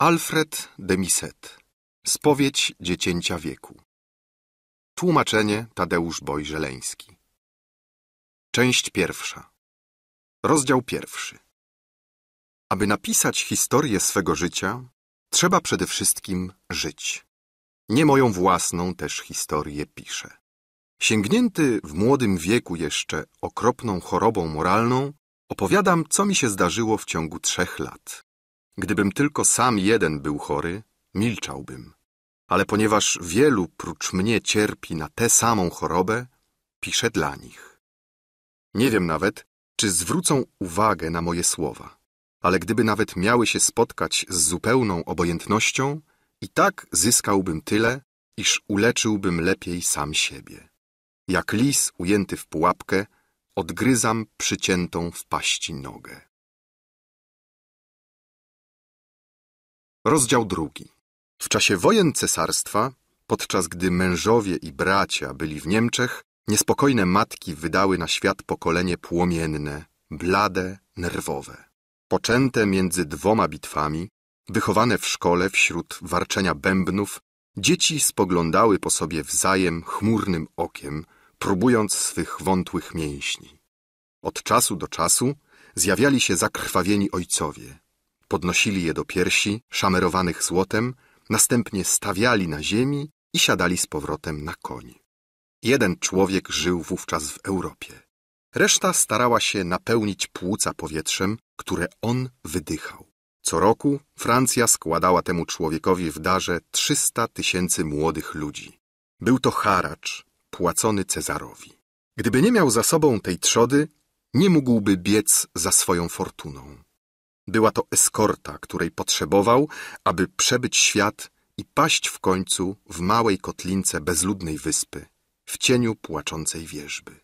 Alfred de Misset. Spowiedź dziecięcia wieku. Tłumaczenie Tadeusz boj Część pierwsza. Rozdział pierwszy. Aby napisać historię swego życia, trzeba przede wszystkim żyć. Nie moją własną też historię piszę. Sięgnięty w młodym wieku jeszcze okropną chorobą moralną, opowiadam, co mi się zdarzyło w ciągu trzech lat. Gdybym tylko sam jeden był chory, milczałbym. Ale ponieważ wielu prócz mnie cierpi na tę samą chorobę, piszę dla nich. Nie wiem nawet, czy zwrócą uwagę na moje słowa, ale gdyby nawet miały się spotkać z zupełną obojętnością, i tak zyskałbym tyle, iż uleczyłbym lepiej sam siebie. Jak lis ujęty w pułapkę, odgryzam przyciętą w paści nogę. Rozdział drugi. W czasie wojen cesarstwa, podczas gdy mężowie i bracia byli w Niemczech, niespokojne matki wydały na świat pokolenie płomienne, blade, nerwowe. Poczęte między dwoma bitwami, wychowane w szkole wśród warczenia bębnów, dzieci spoglądały po sobie wzajem chmurnym okiem, próbując swych wątłych mięśni. Od czasu do czasu zjawiali się zakrwawieni ojcowie – podnosili je do piersi, szamerowanych złotem, następnie stawiali na ziemi i siadali z powrotem na koni. Jeden człowiek żył wówczas w Europie. Reszta starała się napełnić płuca powietrzem, które on wydychał. Co roku Francja składała temu człowiekowi w darze 300 tysięcy młodych ludzi. Był to haracz płacony Cezarowi. Gdyby nie miał za sobą tej trzody, nie mógłby biec za swoją fortuną. Była to eskorta, której potrzebował, aby przebyć świat i paść w końcu w małej kotlince bezludnej wyspy, w cieniu płaczącej wieżby.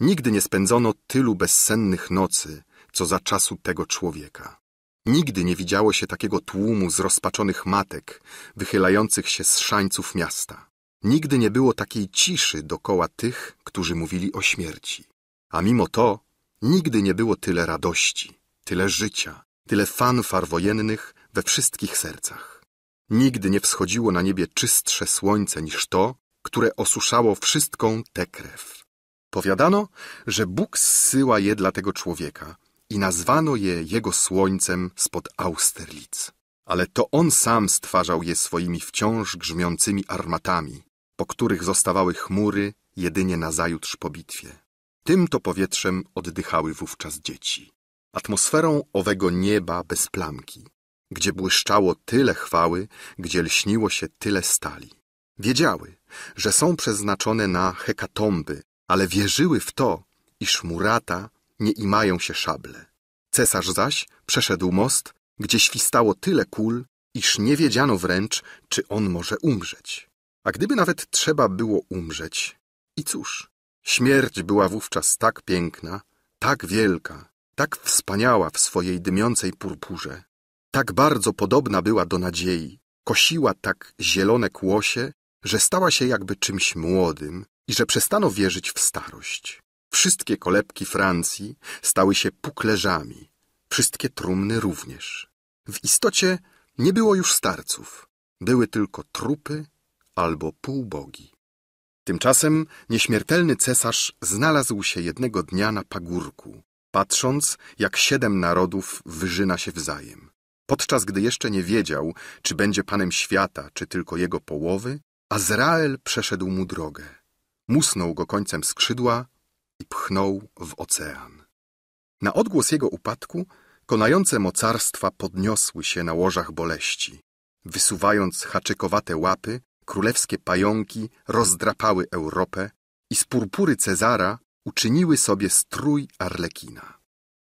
Nigdy nie spędzono tylu bezsennych nocy, co za czasu tego człowieka. Nigdy nie widziało się takiego tłumu zrozpaczonych matek, wychylających się z szańców miasta. Nigdy nie było takiej ciszy dokoła tych, którzy mówili o śmierci. A mimo to nigdy nie było tyle radości tyle życia, tyle fanfar wojennych we wszystkich sercach. Nigdy nie wschodziło na niebie czystsze słońce niż to, które osuszało wszystką tę krew. Powiadano, że Bóg zsyła je dla tego człowieka i nazwano je jego słońcem spod Austerlitz. Ale to on sam stwarzał je swoimi wciąż grzmiącymi armatami, po których zostawały chmury jedynie zajutrz po bitwie. Tym to powietrzem oddychały wówczas dzieci atmosferą owego nieba bez plamki, gdzie błyszczało tyle chwały, gdzie lśniło się tyle stali. Wiedziały, że są przeznaczone na hekatomby, ale wierzyły w to, iż murata nie imają się szable. Cesarz zaś przeszedł most, gdzie świstało tyle kul, iż nie wiedziano wręcz, czy on może umrzeć. A gdyby nawet trzeba było umrzeć, i cóż, śmierć była wówczas tak piękna, tak wielka, tak wspaniała w swojej dymiącej purpurze, tak bardzo podobna była do nadziei, kosiła tak zielone kłosie, że stała się jakby czymś młodym i że przestano wierzyć w starość. Wszystkie kolebki Francji stały się puklerzami, wszystkie trumny również. W istocie nie było już starców, były tylko trupy albo półbogi. Tymczasem nieśmiertelny cesarz znalazł się jednego dnia na pagórku, patrząc, jak siedem narodów wyżyna się wzajem. Podczas gdy jeszcze nie wiedział, czy będzie panem świata, czy tylko jego połowy, Azrael przeszedł mu drogę. Musnął go końcem skrzydła i pchnął w ocean. Na odgłos jego upadku konające mocarstwa podniosły się na łożach boleści. Wysuwając haczykowate łapy, królewskie pająki rozdrapały Europę i z purpury Cezara uczyniły sobie strój arlekina.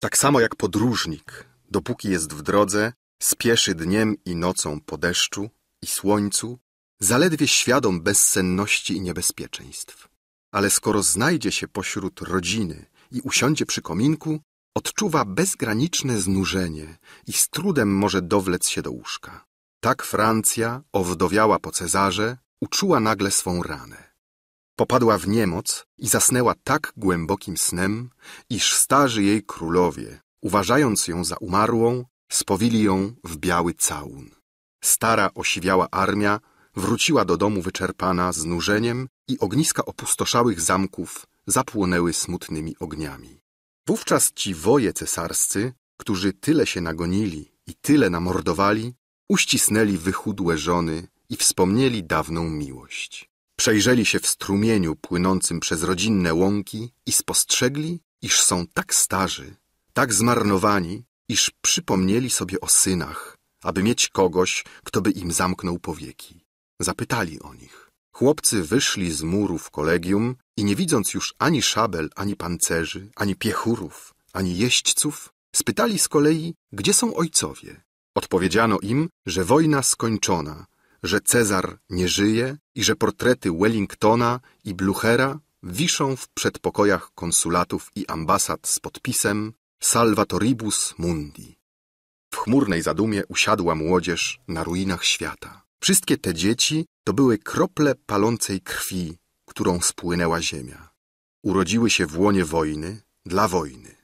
Tak samo jak podróżnik, dopóki jest w drodze, spieszy dniem i nocą po deszczu i słońcu, zaledwie świadom bezsenności i niebezpieczeństw. Ale skoro znajdzie się pośród rodziny i usiądzie przy kominku, odczuwa bezgraniczne znużenie i z trudem może dowlec się do łóżka. Tak Francja, owdowiała po Cezarze, uczuła nagle swą ranę. Popadła w niemoc i zasnęła tak głębokim snem, iż starzy jej królowie, uważając ją za umarłą, spowili ją w biały całun. Stara osiwiała armia wróciła do domu wyczerpana znużeniem i ogniska opustoszałych zamków zapłonęły smutnymi ogniami. Wówczas ci woje cesarscy, którzy tyle się nagonili i tyle namordowali, uścisnęli wychudłe żony i wspomnieli dawną miłość. Przejrzeli się w strumieniu płynącym przez rodzinne łąki i spostrzegli, iż są tak starzy, tak zmarnowani, iż przypomnieli sobie o synach, aby mieć kogoś, kto by im zamknął powieki. Zapytali o nich. Chłopcy wyszli z murów kolegium i nie widząc już ani szabel, ani pancerzy, ani piechurów, ani jeźdźców, spytali z kolei, gdzie są ojcowie. Odpowiedziano im, że wojna skończona, że Cezar nie żyje i że portrety Wellingtona i Bluchera wiszą w przedpokojach konsulatów i ambasad z podpisem Salvatoribus Mundi. W chmurnej zadumie usiadła młodzież na ruinach świata. Wszystkie te dzieci to były krople palącej krwi, którą spłynęła ziemia. Urodziły się w łonie wojny, dla wojny.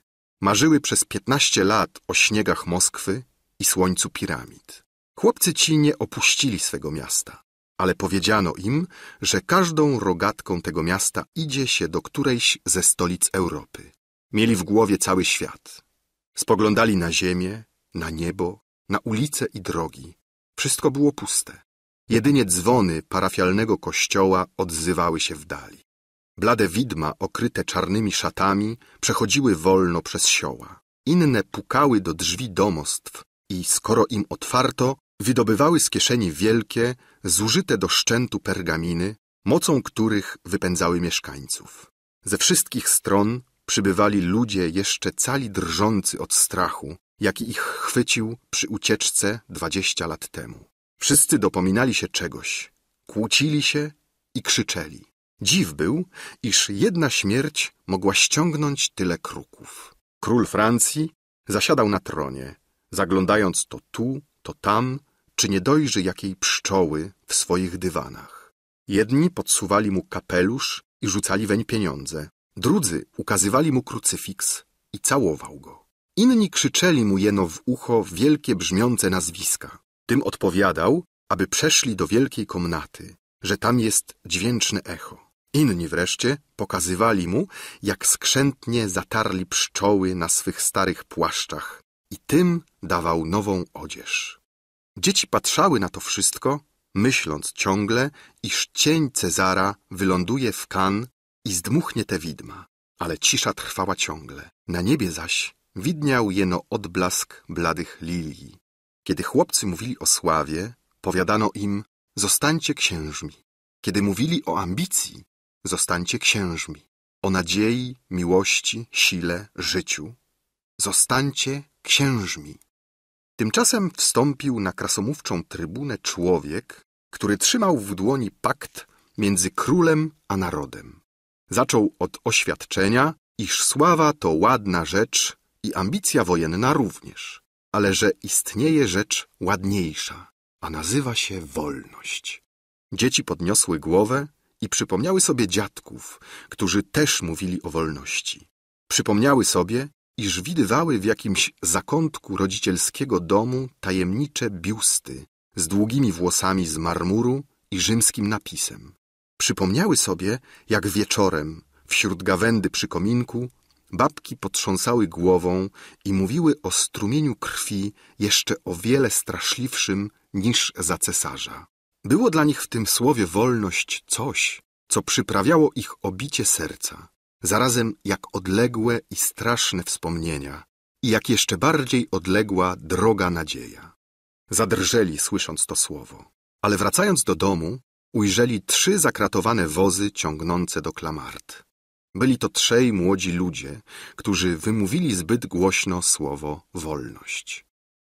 Marzyły przez piętnaście lat o śniegach Moskwy i słońcu piramid. Chłopcy ci nie opuścili swego miasta, ale powiedziano im, że każdą rogatką tego miasta idzie się do którejś ze stolic Europy. Mieli w głowie cały świat. Spoglądali na ziemię, na niebo, na ulice i drogi. Wszystko było puste. Jedynie dzwony parafialnego kościoła odzywały się w dali. Blade widma okryte czarnymi szatami przechodziły wolno przez sioła. Inne pukały do drzwi domostw i skoro im otwarto, Wydobywały z kieszeni wielkie, zużyte do szczętu pergaminy, mocą których wypędzały mieszkańców. Ze wszystkich stron przybywali ludzie jeszcze cali drżący od strachu, jaki ich chwycił przy ucieczce dwadzieścia lat temu. Wszyscy dopominali się czegoś, kłócili się i krzyczeli. Dziw był, iż jedna śmierć mogła ściągnąć tyle kruków. Król Francji zasiadał na tronie, zaglądając to tu, to tam, czy nie dojrzy jakiej pszczoły w swoich dywanach. Jedni podsuwali mu kapelusz i rzucali weń pieniądze, drudzy ukazywali mu krucyfiks i całował go. Inni krzyczeli mu jeno w ucho wielkie brzmiące nazwiska. Tym odpowiadał, aby przeszli do wielkiej komnaty, że tam jest dźwięczne echo. Inni wreszcie pokazywali mu, jak skrzętnie zatarli pszczoły na swych starych płaszczach i tym dawał nową odzież. Dzieci patrzały na to wszystko, myśląc ciągle, iż cień Cezara wyląduje w kan i zdmuchnie te widma. Ale cisza trwała ciągle. Na niebie zaś widniał jeno odblask bladych lilii. Kiedy chłopcy mówili o sławie, powiadano im, zostańcie księżmi. Kiedy mówili o ambicji, zostańcie księżmi. O nadziei, miłości, sile, życiu, zostańcie księżmi. Tymczasem wstąpił na krasomówczą trybunę człowiek, który trzymał w dłoni pakt między królem a narodem. Zaczął od oświadczenia, iż sława to ładna rzecz i ambicja wojenna również, ale że istnieje rzecz ładniejsza, a nazywa się wolność. Dzieci podniosły głowę i przypomniały sobie dziadków, którzy też mówili o wolności. Przypomniały sobie, iż widywały w jakimś zakątku rodzicielskiego domu tajemnicze biusty z długimi włosami z marmuru i rzymskim napisem. Przypomniały sobie, jak wieczorem, wśród gawędy przy kominku, babki potrząsały głową i mówiły o strumieniu krwi jeszcze o wiele straszliwszym niż za cesarza. Było dla nich w tym słowie wolność coś, co przyprawiało ich obicie serca zarazem jak odległe i straszne wspomnienia i jak jeszcze bardziej odległa droga nadzieja. Zadrżeli, słysząc to słowo, ale wracając do domu, ujrzeli trzy zakratowane wozy ciągnące do klamart. Byli to trzej młodzi ludzie, którzy wymówili zbyt głośno słowo wolność.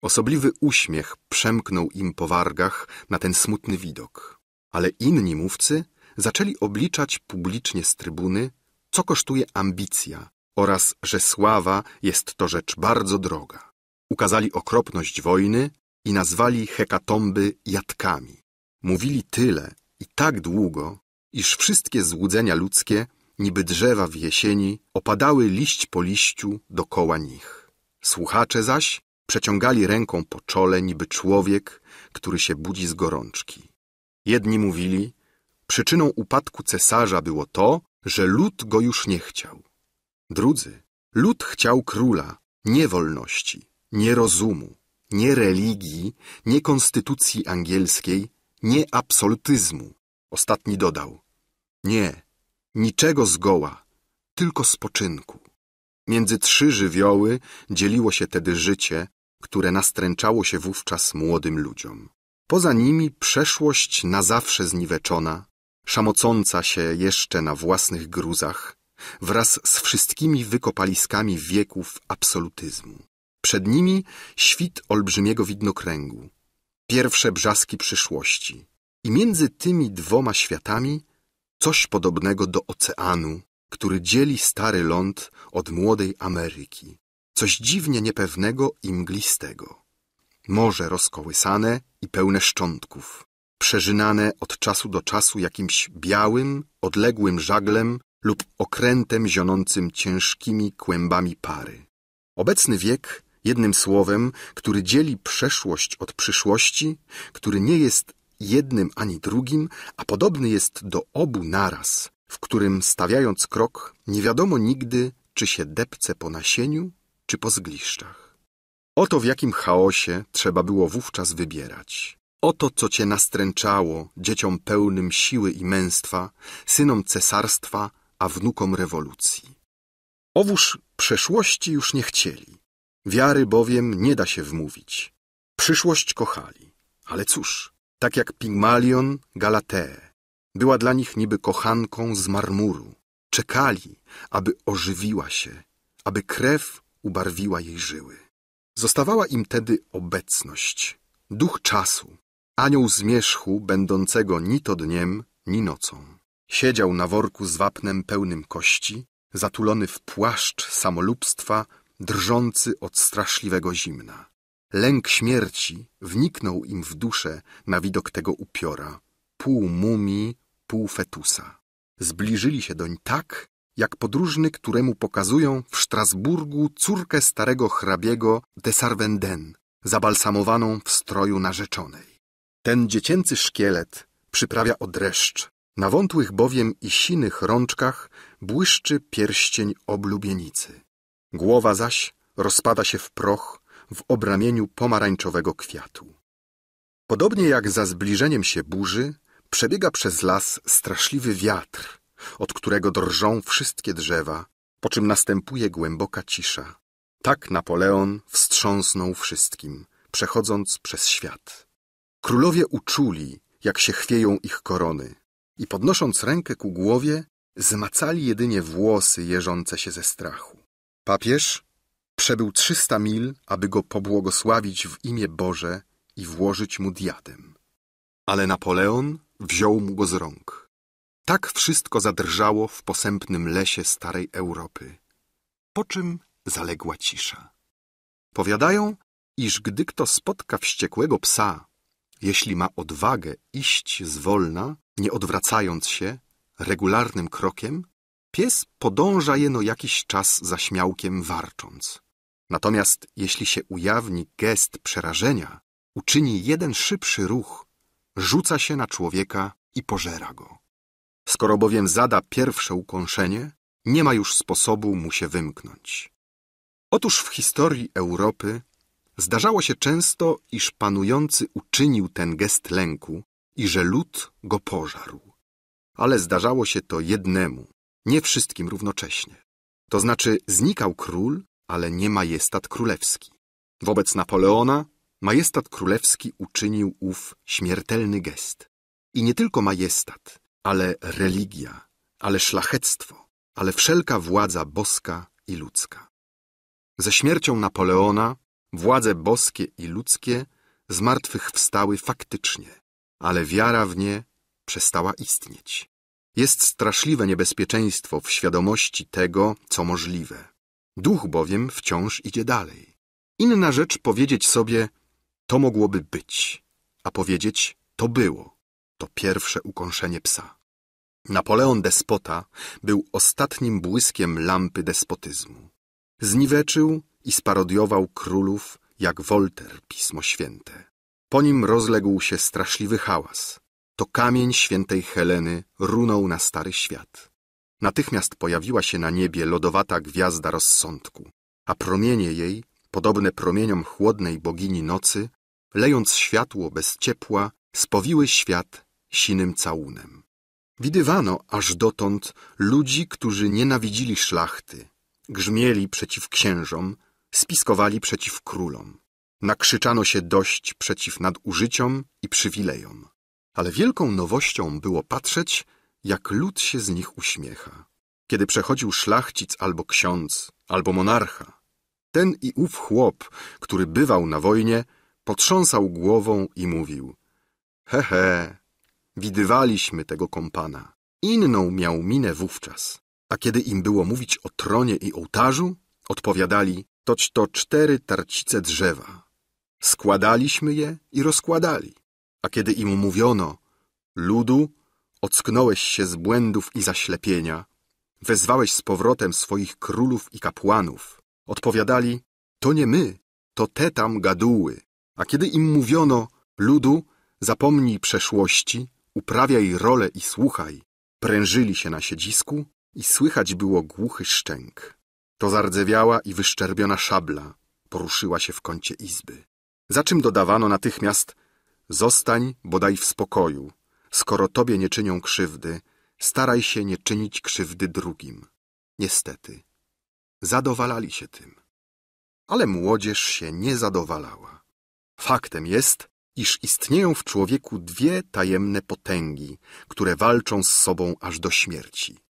Osobliwy uśmiech przemknął im po wargach na ten smutny widok, ale inni mówcy zaczęli obliczać publicznie z trybuny, co kosztuje ambicja oraz że sława jest to rzecz bardzo droga. Ukazali okropność wojny i nazwali hekatomby jadkami. Mówili tyle i tak długo, iż wszystkie złudzenia ludzkie, niby drzewa w jesieni, opadały liść po liściu dokoła nich. Słuchacze zaś przeciągali ręką po czole niby człowiek, który się budzi z gorączki. Jedni mówili, przyczyną upadku cesarza było to, że lud go już nie chciał. Drudzy, lud chciał króla, nie wolności, nie rozumu, nie religii, nie konstytucji angielskiej, nie absolutyzmu. Ostatni dodał. Nie, niczego zgoła, tylko spoczynku. Między trzy żywioły dzieliło się tedy życie, które nastręczało się wówczas młodym ludziom. Poza nimi przeszłość na zawsze zniweczona, szamocąca się jeszcze na własnych gruzach, wraz z wszystkimi wykopaliskami wieków absolutyzmu. Przed nimi świt olbrzymiego widnokręgu, pierwsze brzaski przyszłości. I między tymi dwoma światami coś podobnego do oceanu, który dzieli stary ląd od młodej Ameryki. Coś dziwnie niepewnego i mglistego. Morze rozkołysane i pełne szczątków przeżynane od czasu do czasu jakimś białym, odległym żaglem lub okrętem zionącym ciężkimi kłębami pary. Obecny wiek, jednym słowem, który dzieli przeszłość od przyszłości, który nie jest jednym ani drugim, a podobny jest do obu naraz, w którym stawiając krok, nie wiadomo nigdy, czy się depce po nasieniu, czy po zgliszczach. Oto w jakim chaosie trzeba było wówczas wybierać. Oto, co cię nastręczało, dzieciom pełnym siły i męstwa, synom cesarstwa, a wnukom rewolucji. Owóż przeszłości już nie chcieli, wiary bowiem nie da się wmówić. Przyszłość kochali, ale cóż, tak jak Pigmalion Galateę, była dla nich niby kochanką z marmuru. Czekali, aby ożywiła się, aby krew ubarwiła jej żyły. Zostawała im tedy obecność, duch czasu, anioł zmierzchu, będącego ni to dniem, ni nocą. Siedział na worku z wapnem pełnym kości, zatulony w płaszcz samolubstwa, drżący od straszliwego zimna. Lęk śmierci wniknął im w duszę na widok tego upiora, pół mumii, pół fetusa. Zbliżyli się doń tak, jak podróżny, któremu pokazują w Strasburgu córkę starego hrabiego de Sarwenden, zabalsamowaną w stroju narzeczonej. Ten dziecięcy szkielet przyprawia o dreszcz. Na wątłych bowiem i sinych rączkach błyszczy pierścień oblubienicy. Głowa zaś rozpada się w proch w obramieniu pomarańczowego kwiatu. Podobnie jak za zbliżeniem się burzy, przebiega przez las straszliwy wiatr, od którego drżą wszystkie drzewa, po czym następuje głęboka cisza. Tak Napoleon wstrząsnął wszystkim, przechodząc przez świat. Królowie uczuli, jak się chwieją ich korony i podnosząc rękę ku głowie, zmacali jedynie włosy jeżące się ze strachu. Papież przebył trzysta mil, aby go pobłogosławić w imię Boże i włożyć mu diadem. Ale Napoleon wziął mu go z rąk. Tak wszystko zadrżało w posępnym lesie starej Europy, po czym zaległa cisza. Powiadają, iż gdy kto spotka wściekłego psa jeśli ma odwagę iść zwolna, nie odwracając się, regularnym krokiem, pies podąża jeno jakiś czas za śmiałkiem warcząc. Natomiast jeśli się ujawni gest przerażenia, uczyni jeden szybszy ruch, rzuca się na człowieka i pożera go. Skoro bowiem zada pierwsze ukąszenie, nie ma już sposobu mu się wymknąć. Otóż w historii Europy Zdarzało się często, iż panujący uczynił ten gest lęku i że lud go pożarł. Ale zdarzało się to jednemu, nie wszystkim równocześnie. To znaczy znikał król, ale nie majestat królewski. Wobec Napoleona majestat królewski uczynił ów śmiertelny gest. I nie tylko majestat, ale religia, ale szlachectwo, ale wszelka władza boska i ludzka. Ze śmiercią Napoleona Władze boskie i ludzkie zmartwychwstały faktycznie, ale wiara w nie przestała istnieć. Jest straszliwe niebezpieczeństwo w świadomości tego, co możliwe. Duch bowiem wciąż idzie dalej. Inna rzecz powiedzieć sobie, to mogłoby być, a powiedzieć, to było. To pierwsze ukąszenie psa. Napoleon despota był ostatnim błyskiem lampy despotyzmu. Zniweczył i sparodiował królów jak Wolter Pismo Święte. Po nim rozległ się straszliwy hałas. To kamień świętej Heleny runął na stary świat. Natychmiast pojawiła się na niebie lodowata gwiazda rozsądku, a promienie jej, podobne promieniom chłodnej bogini nocy, lejąc światło bez ciepła, spowiły świat sinym całunem. Widywano aż dotąd ludzi, którzy nienawidzili szlachty, Grzmieli przeciw księżom, spiskowali przeciw królom. Nakrzyczano się dość przeciw nadużyciom i przywilejom. Ale wielką nowością było patrzeć, jak lud się z nich uśmiecha. Kiedy przechodził szlachcic albo ksiądz, albo monarcha, ten i ów chłop, który bywał na wojnie, potrząsał głową i mówił – he he, widywaliśmy tego kompana. Inną miał minę wówczas. A kiedy im było mówić o tronie i ołtarzu, odpowiadali, toć to cztery tarcice drzewa. Składaliśmy je i rozkładali. A kiedy im mówiono, ludu, ocknąłeś się z błędów i zaślepienia, wezwałeś z powrotem swoich królów i kapłanów. Odpowiadali, to nie my, to te tam gaduły. A kiedy im mówiono, ludu, zapomnij przeszłości, uprawiaj rolę i słuchaj, prężyli się na siedzisku i słychać było głuchy szczęk. To zardzewiała i wyszczerbiona szabla poruszyła się w kącie izby. Za czym dodawano natychmiast Zostań bodaj w spokoju, skoro tobie nie czynią krzywdy, staraj się nie czynić krzywdy drugim. Niestety, zadowalali się tym. Ale młodzież się nie zadowalała. Faktem jest, iż istnieją w człowieku dwie tajemne potęgi, które walczą z sobą aż do śmierci.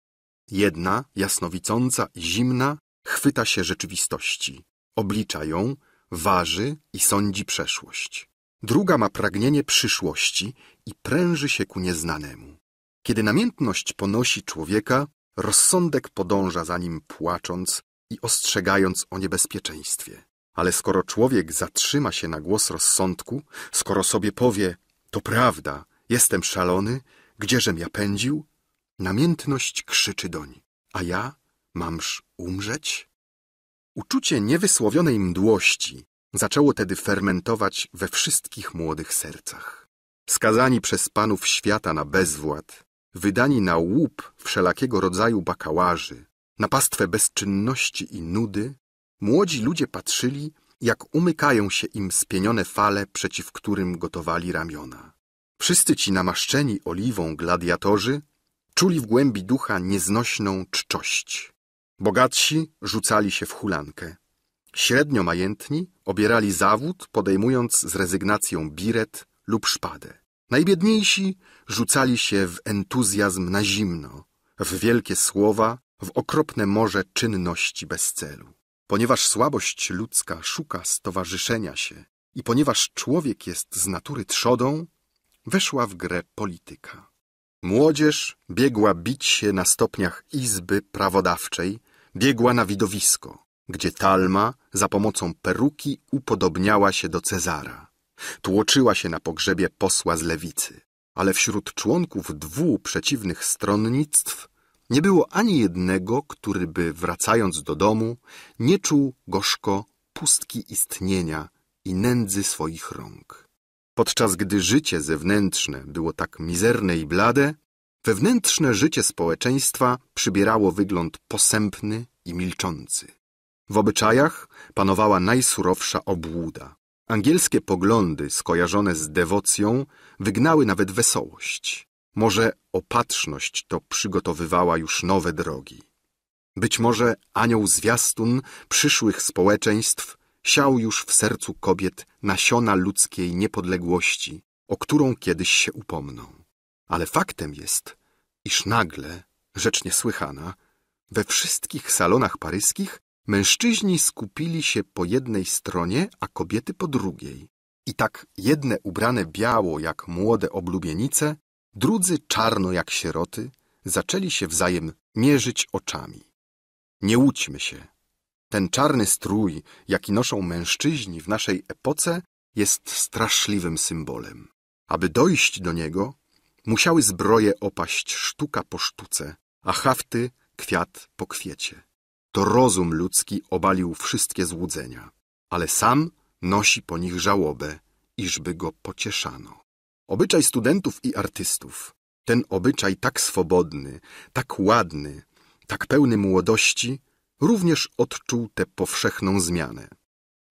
Jedna, jasnowicąca i zimna, chwyta się rzeczywistości, oblicza ją, waży i sądzi przeszłość. Druga ma pragnienie przyszłości i pręży się ku nieznanemu. Kiedy namiętność ponosi człowieka, rozsądek podąża za nim płacząc i ostrzegając o niebezpieczeństwie. Ale skoro człowiek zatrzyma się na głos rozsądku, skoro sobie powie, to prawda, jestem szalony, gdzieżem ja pędził, Namiętność krzyczy doń, a ja mamż umrzeć? Uczucie niewysłowionej mdłości zaczęło tedy fermentować we wszystkich młodych sercach. Skazani przez panów świata na bezwład, wydani na łup wszelakiego rodzaju bakałarzy, na pastwę bezczynności i nudy, młodzi ludzie patrzyli, jak umykają się im spienione fale, przeciw którym gotowali ramiona. Wszyscy ci namaszczeni oliwą gladiatorzy czuli w głębi ducha nieznośną czczość. Bogatsi rzucali się w hulankę. Średnio majętni obierali zawód, podejmując z rezygnacją biret lub szpadę. Najbiedniejsi rzucali się w entuzjazm na zimno, w wielkie słowa, w okropne morze czynności bez celu. Ponieważ słabość ludzka szuka stowarzyszenia się i ponieważ człowiek jest z natury trzodą, weszła w grę polityka. Młodzież biegła bić się na stopniach izby prawodawczej, biegła na widowisko, gdzie Talma za pomocą peruki upodobniała się do Cezara. Tłoczyła się na pogrzebie posła z lewicy, ale wśród członków dwóch przeciwnych stronnictw nie było ani jednego, który by, wracając do domu, nie czuł gorzko pustki istnienia i nędzy swoich rąk. Podczas gdy życie zewnętrzne było tak mizerne i blade, wewnętrzne życie społeczeństwa przybierało wygląd posępny i milczący. W obyczajach panowała najsurowsza obłuda. Angielskie poglądy skojarzone z dewocją wygnały nawet wesołość. Może opatrzność to przygotowywała już nowe drogi. Być może anioł zwiastun przyszłych społeczeństw siał już w sercu kobiet nasiona ludzkiej niepodległości, o którą kiedyś się upomną. Ale faktem jest, iż nagle, rzecz niesłychana, we wszystkich salonach paryskich mężczyźni skupili się po jednej stronie, a kobiety po drugiej. I tak jedne ubrane biało jak młode oblubienice, drudzy czarno jak sieroty, zaczęli się wzajem mierzyć oczami. Nie łudźmy się, ten czarny strój, jaki noszą mężczyźni w naszej epoce, jest straszliwym symbolem. Aby dojść do niego, musiały zbroje opaść sztuka po sztuce, a hafty kwiat po kwiecie. To rozum ludzki obalił wszystkie złudzenia, ale sam nosi po nich żałobę, iżby go pocieszano. Obyczaj studentów i artystów, ten obyczaj tak swobodny, tak ładny, tak pełny młodości, również odczuł tę powszechną zmianę.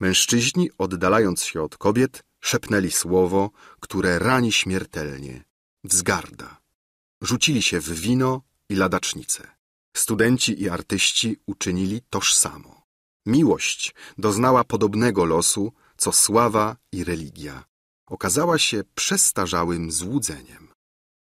Mężczyźni, oddalając się od kobiet, szepnęli słowo, które rani śmiertelnie wzgarda. Rzucili się w wino i ladacznice. Studenci i artyści uczynili toż samo. Miłość doznała podobnego losu, co sława i religia. Okazała się przestarzałym złudzeniem.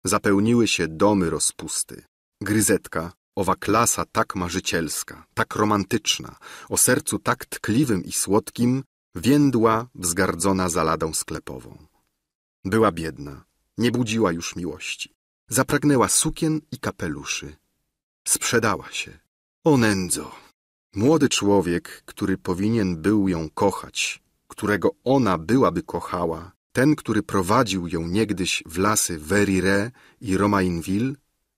Zapełniły się domy rozpusty. Gryzetka, Owa klasa tak marzycielska, tak romantyczna, o sercu tak tkliwym i słodkim, więdła wzgardzona zaladą sklepową. Była biedna, nie budziła już miłości. Zapragnęła sukien i kapeluszy. Sprzedała się. O nędzo! Młody człowiek, który powinien był ją kochać, którego ona byłaby kochała, ten, który prowadził ją niegdyś w lasy Verire i Romainville,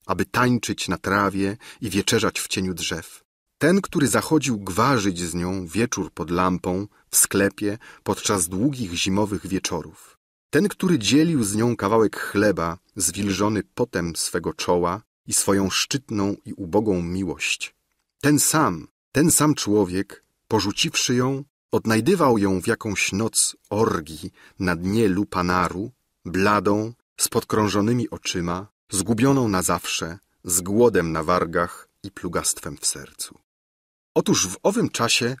aby tańczyć na trawie i wieczerzać w cieniu drzew. Ten, który zachodził gwarzyć z nią wieczór pod lampą, w sklepie, podczas długich zimowych wieczorów. Ten, który dzielił z nią kawałek chleba, zwilżony potem swego czoła i swoją szczytną i ubogą miłość. Ten sam, ten sam człowiek, porzuciwszy ją, odnajdywał ją w jakąś noc orgi na dnie lupanaru, bladą, z podkrążonymi oczyma, zgubioną na zawsze, z głodem na wargach i plugastwem w sercu. Otóż w owym czasie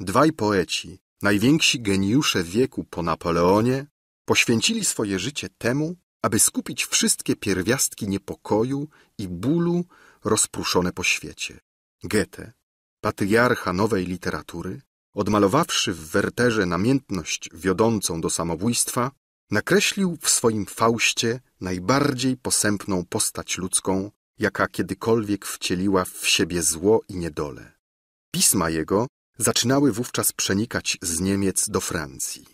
dwaj poeci, najwięksi geniusze wieku po Napoleonie, poświęcili swoje życie temu, aby skupić wszystkie pierwiastki niepokoju i bólu rozpruszone po świecie. Goethe, patriarcha nowej literatury, odmalowawszy w werterze namiętność wiodącą do samobójstwa, nakreślił w swoim fauście najbardziej posępną postać ludzką, jaka kiedykolwiek wcieliła w siebie zło i niedolę. Pisma jego zaczynały wówczas przenikać z Niemiec do Francji.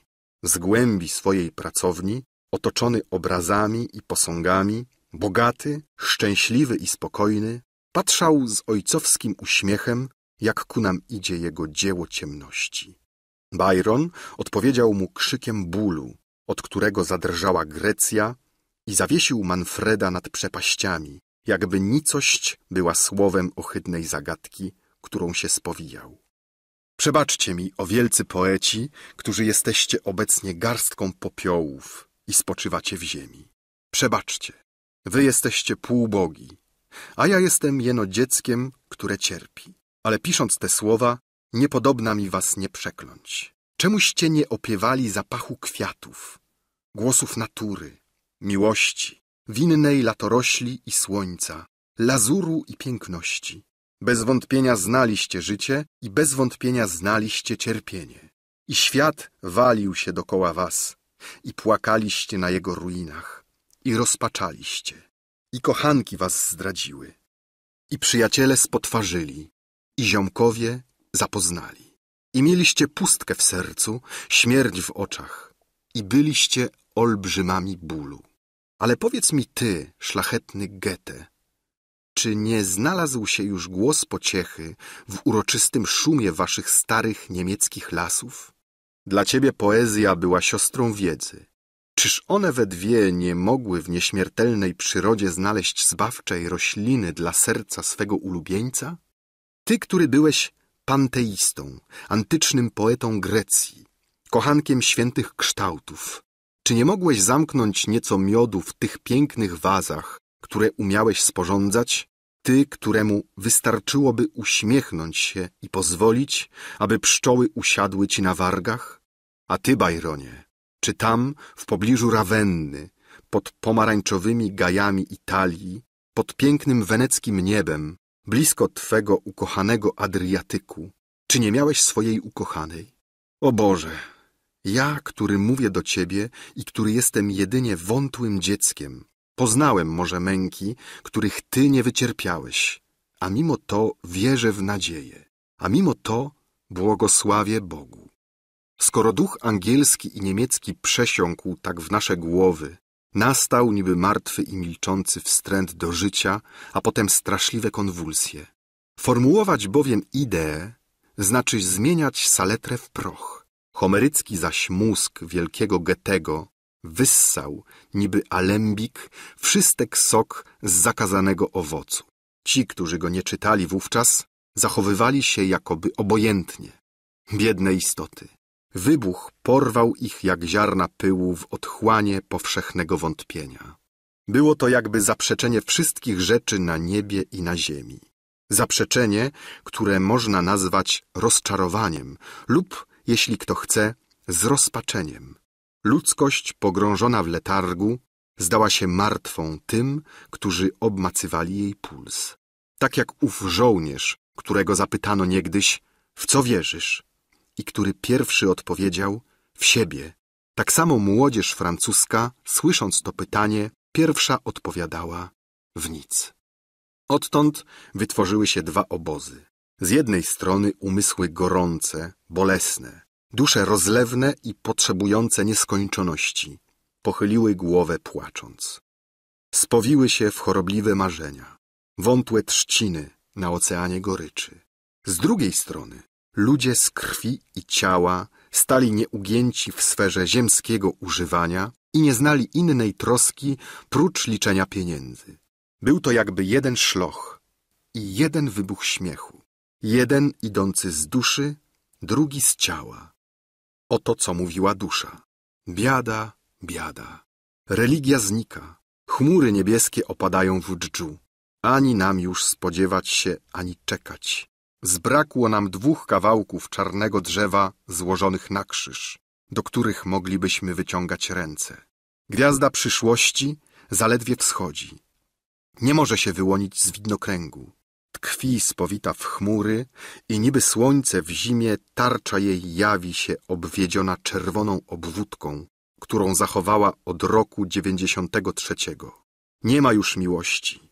Z głębi swojej pracowni, otoczony obrazami i posągami, bogaty, szczęśliwy i spokojny, patrzał z ojcowskim uśmiechem, jak ku nam idzie jego dzieło ciemności. Byron odpowiedział mu krzykiem bólu, od którego zadrżała Grecja i zawiesił Manfreda nad przepaściami, jakby nicość była słowem ohydnej zagadki, którą się spowijał. Przebaczcie mi, o wielcy poeci, którzy jesteście obecnie garstką popiołów i spoczywacie w ziemi. Przebaczcie, wy jesteście półbogi, a ja jestem jeno dzieckiem, które cierpi. Ale pisząc te słowa, niepodobna mi was nie przekląć. Czemuście nie opiewali zapachu kwiatów, głosów natury, miłości, winnej latorośli i słońca, lazuru i piękności? Bez wątpienia znaliście życie i bez wątpienia znaliście cierpienie. I świat walił się dokoła was, i płakaliście na jego ruinach, i rozpaczaliście, i kochanki was zdradziły, i przyjaciele spotwarzyli, i ziomkowie zapoznali i mieliście pustkę w sercu, śmierć w oczach i byliście olbrzymami bólu. Ale powiedz mi ty, szlachetny Goethe, czy nie znalazł się już głos pociechy w uroczystym szumie waszych starych niemieckich lasów? Dla ciebie poezja była siostrą wiedzy. Czyż one we dwie nie mogły w nieśmiertelnej przyrodzie znaleźć zbawczej rośliny dla serca swego ulubieńca? Ty, który byłeś panteistą, antycznym poetą Grecji, kochankiem świętych kształtów, czy nie mogłeś zamknąć nieco miodu w tych pięknych wazach, które umiałeś sporządzać? Ty, któremu wystarczyłoby uśmiechnąć się i pozwolić, aby pszczoły usiadły ci na wargach? A ty, Bajronie, czy tam, w pobliżu Rawenny, pod pomarańczowymi gajami Italii, pod pięknym weneckim niebem, blisko twego ukochanego Adriatyku, czy nie miałeś swojej ukochanej? O Boże, ja, który mówię do Ciebie i który jestem jedynie wątłym dzieckiem, poznałem może męki, których Ty nie wycierpiałeś, a mimo to wierzę w nadzieję, a mimo to błogosławię Bogu. Skoro duch angielski i niemiecki przesiąkł tak w nasze głowy, Nastał niby martwy i milczący wstręt do życia, a potem straszliwe konwulsje. Formułować bowiem ideę znaczy zmieniać saletrę w proch. Homerycki zaś mózg wielkiego Getego wyssał niby alembik wszystek sok z zakazanego owocu. Ci, którzy go nie czytali wówczas, zachowywali się jakoby obojętnie. Biedne istoty. Wybuch porwał ich jak ziarna pyłu w otchłanie powszechnego wątpienia. Było to jakby zaprzeczenie wszystkich rzeczy na niebie i na ziemi. Zaprzeczenie, które można nazwać rozczarowaniem lub, jeśli kto chce, zrozpaczeniem. Ludzkość pogrążona w letargu zdała się martwą tym, którzy obmacywali jej puls. Tak jak ów żołnierz, którego zapytano niegdyś, w co wierzysz? i który pierwszy odpowiedział w siebie. Tak samo młodzież francuska, słysząc to pytanie, pierwsza odpowiadała w nic. Odtąd wytworzyły się dwa obozy. Z jednej strony umysły gorące, bolesne, dusze rozlewne i potrzebujące nieskończoności, pochyliły głowę płacząc. Spowiły się w chorobliwe marzenia, wątłe trzciny na oceanie goryczy. Z drugiej strony ludzie z krwi i ciała stali nieugięci w sferze ziemskiego używania i nie znali innej troski prócz liczenia pieniędzy. Był to jakby jeden szloch i jeden wybuch śmiechu. Jeden idący z duszy, drugi z ciała. Oto co mówiła dusza. Biada, biada. Religia znika. Chmury niebieskie opadają w dżdżu. Ani nam już spodziewać się, ani czekać. Zbrakło nam dwóch kawałków czarnego drzewa złożonych na krzyż, do których moglibyśmy wyciągać ręce. Gwiazda przyszłości zaledwie wschodzi. Nie może się wyłonić z widnokręgu. Tkwi spowita w chmury i niby słońce w zimie tarcza jej jawi się obwiedziona czerwoną obwódką, którą zachowała od roku dziewięćdziesiątego trzeciego. Nie ma już miłości,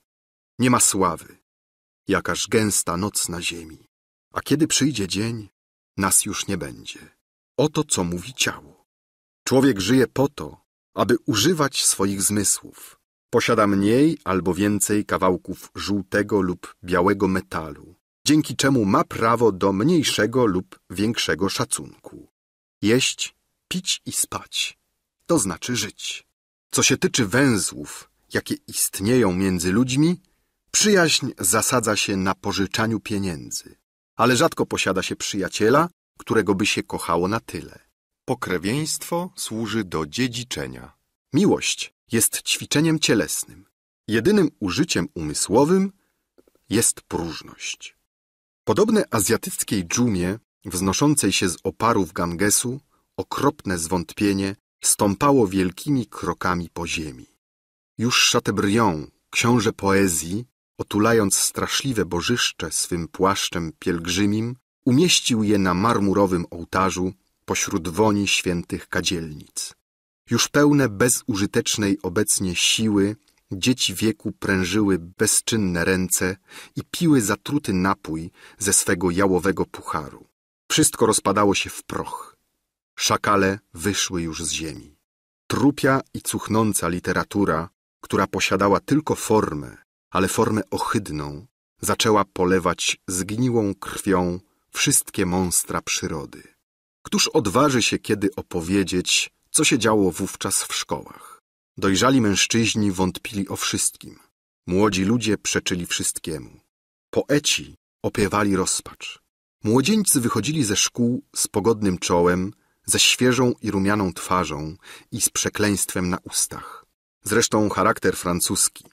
nie ma sławy, jakaż gęsta noc na ziemi. A kiedy przyjdzie dzień, nas już nie będzie. Oto co mówi ciało. Człowiek żyje po to, aby używać swoich zmysłów. Posiada mniej albo więcej kawałków żółtego lub białego metalu, dzięki czemu ma prawo do mniejszego lub większego szacunku. Jeść, pić i spać, to znaczy żyć. Co się tyczy węzłów, jakie istnieją między ludźmi, Przyjaźń zasadza się na pożyczaniu pieniędzy, ale rzadko posiada się przyjaciela, którego by się kochało na tyle. Pokrewieństwo służy do dziedziczenia. Miłość jest ćwiczeniem cielesnym. Jedynym użyciem umysłowym jest próżność. Podobne azjatyckiej dżumie, wznoszącej się z oparów Gangesu, okropne zwątpienie stąpało wielkimi krokami po ziemi. Już Chateaubriand, książę poezji, otulając straszliwe bożyszcze swym płaszczem pielgrzymim, umieścił je na marmurowym ołtarzu pośród woni świętych kadzielnic. Już pełne bezużytecznej obecnie siły, dzieci wieku prężyły bezczynne ręce i piły zatruty napój ze swego jałowego pucharu. Wszystko rozpadało się w proch. Szakale wyszły już z ziemi. Trupia i cuchnąca literatura, która posiadała tylko formę, ale formę ohydną, zaczęła polewać zgniłą krwią wszystkie monstra przyrody. Któż odważy się kiedy opowiedzieć, co się działo wówczas w szkołach? Dojrzali mężczyźni wątpili o wszystkim. Młodzi ludzie przeczyli wszystkiemu. Poeci opiewali rozpacz. Młodzieńcy wychodzili ze szkół z pogodnym czołem, ze świeżą i rumianą twarzą i z przekleństwem na ustach. Zresztą charakter francuski,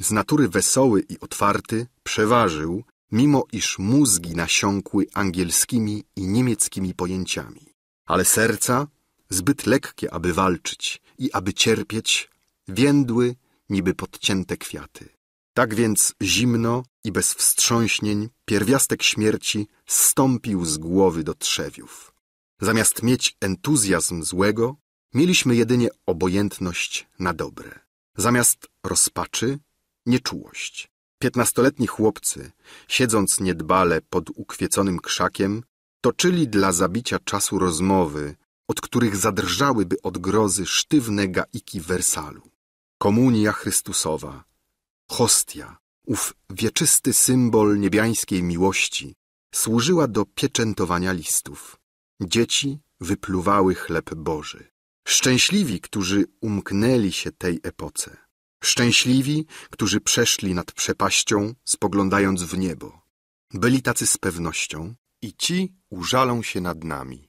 z natury wesoły i otwarty, przeważył, mimo iż mózgi nasiąkły angielskimi i niemieckimi pojęciami. Ale serca, zbyt lekkie, aby walczyć i aby cierpieć, więdły niby podcięte kwiaty. Tak więc zimno i bez wstrząśnień pierwiastek śmierci stąpił z głowy do trzewiów. Zamiast mieć entuzjazm złego, mieliśmy jedynie obojętność na dobre. Zamiast rozpaczy nieczułość. Piętnastoletni chłopcy, siedząc niedbale pod ukwieconym krzakiem, toczyli dla zabicia czasu rozmowy, od których zadrżałyby od grozy sztywne gaiki wersalu. Komunia Chrystusowa, hostia, ów wieczysty symbol niebiańskiej miłości, służyła do pieczętowania listów. Dzieci wypluwały chleb Boży. Szczęśliwi, którzy umknęli się tej epoce. Szczęśliwi, którzy przeszli nad przepaścią, spoglądając w niebo. Byli tacy z pewnością i ci użalą się nad nami.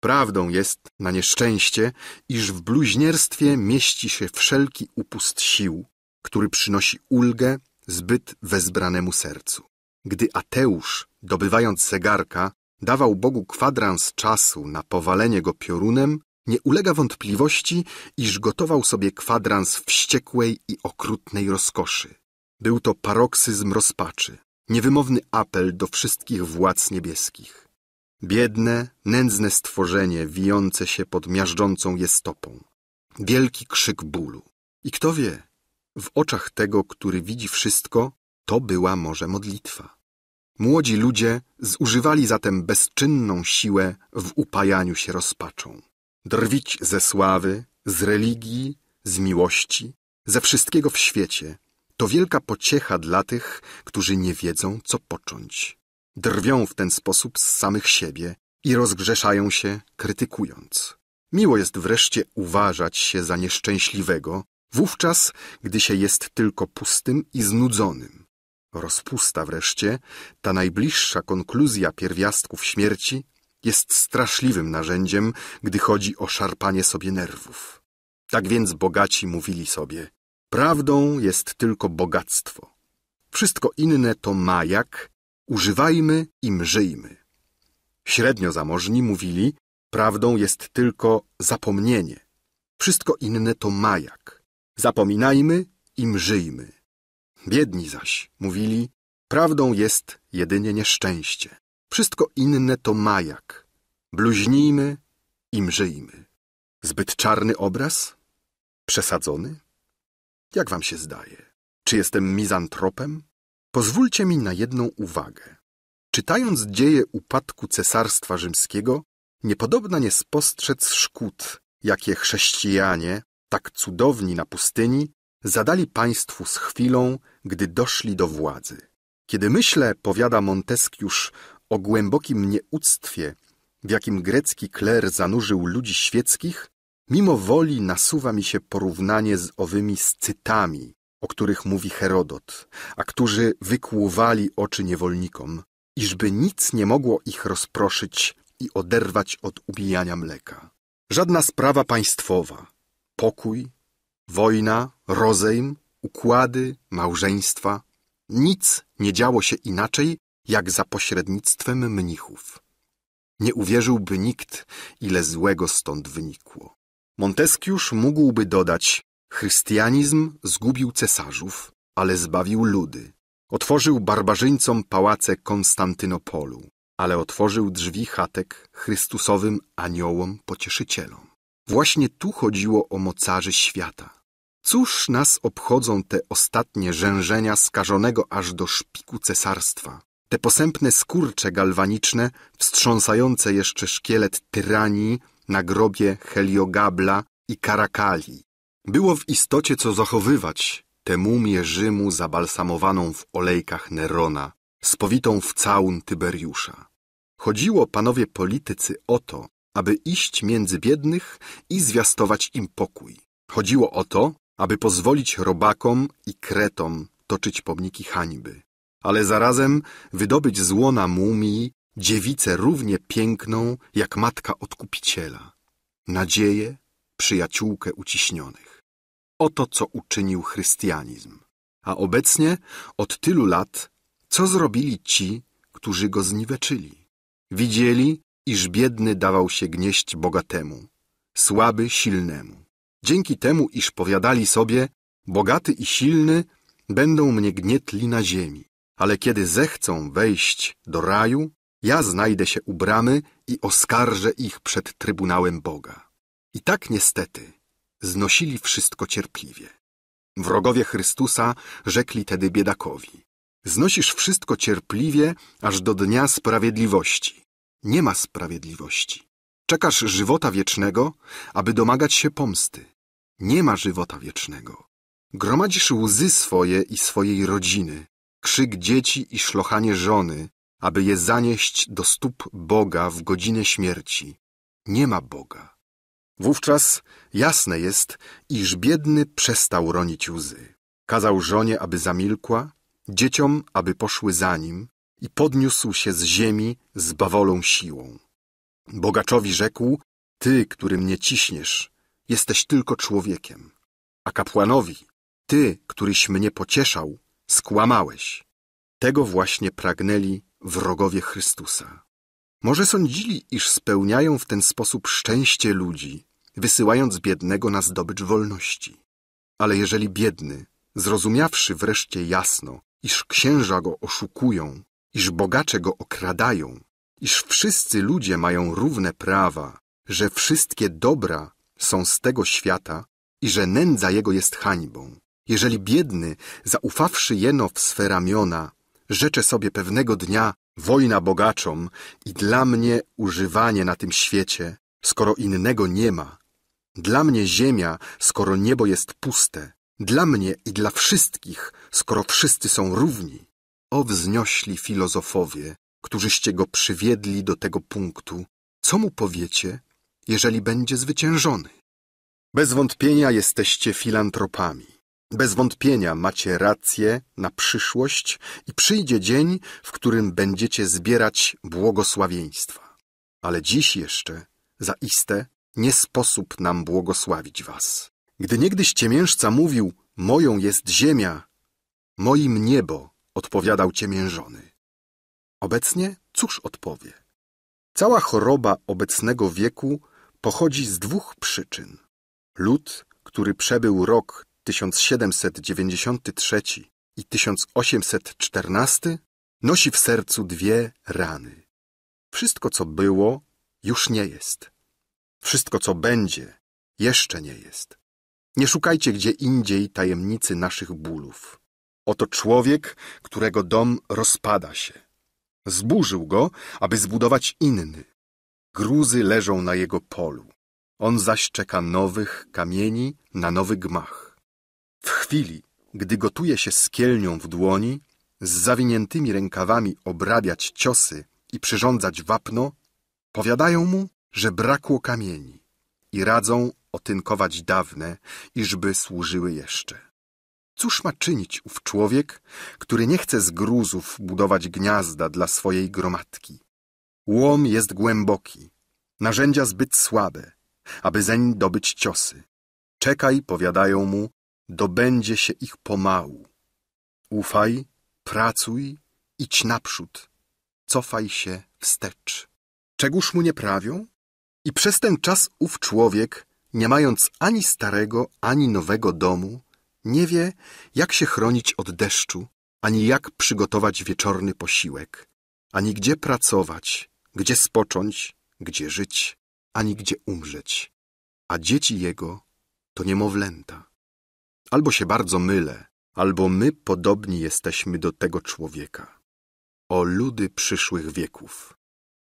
Prawdą jest na nieszczęście, iż w bluźnierstwie mieści się wszelki upust sił, który przynosi ulgę zbyt wezbranemu sercu. Gdy Ateusz, dobywając zegarka, dawał Bogu kwadrans czasu na powalenie go piorunem, nie ulega wątpliwości, iż gotował sobie kwadrans wściekłej i okrutnej rozkoszy. Był to paroksyzm rozpaczy, niewymowny apel do wszystkich władz niebieskich. Biedne, nędzne stworzenie wijące się pod miażdżącą je stopą. Wielki krzyk bólu. I kto wie, w oczach tego, który widzi wszystko, to była może modlitwa. Młodzi ludzie zużywali zatem bezczynną siłę w upajaniu się rozpaczą drwić ze sławy, z religii, z miłości, ze wszystkiego w świecie. To wielka pociecha dla tych, którzy nie wiedzą, co począć. Drwią w ten sposób z samych siebie i rozgrzeszają się, krytykując. Miło jest wreszcie uważać się za nieszczęśliwego, wówczas, gdy się jest tylko pustym i znudzonym. Rozpusta wreszcie, ta najbliższa konkluzja pierwiastków śmierci, jest straszliwym narzędziem, gdy chodzi o szarpanie sobie nerwów. Tak więc bogaci mówili sobie, prawdą jest tylko bogactwo. Wszystko inne to majak, używajmy i mrzyjmy. Średnio zamożni mówili, prawdą jest tylko zapomnienie. Wszystko inne to majak. Zapominajmy i mrzyjmy. Biedni zaś mówili, prawdą jest jedynie nieszczęście. Wszystko inne to majak. Bluźnijmy i mrzyjmy. Zbyt czarny obraz? Przesadzony? Jak wam się zdaje? Czy jestem mizantropem? Pozwólcie mi na jedną uwagę. Czytając dzieje upadku Cesarstwa Rzymskiego, niepodobna nie spostrzec szkód, jakie chrześcijanie, tak cudowni na pustyni, zadali państwu z chwilą, gdy doszli do władzy. Kiedy myślę, powiada Montesquieu o głębokim nieuctwie, w jakim grecki kler zanurzył ludzi świeckich, mimo woli nasuwa mi się porównanie z owymi scytami, o których mówi Herodot, a którzy wykłuwali oczy niewolnikom, iżby nic nie mogło ich rozproszyć i oderwać od ubijania mleka. Żadna sprawa państwowa, pokój, wojna, rozejm, układy, małżeństwa, nic nie działo się inaczej jak za pośrednictwem mnichów. Nie uwierzyłby nikt, ile złego stąd wynikło. Montesquieuż mógłby dodać, chrystianizm zgubił cesarzów, ale zbawił ludy. Otworzył barbarzyńcom pałace Konstantynopolu, ale otworzył drzwi chatek chrystusowym aniołom pocieszycielom. Właśnie tu chodziło o mocarzy świata. Cóż nas obchodzą te ostatnie rzężenia skażonego aż do szpiku cesarstwa, te posępne skurcze galwaniczne, wstrząsające jeszcze szkielet tyranii na grobie Heliogabla i Karakali. Było w istocie co zachowywać tę mumię Rzymu zabalsamowaną w olejkach Nerona, spowitą w całun Tyberiusza. Chodziło, panowie politycy, o to, aby iść między biednych i zwiastować im pokój. Chodziło o to, aby pozwolić robakom i kretom toczyć pomniki hańby ale zarazem wydobyć z łona mumii dziewicę równie piękną jak matka odkupiciela, nadzieję, przyjaciółkę uciśnionych. Oto co uczynił chrystianizm. A obecnie, od tylu lat, co zrobili ci, którzy go zniweczyli? Widzieli, iż biedny dawał się gnieść bogatemu, słaby silnemu. Dzięki temu, iż powiadali sobie, bogaty i silny będą mnie gnietli na ziemi ale kiedy zechcą wejść do raju, ja znajdę się u bramy i oskarżę ich przed Trybunałem Boga. I tak niestety znosili wszystko cierpliwie. Wrogowie Chrystusa rzekli tedy biedakowi: Znosisz wszystko cierpliwie aż do dnia sprawiedliwości. Nie ma sprawiedliwości. Czekasz żywota wiecznego, aby domagać się pomsty. Nie ma żywota wiecznego. Gromadzisz łzy swoje i swojej rodziny, krzyk dzieci i szlochanie żony, aby je zanieść do stóp Boga w godzinę śmierci. Nie ma Boga. Wówczas jasne jest, iż biedny przestał ronić łzy. Kazał żonie, aby zamilkła, dzieciom, aby poszły za nim i podniósł się z ziemi z bawolą siłą. Bogaczowi rzekł, ty, który mnie ciśniesz, jesteś tylko człowiekiem, a kapłanowi, ty, któryś mnie pocieszał, Skłamałeś. Tego właśnie pragnęli wrogowie Chrystusa. Może sądzili, iż spełniają w ten sposób szczęście ludzi, wysyłając biednego na zdobycz wolności. Ale jeżeli biedny, zrozumiawszy wreszcie jasno, iż księża go oszukują, iż bogacze go okradają, iż wszyscy ludzie mają równe prawa, że wszystkie dobra są z tego świata i że nędza jego jest hańbą, jeżeli biedny, zaufawszy jeno w swe ramiona, rzecze sobie pewnego dnia wojna bogaczom i dla mnie używanie na tym świecie, skoro innego nie ma. Dla mnie ziemia, skoro niebo jest puste. Dla mnie i dla wszystkich, skoro wszyscy są równi. O wznośli filozofowie, którzyście go przywiedli do tego punktu, co mu powiecie, jeżeli będzie zwyciężony? Bez wątpienia jesteście filantropami. Bez wątpienia macie rację na przyszłość i przyjdzie dzień, w którym będziecie zbierać błogosławieństwa. Ale dziś jeszcze, zaiste, nie sposób nam błogosławić was. Gdy niegdyś ciemiężca mówił, moją jest ziemia, moim niebo, odpowiadał ciemiężony. Obecnie cóż odpowie? Cała choroba obecnego wieku pochodzi z dwóch przyczyn. Lud, który przebył rok 1793 i 1814 nosi w sercu dwie rany. Wszystko, co było, już nie jest. Wszystko, co będzie, jeszcze nie jest. Nie szukajcie gdzie indziej tajemnicy naszych bólów. Oto człowiek, którego dom rozpada się. Zburzył go, aby zbudować inny. Gruzy leżą na jego polu. On zaś czeka nowych kamieni na nowy gmach. W chwili, gdy gotuje się skielnią w dłoni, z zawiniętymi rękawami obrabiać ciosy i przyrządzać wapno, powiadają mu, że brakło kamieni i radzą otynkować dawne, iżby służyły jeszcze. Cóż ma czynić ów człowiek, który nie chce z gruzów budować gniazda dla swojej gromadki? Łom jest głęboki, narzędzia zbyt słabe, aby zeń dobyć ciosy. Czekaj, powiadają mu, Dobędzie się ich pomału. Ufaj, pracuj, idź naprzód. Cofaj się wstecz. Czegóż mu nie prawią? I przez ten czas ów człowiek, nie mając ani starego, ani nowego domu, nie wie, jak się chronić od deszczu, ani jak przygotować wieczorny posiłek, ani gdzie pracować, gdzie spocząć, gdzie żyć, ani gdzie umrzeć. A dzieci jego to niemowlęta. Albo się bardzo mylę, albo my podobni jesteśmy do tego człowieka. O ludy przyszłych wieków!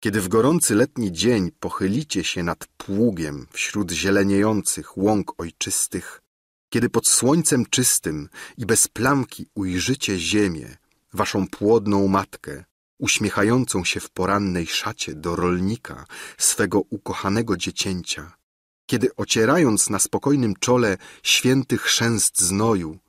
Kiedy w gorący letni dzień pochylicie się nad pługiem wśród zieleniejących łąk ojczystych, kiedy pod słońcem czystym i bez plamki ujrzycie ziemię, waszą płodną matkę, uśmiechającą się w porannej szacie do rolnika, swego ukochanego dziecięcia, kiedy ocierając na spokojnym czole świętych chrzęst znoju,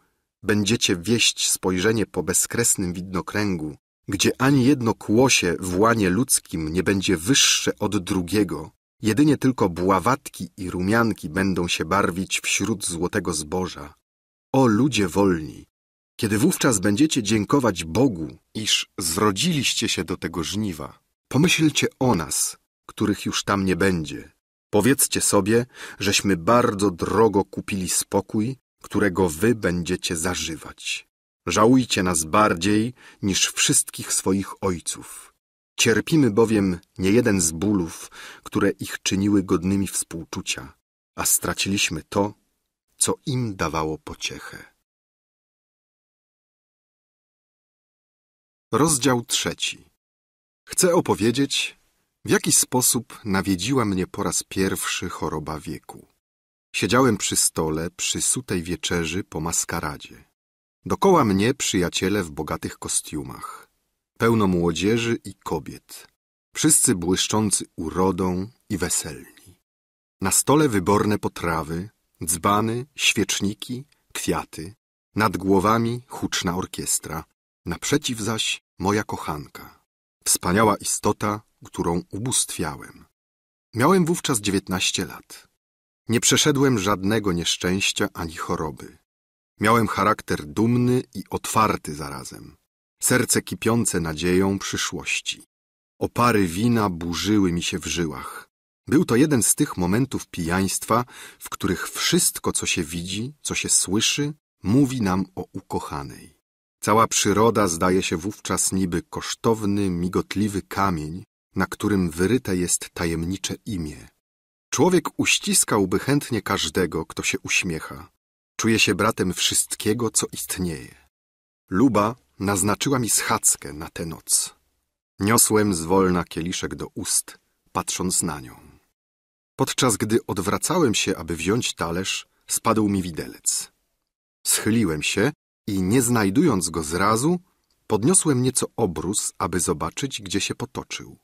będziecie wieść spojrzenie po bezkresnym widnokręgu, gdzie ani jedno kłosie w łanie ludzkim nie będzie wyższe od drugiego, jedynie tylko bławatki i rumianki będą się barwić wśród złotego zboża. O ludzie wolni! Kiedy wówczas będziecie dziękować Bogu, iż zrodziliście się do tego żniwa, pomyślcie o nas, których już tam nie będzie Powiedzcie sobie, żeśmy bardzo drogo kupili spokój, którego wy będziecie zażywać. Żałujcie nas bardziej niż wszystkich swoich ojców. Cierpimy bowiem nie jeden z bólów, które ich czyniły godnymi współczucia, a straciliśmy to, co im dawało pociechę. Rozdział trzeci. Chcę opowiedzieć, w jaki sposób nawiedziła mnie po raz pierwszy choroba wieku. Siedziałem przy stole, przy sutej wieczerzy po maskaradzie. Dokoła mnie przyjaciele w bogatych kostiumach. Pełno młodzieży i kobiet. Wszyscy błyszczący urodą i weselni. Na stole wyborne potrawy, dzbany, świeczniki, kwiaty. Nad głowami huczna orkiestra. Naprzeciw zaś moja kochanka. Wspaniała istota którą ubóstwiałem. Miałem wówczas dziewiętnaście lat. Nie przeszedłem żadnego nieszczęścia ani choroby. Miałem charakter dumny i otwarty zarazem, serce kipiące nadzieją przyszłości. Opary wina burzyły mi się w żyłach. Był to jeden z tych momentów pijaństwa, w których wszystko, co się widzi, co się słyszy, mówi nam o ukochanej. Cała przyroda zdaje się wówczas niby kosztowny, migotliwy kamień, na którym wyryte jest tajemnicze imię. Człowiek uściskałby chętnie każdego, kto się uśmiecha. Czuje się bratem wszystkiego, co istnieje. Luba naznaczyła mi schadzkę na tę noc. Niosłem zwolna kieliszek do ust, patrząc na nią. Podczas gdy odwracałem się, aby wziąć talerz, spadł mi widelec. Schyliłem się i, nie znajdując go zrazu, podniosłem nieco obrus, aby zobaczyć, gdzie się potoczył.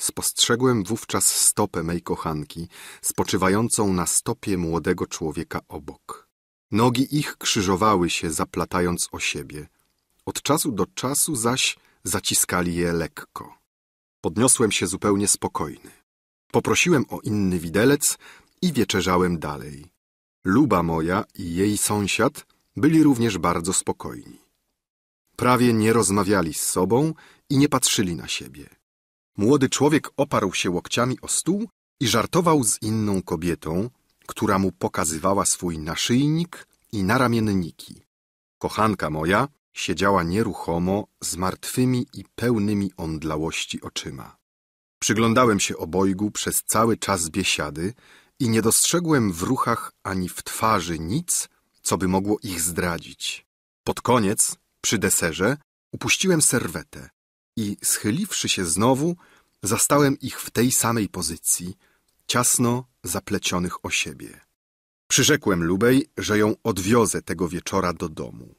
Spostrzegłem wówczas stopę mej kochanki, spoczywającą na stopie młodego człowieka obok. Nogi ich krzyżowały się, zaplatając o siebie. Od czasu do czasu zaś zaciskali je lekko. Podniosłem się zupełnie spokojny. Poprosiłem o inny widelec i wieczerzałem dalej. Luba moja i jej sąsiad byli również bardzo spokojni. Prawie nie rozmawiali z sobą i nie patrzyli na siebie. Młody człowiek oparł się łokciami o stół i żartował z inną kobietą, która mu pokazywała swój naszyjnik i naramienniki. Kochanka moja siedziała nieruchomo z martwymi i pełnymi omdlałości oczyma. Przyglądałem się obojgu przez cały czas biesiady i nie dostrzegłem w ruchach ani w twarzy nic, co by mogło ich zdradzić. Pod koniec, przy deserze, upuściłem serwetę i schyliwszy się znowu, zastałem ich w tej samej pozycji, ciasno zaplecionych o siebie. Przyrzekłem Lubej, że ją odwiozę tego wieczora do domu.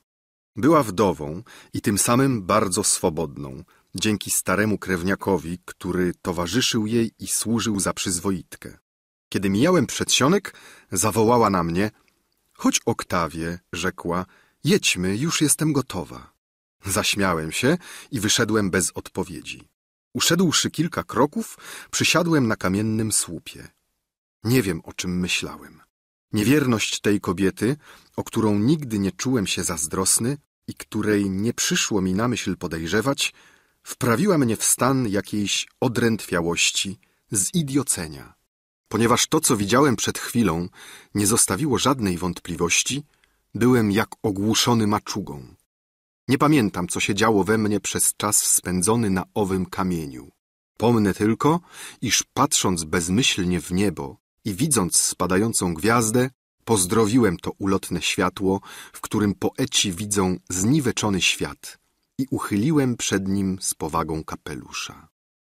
Była wdową i tym samym bardzo swobodną, dzięki staremu krewniakowi, który towarzyszył jej i służył za przyzwoitkę. Kiedy mijałem przedsionek, zawołała na mnie – Chodź, Oktawie – rzekła – jedźmy, już jestem gotowa. Zaśmiałem się i wyszedłem bez odpowiedzi. Uszedłszy kilka kroków, przysiadłem na kamiennym słupie. Nie wiem, o czym myślałem. Niewierność tej kobiety, o którą nigdy nie czułem się zazdrosny i której nie przyszło mi na myśl podejrzewać, wprawiła mnie w stan jakiejś odrętwiałości, zidiocenia. Ponieważ to, co widziałem przed chwilą, nie zostawiło żadnej wątpliwości, byłem jak ogłuszony maczugą. Nie pamiętam, co się działo we mnie przez czas spędzony na owym kamieniu. Pomnę tylko, iż patrząc bezmyślnie w niebo i widząc spadającą gwiazdę, pozdrowiłem to ulotne światło, w którym poeci widzą zniweczony świat i uchyliłem przed nim z powagą kapelusza.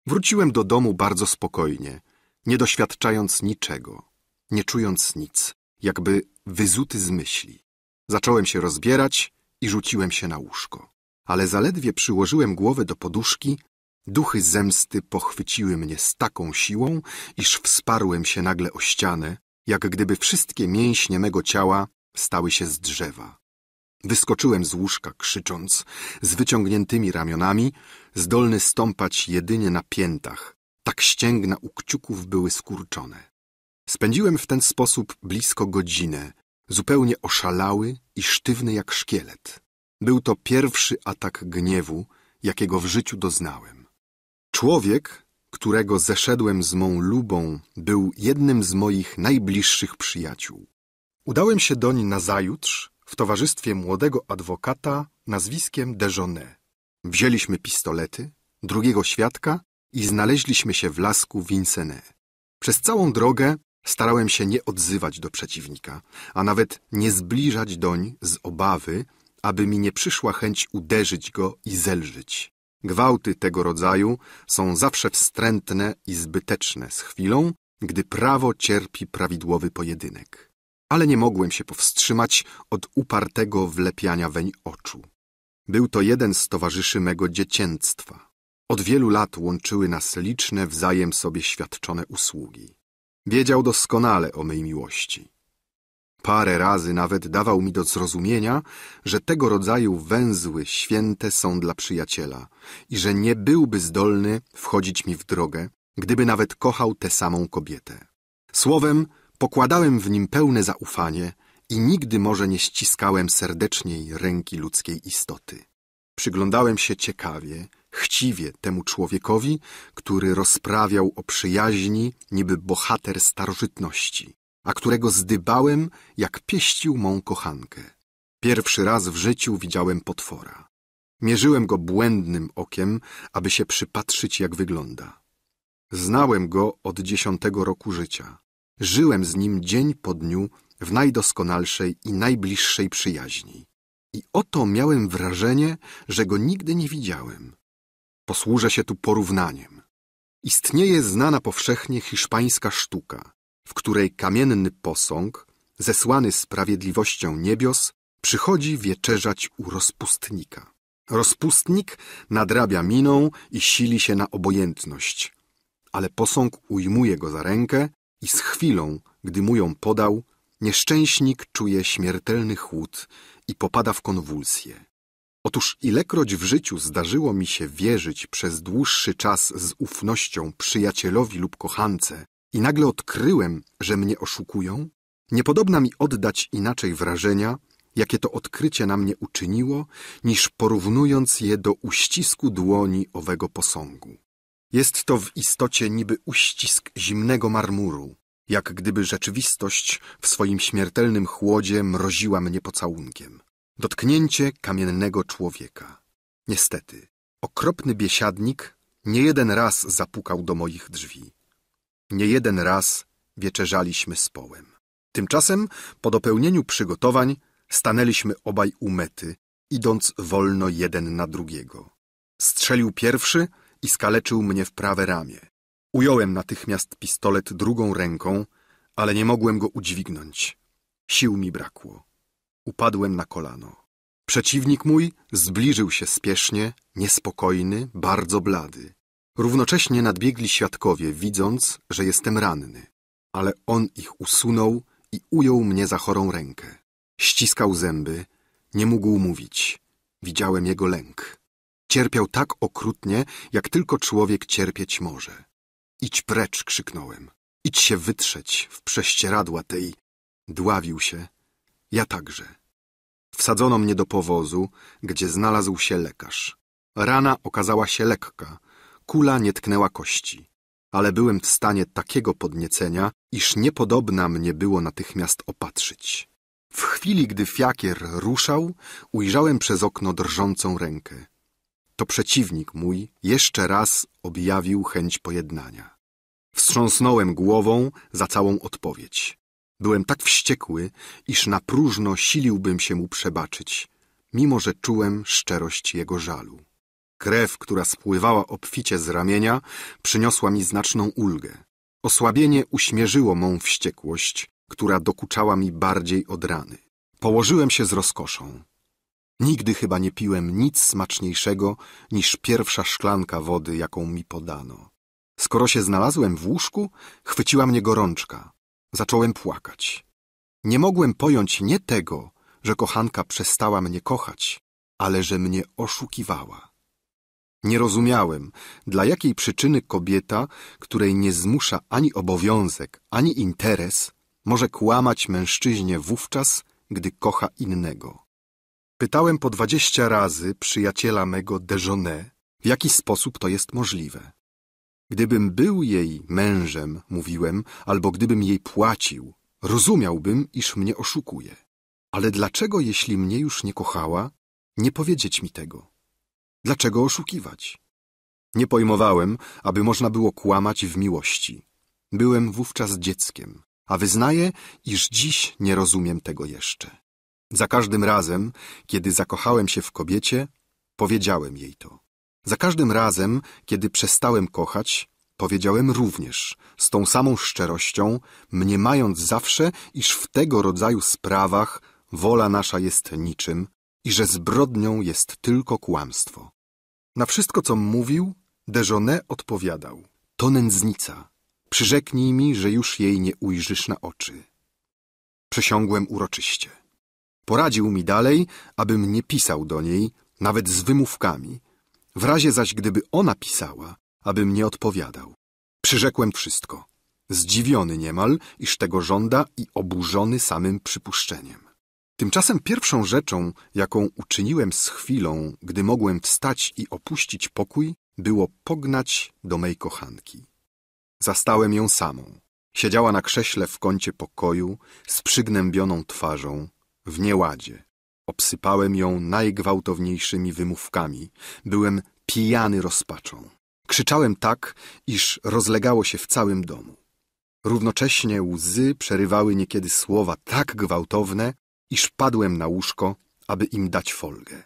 Wróciłem do domu bardzo spokojnie, nie doświadczając niczego, nie czując nic, jakby wyzuty z myśli. Zacząłem się rozbierać i rzuciłem się na łóżko. Ale zaledwie przyłożyłem głowę do poduszki, duchy zemsty pochwyciły mnie z taką siłą, iż wsparłem się nagle o ścianę, jak gdyby wszystkie mięśnie mego ciała stały się z drzewa. Wyskoczyłem z łóżka, krzycząc, z wyciągniętymi ramionami, zdolny stąpać jedynie na piętach, tak ścięgna u kciuków były skurczone. Spędziłem w ten sposób blisko godzinę, zupełnie oszalały i sztywny jak szkielet. Był to pierwszy atak gniewu, jakiego w życiu doznałem. Człowiek, którego zeszedłem z mą lubą, był jednym z moich najbliższych przyjaciół. Udałem się doń nazajutrz w towarzystwie młodego adwokata nazwiskiem Dejonet. Wzięliśmy pistolety, drugiego świadka i znaleźliśmy się w lasku Vincennes. Przez całą drogę Starałem się nie odzywać do przeciwnika, a nawet nie zbliżać doń z obawy, aby mi nie przyszła chęć uderzyć go i zelżyć. Gwałty tego rodzaju są zawsze wstrętne i zbyteczne z chwilą, gdy prawo cierpi prawidłowy pojedynek. Ale nie mogłem się powstrzymać od upartego wlepiania weń oczu. Był to jeden z towarzyszy mego dziecięctwa. Od wielu lat łączyły nas liczne wzajem sobie świadczone usługi. Wiedział doskonale o mej miłości. Parę razy nawet dawał mi do zrozumienia, że tego rodzaju węzły święte są dla przyjaciela i że nie byłby zdolny wchodzić mi w drogę, gdyby nawet kochał tę samą kobietę. Słowem, pokładałem w nim pełne zaufanie i nigdy może nie ściskałem serdeczniej ręki ludzkiej istoty. Przyglądałem się ciekawie chciwie temu człowiekowi, który rozprawiał o przyjaźni niby bohater starożytności, a którego zdybałem, jak pieścił mą kochankę. Pierwszy raz w życiu widziałem potwora. Mierzyłem go błędnym okiem, aby się przypatrzyć, jak wygląda. Znałem go od dziesiątego roku życia. Żyłem z nim dzień po dniu w najdoskonalszej i najbliższej przyjaźni. I oto miałem wrażenie, że go nigdy nie widziałem, Posłużę się tu porównaniem. Istnieje znana powszechnie hiszpańska sztuka, w której kamienny posąg, zesłany sprawiedliwością niebios, przychodzi wieczerzać u rozpustnika. Rozpustnik nadrabia miną i sili się na obojętność, ale posąg ujmuje go za rękę i z chwilą, gdy mu ją podał, nieszczęśnik czuje śmiertelny chłód i popada w konwulsję. Otóż ilekroć w życiu zdarzyło mi się wierzyć przez dłuższy czas z ufnością przyjacielowi lub kochance i nagle odkryłem, że mnie oszukują, niepodobna mi oddać inaczej wrażenia, jakie to odkrycie na mnie uczyniło, niż porównując je do uścisku dłoni owego posągu. Jest to w istocie niby uścisk zimnego marmuru, jak gdyby rzeczywistość w swoim śmiertelnym chłodzie mroziła mnie pocałunkiem. Dotknięcie kamiennego człowieka. Niestety, okropny biesiadnik nie jeden raz zapukał do moich drzwi. Nie jeden raz wieczerzaliśmy z połem. Tymczasem, po dopełnieniu przygotowań, stanęliśmy obaj u mety, idąc wolno jeden na drugiego. Strzelił pierwszy i skaleczył mnie w prawe ramię. Ująłem natychmiast pistolet drugą ręką, ale nie mogłem go udźwignąć. Sił mi brakło upadłem na kolano. Przeciwnik mój zbliżył się spiesznie, niespokojny, bardzo blady. Równocześnie nadbiegli świadkowie, widząc, że jestem ranny, ale on ich usunął i ujął mnie za chorą rękę. Ściskał zęby, nie mógł mówić. Widziałem jego lęk. Cierpiał tak okrutnie, jak tylko człowiek cierpieć może. Idź precz, krzyknąłem. Idź się wytrzeć w prześcieradła tej. Dławił się, ja także. Wsadzono mnie do powozu, gdzie znalazł się lekarz. Rana okazała się lekka, kula nie tknęła kości, ale byłem w stanie takiego podniecenia, iż niepodobna mnie było natychmiast opatrzyć. W chwili, gdy fiakier ruszał, ujrzałem przez okno drżącą rękę. To przeciwnik mój jeszcze raz objawił chęć pojednania. Wstrząsnąłem głową za całą odpowiedź. Byłem tak wściekły, iż na próżno siliłbym się mu przebaczyć, mimo że czułem szczerość jego żalu. Krew, która spływała obficie z ramienia, przyniosła mi znaczną ulgę. Osłabienie uśmierzyło mą wściekłość, która dokuczała mi bardziej od rany. Położyłem się z rozkoszą. Nigdy chyba nie piłem nic smaczniejszego niż pierwsza szklanka wody, jaką mi podano. Skoro się znalazłem w łóżku, chwyciła mnie gorączka. Zacząłem płakać. Nie mogłem pojąć nie tego, że kochanka przestała mnie kochać, ale że mnie oszukiwała. Nie rozumiałem, dla jakiej przyczyny kobieta, której nie zmusza ani obowiązek, ani interes, może kłamać mężczyźnie wówczas, gdy kocha innego. Pytałem po dwadzieścia razy przyjaciela mego Dejonet, w jaki sposób to jest możliwe. Gdybym był jej mężem, mówiłem, albo gdybym jej płacił, rozumiałbym, iż mnie oszukuje. Ale dlaczego, jeśli mnie już nie kochała, nie powiedzieć mi tego? Dlaczego oszukiwać? Nie pojmowałem, aby można było kłamać w miłości. Byłem wówczas dzieckiem, a wyznaję, iż dziś nie rozumiem tego jeszcze. Za każdym razem, kiedy zakochałem się w kobiecie, powiedziałem jej to. Za każdym razem, kiedy przestałem kochać, powiedziałem również z tą samą szczerością, mniemając zawsze, iż w tego rodzaju sprawach wola nasza jest niczym i że zbrodnią jest tylko kłamstwo. Na wszystko, co mówił, Dejonet odpowiadał. To nędznica. Przyrzeknij mi, że już jej nie ujrzysz na oczy. Przysiągłem uroczyście. Poradził mi dalej, abym nie pisał do niej, nawet z wymówkami – w razie zaś, gdyby ona pisała, abym nie odpowiadał. Przyrzekłem wszystko, zdziwiony niemal, iż tego żąda i oburzony samym przypuszczeniem. Tymczasem pierwszą rzeczą, jaką uczyniłem z chwilą, gdy mogłem wstać i opuścić pokój, było pognać do mej kochanki. Zastałem ją samą. Siedziała na krześle w kącie pokoju, z przygnębioną twarzą, w nieładzie. Obsypałem ją najgwałtowniejszymi wymówkami. Byłem pijany rozpaczą. Krzyczałem tak, iż rozlegało się w całym domu. Równocześnie łzy przerywały niekiedy słowa tak gwałtowne, iż padłem na łóżko, aby im dać folgę.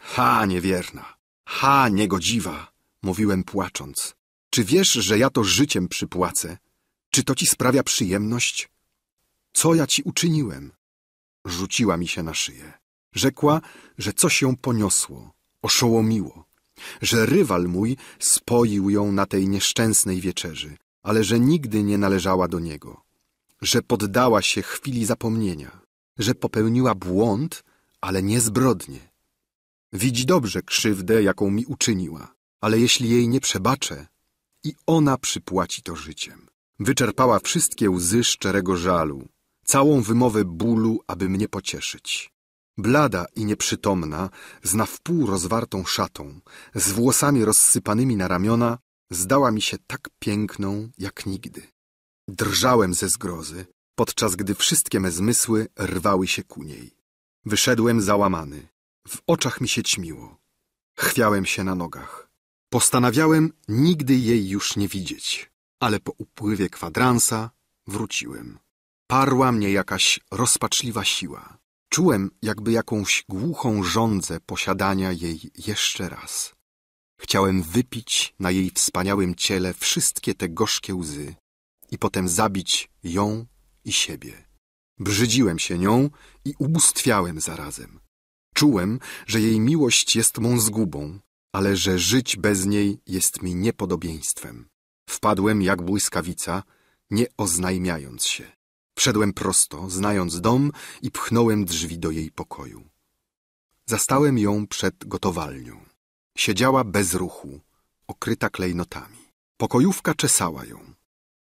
Ha, niewierna! Ha, niegodziwa! Mówiłem płacząc. Czy wiesz, że ja to życiem przypłacę? Czy to ci sprawia przyjemność? Co ja ci uczyniłem? Rzuciła mi się na szyję. Rzekła, że coś ją poniosło, oszołomiło, że rywal mój spoił ją na tej nieszczęsnej wieczerzy, ale że nigdy nie należała do niego, że poddała się chwili zapomnienia, że popełniła błąd, ale nie zbrodnie. Widzi dobrze krzywdę, jaką mi uczyniła, ale jeśli jej nie przebaczę, i ona przypłaci to życiem. Wyczerpała wszystkie łzy szczerego żalu, całą wymowę bólu, aby mnie pocieszyć. Blada i nieprzytomna, z na wpół rozwartą szatą, z włosami rozsypanymi na ramiona, zdała mi się tak piękną jak nigdy. Drżałem ze zgrozy, podczas gdy wszystkie me zmysły rwały się ku niej. Wyszedłem załamany. W oczach mi się ćmiło. Chwiałem się na nogach. Postanawiałem nigdy jej już nie widzieć, ale po upływie kwadransa wróciłem. Parła mnie jakaś rozpaczliwa siła. Czułem jakby jakąś głuchą żądzę posiadania jej jeszcze raz. Chciałem wypić na jej wspaniałym ciele wszystkie te gorzkie łzy i potem zabić ją i siebie. Brzydziłem się nią i ubóstwiałem zarazem. Czułem, że jej miłość jest mą zgubą, ale że żyć bez niej jest mi niepodobieństwem. Wpadłem jak błyskawica, nie oznajmiając się. Wszedłem prosto, znając dom i pchnąłem drzwi do jej pokoju. Zastałem ją przed gotowalnią. Siedziała bez ruchu, okryta klejnotami. Pokojówka czesała ją.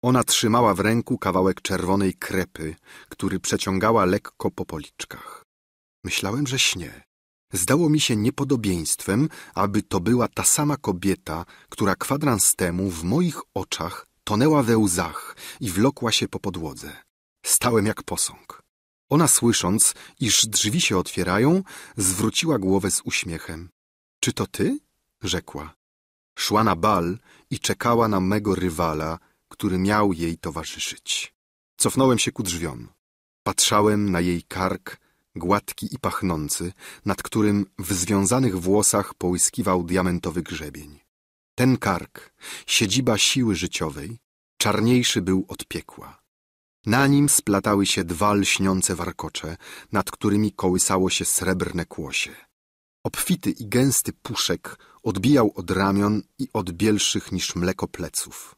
Ona trzymała w ręku kawałek czerwonej krepy, który przeciągała lekko po policzkach. Myślałem, że śnie. Zdało mi się niepodobieństwem, aby to była ta sama kobieta, która kwadrans temu w moich oczach tonęła we łzach i wlokła się po podłodze. Stałem jak posąg. Ona słysząc, iż drzwi się otwierają, zwróciła głowę z uśmiechem. Czy to ty? rzekła. Szła na bal i czekała na mego rywala, który miał jej towarzyszyć. Cofnąłem się ku drzwiom. Patrzałem na jej kark, gładki i pachnący, nad którym w związanych włosach połyskiwał diamentowy grzebień. Ten kark, siedziba siły życiowej, czarniejszy był od piekła. Na nim splatały się dwa lśniące warkocze, nad którymi kołysało się srebrne kłosie. Obfity i gęsty puszek odbijał od ramion i od bielszych niż mleko pleców.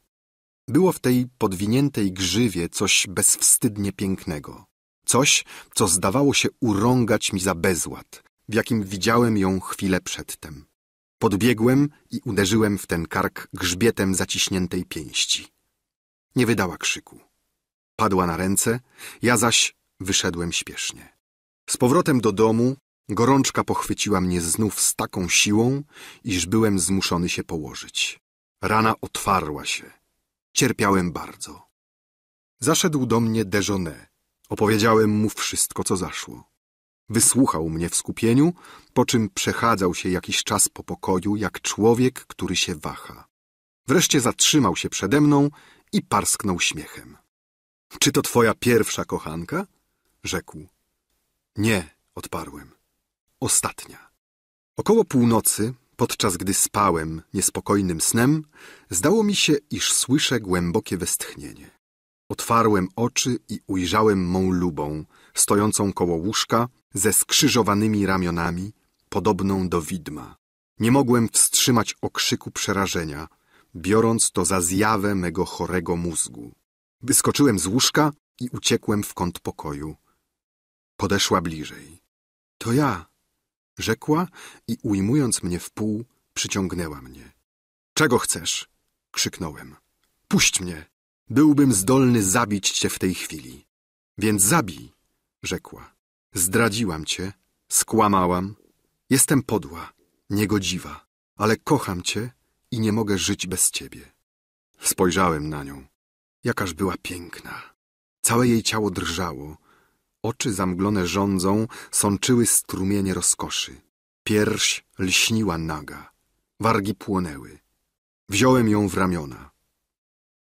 Było w tej podwiniętej grzywie coś bezwstydnie pięknego. Coś, co zdawało się urągać mi za bezład, w jakim widziałem ją chwilę przedtem. Podbiegłem i uderzyłem w ten kark grzbietem zaciśniętej pięści. Nie wydała krzyku. Padła na ręce, ja zaś wyszedłem śpiesznie. Z powrotem do domu gorączka pochwyciła mnie znów z taką siłą, iż byłem zmuszony się położyć. Rana otwarła się. Cierpiałem bardzo. Zaszedł do mnie Dejonet. Opowiedziałem mu wszystko, co zaszło. Wysłuchał mnie w skupieniu, po czym przechadzał się jakiś czas po pokoju, jak człowiek, który się waha. Wreszcie zatrzymał się przede mną i parsknął śmiechem. Czy to twoja pierwsza kochanka? Rzekł. Nie, odparłem. Ostatnia. Około północy, podczas gdy spałem niespokojnym snem, zdało mi się, iż słyszę głębokie westchnienie. Otwarłem oczy i ujrzałem mą lubą, stojącą koło łóżka, ze skrzyżowanymi ramionami, podobną do widma. Nie mogłem wstrzymać okrzyku przerażenia, biorąc to za zjawę mego chorego mózgu. Wyskoczyłem z łóżka i uciekłem w kąt pokoju. Podeszła bliżej. To ja, rzekła i ujmując mnie w pół, przyciągnęła mnie. Czego chcesz? krzyknąłem. Puść mnie! Byłbym zdolny zabić cię w tej chwili. Więc zabij, rzekła. Zdradziłam cię, skłamałam. Jestem podła, niegodziwa, ale kocham cię i nie mogę żyć bez ciebie. Spojrzałem na nią. Jakaż była piękna. Całe jej ciało drżało. Oczy zamglone żądzą sączyły strumienie rozkoszy. Pierś lśniła naga. Wargi płonęły. Wziąłem ją w ramiona.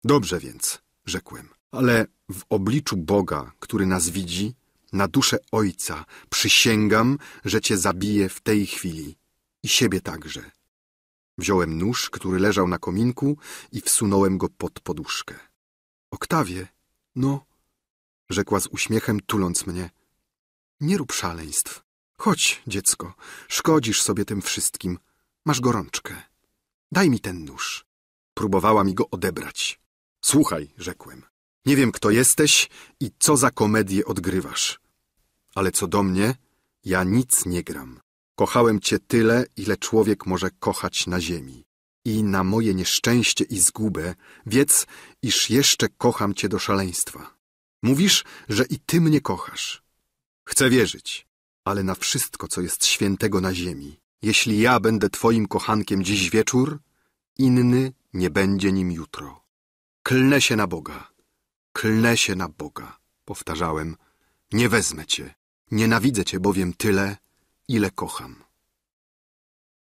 Dobrze więc, rzekłem, ale w obliczu Boga, który nas widzi, na duszę Ojca przysięgam, że cię zabiję w tej chwili i siebie także. Wziąłem nóż, który leżał na kominku i wsunąłem go pod poduszkę. Oktawie, no, rzekła z uśmiechem, tuląc mnie. Nie rób szaleństw. Chodź, dziecko, szkodzisz sobie tym wszystkim. Masz gorączkę. Daj mi ten nóż. Próbowała mi go odebrać. Słuchaj, rzekłem. Nie wiem, kto jesteś i co za komedię odgrywasz. Ale co do mnie, ja nic nie gram. Kochałem cię tyle, ile człowiek może kochać na ziemi i na moje nieszczęście i zgubę, wiedz, iż jeszcze kocham cię do szaleństwa. Mówisz, że i ty mnie kochasz. Chcę wierzyć, ale na wszystko, co jest świętego na ziemi. Jeśli ja będę twoim kochankiem dziś wieczór, inny nie będzie nim jutro. Klnę się na Boga, klnę się na Boga, powtarzałem. Nie wezmę cię, nienawidzę cię bowiem tyle, ile kocham.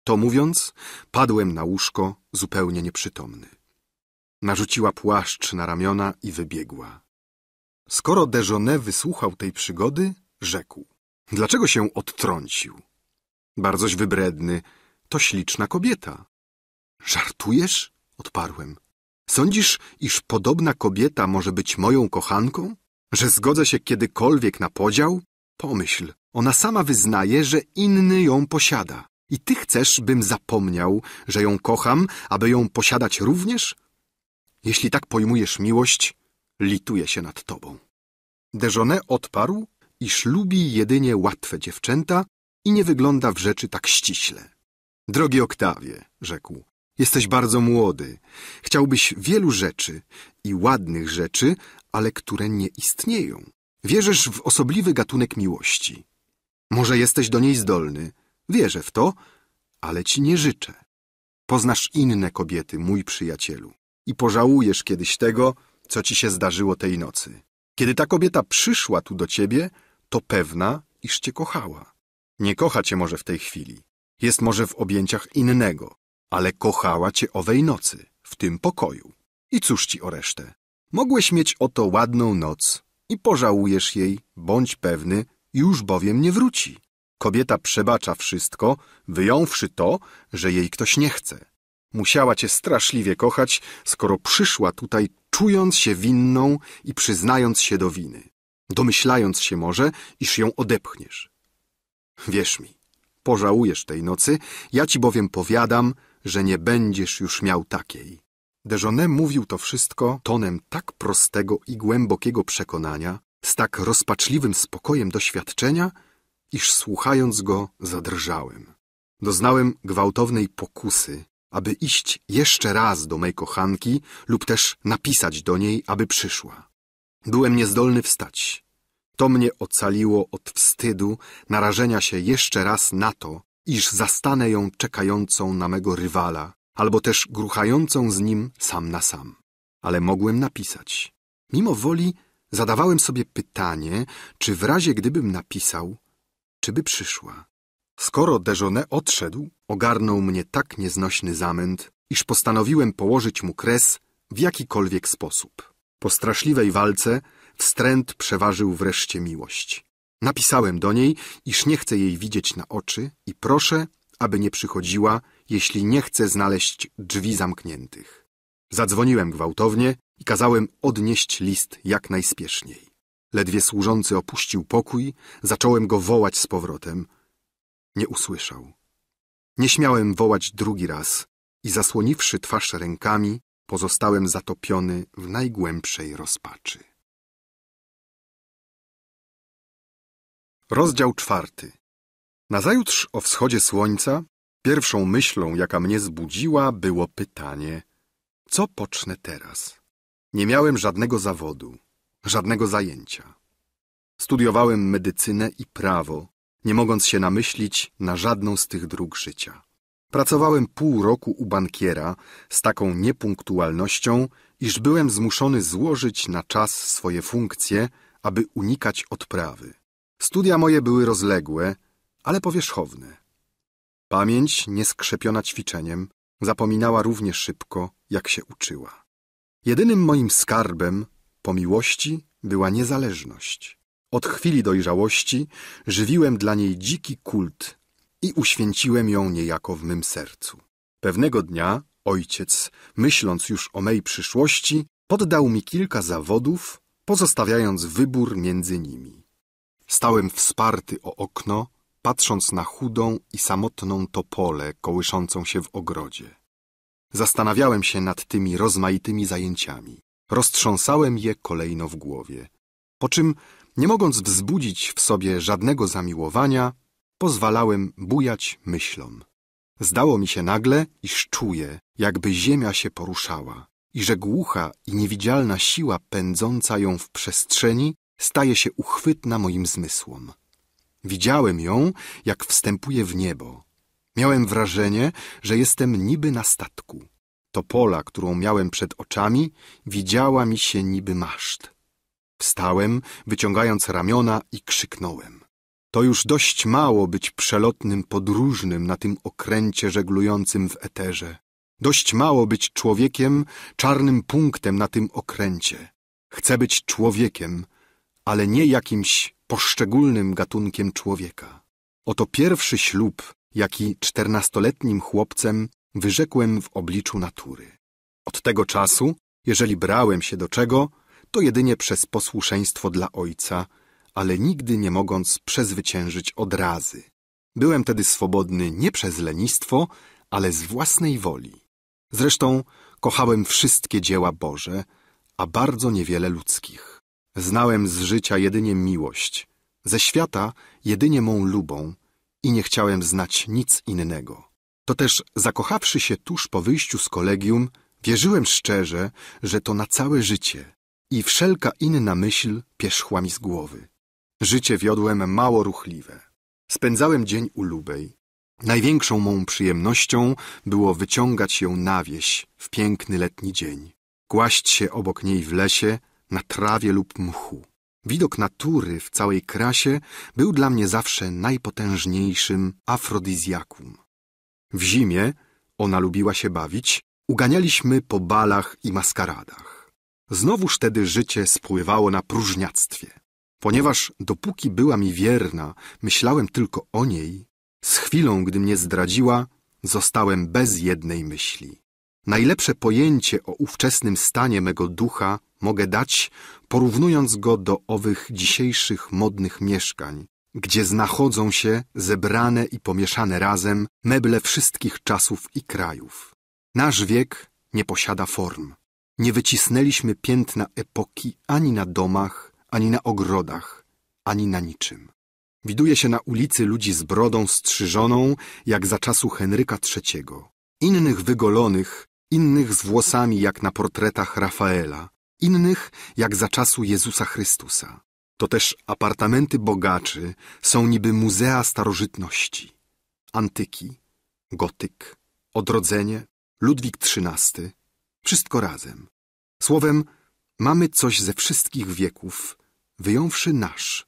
To mówiąc, padłem na łóżko zupełnie nieprzytomny. Narzuciła płaszcz na ramiona i wybiegła. Skoro Dejonay wysłuchał tej przygody, rzekł. Dlaczego się odtrącił? Bardzoś wybredny. To śliczna kobieta. Żartujesz? Odparłem. Sądzisz, iż podobna kobieta może być moją kochanką? Że zgodzę się kiedykolwiek na podział? Pomyśl, ona sama wyznaje, że inny ją posiada. I ty chcesz, bym zapomniał, że ją kocham, aby ją posiadać również? Jeśli tak pojmujesz miłość, lituję się nad tobą. Dejonet odparł, iż lubi jedynie łatwe dziewczęta i nie wygląda w rzeczy tak ściśle. Drogi Oktawie, rzekł, jesteś bardzo młody. Chciałbyś wielu rzeczy i ładnych rzeczy, ale które nie istnieją. Wierzysz w osobliwy gatunek miłości. Może jesteś do niej zdolny, Wierzę w to, ale ci nie życzę. Poznasz inne kobiety, mój przyjacielu, i pożałujesz kiedyś tego, co ci się zdarzyło tej nocy. Kiedy ta kobieta przyszła tu do ciebie, to pewna, iż cię kochała. Nie kocha cię może w tej chwili. Jest może w objęciach innego, ale kochała cię owej nocy, w tym pokoju. I cóż ci o resztę? Mogłeś mieć oto ładną noc i pożałujesz jej, bądź pewny, już bowiem nie wróci. Kobieta przebacza wszystko, wyjąwszy to, że jej ktoś nie chce. Musiała cię straszliwie kochać, skoro przyszła tutaj czując się winną i przyznając się do winy, domyślając się może, iż ją odepchniesz. Wierz mi, pożałujesz tej nocy, ja ci bowiem powiadam, że nie będziesz już miał takiej. Dejonet mówił to wszystko tonem tak prostego i głębokiego przekonania, z tak rozpaczliwym spokojem doświadczenia, iż słuchając go zadrżałem. Doznałem gwałtownej pokusy, aby iść jeszcze raz do mej kochanki lub też napisać do niej, aby przyszła. Byłem niezdolny wstać. To mnie ocaliło od wstydu narażenia się jeszcze raz na to, iż zastanę ją czekającą na mego rywala, albo też gruchającą z nim sam na sam. Ale mogłem napisać. Mimo woli zadawałem sobie pytanie, czy w razie gdybym napisał, czyby przyszła. Skoro Dejonę odszedł, ogarnął mnie tak nieznośny zamęt, iż postanowiłem położyć mu kres w jakikolwiek sposób. Po straszliwej walce wstręt przeważył wreszcie miłość. Napisałem do niej, iż nie chcę jej widzieć na oczy i proszę, aby nie przychodziła, jeśli nie chce znaleźć drzwi zamkniętych. Zadzwoniłem gwałtownie i kazałem odnieść list jak najspieszniej. Ledwie służący opuścił pokój, zacząłem go wołać z powrotem. Nie usłyszał. Nie śmiałem wołać drugi raz i zasłoniwszy twarz rękami, pozostałem zatopiony w najgłębszej rozpaczy. Rozdział czwarty. Nazajutrz o wschodzie słońca pierwszą myślą, jaka mnie zbudziła, było pytanie: co pocznę teraz? Nie miałem żadnego zawodu żadnego zajęcia. Studiowałem medycynę i prawo, nie mogąc się namyślić na żadną z tych dróg życia. Pracowałem pół roku u bankiera z taką niepunktualnością, iż byłem zmuszony złożyć na czas swoje funkcje, aby unikać odprawy. Studia moje były rozległe, ale powierzchowne. Pamięć, nieskrzepiona ćwiczeniem, zapominała równie szybko, jak się uczyła. Jedynym moim skarbem po miłości była niezależność. Od chwili dojrzałości żywiłem dla niej dziki kult i uświęciłem ją niejako w mym sercu. Pewnego dnia ojciec, myśląc już o mej przyszłości, poddał mi kilka zawodów, pozostawiając wybór między nimi. Stałem wsparty o okno, patrząc na chudą i samotną topole kołyszącą się w ogrodzie. Zastanawiałem się nad tymi rozmaitymi zajęciami. Roztrząsałem je kolejno w głowie. Po czym, nie mogąc wzbudzić w sobie żadnego zamiłowania, pozwalałem bujać myślom. Zdało mi się nagle, iż czuję, jakby ziemia się poruszała i że głucha i niewidzialna siła pędząca ją w przestrzeni staje się uchwytna moim zmysłom. Widziałem ją, jak wstępuje w niebo. Miałem wrażenie, że jestem niby na statku topola, którą miałem przed oczami, widziała mi się niby maszt. Wstałem, wyciągając ramiona i krzyknąłem. To już dość mało być przelotnym podróżnym na tym okręcie żeglującym w eterze. Dość mało być człowiekiem, czarnym punktem na tym okręcie. Chcę być człowiekiem, ale nie jakimś poszczególnym gatunkiem człowieka. Oto pierwszy ślub, jaki czternastoletnim chłopcem wyrzekłem w obliczu natury. Od tego czasu, jeżeli brałem się do czego, to jedynie przez posłuszeństwo dla Ojca, ale nigdy nie mogąc przezwyciężyć odrazy. Byłem tedy swobodny nie przez lenistwo, ale z własnej woli. Zresztą kochałem wszystkie dzieła Boże, a bardzo niewiele ludzkich. Znałem z życia jedynie miłość, ze świata jedynie mą lubą i nie chciałem znać nic innego. To też zakochawszy się tuż po wyjściu z kolegium, wierzyłem szczerze, że to na całe życie i wszelka inna myśl pierzchła mi z głowy. Życie wiodłem mało ruchliwe. Spędzałem dzień u Lubej. Największą mą przyjemnością było wyciągać ją na wieś w piękny letni dzień. Kłaść się obok niej w lesie, na trawie lub mchu. Widok natury w całej krasie był dla mnie zawsze najpotężniejszym afrodyzjakum. W zimie ona lubiła się bawić, uganialiśmy po balach i maskaradach. Znowuż tedy życie spływało na próżniactwie. Ponieważ dopóki była mi wierna, myślałem tylko o niej, z chwilą, gdy mnie zdradziła, zostałem bez jednej myśli. Najlepsze pojęcie o ówczesnym stanie mego ducha mogę dać, porównując go do owych dzisiejszych modnych mieszkań, gdzie znachodzą się zebrane i pomieszane razem meble wszystkich czasów i krajów. Nasz wiek nie posiada form. Nie wycisnęliśmy piętna epoki ani na domach, ani na ogrodach, ani na niczym. Widuje się na ulicy ludzi z brodą strzyżoną, jak za czasu Henryka III, innych wygolonych, innych z włosami jak na portretach Rafaela, innych jak za czasu Jezusa Chrystusa. To też apartamenty bogaczy są niby muzea starożytności. Antyki, gotyk, odrodzenie, Ludwik XIII, wszystko razem. Słowem, mamy coś ze wszystkich wieków, wyjąwszy nasz.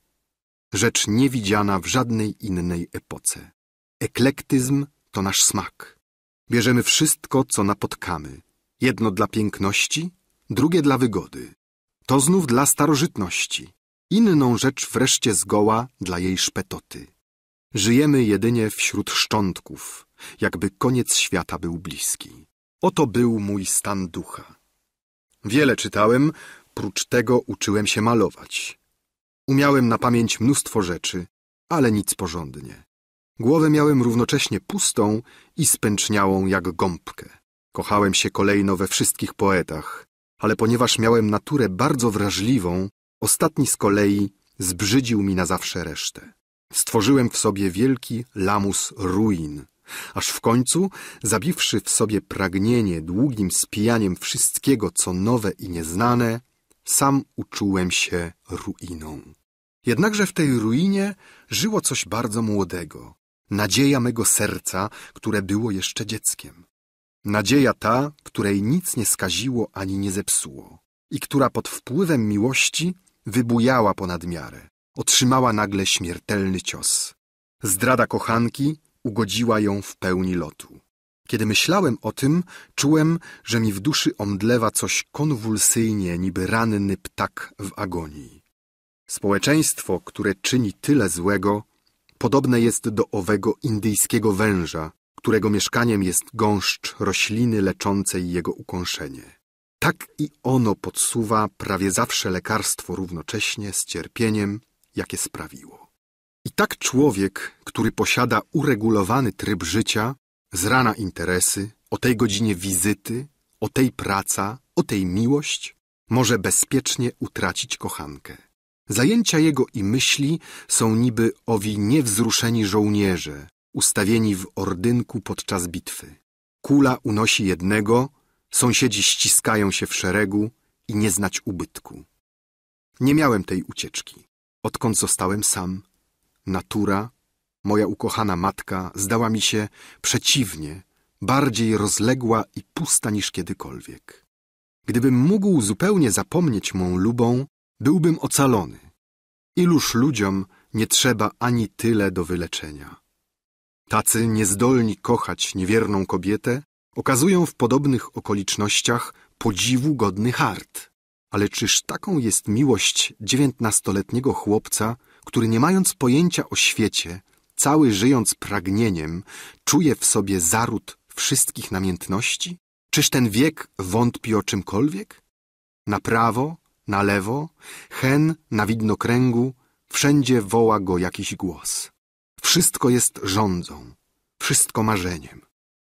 Rzecz niewidziana w żadnej innej epoce. Eklektyzm to nasz smak. Bierzemy wszystko, co napotkamy. Jedno dla piękności, drugie dla wygody. To znów dla starożytności inną rzecz wreszcie zgoła dla jej szpetoty. Żyjemy jedynie wśród szczątków, jakby koniec świata był bliski. Oto był mój stan ducha. Wiele czytałem, prócz tego uczyłem się malować. Umiałem na pamięć mnóstwo rzeczy, ale nic porządnie. Głowę miałem równocześnie pustą i spęczniałą jak gąbkę. Kochałem się kolejno we wszystkich poetach, ale ponieważ miałem naturę bardzo wrażliwą, Ostatni z kolei zbrzydził mi na zawsze resztę. Stworzyłem w sobie wielki lamus ruin, aż w końcu, zabiwszy w sobie pragnienie długim spijaniem wszystkiego, co nowe i nieznane, sam uczułem się ruiną. Jednakże w tej ruinie żyło coś bardzo młodego, nadzieja mego serca, które było jeszcze dzieckiem. Nadzieja ta, której nic nie skaziło ani nie zepsuło i która pod wpływem miłości wybujała ponad miarę. Otrzymała nagle śmiertelny cios. Zdrada kochanki ugodziła ją w pełni lotu. Kiedy myślałem o tym, czułem, że mi w duszy omdlewa coś konwulsyjnie, niby ranny ptak w agonii. Społeczeństwo, które czyni tyle złego, podobne jest do owego indyjskiego węża, którego mieszkaniem jest gąszcz rośliny leczącej jego ukąszenie. Tak i ono podsuwa prawie zawsze lekarstwo równocześnie z cierpieniem, jakie sprawiło. I tak człowiek, który posiada uregulowany tryb życia, z rana interesy, o tej godzinie wizyty, o tej praca, o tej miłość, może bezpiecznie utracić kochankę. Zajęcia jego i myśli są niby owi niewzruszeni żołnierze, ustawieni w ordynku podczas bitwy. Kula unosi jednego, Sąsiedzi ściskają się w szeregu i nie znać ubytku. Nie miałem tej ucieczki. Odkąd zostałem sam, natura, moja ukochana matka, zdała mi się przeciwnie, bardziej rozległa i pusta niż kiedykolwiek. Gdybym mógł zupełnie zapomnieć mą lubą, byłbym ocalony. Iluż ludziom nie trzeba ani tyle do wyleczenia. Tacy niezdolni kochać niewierną kobietę okazują w podobnych okolicznościach podziwu godny hart. Ale czyż taką jest miłość dziewiętnastoletniego chłopca, który nie mając pojęcia o świecie, cały żyjąc pragnieniem, czuje w sobie zaród wszystkich namiętności? Czyż ten wiek wątpi o czymkolwiek? Na prawo, na lewo, hen na widnokręgu, wszędzie woła go jakiś głos. Wszystko jest rządzą, wszystko marzeniem.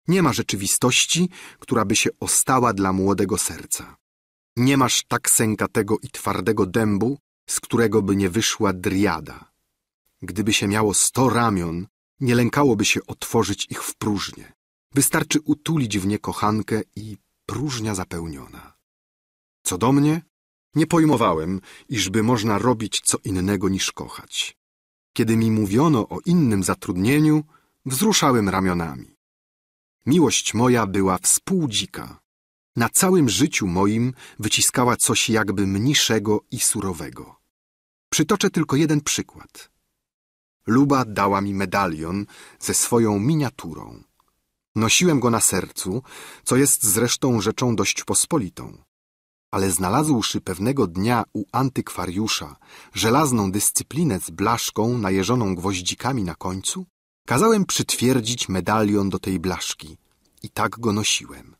Nie ma rzeczywistości, która by się ostała dla młodego serca. Nie masz tak sękatego i twardego dębu, z którego by nie wyszła driada. Gdyby się miało sto ramion, nie lękałoby się otworzyć ich w próżnię. Wystarczy utulić w nie kochankę i próżnia zapełniona. Co do mnie, nie pojmowałem, iżby można robić co innego niż kochać. Kiedy mi mówiono o innym zatrudnieniu, wzruszałem ramionami. Miłość moja była współdzika. Na całym życiu moim wyciskała coś jakby mniszego i surowego. Przytoczę tylko jeden przykład. Luba dała mi medalion ze swoją miniaturą. Nosiłem go na sercu, co jest zresztą rzeczą dość pospolitą. Ale znalazłszy pewnego dnia u antykwariusza żelazną dyscyplinę z blaszką najeżoną gwoździkami na końcu, Kazałem przytwierdzić medalion do tej blaszki i tak go nosiłem.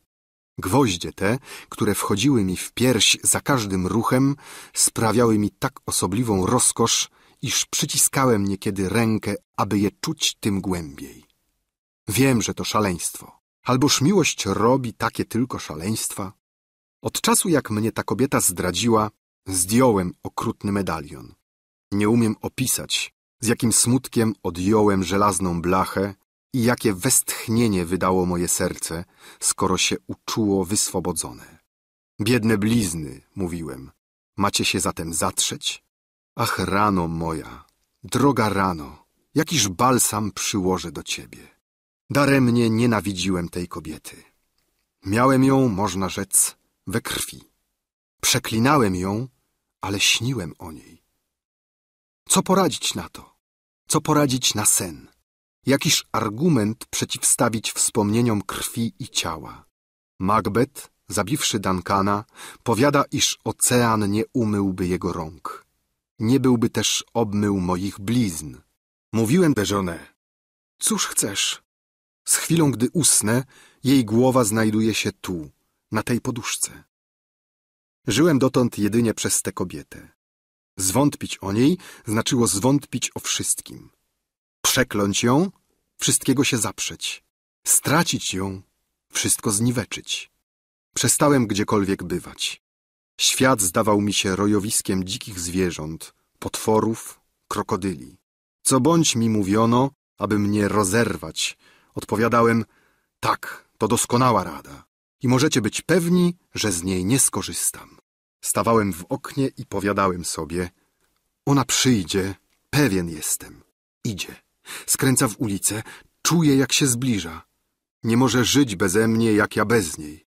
Gwoździe te, które wchodziły mi w pierś za każdym ruchem, sprawiały mi tak osobliwą rozkosz, iż przyciskałem niekiedy rękę, aby je czuć tym głębiej. Wiem, że to szaleństwo. Alboż miłość robi takie tylko szaleństwa? Od czasu, jak mnie ta kobieta zdradziła, zdjąłem okrutny medalion. Nie umiem opisać, z jakim smutkiem odjąłem żelazną blachę i jakie westchnienie wydało moje serce, skoro się uczuło wyswobodzone. Biedne blizny, mówiłem, macie się zatem zatrzeć? Ach, rano moja, droga rano, jakiż balsam przyłożę do ciebie. Daremnie nienawidziłem tej kobiety. Miałem ją, można rzec, we krwi. Przeklinałem ją, ale śniłem o niej. Co poradzić na to? Co poradzić na sen? Jakiż argument przeciwstawić wspomnieniom krwi i ciała? Macbeth, zabiwszy Duncana, powiada, iż ocean nie umyłby jego rąk. Nie byłby też obmył moich blizn. Mówiłem żonę. Cóż chcesz? Z chwilą, gdy usnę, jej głowa znajduje się tu, na tej poduszce. Żyłem dotąd jedynie przez tę kobietę. Zwątpić o niej znaczyło zwątpić o wszystkim. Przekląć ją, wszystkiego się zaprzeć. Stracić ją, wszystko zniweczyć. Przestałem gdziekolwiek bywać. Świat zdawał mi się rojowiskiem dzikich zwierząt, potworów, krokodyli. Co bądź mi mówiono, aby mnie rozerwać, odpowiadałem, tak, to doskonała rada i możecie być pewni, że z niej nie skorzystam. Stawałem w oknie i powiadałem sobie Ona przyjdzie, pewien jestem. Idzie. Skręca w ulicę, czuje jak się zbliża. Nie może żyć beze mnie, jak ja bez niej.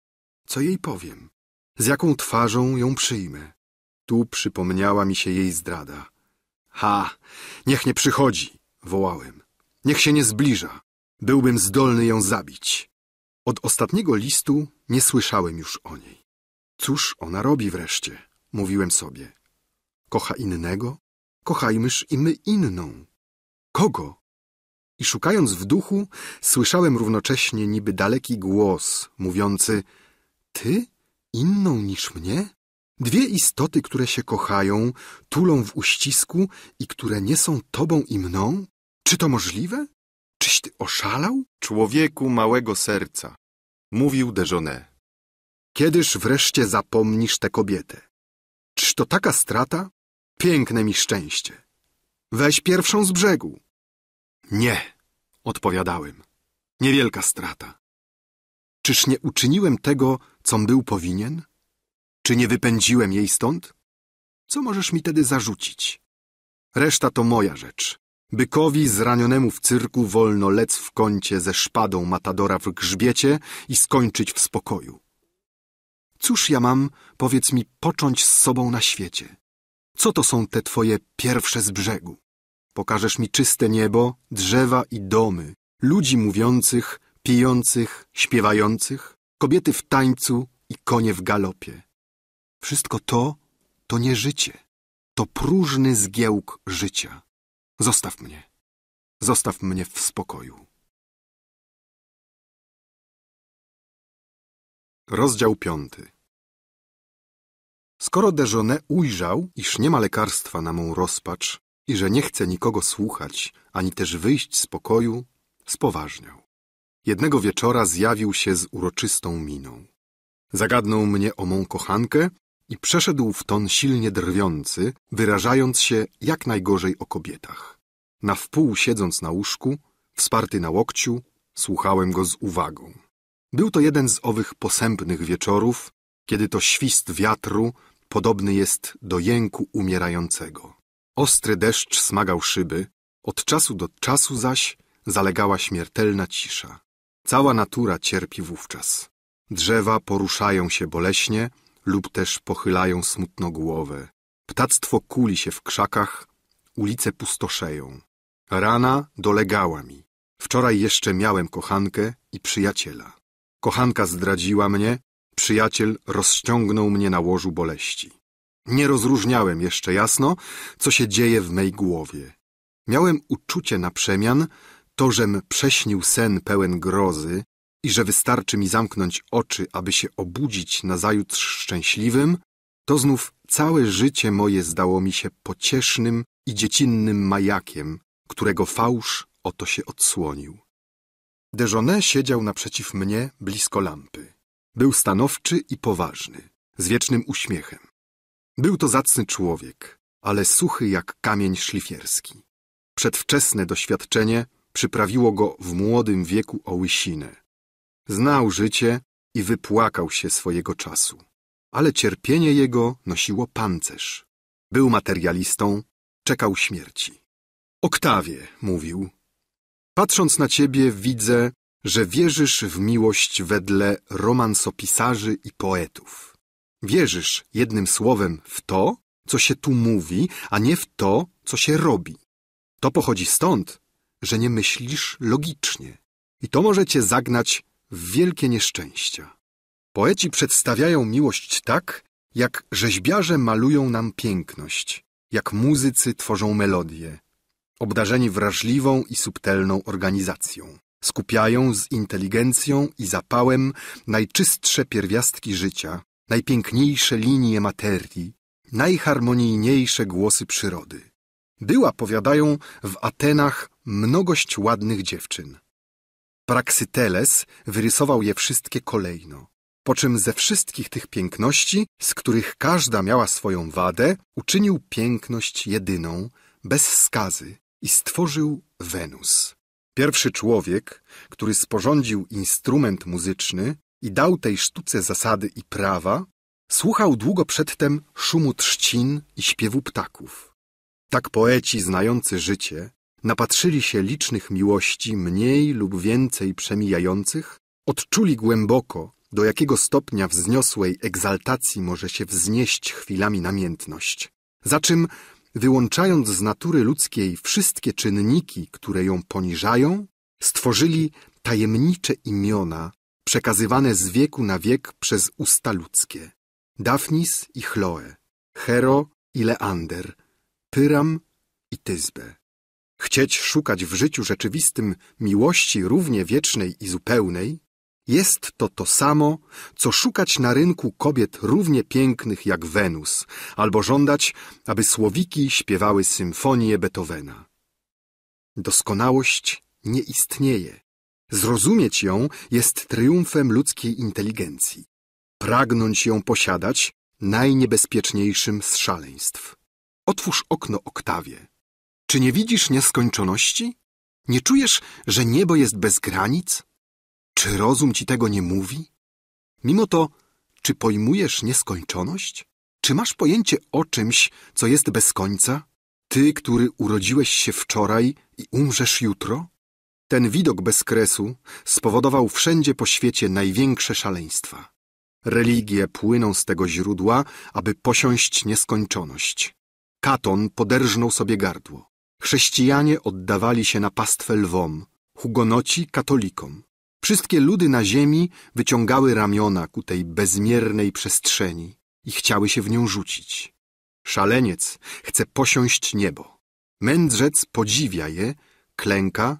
Co jej powiem? Z jaką twarzą ją przyjmę? Tu przypomniała mi się jej zdrada. Ha! Niech nie przychodzi! wołałem. Niech się nie zbliża. Byłbym zdolny ją zabić. Od ostatniego listu nie słyszałem już o niej. Cóż ona robi wreszcie? Mówiłem sobie. Kocha innego? Kochajmyż i my inną. Kogo? I szukając w duchu, słyszałem równocześnie niby daleki głos, mówiący Ty? Inną niż mnie? Dwie istoty, które się kochają, tulą w uścisku i które nie są tobą i mną? Czy to możliwe? Czyś ty oszalał? Człowieku małego serca, mówił Dejonet. Kiedyż wreszcie zapomnisz tę kobietę? Czyż to taka strata? Piękne mi szczęście. Weź pierwszą z brzegu. Nie, odpowiadałem. Niewielka strata. Czyż nie uczyniłem tego, com był powinien? Czy nie wypędziłem jej stąd? Co możesz mi tedy zarzucić? Reszta to moja rzecz. Bykowi zranionemu w cyrku wolno lec w kącie ze szpadą matadora w grzbiecie i skończyć w spokoju. Cóż ja mam, powiedz mi, począć z sobą na świecie? Co to są te twoje pierwsze z brzegu? Pokażesz mi czyste niebo, drzewa i domy, ludzi mówiących, pijących, śpiewających, kobiety w tańcu i konie w galopie. Wszystko to to nie życie. To próżny zgiełk życia. Zostaw mnie. Zostaw mnie w spokoju. Rozdział piąty Skoro Dejonę ujrzał, iż nie ma lekarstwa na mą rozpacz i że nie chce nikogo słuchać, ani też wyjść z pokoju, spoważniał. Jednego wieczora zjawił się z uroczystą miną. Zagadnął mnie o mą kochankę i przeszedł w ton silnie drwiący, wyrażając się jak najgorzej o kobietach. Na wpół siedząc na łóżku, wsparty na łokciu, słuchałem go z uwagą. Był to jeden z owych posępnych wieczorów, kiedy to świst wiatru podobny jest do jęku umierającego. Ostry deszcz smagał szyby, od czasu do czasu zaś zalegała śmiertelna cisza. Cała natura cierpi wówczas. Drzewa poruszają się boleśnie lub też pochylają smutno głowę. Ptactwo kuli się w krzakach, ulice pustoszeją. Rana dolegała mi. Wczoraj jeszcze miałem kochankę i przyjaciela. Kochanka zdradziła mnie, przyjaciel rozciągnął mnie na łożu boleści. Nie rozróżniałem jeszcze jasno, co się dzieje w mej głowie. Miałem uczucie na przemian, to, żem prześnił sen pełen grozy i że wystarczy mi zamknąć oczy, aby się obudzić nazajutrz szczęśliwym, to znów całe życie moje zdało mi się pociesznym i dziecinnym majakiem, którego fałsz oto się odsłonił. Dejonet siedział naprzeciw mnie, blisko lampy. Był stanowczy i poważny, z wiecznym uśmiechem. Był to zacny człowiek, ale suchy jak kamień szlifierski. Przedwczesne doświadczenie przyprawiło go w młodym wieku o łysinę. Znał życie i wypłakał się swojego czasu. Ale cierpienie jego nosiło pancerz. Był materialistą, czekał śmierci. Oktawie, mówił, Patrząc na ciebie, widzę, że wierzysz w miłość wedle romansopisarzy i poetów. Wierzysz, jednym słowem, w to, co się tu mówi, a nie w to, co się robi. To pochodzi stąd, że nie myślisz logicznie. I to może cię zagnać w wielkie nieszczęścia. Poeci przedstawiają miłość tak, jak rzeźbiarze malują nam piękność, jak muzycy tworzą melodię, obdarzeni wrażliwą i subtelną organizacją. Skupiają z inteligencją i zapałem najczystsze pierwiastki życia, najpiękniejsze linie materii, najharmonijniejsze głosy przyrody. Była, powiadają, w Atenach mnogość ładnych dziewczyn. Praksyteles wyrysował je wszystkie kolejno, po czym ze wszystkich tych piękności, z których każda miała swoją wadę, uczynił piękność jedyną, bez skazy, i stworzył Wenus. Pierwszy człowiek, który sporządził instrument muzyczny i dał tej sztuce zasady i prawa, słuchał długo przedtem szumu trzcin i śpiewu ptaków. Tak poeci znający życie napatrzyli się licznych miłości mniej lub więcej przemijających, odczuli głęboko, do jakiego stopnia wzniosłej egzaltacji może się wznieść chwilami namiętność, za czym wyłączając z natury ludzkiej wszystkie czynniki, które ją poniżają, stworzyli tajemnicze imiona przekazywane z wieku na wiek przez usta ludzkie. Dafnis i Chloe, Hero i Leander, Pyram i Tyzbę. Chcieć szukać w życiu rzeczywistym miłości równie wiecznej i zupełnej, jest to to samo, co szukać na rynku kobiet równie pięknych jak Wenus, albo żądać, aby słowiki śpiewały symfonię Beethovena. Doskonałość nie istnieje. Zrozumieć ją jest triumfem ludzkiej inteligencji. Pragnąć ją posiadać najniebezpieczniejszym z szaleństw. Otwórz okno oktawie. Czy nie widzisz nieskończoności? Nie czujesz, że niebo jest bez granic? Czy rozum ci tego nie mówi? Mimo to, czy pojmujesz nieskończoność? Czy masz pojęcie o czymś, co jest bez końca? Ty, który urodziłeś się wczoraj i umrzesz jutro? Ten widok bez kresu spowodował wszędzie po świecie największe szaleństwa. Religie płyną z tego źródła, aby posiąść nieskończoność. Katon poderżnął sobie gardło. Chrześcijanie oddawali się na pastwę lwom, hugonoci katolikom, Wszystkie ludy na ziemi wyciągały ramiona ku tej bezmiernej przestrzeni i chciały się w nią rzucić. Szaleniec chce posiąść niebo. Mędrzec podziwia je, klęka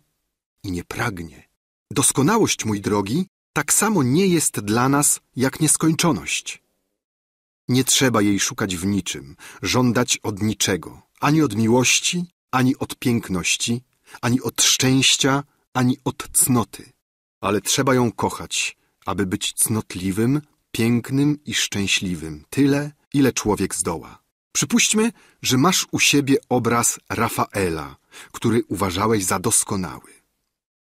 i nie pragnie. Doskonałość, mój drogi, tak samo nie jest dla nas jak nieskończoność. Nie trzeba jej szukać w niczym, żądać od niczego, ani od miłości, ani od piękności, ani od szczęścia, ani od cnoty ale trzeba ją kochać, aby być cnotliwym, pięknym i szczęśliwym, tyle, ile człowiek zdoła. Przypuśćmy, że masz u siebie obraz Rafaela, który uważałeś za doskonały.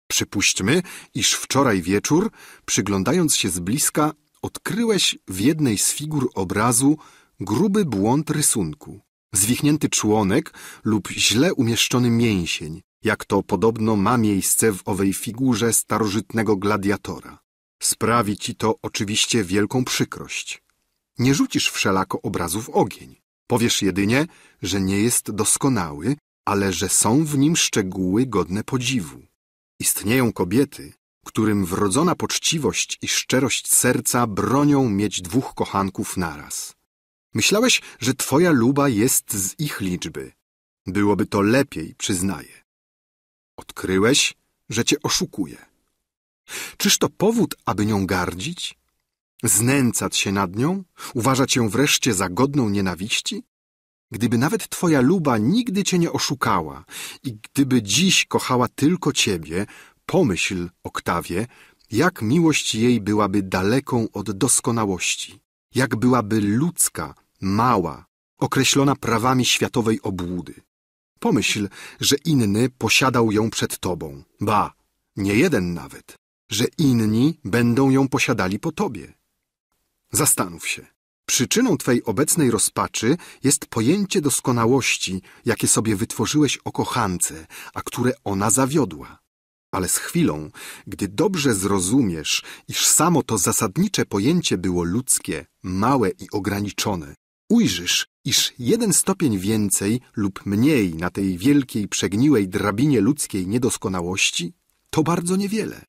Przypuśćmy, iż wczoraj wieczór, przyglądając się z bliska, odkryłeś w jednej z figur obrazu gruby błąd rysunku, zwichnięty członek lub źle umieszczony mięsień, jak to podobno ma miejsce w owej figurze starożytnego gladiatora. Sprawi ci to oczywiście wielką przykrość. Nie rzucisz wszelako obrazu w ogień. Powiesz jedynie, że nie jest doskonały, ale że są w nim szczegóły godne podziwu. Istnieją kobiety, którym wrodzona poczciwość i szczerość serca bronią mieć dwóch kochanków naraz. Myślałeś, że twoja luba jest z ich liczby. Byłoby to lepiej, przyznaję. Odkryłeś, że cię oszukuje. Czyż to powód, aby nią gardzić? Znęcać się nad nią? Uważać ją wreszcie za godną nienawiści? Gdyby nawet twoja luba nigdy cię nie oszukała i gdyby dziś kochała tylko ciebie, pomyśl, Oktawie, jak miłość jej byłaby daleką od doskonałości, jak byłaby ludzka, mała, określona prawami światowej obłudy. Pomyśl, że inny posiadał ją przed tobą. Ba, nie jeden nawet. Że inni będą ją posiadali po tobie. Zastanów się. Przyczyną twej obecnej rozpaczy jest pojęcie doskonałości, jakie sobie wytworzyłeś o kochance, a które ona zawiodła. Ale z chwilą, gdy dobrze zrozumiesz, iż samo to zasadnicze pojęcie było ludzkie, małe i ograniczone, ujrzysz, iż jeden stopień więcej lub mniej na tej wielkiej, przegniłej drabinie ludzkiej niedoskonałości, to bardzo niewiele.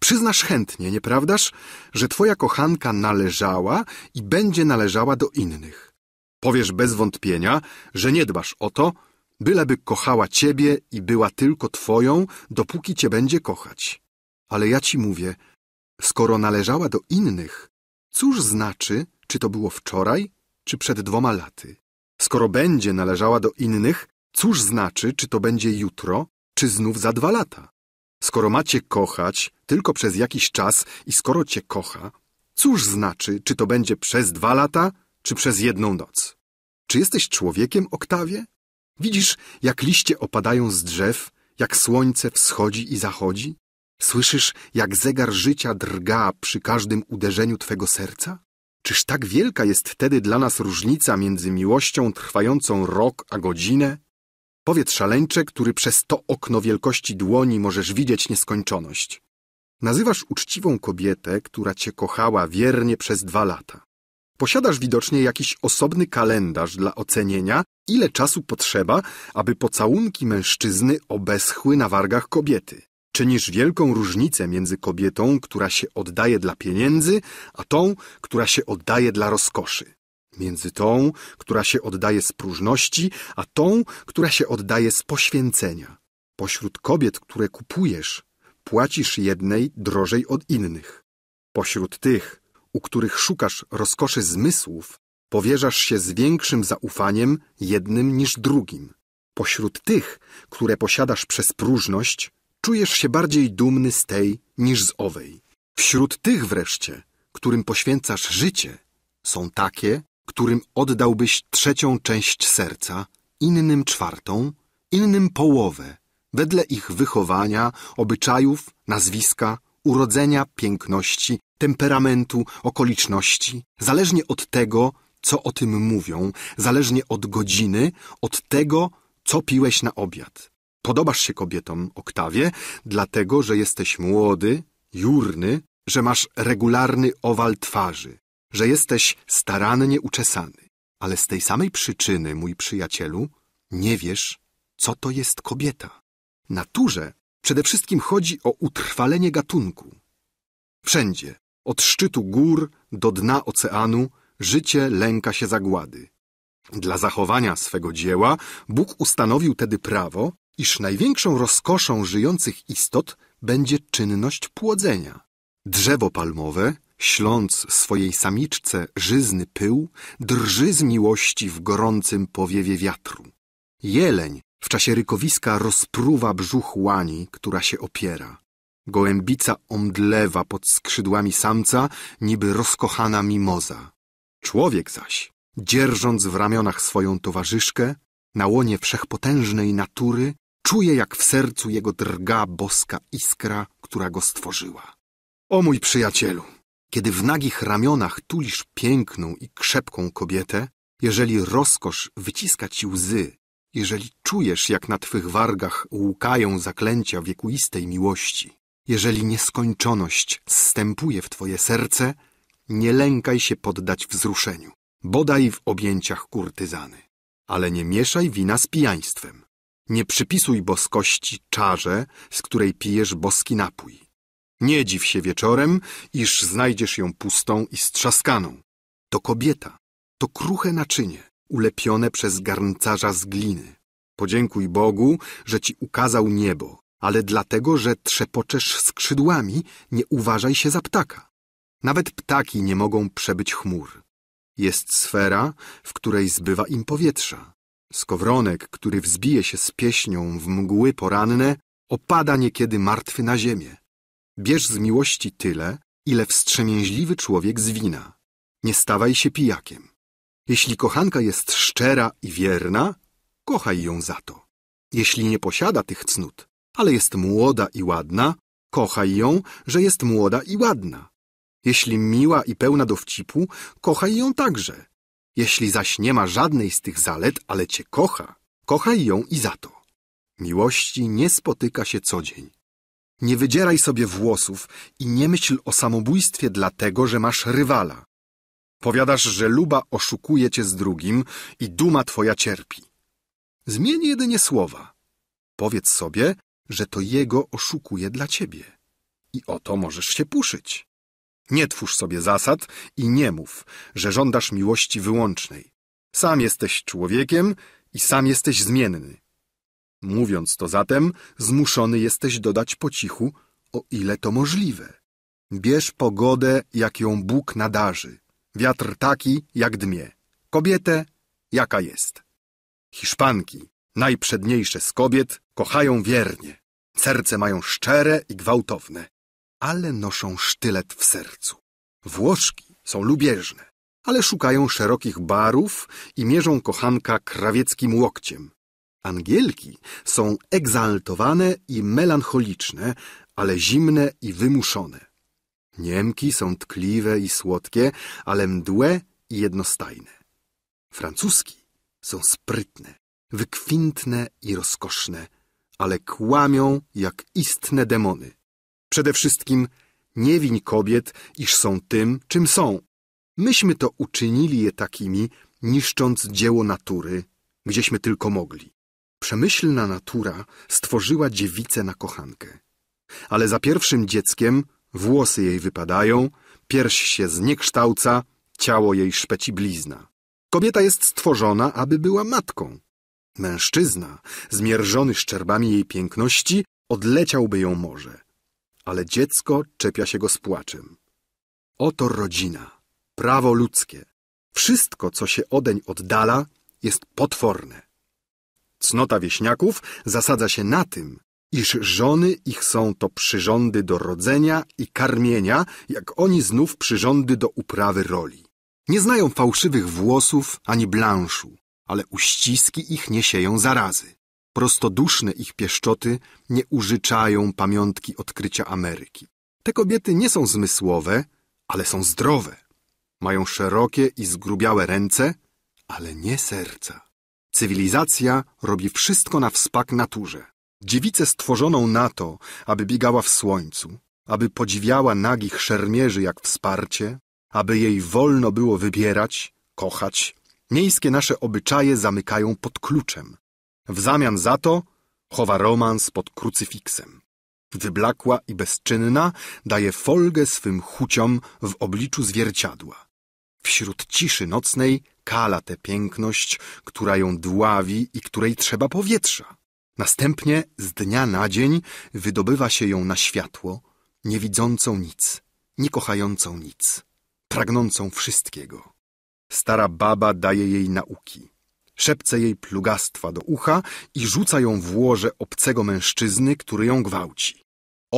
Przyznasz chętnie, nieprawdaż, że twoja kochanka należała i będzie należała do innych. Powiesz bez wątpienia, że nie dbasz o to, byleby kochała ciebie i była tylko twoją, dopóki cię będzie kochać. Ale ja ci mówię, skoro należała do innych, cóż znaczy, czy to było wczoraj, czy przed dwoma laty. Skoro będzie należała do innych, cóż znaczy, czy to będzie jutro, czy znów za dwa lata? Skoro macie kochać tylko przez jakiś czas i skoro cię kocha, cóż znaczy, czy to będzie przez dwa lata, czy przez jedną noc? Czy jesteś człowiekiem, Oktawie? Widzisz, jak liście opadają z drzew, jak słońce wschodzi i zachodzi? Słyszysz, jak zegar życia drga przy każdym uderzeniu twego serca? Czyż tak wielka jest wtedy dla nas różnica między miłością trwającą rok a godzinę? Powiedz szaleńcze, który przez to okno wielkości dłoni możesz widzieć nieskończoność. Nazywasz uczciwą kobietę, która cię kochała wiernie przez dwa lata. Posiadasz widocznie jakiś osobny kalendarz dla ocenienia, ile czasu potrzeba, aby pocałunki mężczyzny obeschły na wargach kobiety. Czynisz wielką różnicę między kobietą, która się oddaje dla pieniędzy, a tą, która się oddaje dla rozkoszy. Między tą, która się oddaje z próżności, a tą, która się oddaje z poświęcenia. Pośród kobiet, które kupujesz, płacisz jednej drożej od innych. Pośród tych, u których szukasz rozkoszy zmysłów, powierzasz się z większym zaufaniem jednym niż drugim. Pośród tych, które posiadasz przez próżność, czujesz się bardziej dumny z tej niż z owej. Wśród tych wreszcie, którym poświęcasz życie, są takie, którym oddałbyś trzecią część serca, innym czwartą, innym połowę, wedle ich wychowania, obyczajów, nazwiska, urodzenia, piękności, temperamentu, okoliczności, zależnie od tego, co o tym mówią, zależnie od godziny, od tego, co piłeś na obiad. Podobasz się kobietom, Oktawie, dlatego, że jesteś młody, jurny, że masz regularny owal twarzy, że jesteś starannie uczesany. Ale z tej samej przyczyny, mój przyjacielu, nie wiesz, co to jest kobieta. Naturze przede wszystkim chodzi o utrwalenie gatunku. Wszędzie, od szczytu gór do dna oceanu, życie lęka się zagłady. Dla zachowania swego dzieła Bóg ustanowił tedy prawo, iż największą rozkoszą żyjących istot będzie czynność płodzenia. Drzewo palmowe, śląc swojej samiczce żyzny pył, drży z miłości w gorącym powiewie wiatru. Jeleń w czasie rykowiska rozpruwa brzuch łani, która się opiera. Gołębica omdlewa pod skrzydłami samca, niby rozkochana mimoza. Człowiek zaś, dzierżąc w ramionach swoją towarzyszkę, na łonie wszechpotężnej natury, Czuje, jak w sercu jego drga boska iskra, która go stworzyła. O mój przyjacielu, kiedy w nagich ramionach tulisz piękną i krzepką kobietę, jeżeli rozkosz wyciska ci łzy, jeżeli czujesz, jak na twych wargach łukają zaklęcia wiekuistej miłości, jeżeli nieskończoność zstępuje w twoje serce, nie lękaj się poddać wzruszeniu, bodaj w objęciach kurtyzany. Ale nie mieszaj wina z pijaństwem. Nie przypisuj boskości czarze, z której pijesz boski napój. Nie dziw się wieczorem, iż znajdziesz ją pustą i strzaskaną. To kobieta, to kruche naczynie, ulepione przez garncarza z gliny. Podziękuj Bogu, że ci ukazał niebo, ale dlatego, że trzepoczesz skrzydłami, nie uważaj się za ptaka. Nawet ptaki nie mogą przebyć chmur. Jest sfera, w której zbywa im powietrza. Skowronek, który wzbije się z pieśnią w mgły poranne, opada niekiedy martwy na ziemię. Bierz z miłości tyle, ile wstrzemięźliwy człowiek zwina. Nie stawaj się pijakiem. Jeśli kochanka jest szczera i wierna, kochaj ją za to. Jeśli nie posiada tych cnót, ale jest młoda i ładna, kochaj ją, że jest młoda i ładna. Jeśli miła i pełna dowcipu, kochaj ją także, jeśli zaś nie ma żadnej z tych zalet, ale cię kocha, kochaj ją i za to. Miłości nie spotyka się co dzień. Nie wydzieraj sobie włosów i nie myśl o samobójstwie dlatego, że masz rywala. Powiadasz, że luba oszukuje cię z drugim i duma twoja cierpi. Zmień jedynie słowa. Powiedz sobie, że to jego oszukuje dla ciebie. I oto możesz się puszyć. Nie twórz sobie zasad i nie mów, że żądasz miłości wyłącznej. Sam jesteś człowiekiem i sam jesteś zmienny. Mówiąc to zatem, zmuszony jesteś dodać po cichu, o ile to możliwe. Bierz pogodę, jak ją Bóg nadarzy, wiatr taki, jak dmie, kobietę, jaka jest. Hiszpanki, najprzedniejsze z kobiet, kochają wiernie, serce mają szczere i gwałtowne, ale noszą sztylet w sercu. Włoszki są lubieżne, ale szukają szerokich barów i mierzą kochanka krawieckim łokciem. Angielki są egzaltowane i melancholiczne, ale zimne i wymuszone. Niemki są tkliwe i słodkie, ale mdłe i jednostajne. Francuski są sprytne, wykwintne i rozkoszne, ale kłamią jak istne demony. Przede wszystkim nie win kobiet, iż są tym, czym są. Myśmy to uczynili je takimi, niszcząc dzieło natury, gdzieśmy tylko mogli. Przemyślna natura stworzyła dziewicę na kochankę. Ale za pierwszym dzieckiem włosy jej wypadają, pierś się zniekształca, ciało jej szpeci blizna. Kobieta jest stworzona, aby była matką. Mężczyzna, zmierzony szczerbami jej piękności, odleciałby ją może – ale dziecko czepia się go z płaczem. Oto rodzina, prawo ludzkie. Wszystko, co się odeń oddala, jest potworne. Cnota wieśniaków zasadza się na tym, iż żony ich są to przyrządy do rodzenia i karmienia, jak oni znów przyrządy do uprawy roli. Nie znają fałszywych włosów ani blanszu, ale uściski ich nie sieją zarazy prostoduszne ich pieszczoty nie użyczają pamiątki odkrycia Ameryki. Te kobiety nie są zmysłowe, ale są zdrowe. Mają szerokie i zgrubiałe ręce, ale nie serca. Cywilizacja robi wszystko na wspak naturze. Dziewicę stworzoną na to, aby biegała w słońcu, aby podziwiała nagich szermierzy jak wsparcie, aby jej wolno było wybierać, kochać. Miejskie nasze obyczaje zamykają pod kluczem, w zamian za to chowa romans pod krucyfiksem. Wyblakła i bezczynna daje folgę swym chuciom w obliczu zwierciadła. Wśród ciszy nocnej kala tę piękność, która ją dławi i której trzeba powietrza. Następnie z dnia na dzień wydobywa się ją na światło, niewidzącą nic, nie kochającą nic, pragnącą wszystkiego. Stara baba daje jej nauki szepce jej plugastwa do ucha i rzuca ją w łoże obcego mężczyzny, który ją gwałci.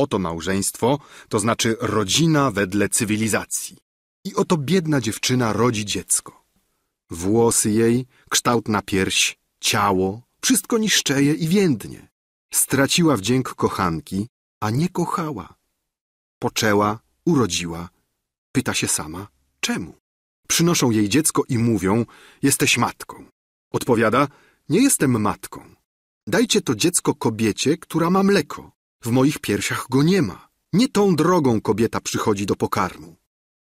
Oto małżeństwo, to znaczy rodzina wedle cywilizacji. I oto biedna dziewczyna rodzi dziecko. Włosy jej, kształt na pierś, ciało, wszystko niszczeje i więdnie. Straciła wdzięk kochanki, a nie kochała. Poczęła, urodziła. Pyta się sama, czemu? Przynoszą jej dziecko i mówią, jesteś matką. Odpowiada, nie jestem matką. Dajcie to dziecko kobiecie, która ma mleko. W moich piersiach go nie ma. Nie tą drogą kobieta przychodzi do pokarmu.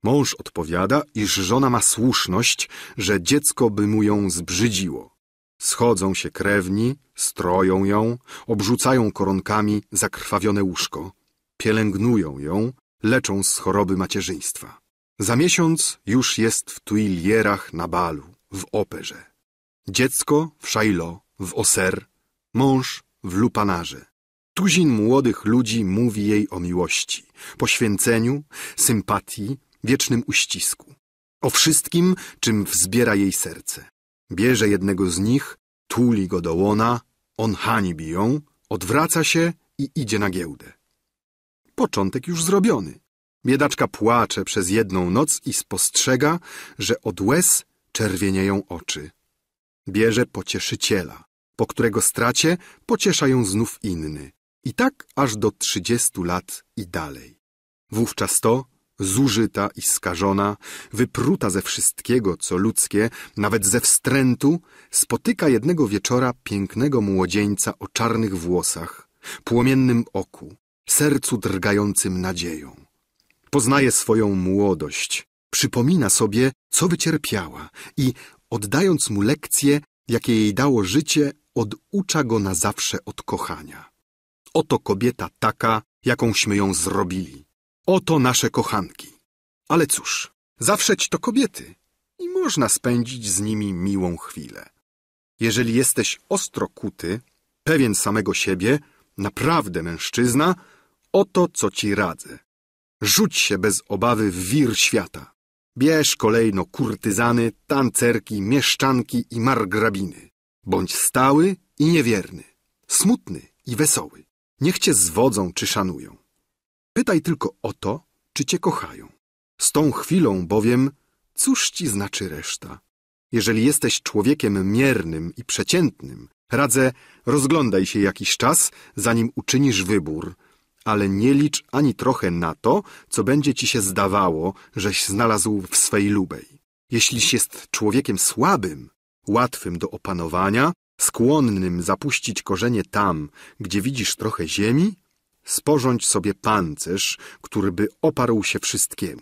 Mąż odpowiada, iż żona ma słuszność, że dziecko by mu ją zbrzydziło. Schodzą się krewni, stroją ją, obrzucają koronkami zakrwawione łóżko, pielęgnują ją, leczą z choroby macierzyństwa. Za miesiąc już jest w Tuilierach na balu, w operze dziecko w Szajlo, w Oser, mąż w Lupanarze. Tuzin młodych ludzi mówi jej o miłości, poświęceniu, sympatii, wiecznym uścisku. O wszystkim, czym wzbiera jej serce. Bierze jednego z nich, tuli go do łona, on hańbi ją, odwraca się i idzie na giełdę. Początek już zrobiony. Biedaczka płacze przez jedną noc i spostrzega, że od łez czerwienieją oczy bierze pocieszyciela, po którego stracie pociesza ją znów inny. I tak aż do trzydziestu lat i dalej. Wówczas to, zużyta i skażona, wypruta ze wszystkiego, co ludzkie, nawet ze wstrętu, spotyka jednego wieczora pięknego młodzieńca o czarnych włosach, płomiennym oku, sercu drgającym nadzieją. Poznaje swoją młodość, przypomina sobie, co wycierpiała i oddając mu lekcje, jakie jej dało życie, oducza go na zawsze od kochania. Oto kobieta taka, jakąśmy ją zrobili. Oto nasze kochanki. Ale cóż, zawszeć to kobiety i można spędzić z nimi miłą chwilę. Jeżeli jesteś ostro kuty, pewien samego siebie, naprawdę mężczyzna, oto co ci radzę. Rzuć się bez obawy w wir świata. Bierz kolejno kurtyzany, tancerki, mieszczanki i margrabiny. Bądź stały i niewierny, smutny i wesoły. Niech cię zwodzą czy szanują. Pytaj tylko o to, czy cię kochają. Z tą chwilą bowiem, cóż ci znaczy reszta? Jeżeli jesteś człowiekiem miernym i przeciętnym, radzę, rozglądaj się jakiś czas, zanim uczynisz wybór – ale nie licz ani trochę na to, co będzie ci się zdawało, żeś znalazł w swej lubej. Jeśliś jest człowiekiem słabym, łatwym do opanowania, skłonnym zapuścić korzenie tam, gdzie widzisz trochę ziemi, sporządź sobie pancerz, który by oparł się wszystkiemu.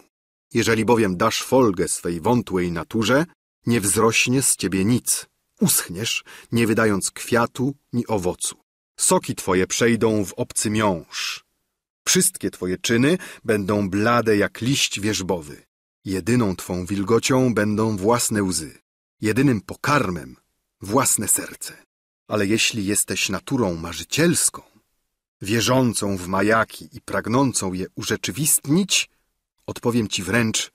Jeżeli bowiem dasz folgę swej wątłej naturze, nie wzrośnie z ciebie nic, uschniesz, nie wydając kwiatu ni owocu. Soki twoje przejdą w obcy miąż, Wszystkie twoje czyny będą blade jak liść wierzbowy. Jedyną twą wilgocią będą własne łzy. Jedynym pokarmem własne serce. Ale jeśli jesteś naturą marzycielską, wierzącą w majaki i pragnącą je urzeczywistnić, odpowiem ci wręcz,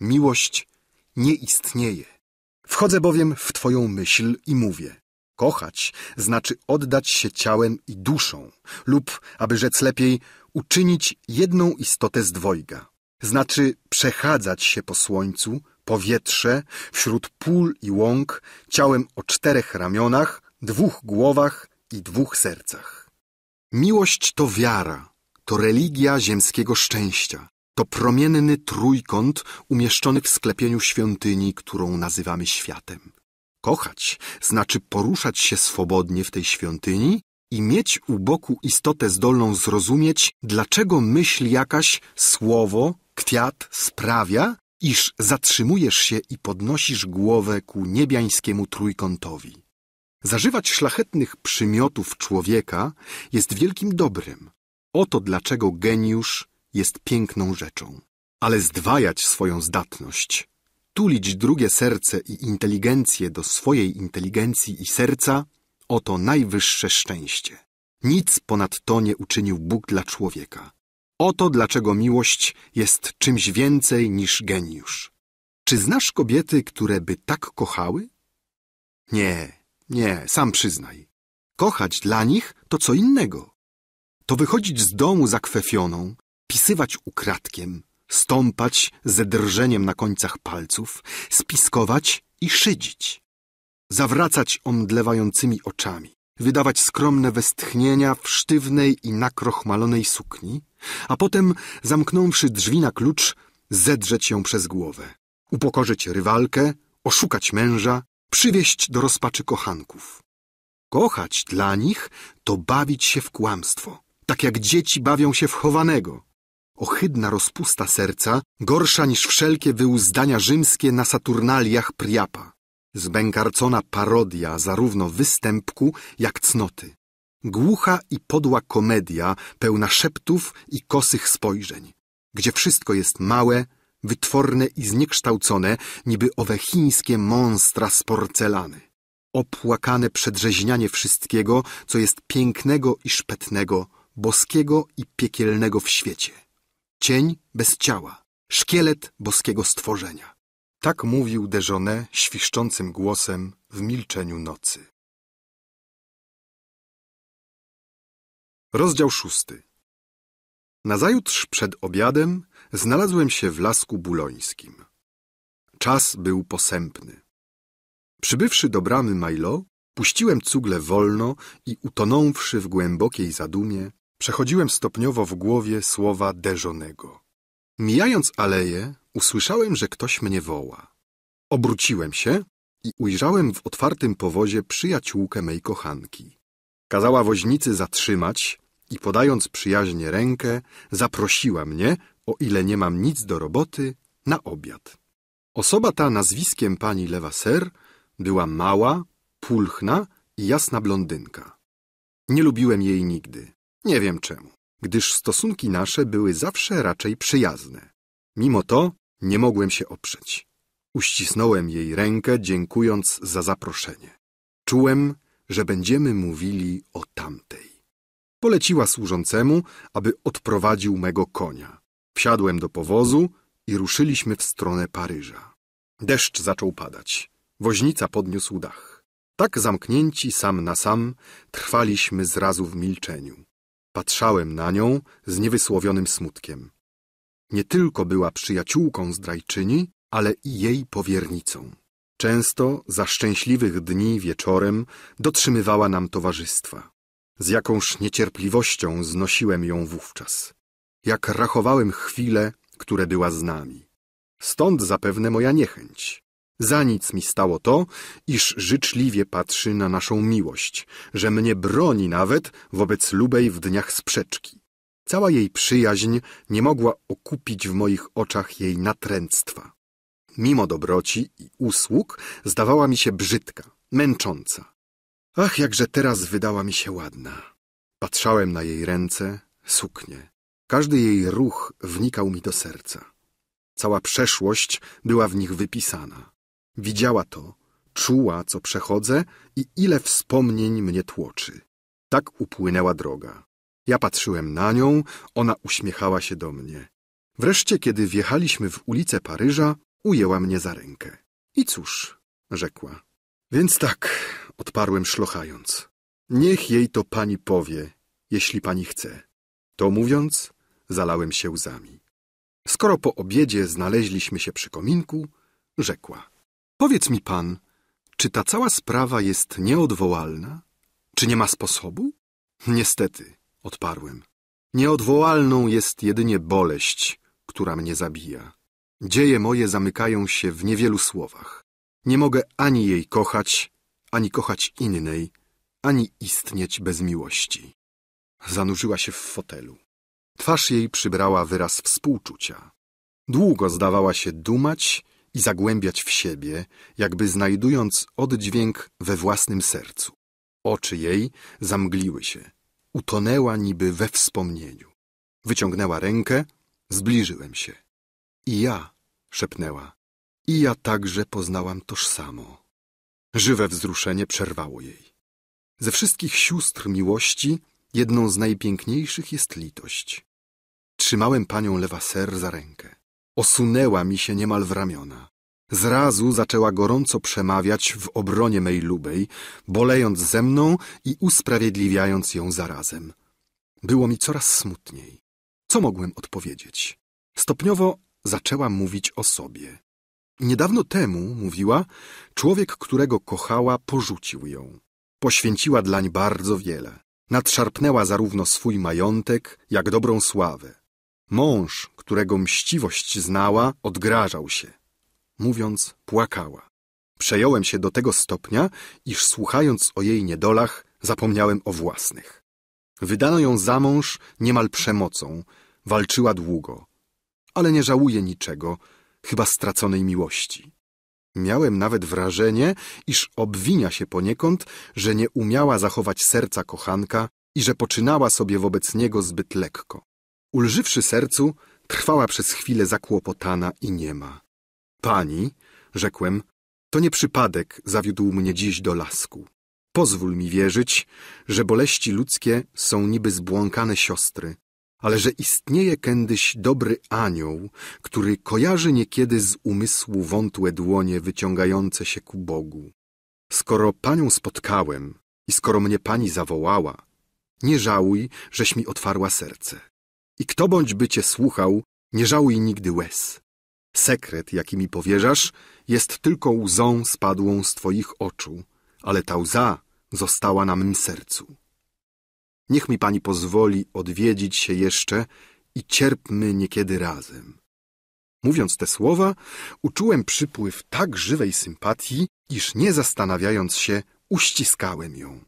miłość nie istnieje. Wchodzę bowiem w twoją myśl i mówię, kochać znaczy oddać się ciałem i duszą, lub, aby rzec lepiej, uczynić jedną istotę z dwojga, znaczy przechadzać się po słońcu, powietrze, wśród pól i łąk, ciałem o czterech ramionach, dwóch głowach i dwóch sercach. Miłość to wiara, to religia ziemskiego szczęścia, to promienny trójkąt umieszczony w sklepieniu świątyni, którą nazywamy światem. Kochać znaczy poruszać się swobodnie w tej świątyni i mieć u boku istotę zdolną zrozumieć, dlaczego myśl jakaś, słowo, kwiat sprawia, iż zatrzymujesz się i podnosisz głowę ku niebiańskiemu trójkątowi. Zażywać szlachetnych przymiotów człowieka jest wielkim dobrem. Oto dlaczego geniusz jest piękną rzeczą. Ale zdwajać swoją zdatność, tulić drugie serce i inteligencję do swojej inteligencji i serca – oto najwyższe szczęście. Nic ponad to nie uczynił Bóg dla człowieka. Oto dlaczego miłość jest czymś więcej niż geniusz. Czy znasz kobiety, które by tak kochały? Nie, nie, sam przyznaj. Kochać dla nich to co innego. To wychodzić z domu zakwefioną, pisywać ukradkiem, stąpać ze drżeniem na końcach palców, spiskować i szydzić zawracać omdlewającymi oczami, wydawać skromne westchnienia w sztywnej i nakrochmalonej sukni, a potem, zamknąwszy drzwi na klucz, zedrzeć ją przez głowę, upokorzyć rywalkę, oszukać męża, przywieść do rozpaczy kochanków. Kochać dla nich to bawić się w kłamstwo, tak jak dzieci bawią się w chowanego. Ohydna rozpusta serca, gorsza niż wszelkie wyuzdania rzymskie na Saturnaliach Priapa zbękarcona parodia zarówno występku, jak cnoty. Głucha i podła komedia, pełna szeptów i kosych spojrzeń, gdzie wszystko jest małe, wytworne i zniekształcone, niby owe chińskie monstra z porcelany. Opłakane przedrzeźnianie wszystkiego, co jest pięknego i szpetnego, boskiego i piekielnego w świecie. Cień bez ciała, szkielet boskiego stworzenia. Tak mówił Dejonę świszczącym głosem w milczeniu nocy. Rozdział szósty. Nazajutrz przed obiadem znalazłem się w lasku bulońskim. Czas był posępny. Przybywszy do bramy Majlo, puściłem cugle wolno i utonąwszy w głębokiej zadumie, przechodziłem stopniowo w głowie słowa Dejonego. Mijając aleję, usłyszałem, że ktoś mnie woła. Obróciłem się i ujrzałem w otwartym powozie przyjaciółkę mej kochanki. Kazała woźnicy zatrzymać i podając przyjaźnie rękę, zaprosiła mnie, o ile nie mam nic do roboty, na obiad. Osoba ta nazwiskiem pani Lewaser była mała, pulchna i jasna blondynka. Nie lubiłem jej nigdy. Nie wiem czemu gdyż stosunki nasze były zawsze raczej przyjazne. Mimo to nie mogłem się oprzeć. Uścisnąłem jej rękę, dziękując za zaproszenie. Czułem, że będziemy mówili o tamtej. Poleciła służącemu, aby odprowadził mego konia. Wsiadłem do powozu i ruszyliśmy w stronę Paryża. Deszcz zaczął padać. Woźnica podniósł dach. Tak zamknięci sam na sam, trwaliśmy zrazu w milczeniu. Patrzałem na nią z niewysłowionym smutkiem. Nie tylko była przyjaciółką zdrajczyni, ale i jej powiernicą. Często za szczęśliwych dni wieczorem dotrzymywała nam towarzystwa. Z jakąż niecierpliwością znosiłem ją wówczas. Jak rachowałem chwile, które była z nami. Stąd zapewne moja niechęć. Za nic mi stało to, iż życzliwie patrzy na naszą miłość, że mnie broni nawet wobec lubej w dniach sprzeczki. Cała jej przyjaźń nie mogła okupić w moich oczach jej natręctwa. Mimo dobroci i usług zdawała mi się brzydka, męcząca. Ach, jakże teraz wydała mi się ładna. Patrzałem na jej ręce, suknię. Każdy jej ruch wnikał mi do serca. Cała przeszłość była w nich wypisana. Widziała to, czuła, co przechodzę i ile wspomnień mnie tłoczy. Tak upłynęła droga. Ja patrzyłem na nią, ona uśmiechała się do mnie. Wreszcie, kiedy wjechaliśmy w ulicę Paryża, ujęła mnie za rękę. I cóż, rzekła. Więc tak, odparłem szlochając. Niech jej to pani powie, jeśli pani chce. To mówiąc, zalałem się łzami. Skoro po obiedzie znaleźliśmy się przy kominku, rzekła. Powiedz mi pan, czy ta cała sprawa jest nieodwołalna? Czy nie ma sposobu? Niestety, odparłem. Nieodwołalną jest jedynie boleść, która mnie zabija. Dzieje moje zamykają się w niewielu słowach. Nie mogę ani jej kochać, ani kochać innej, ani istnieć bez miłości. Zanurzyła się w fotelu. Twarz jej przybrała wyraz współczucia. Długo zdawała się dumać i zagłębiać w siebie, jakby znajdując oddźwięk we własnym sercu. Oczy jej zamgliły się, utonęła niby we wspomnieniu. Wyciągnęła rękę, zbliżyłem się. I ja, szepnęła, i ja także poznałam toż samo. Żywe wzruszenie przerwało jej. Ze wszystkich sióstr miłości jedną z najpiękniejszych jest litość. Trzymałem panią Lewaser za rękę. Osunęła mi się niemal w ramiona. Zrazu zaczęła gorąco przemawiać w obronie mej lubej, bolejąc ze mną i usprawiedliwiając ją zarazem. Było mi coraz smutniej. Co mogłem odpowiedzieć? Stopniowo zaczęła mówić o sobie. Niedawno temu, mówiła, człowiek, którego kochała, porzucił ją. Poświęciła dlań bardzo wiele. Nadszarpnęła zarówno swój majątek, jak dobrą sławę. Mąż, którego mściwość znała, odgrażał się. Mówiąc, płakała. Przejąłem się do tego stopnia, iż słuchając o jej niedolach, zapomniałem o własnych. Wydano ją za mąż niemal przemocą. Walczyła długo. Ale nie żałuje niczego, chyba straconej miłości. Miałem nawet wrażenie, iż obwinia się poniekąd, że nie umiała zachować serca kochanka i że poczynała sobie wobec niego zbyt lekko. Ulżywszy sercu, trwała przez chwilę zakłopotana i niema. Pani, rzekłem, to nie przypadek zawiódł mnie dziś do lasku. Pozwól mi wierzyć, że boleści ludzkie są niby zbłąkane siostry, ale że istnieje kiedyś dobry anioł, który kojarzy niekiedy z umysłu wątłe dłonie wyciągające się ku Bogu. Skoro panią spotkałem i skoro mnie pani zawołała, nie żałuj, żeś mi otwarła serce. I kto bądź by cię słuchał, nie żałuj nigdy łez. Sekret, jaki mi powierzasz, jest tylko łzą spadłą z twoich oczu, ale ta łza została na mym sercu. Niech mi pani pozwoli odwiedzić się jeszcze i cierpmy niekiedy razem. Mówiąc te słowa, uczułem przypływ tak żywej sympatii, iż nie zastanawiając się, uściskałem ją.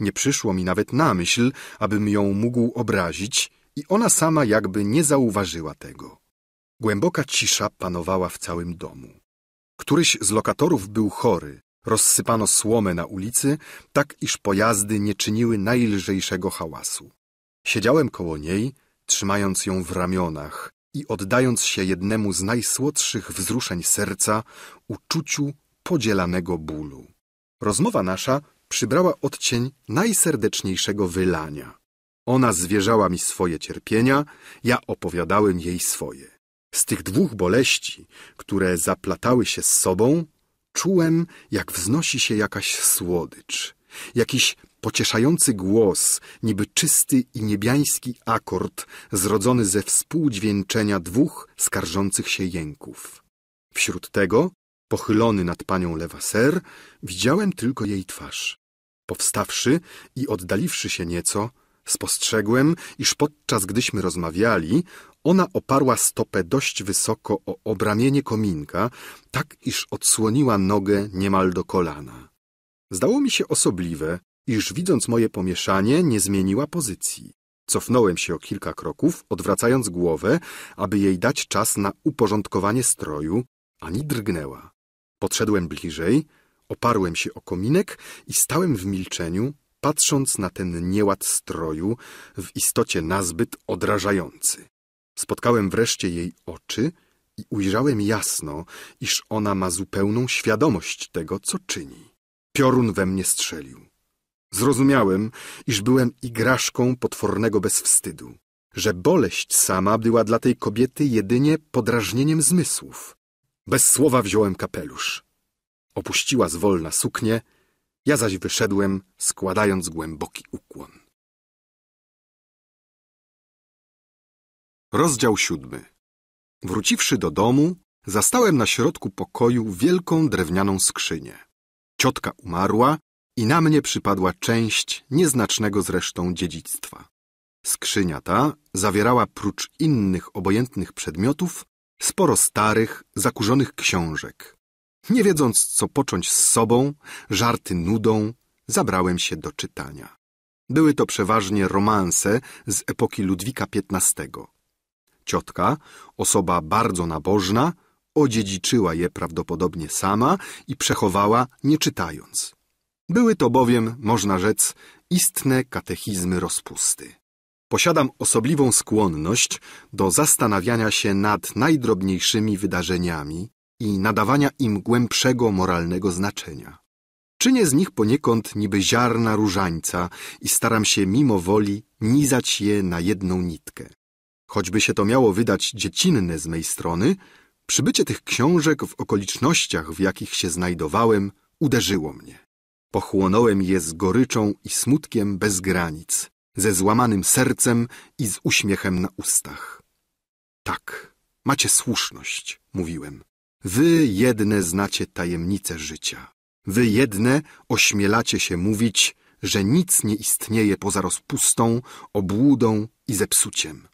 Nie przyszło mi nawet na myśl, abym ją mógł obrazić, i ona sama jakby nie zauważyła tego. Głęboka cisza panowała w całym domu. Któryś z lokatorów był chory, rozsypano słomę na ulicy, tak iż pojazdy nie czyniły najlżejszego hałasu. Siedziałem koło niej, trzymając ją w ramionach i oddając się jednemu z najsłodszych wzruszeń serca, uczuciu podzielanego bólu. Rozmowa nasza przybrała odcień najserdeczniejszego wylania. Ona zwierzała mi swoje cierpienia, ja opowiadałem jej swoje. Z tych dwóch boleści, które zaplatały się z sobą, czułem, jak wznosi się jakaś słodycz, jakiś pocieszający głos, niby czysty i niebiański akord zrodzony ze współdźwięczenia dwóch skarżących się jęków. Wśród tego, pochylony nad panią Levasseur, widziałem tylko jej twarz. Powstawszy i oddaliwszy się nieco, Spostrzegłem, iż podczas gdyśmy rozmawiali, ona oparła stopę dość wysoko o obramienie kominka, tak iż odsłoniła nogę niemal do kolana. Zdało mi się osobliwe, iż widząc moje pomieszanie, nie zmieniła pozycji. Cofnąłem się o kilka kroków, odwracając głowę, aby jej dać czas na uporządkowanie stroju, ani drgnęła. Podszedłem bliżej, oparłem się o kominek i stałem w milczeniu, patrząc na ten nieład stroju, w istocie nazbyt odrażający. Spotkałem wreszcie jej oczy i ujrzałem jasno, iż ona ma zupełną świadomość tego, co czyni. Piorun we mnie strzelił. Zrozumiałem, iż byłem igraszką potwornego bezwstydu, że boleść sama była dla tej kobiety jedynie podrażnieniem zmysłów. Bez słowa wziąłem kapelusz. Opuściła zwolna suknię ja zaś wyszedłem, składając głęboki ukłon. Rozdział siódmy. Wróciwszy do domu, zastałem na środku pokoju wielką drewnianą skrzynię. Ciotka umarła i na mnie przypadła część nieznacznego zresztą dziedzictwa. Skrzynia ta zawierała prócz innych obojętnych przedmiotów sporo starych, zakurzonych książek, nie wiedząc, co począć z sobą, żarty nudą, zabrałem się do czytania. Były to przeważnie romanse z epoki Ludwika XV. Ciotka, osoba bardzo nabożna, odziedziczyła je prawdopodobnie sama i przechowała, nie czytając. Były to bowiem, można rzec, istne katechizmy rozpusty. Posiadam osobliwą skłonność do zastanawiania się nad najdrobniejszymi wydarzeniami, i nadawania im głębszego moralnego znaczenia. Czynię z nich poniekąd niby ziarna różańca i staram się mimo woli nizać je na jedną nitkę. Choćby się to miało wydać dziecinne z mej strony, przybycie tych książek w okolicznościach, w jakich się znajdowałem, uderzyło mnie. Pochłonąłem je z goryczą i smutkiem bez granic, ze złamanym sercem i z uśmiechem na ustach. Tak, macie słuszność, mówiłem. Wy jedne znacie tajemnice życia. Wy jedne ośmielacie się mówić, że nic nie istnieje poza rozpustą, obłudą i zepsuciem.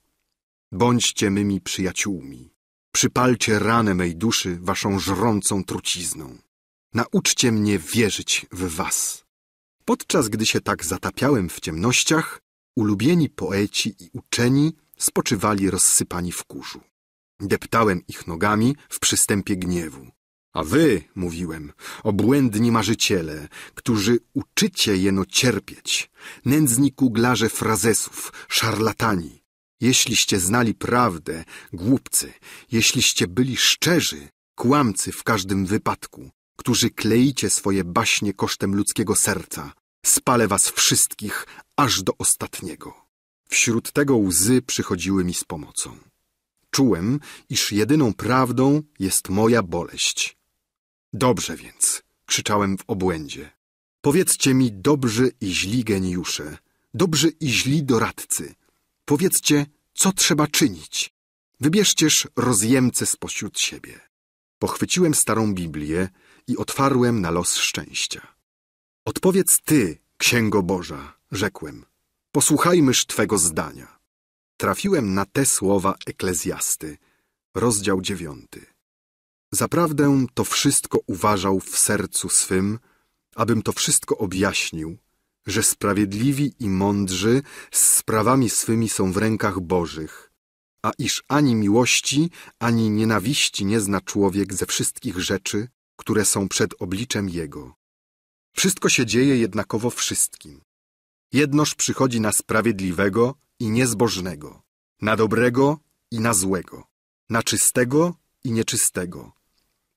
Bądźcie mymi przyjaciółmi. Przypalcie ranę mej duszy waszą żrącą trucizną. Nauczcie mnie wierzyć w was. Podczas gdy się tak zatapiałem w ciemnościach, ulubieni poeci i uczeni spoczywali rozsypani w kurzu. Deptałem ich nogami w przystępie gniewu. A wy, mówiłem, obłędni marzyciele, którzy uczycie jeno cierpieć, nędzni kuglarze frazesów, szarlatani. Jeśliście znali prawdę, głupcy, jeśliście byli szczerzy, kłamcy w każdym wypadku, którzy kleicie swoje baśnie kosztem ludzkiego serca, spalę was wszystkich aż do ostatniego. Wśród tego łzy przychodziły mi z pomocą czułem, iż jedyną prawdą jest moja boleść. Dobrze więc, krzyczałem w obłędzie. Powiedzcie mi dobrzy i źli geniusze, dobrzy i źli doradcy. Powiedzcie, co trzeba czynić. Wybierzcież rozjemcę spośród siebie. Pochwyciłem starą Biblię i otwarłem na los szczęścia. Odpowiedz ty, Księgo Boża, rzekłem. Posłuchajmyż twego zdania trafiłem na te słowa Eklezjasty, rozdział dziewiąty. Zaprawdę to wszystko uważał w sercu swym, abym to wszystko objaśnił, że sprawiedliwi i mądrzy z sprawami swymi są w rękach Bożych, a iż ani miłości, ani nienawiści nie zna człowiek ze wszystkich rzeczy, które są przed obliczem Jego. Wszystko się dzieje jednakowo wszystkim. Jednoż przychodzi na sprawiedliwego i niezbożnego, na dobrego i na złego, na czystego i nieczystego,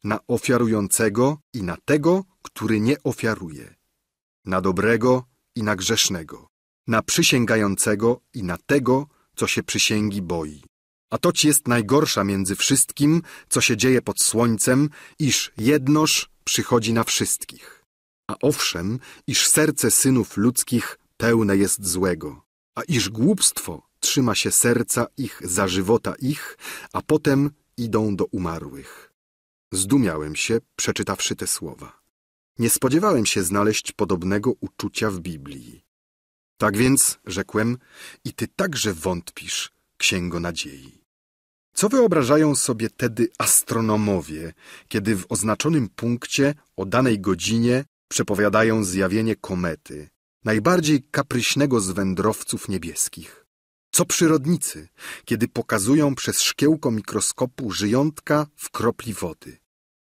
na ofiarującego i na tego, który nie ofiaruje, na dobrego i na grzesznego, na przysięgającego i na tego, co się przysięgi boi. A toć jest najgorsza między wszystkim, co się dzieje pod słońcem, iż jednoż przychodzi na wszystkich. A owszem, iż serce synów ludzkich pełne jest złego a iż głupstwo trzyma się serca ich za żywota ich, a potem idą do umarłych. Zdumiałem się, przeczytawszy te słowa. Nie spodziewałem się znaleźć podobnego uczucia w Biblii. Tak więc, rzekłem, i ty także wątpisz, księgo nadziei. Co wyobrażają sobie tedy astronomowie, kiedy w oznaczonym punkcie o danej godzinie przepowiadają zjawienie komety, najbardziej kapryśnego z wędrowców niebieskich. Co przyrodnicy, kiedy pokazują przez szkiełko mikroskopu żyjątka w kropli wody.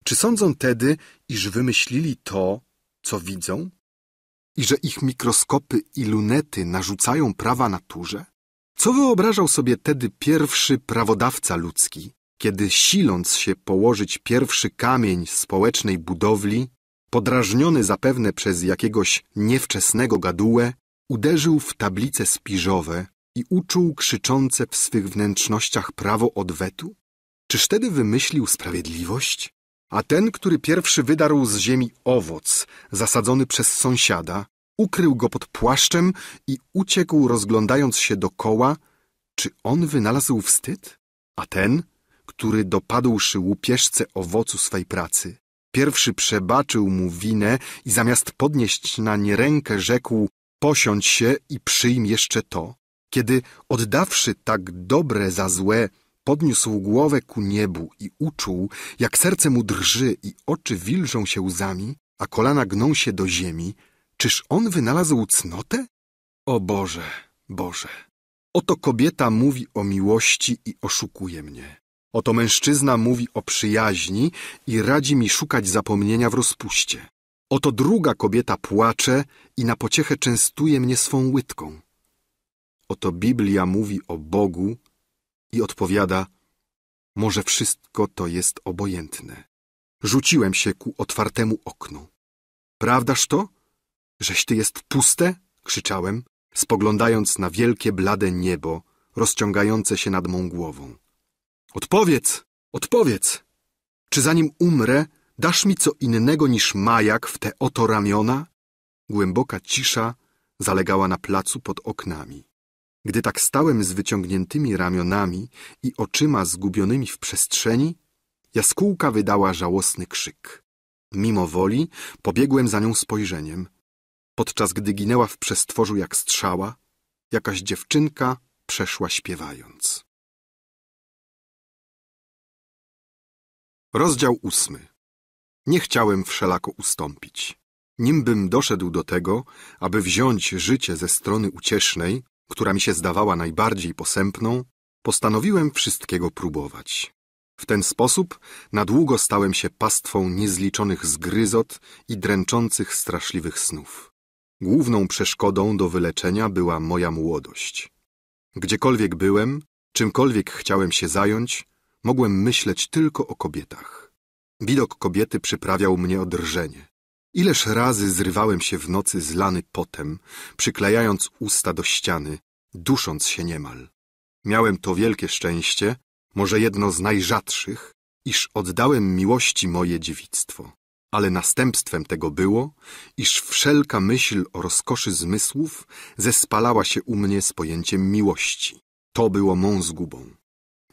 Czy sądzą tedy, iż wymyślili to, co widzą? I że ich mikroskopy i lunety narzucają prawa naturze? Co wyobrażał sobie tedy pierwszy prawodawca ludzki, kiedy siląc się położyć pierwszy kamień społecznej budowli, podrażniony zapewne przez jakiegoś niewczesnego gadułę, uderzył w tablice spiżowe i uczuł krzyczące w swych wnętrznościach prawo odwetu? Czyż tedy wymyślił sprawiedliwość? A ten, który pierwszy wydarł z ziemi owoc, zasadzony przez sąsiada, ukrył go pod płaszczem i uciekł rozglądając się dokoła, czy on wynalazł wstyd? A ten, który dopadłszy łupieszce owocu swej pracy, Pierwszy przebaczył mu winę i zamiast podnieść na nie rękę, rzekł posiądź się i przyjm jeszcze to. Kiedy oddawszy tak dobre za złe, podniósł głowę ku niebu i uczuł, jak serce mu drży i oczy wilżą się łzami, a kolana gną się do ziemi, czyż on wynalazł cnotę? O Boże, Boże! Oto kobieta mówi o miłości i oszukuje mnie. Oto mężczyzna mówi o przyjaźni i radzi mi szukać zapomnienia w rozpuście. Oto druga kobieta płacze i na pociechę częstuje mnie swą łydką. Oto Biblia mówi o Bogu i odpowiada Może wszystko to jest obojętne. Rzuciłem się ku otwartemu oknu. Prawdaż to? Żeś ty jest puste? krzyczałem, spoglądając na wielkie blade niebo rozciągające się nad mą głową. Odpowiedz, odpowiedz! Czy zanim umrę, dasz mi co innego niż majak w te oto ramiona? Głęboka cisza zalegała na placu pod oknami. Gdy tak stałem z wyciągniętymi ramionami i oczyma zgubionymi w przestrzeni, jaskółka wydała żałosny krzyk. Mimo woli pobiegłem za nią spojrzeniem. Podczas gdy ginęła w przestworzu jak strzała, jakaś dziewczynka przeszła śpiewając. Rozdział ósmy. Nie chciałem wszelako ustąpić. Nimbym doszedł do tego, aby wziąć życie ze strony uciesznej, która mi się zdawała najbardziej posępną, postanowiłem wszystkiego próbować. W ten sposób na długo stałem się pastwą niezliczonych zgryzot i dręczących straszliwych snów. Główną przeszkodą do wyleczenia była moja młodość. Gdziekolwiek byłem, czymkolwiek chciałem się zająć, mogłem myśleć tylko o kobietach. Widok kobiety przyprawiał mnie o drżenie. Ileż razy zrywałem się w nocy zlany potem, przyklejając usta do ściany, dusząc się niemal. Miałem to wielkie szczęście, może jedno z najrzadszych, iż oddałem miłości moje dziewictwo. Ale następstwem tego było, iż wszelka myśl o rozkoszy zmysłów zespalała się u mnie z pojęciem miłości. To było mą zgubą.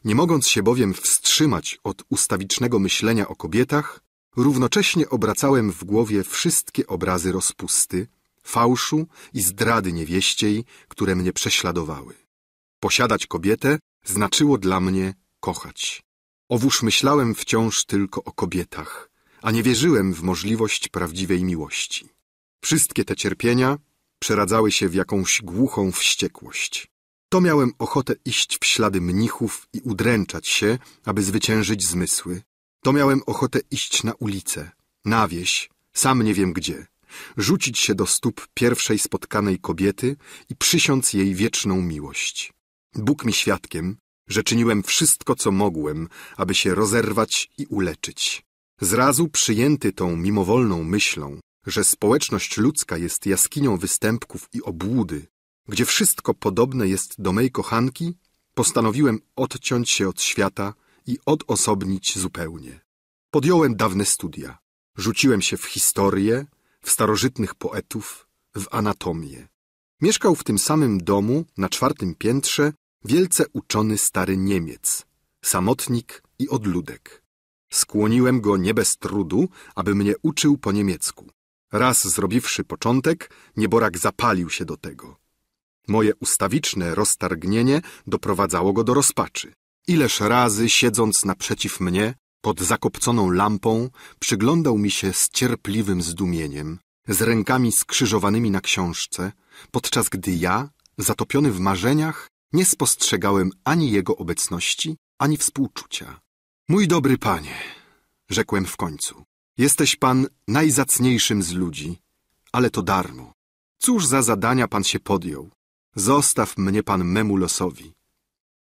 Nie mogąc się bowiem wstrzymać od ustawicznego myślenia o kobietach, równocześnie obracałem w głowie wszystkie obrazy rozpusty, fałszu i zdrady niewieściej, które mnie prześladowały. Posiadać kobietę znaczyło dla mnie kochać. Owóż myślałem wciąż tylko o kobietach, a nie wierzyłem w możliwość prawdziwej miłości. Wszystkie te cierpienia przeradzały się w jakąś głuchą wściekłość to miałem ochotę iść w ślady mnichów i udręczać się, aby zwyciężyć zmysły. To miałem ochotę iść na ulicę, na wieś, sam nie wiem gdzie, rzucić się do stóp pierwszej spotkanej kobiety i przysiąc jej wieczną miłość. Bóg mi świadkiem, że czyniłem wszystko, co mogłem, aby się rozerwać i uleczyć. Zrazu przyjęty tą mimowolną myślą, że społeczność ludzka jest jaskinią występków i obłudy, gdzie wszystko podobne jest do mej kochanki, postanowiłem odciąć się od świata i odosobnić zupełnie. Podjąłem dawne studia. Rzuciłem się w historię, w starożytnych poetów, w anatomię. Mieszkał w tym samym domu, na czwartym piętrze, wielce uczony stary Niemiec, samotnik i odludek. Skłoniłem go nie bez trudu, aby mnie uczył po niemiecku. Raz zrobiwszy początek, nieborak zapalił się do tego. Moje ustawiczne roztargnienie doprowadzało go do rozpaczy. Ileż razy, siedząc naprzeciw mnie, pod zakopconą lampą, przyglądał mi się z cierpliwym zdumieniem, z rękami skrzyżowanymi na książce, podczas gdy ja, zatopiony w marzeniach, nie spostrzegałem ani jego obecności, ani współczucia. Mój dobry panie, rzekłem w końcu, jesteś pan najzacniejszym z ludzi, ale to darmo. Cóż za zadania pan się podjął? Zostaw mnie pan memu losowi.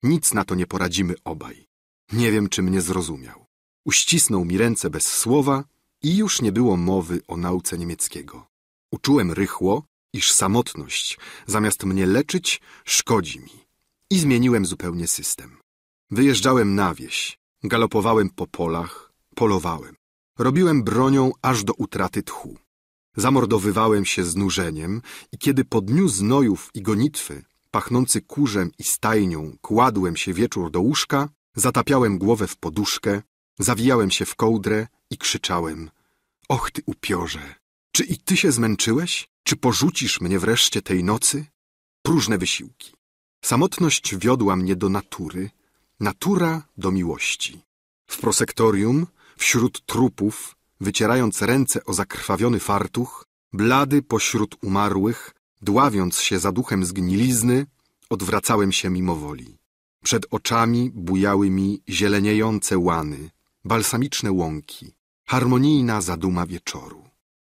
Nic na to nie poradzimy obaj. Nie wiem, czy mnie zrozumiał. Uścisnął mi ręce bez słowa i już nie było mowy o nauce niemieckiego. Uczułem rychło, iż samotność, zamiast mnie leczyć, szkodzi mi. I zmieniłem zupełnie system. Wyjeżdżałem na wieś, galopowałem po polach, polowałem. Robiłem bronią aż do utraty tchu. Zamordowywałem się znużeniem i kiedy po dniu znojów i gonitwy, pachnący kurzem i stajnią, kładłem się wieczór do łóżka, zatapiałem głowę w poduszkę, zawijałem się w kołdrę i krzyczałem – Och ty upiorze! Czy i ty się zmęczyłeś? Czy porzucisz mnie wreszcie tej nocy? Próżne wysiłki. Samotność wiodła mnie do natury, natura do miłości. W prosektorium, wśród trupów, wycierając ręce o zakrwawiony fartuch, blady pośród umarłych, dławiąc się za duchem zgnilizny, odwracałem się mimowoli. Przed oczami bujały mi zieleniejące łany, balsamiczne łąki, harmonijna zaduma wieczoru.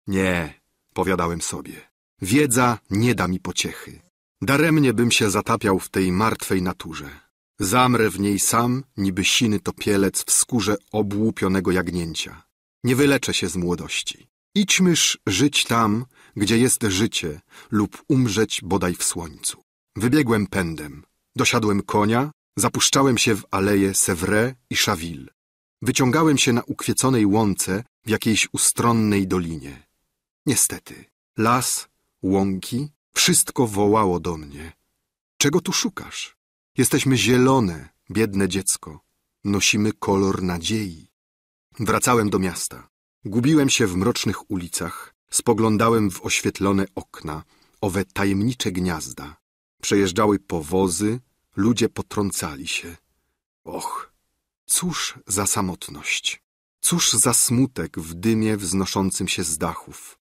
Nie, powiadałem sobie, wiedza nie da mi pociechy. Daremnie bym się zatapiał w tej martwej naturze. Zamrę w niej sam, niby siny topielec w skórze obłupionego jagnięcia nie wyleczę się z młodości. Idźmyż żyć tam, gdzie jest życie, lub umrzeć bodaj w słońcu. Wybiegłem pędem, dosiadłem konia, zapuszczałem się w aleje Sevre i Chaville. Wyciągałem się na ukwieconej łące w jakiejś ustronnej dolinie. Niestety, las, łąki, wszystko wołało do mnie. Czego tu szukasz? Jesteśmy zielone, biedne dziecko. Nosimy kolor nadziei. Wracałem do miasta. Gubiłem się w mrocznych ulicach, spoglądałem w oświetlone okna, owe tajemnicze gniazda. Przejeżdżały powozy, ludzie potrącali się. Och, cóż za samotność! Cóż za smutek w dymie wznoszącym się z dachów!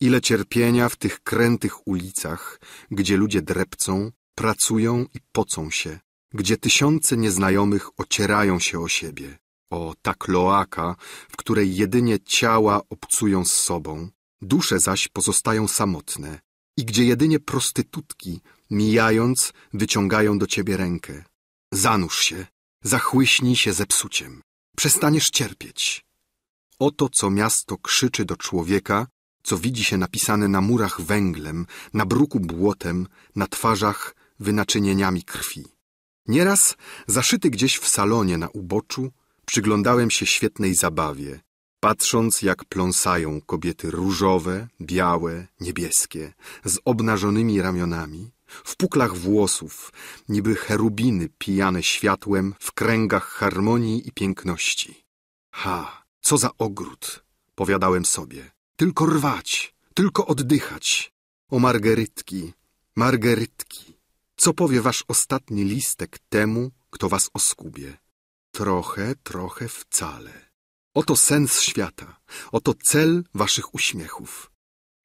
Ile cierpienia w tych krętych ulicach, gdzie ludzie drepcą, pracują i pocą się, gdzie tysiące nieznajomych ocierają się o siebie, o ta kloaka, w której jedynie ciała obcują z sobą, dusze zaś pozostają samotne i gdzie jedynie prostytutki, mijając, wyciągają do ciebie rękę. Zanurz się, zachłyśnij się zepsuciem, przestaniesz cierpieć. Oto co miasto krzyczy do człowieka, co widzi się napisane na murach węglem, na bruku błotem, na twarzach wynaczynieniami krwi. Nieraz, zaszyty gdzieś w salonie na uboczu, przyglądałem się świetnej zabawie, patrząc jak pląsają kobiety różowe, białe, niebieskie, z obnażonymi ramionami, w puklach włosów, niby cherubiny pijane światłem w kręgach harmonii i piękności. Ha, co za ogród, powiadałem sobie. Tylko rwać, tylko oddychać. O margerytki, margerytki, co powie wasz ostatni listek temu, kto was oskubie? Trochę, trochę wcale. Oto sens świata, oto cel waszych uśmiechów.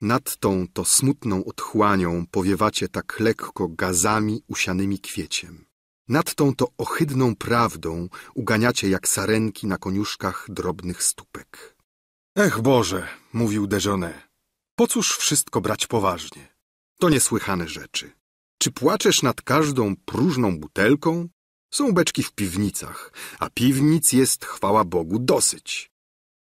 Nad tą to smutną otchłanią powiewacie tak lekko gazami usianymi kwieciem. Nad tą to ohydną prawdą uganiacie jak sarenki na koniuszkach drobnych stópek. Ech Boże, mówił Dejonne, po cóż wszystko brać poważnie? To niesłychane rzeczy. Czy płaczesz nad każdą próżną butelką? Są beczki w piwnicach, a piwnic jest, chwała Bogu, dosyć.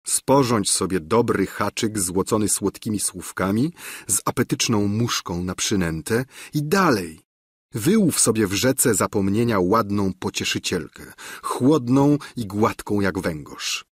Sporządź sobie dobry haczyk złocony słodkimi słówkami, z apetyczną muszką na przynętę i dalej. Wyłów sobie w rzece zapomnienia ładną pocieszycielkę, chłodną i gładką jak węgorz.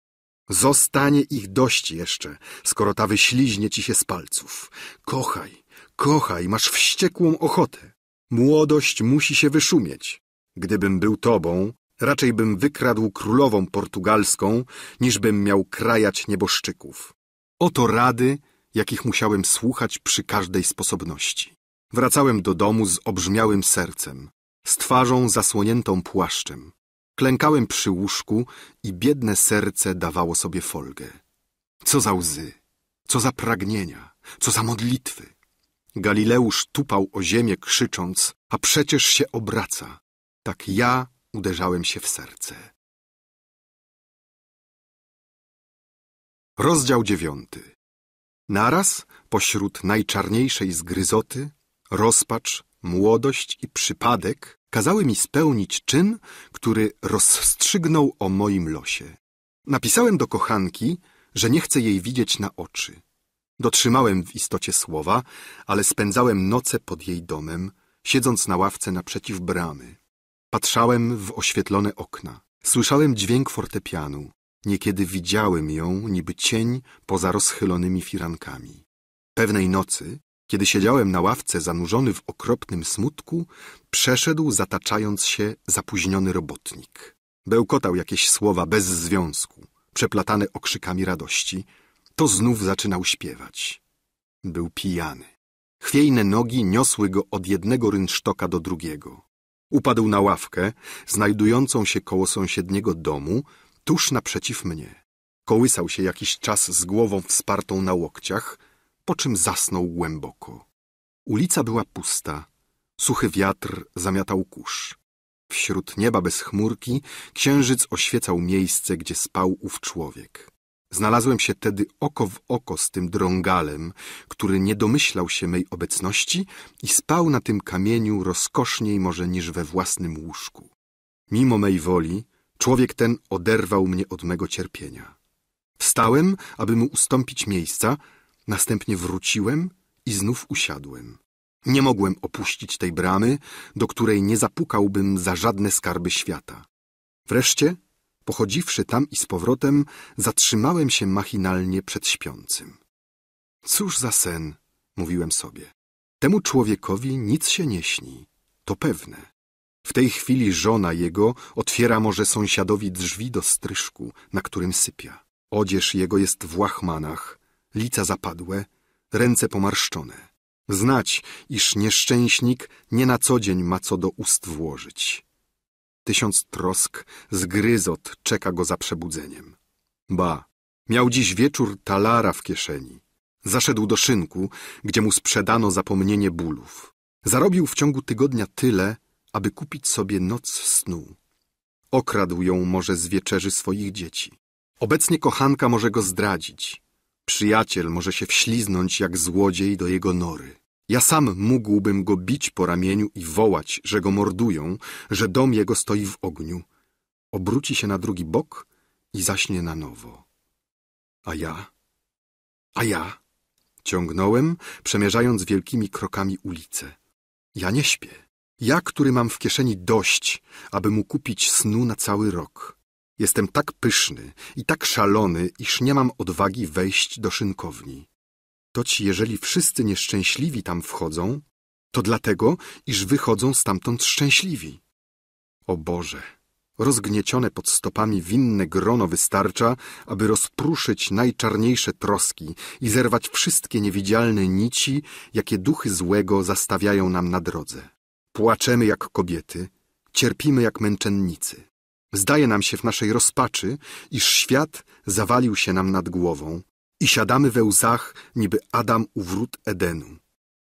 Zostanie ich dość jeszcze, skoro ta wyśliźnie ci się z palców. Kochaj, kochaj, masz wściekłą ochotę. Młodość musi się wyszumieć. Gdybym był tobą, raczej bym wykradł królową portugalską, niż bym miał krajać nieboszczyków. Oto rady, jakich musiałem słuchać przy każdej sposobności. Wracałem do domu z obrzmiałym sercem, z twarzą zasłoniętą płaszczem. Klękałem przy łóżku i biedne serce dawało sobie folgę. Co za łzy, co za pragnienia, co za modlitwy. Galileusz tupał o ziemię krzycząc, a przecież się obraca tak ja uderzałem się w serce. Rozdział dziewiąty. Naraz, pośród najczarniejszej zgryzoty, rozpacz, młodość i przypadek kazały mi spełnić czyn, który rozstrzygnął o moim losie. Napisałem do kochanki, że nie chcę jej widzieć na oczy. Dotrzymałem w istocie słowa, ale spędzałem noce pod jej domem, siedząc na ławce naprzeciw bramy. Patrzałem w oświetlone okna. Słyszałem dźwięk fortepianu. Niekiedy widziałem ją niby cień poza rozchylonymi firankami. Pewnej nocy, kiedy siedziałem na ławce zanurzony w okropnym smutku, przeszedł zataczając się zapóźniony robotnik. Bełkotał jakieś słowa bez związku, przeplatane okrzykami radości. To znów zaczynał śpiewać. Był pijany. Chwiejne nogi niosły go od jednego rynsztoka do drugiego. Upadł na ławkę, znajdującą się koło sąsiedniego domu, tuż naprzeciw mnie. Kołysał się jakiś czas z głową wspartą na łokciach, po czym zasnął głęboko. Ulica była pusta. Suchy wiatr zamiatał kurz. Wśród nieba bez chmurki księżyc oświecał miejsce, gdzie spał ów człowiek. Znalazłem się tedy oko w oko z tym drągalem, który nie domyślał się mej obecności i spał na tym kamieniu rozkoszniej może niż we własnym łóżku. Mimo mej woli, człowiek ten oderwał mnie od mego cierpienia. Wstałem, aby mu ustąpić miejsca, następnie wróciłem i znów usiadłem. Nie mogłem opuścić tej bramy, do której nie zapukałbym za żadne skarby świata. Wreszcie Pochodziwszy tam i z powrotem, zatrzymałem się machinalnie przed śpiącym. Cóż za sen, mówiłem sobie. Temu człowiekowi nic się nie śni, to pewne. W tej chwili żona jego otwiera może sąsiadowi drzwi do stryżku, na którym sypia. Odzież jego jest w łachmanach, lica zapadłe, ręce pomarszczone. Znać, iż nieszczęśnik nie na co dzień ma co do ust włożyć. Tysiąc trosk, zgryzot czeka go za przebudzeniem. Ba, miał dziś wieczór talara w kieszeni. Zaszedł do szynku, gdzie mu sprzedano zapomnienie bólów. Zarobił w ciągu tygodnia tyle, aby kupić sobie noc snu. Okradł ją może z wieczerzy swoich dzieci. Obecnie kochanka może go zdradzić. Przyjaciel może się wśliznąć jak złodziej do jego nory. Ja sam mógłbym go bić po ramieniu i wołać, że go mordują, że dom jego stoi w ogniu. Obróci się na drugi bok i zaśnie na nowo. A ja? A ja? Ciągnąłem, przemierzając wielkimi krokami ulicę. Ja nie śpię. Ja, który mam w kieszeni dość, aby mu kupić snu na cały rok. Jestem tak pyszny i tak szalony, iż nie mam odwagi wejść do szynkowni toć jeżeli wszyscy nieszczęśliwi tam wchodzą, to dlatego, iż wychodzą stamtąd szczęśliwi. O Boże! Rozgniecione pod stopami winne grono wystarcza, aby rozpruszyć najczarniejsze troski i zerwać wszystkie niewidzialne nici, jakie duchy złego zastawiają nam na drodze. Płaczemy jak kobiety, cierpimy jak męczennicy. Zdaje nam się w naszej rozpaczy, iż świat zawalił się nam nad głową, i siadamy we łzach, niby Adam u wrót Edenu.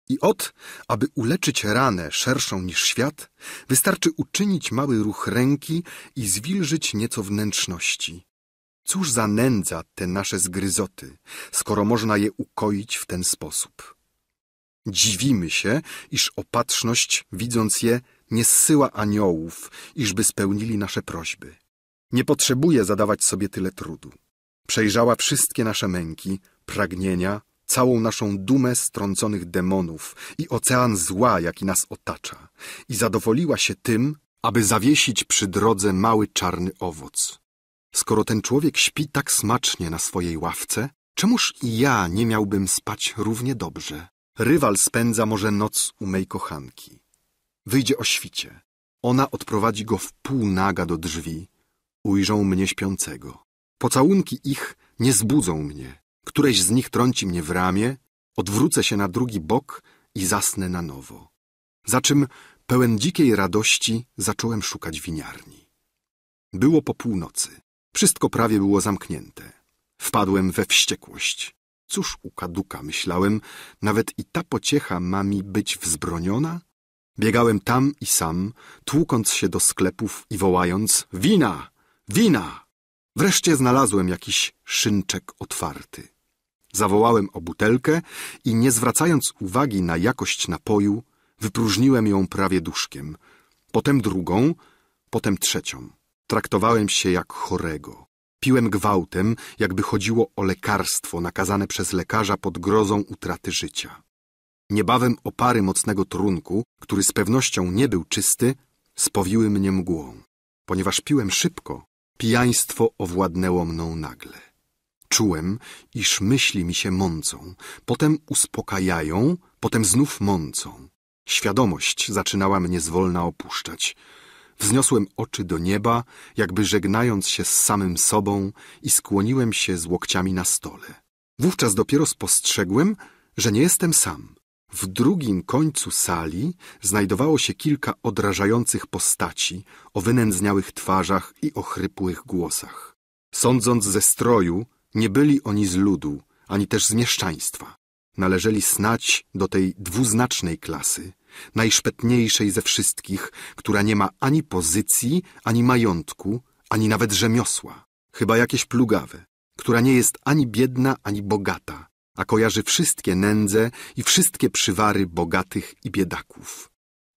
I ot, aby uleczyć ranę szerszą niż świat, wystarczy uczynić mały ruch ręki i zwilżyć nieco wnętrzności. Cóż za nędza te nasze zgryzoty, skoro można je ukoić w ten sposób? Dziwimy się, iż opatrzność, widząc je, nie zsyła aniołów, iżby spełnili nasze prośby. Nie potrzebuje zadawać sobie tyle trudu. Przejrzała wszystkie nasze męki, pragnienia, całą naszą dumę strąconych demonów i ocean zła, jaki nas otacza, i zadowoliła się tym, aby zawiesić przy drodze mały czarny owoc. Skoro ten człowiek śpi tak smacznie na swojej ławce, czemuż i ja nie miałbym spać równie dobrze? Rywal spędza może noc u mej kochanki. Wyjdzie o świcie. Ona odprowadzi go w pół naga do drzwi. Ujrzą mnie śpiącego. Pocałunki ich nie zbudzą mnie. Któreś z nich trąci mnie w ramię, odwrócę się na drugi bok i zasnę na nowo. Za czym pełen dzikiej radości zacząłem szukać winiarni. Było po północy. Wszystko prawie było zamknięte. Wpadłem we wściekłość. Cóż u kaduka, myślałem, nawet i ta pociecha ma mi być wzbroniona? Biegałem tam i sam, tłukąc się do sklepów i wołając – wina! Wina! Wreszcie znalazłem jakiś szynczek otwarty. Zawołałem o butelkę i nie zwracając uwagi na jakość napoju, wypróżniłem ją prawie duszkiem. Potem drugą, potem trzecią. Traktowałem się jak chorego. Piłem gwałtem, jakby chodziło o lekarstwo nakazane przez lekarza pod grozą utraty życia. Niebawem opary mocnego trunku, który z pewnością nie był czysty, spowiły mnie mgłą. Ponieważ piłem szybko, Pijaństwo owładnęło mną nagle. Czułem, iż myśli mi się mącą, potem uspokajają, potem znów mącą. Świadomość zaczynała mnie zwolna opuszczać. Wzniosłem oczy do nieba, jakby żegnając się z samym sobą i skłoniłem się z łokciami na stole. Wówczas dopiero spostrzegłem, że nie jestem sam. W drugim końcu sali znajdowało się kilka odrażających postaci o wynędzniałych twarzach i ochrypłych głosach. Sądząc ze stroju, nie byli oni z ludu, ani też z mieszczaństwa. Należeli snać do tej dwuznacznej klasy, najszpetniejszej ze wszystkich, która nie ma ani pozycji, ani majątku, ani nawet rzemiosła, chyba jakieś plugawe, która nie jest ani biedna, ani bogata, a kojarzy wszystkie nędze i wszystkie przywary bogatych i biedaków.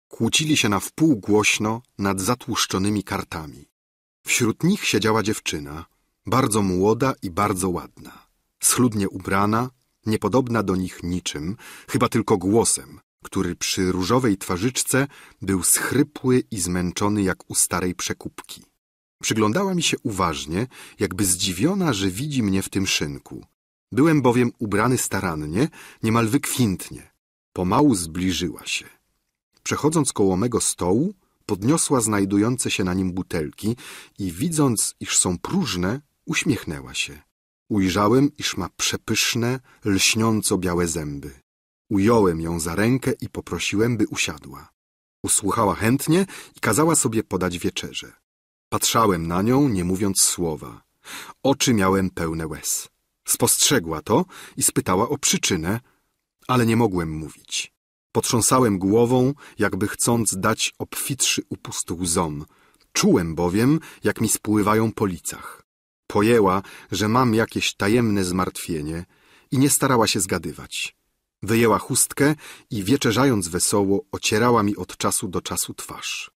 Kłócili się na wpół głośno nad zatłuszczonymi kartami. Wśród nich siedziała dziewczyna, bardzo młoda i bardzo ładna, schludnie ubrana, niepodobna do nich niczym, chyba tylko głosem, który przy różowej twarzyczce był schrypły i zmęczony jak u starej przekupki. Przyglądała mi się uważnie, jakby zdziwiona, że widzi mnie w tym szynku, Byłem bowiem ubrany starannie, niemal wykwintnie. Pomału zbliżyła się. Przechodząc koło mego stołu, podniosła znajdujące się na nim butelki i widząc, iż są próżne, uśmiechnęła się. Ujrzałem, iż ma przepyszne, lśniąco białe zęby. Ująłem ją za rękę i poprosiłem, by usiadła. Usłuchała chętnie i kazała sobie podać wieczerze. Patrzałem na nią, nie mówiąc słowa. Oczy miałem pełne łez. Spostrzegła to i spytała o przyczynę, ale nie mogłem mówić. Potrząsałem głową, jakby chcąc dać obfitszy upust łzom. Czułem bowiem, jak mi spływają po licach. Pojęła, że mam jakieś tajemne zmartwienie i nie starała się zgadywać. Wyjęła chustkę i wieczerzając wesoło, ocierała mi od czasu do czasu twarz.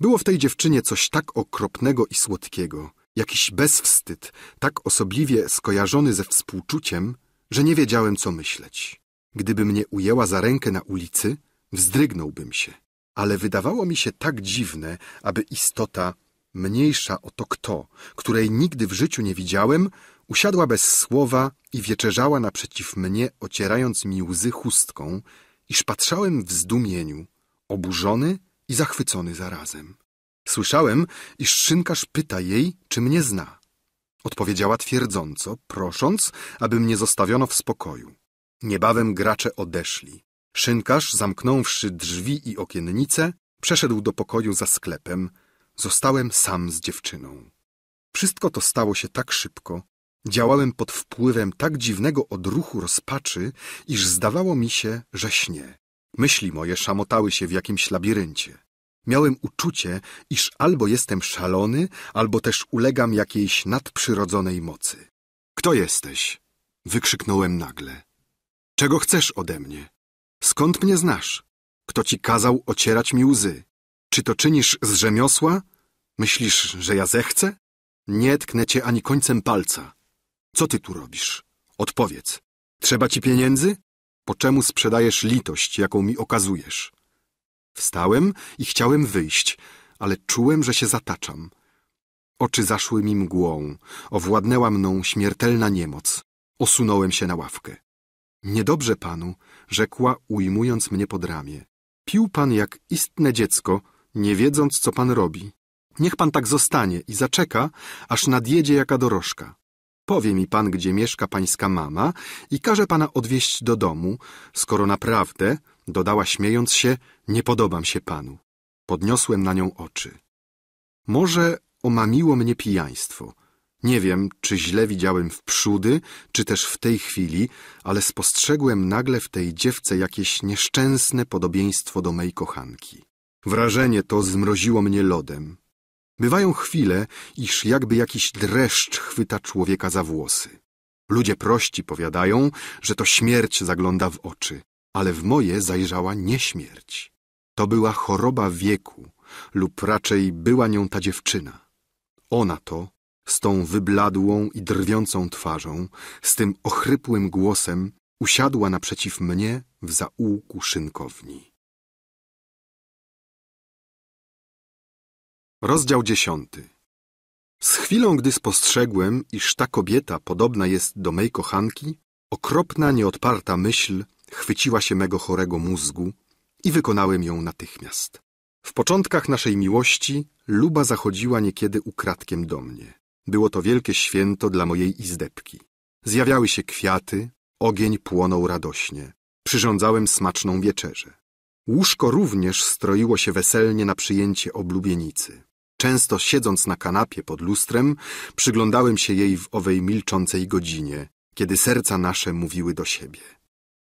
Było w tej dziewczynie coś tak okropnego i słodkiego, jakiś bezwstyd, tak osobliwie skojarzony ze współczuciem, że nie wiedziałem, co myśleć. Gdyby mnie ujęła za rękę na ulicy, wzdrygnąłbym się. Ale wydawało mi się tak dziwne, aby istota, mniejsza o to kto, której nigdy w życiu nie widziałem, usiadła bez słowa i wieczerzała naprzeciw mnie, ocierając mi łzy chustką, iż patrzałem w zdumieniu, oburzony i zachwycony zarazem. Słyszałem, iż szynkarz pyta jej, czy mnie zna. Odpowiedziała twierdząco, prosząc, aby mnie zostawiono w spokoju. Niebawem gracze odeszli. Szynkarz, zamknąwszy drzwi i okiennice, przeszedł do pokoju za sklepem. Zostałem sam z dziewczyną. Wszystko to stało się tak szybko. Działałem pod wpływem tak dziwnego odruchu rozpaczy, iż zdawało mi się, że śnie. Myśli moje szamotały się w jakimś labiryncie. Miałem uczucie, iż albo jestem szalony, albo też ulegam jakiejś nadprzyrodzonej mocy. Kto jesteś? wykrzyknąłem nagle. Czego chcesz ode mnie? Skąd mnie znasz? Kto ci kazał ocierać mi łzy? Czy to czynisz z rzemiosła? Myślisz, że ja zechcę? Nie tknę cię ani końcem palca. Co ty tu robisz? Odpowiedz. Trzeba ci pieniędzy? Po czemu sprzedajesz litość, jaką mi okazujesz? Wstałem i chciałem wyjść, ale czułem, że się zataczam. Oczy zaszły mi mgłą, owładnęła mną śmiertelna niemoc. Osunąłem się na ławkę. Niedobrze panu, rzekła, ujmując mnie pod ramię. Pił pan jak istne dziecko, nie wiedząc, co pan robi. Niech pan tak zostanie i zaczeka, aż nadjedzie jaka dorożka. Powie mi pan, gdzie mieszka pańska mama i każe pana odwieźć do domu, skoro naprawdę Dodała śmiejąc się, nie podobam się panu. Podniosłem na nią oczy. Może omamiło mnie pijaństwo. Nie wiem, czy źle widziałem w przódy, czy też w tej chwili, ale spostrzegłem nagle w tej dziewce jakieś nieszczęsne podobieństwo do mej kochanki. Wrażenie to zmroziło mnie lodem. Bywają chwile, iż jakby jakiś dreszcz chwyta człowieka za włosy. Ludzie prości powiadają, że to śmierć zagląda w oczy ale w moje zajrzała nie śmierć. To była choroba wieku, lub raczej była nią ta dziewczyna. Ona to, z tą wybladłą i drwiącą twarzą, z tym ochrypłym głosem, usiadła naprzeciw mnie w zaułku szynkowni. Rozdział dziesiąty Z chwilą, gdy spostrzegłem, iż ta kobieta podobna jest do mej kochanki, okropna, nieodparta myśl chwyciła się mego chorego mózgu i wykonałem ją natychmiast. W początkach naszej miłości Luba zachodziła niekiedy ukradkiem do mnie. Było to wielkie święto dla mojej izdebki. Zjawiały się kwiaty, ogień płonął radośnie. Przyrządzałem smaczną wieczerzę. Łóżko również stroiło się weselnie na przyjęcie oblubienicy. Często siedząc na kanapie pod lustrem, przyglądałem się jej w owej milczącej godzinie, kiedy serca nasze mówiły do siebie.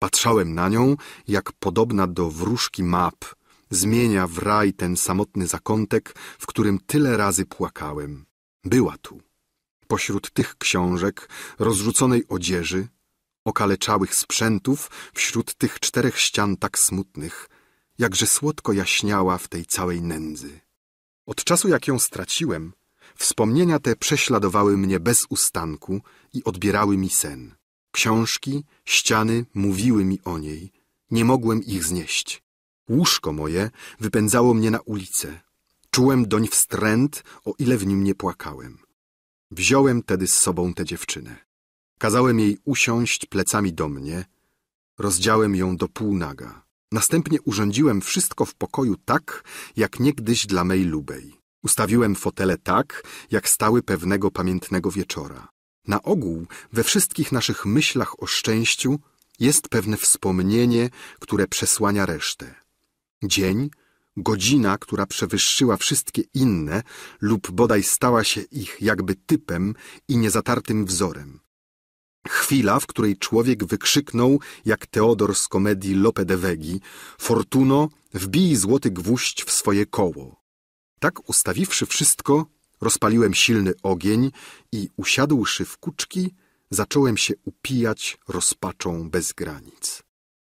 Patrzałem na nią, jak podobna do wróżki map zmienia w raj ten samotny zakątek, w którym tyle razy płakałem. Była tu. Pośród tych książek, rozrzuconej odzieży, okaleczałych sprzętów, wśród tych czterech ścian tak smutnych, jakże słodko jaśniała w tej całej nędzy. Od czasu, jak ją straciłem, wspomnienia te prześladowały mnie bez ustanku i odbierały mi sen. Książki, ściany mówiły mi o niej. Nie mogłem ich znieść. Łóżko moje wypędzało mnie na ulicę. Czułem doń wstręt, o ile w nim nie płakałem. Wziąłem tedy z sobą tę dziewczynę. Kazałem jej usiąść plecami do mnie. Rozdziałem ją do półnaga. Następnie urządziłem wszystko w pokoju tak, jak niegdyś dla mej lubej. Ustawiłem fotele tak, jak stały pewnego pamiętnego wieczora. Na ogół we wszystkich naszych myślach o szczęściu jest pewne wspomnienie, które przesłania resztę. Dzień, godzina, która przewyższyła wszystkie inne lub bodaj stała się ich jakby typem i niezatartym wzorem. Chwila, w której człowiek wykrzyknął, jak Teodor z komedii Lope de Vegi, Fortuno, wbij złoty gwóźdź w swoje koło. Tak ustawiwszy wszystko, Rozpaliłem silny ogień i usiadłszy w kuczki, zacząłem się upijać rozpaczą bez granic.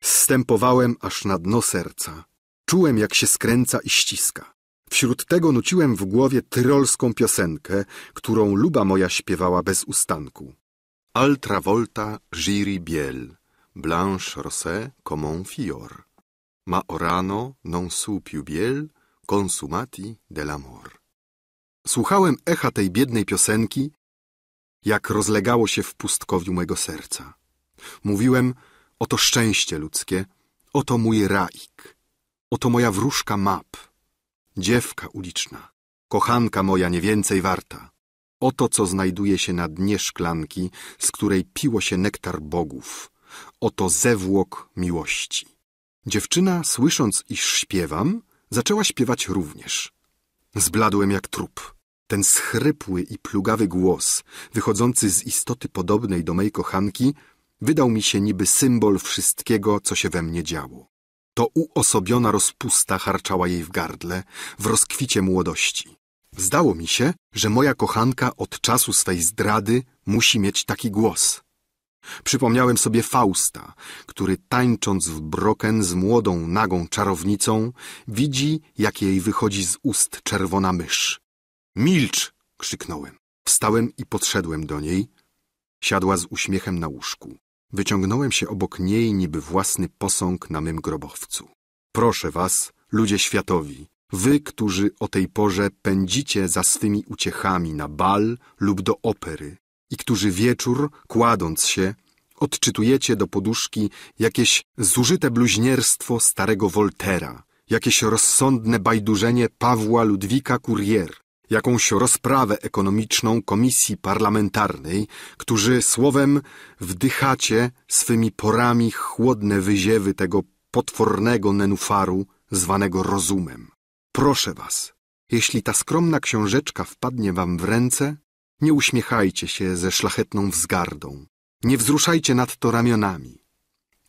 Stępowałem aż na dno serca. Czułem, jak się skręca i ściska. Wśród tego nuciłem w głowie tyrolską piosenkę, którą luba moja śpiewała bez ustanku. Altra volta giri biel, blanche rosé comme un fior. Ma orano non su più biel, consumati dell'amor. Słuchałem echa tej biednej piosenki, jak rozlegało się w pustkowiu mego serca. Mówiłem, oto szczęście ludzkie, oto mój raik, oto moja wróżka map, dziewka uliczna, kochanka moja nie więcej warta. Oto, co znajduje się na dnie szklanki, z której piło się nektar bogów. Oto zewłok miłości. Dziewczyna, słysząc, iż śpiewam, zaczęła śpiewać również. Zbladłem jak trup. Ten schrypły i plugawy głos, wychodzący z istoty podobnej do mej kochanki, wydał mi się niby symbol wszystkiego, co się we mnie działo. To uosobiona rozpusta harczała jej w gardle, w rozkwicie młodości. Zdało mi się, że moja kochanka od czasu swej zdrady musi mieć taki głos. Przypomniałem sobie Fausta, który tańcząc w broken z młodą, nagą czarownicą, widzi, jak jej wychodzi z ust czerwona mysz. Milcz! krzyknąłem. Wstałem i podszedłem do niej. Siadła z uśmiechem na łóżku. Wyciągnąłem się obok niej niby własny posąg na mym grobowcu. Proszę was, ludzie światowi, wy, którzy o tej porze pędzicie za swymi uciechami na bal lub do opery i którzy wieczór, kładąc się, odczytujecie do poduszki jakieś zużyte bluźnierstwo starego Woltera, jakieś rozsądne bajdurzenie Pawła Ludwika Kurier jakąś rozprawę ekonomiczną komisji parlamentarnej, którzy słowem wdychacie swymi porami chłodne wyziewy tego potwornego nenufaru zwanego rozumem. Proszę was, jeśli ta skromna książeczka wpadnie wam w ręce, nie uśmiechajcie się ze szlachetną wzgardą, nie wzruszajcie nadto ramionami.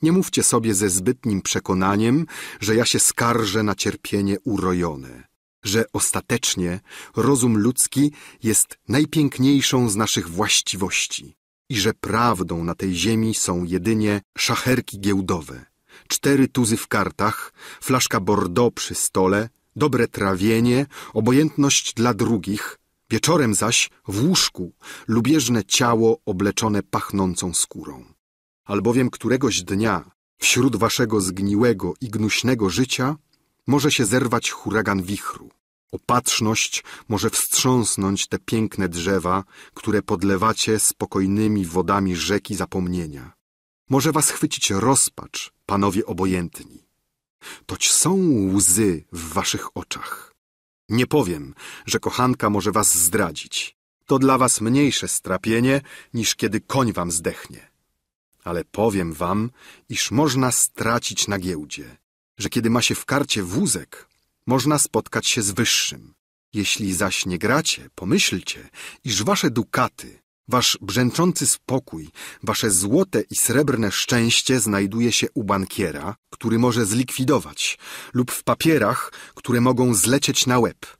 Nie mówcie sobie ze zbytnim przekonaniem, że ja się skarżę na cierpienie urojone – że ostatecznie rozum ludzki jest najpiękniejszą z naszych właściwości i że prawdą na tej ziemi są jedynie szacherki giełdowe, cztery tuzy w kartach, flaszka bordeaux przy stole, dobre trawienie, obojętność dla drugich, wieczorem zaś w łóżku lubieżne ciało obleczone pachnącą skórą. Albowiem któregoś dnia wśród waszego zgniłego i gnuśnego życia może się zerwać huragan wichru. Opatrzność może wstrząsnąć te piękne drzewa, które podlewacie spokojnymi wodami rzeki zapomnienia. Może was chwycić rozpacz, panowie obojętni. Toć są łzy w waszych oczach. Nie powiem, że kochanka może was zdradzić. To dla was mniejsze strapienie, niż kiedy koń wam zdechnie. Ale powiem wam, iż można stracić na giełdzie że kiedy ma się w karcie wózek, można spotkać się z wyższym. Jeśli zaś nie gracie, pomyślcie, iż wasze dukaty, wasz brzęczący spokój, wasze złote i srebrne szczęście znajduje się u bankiera, który może zlikwidować, lub w papierach, które mogą zlecieć na łeb.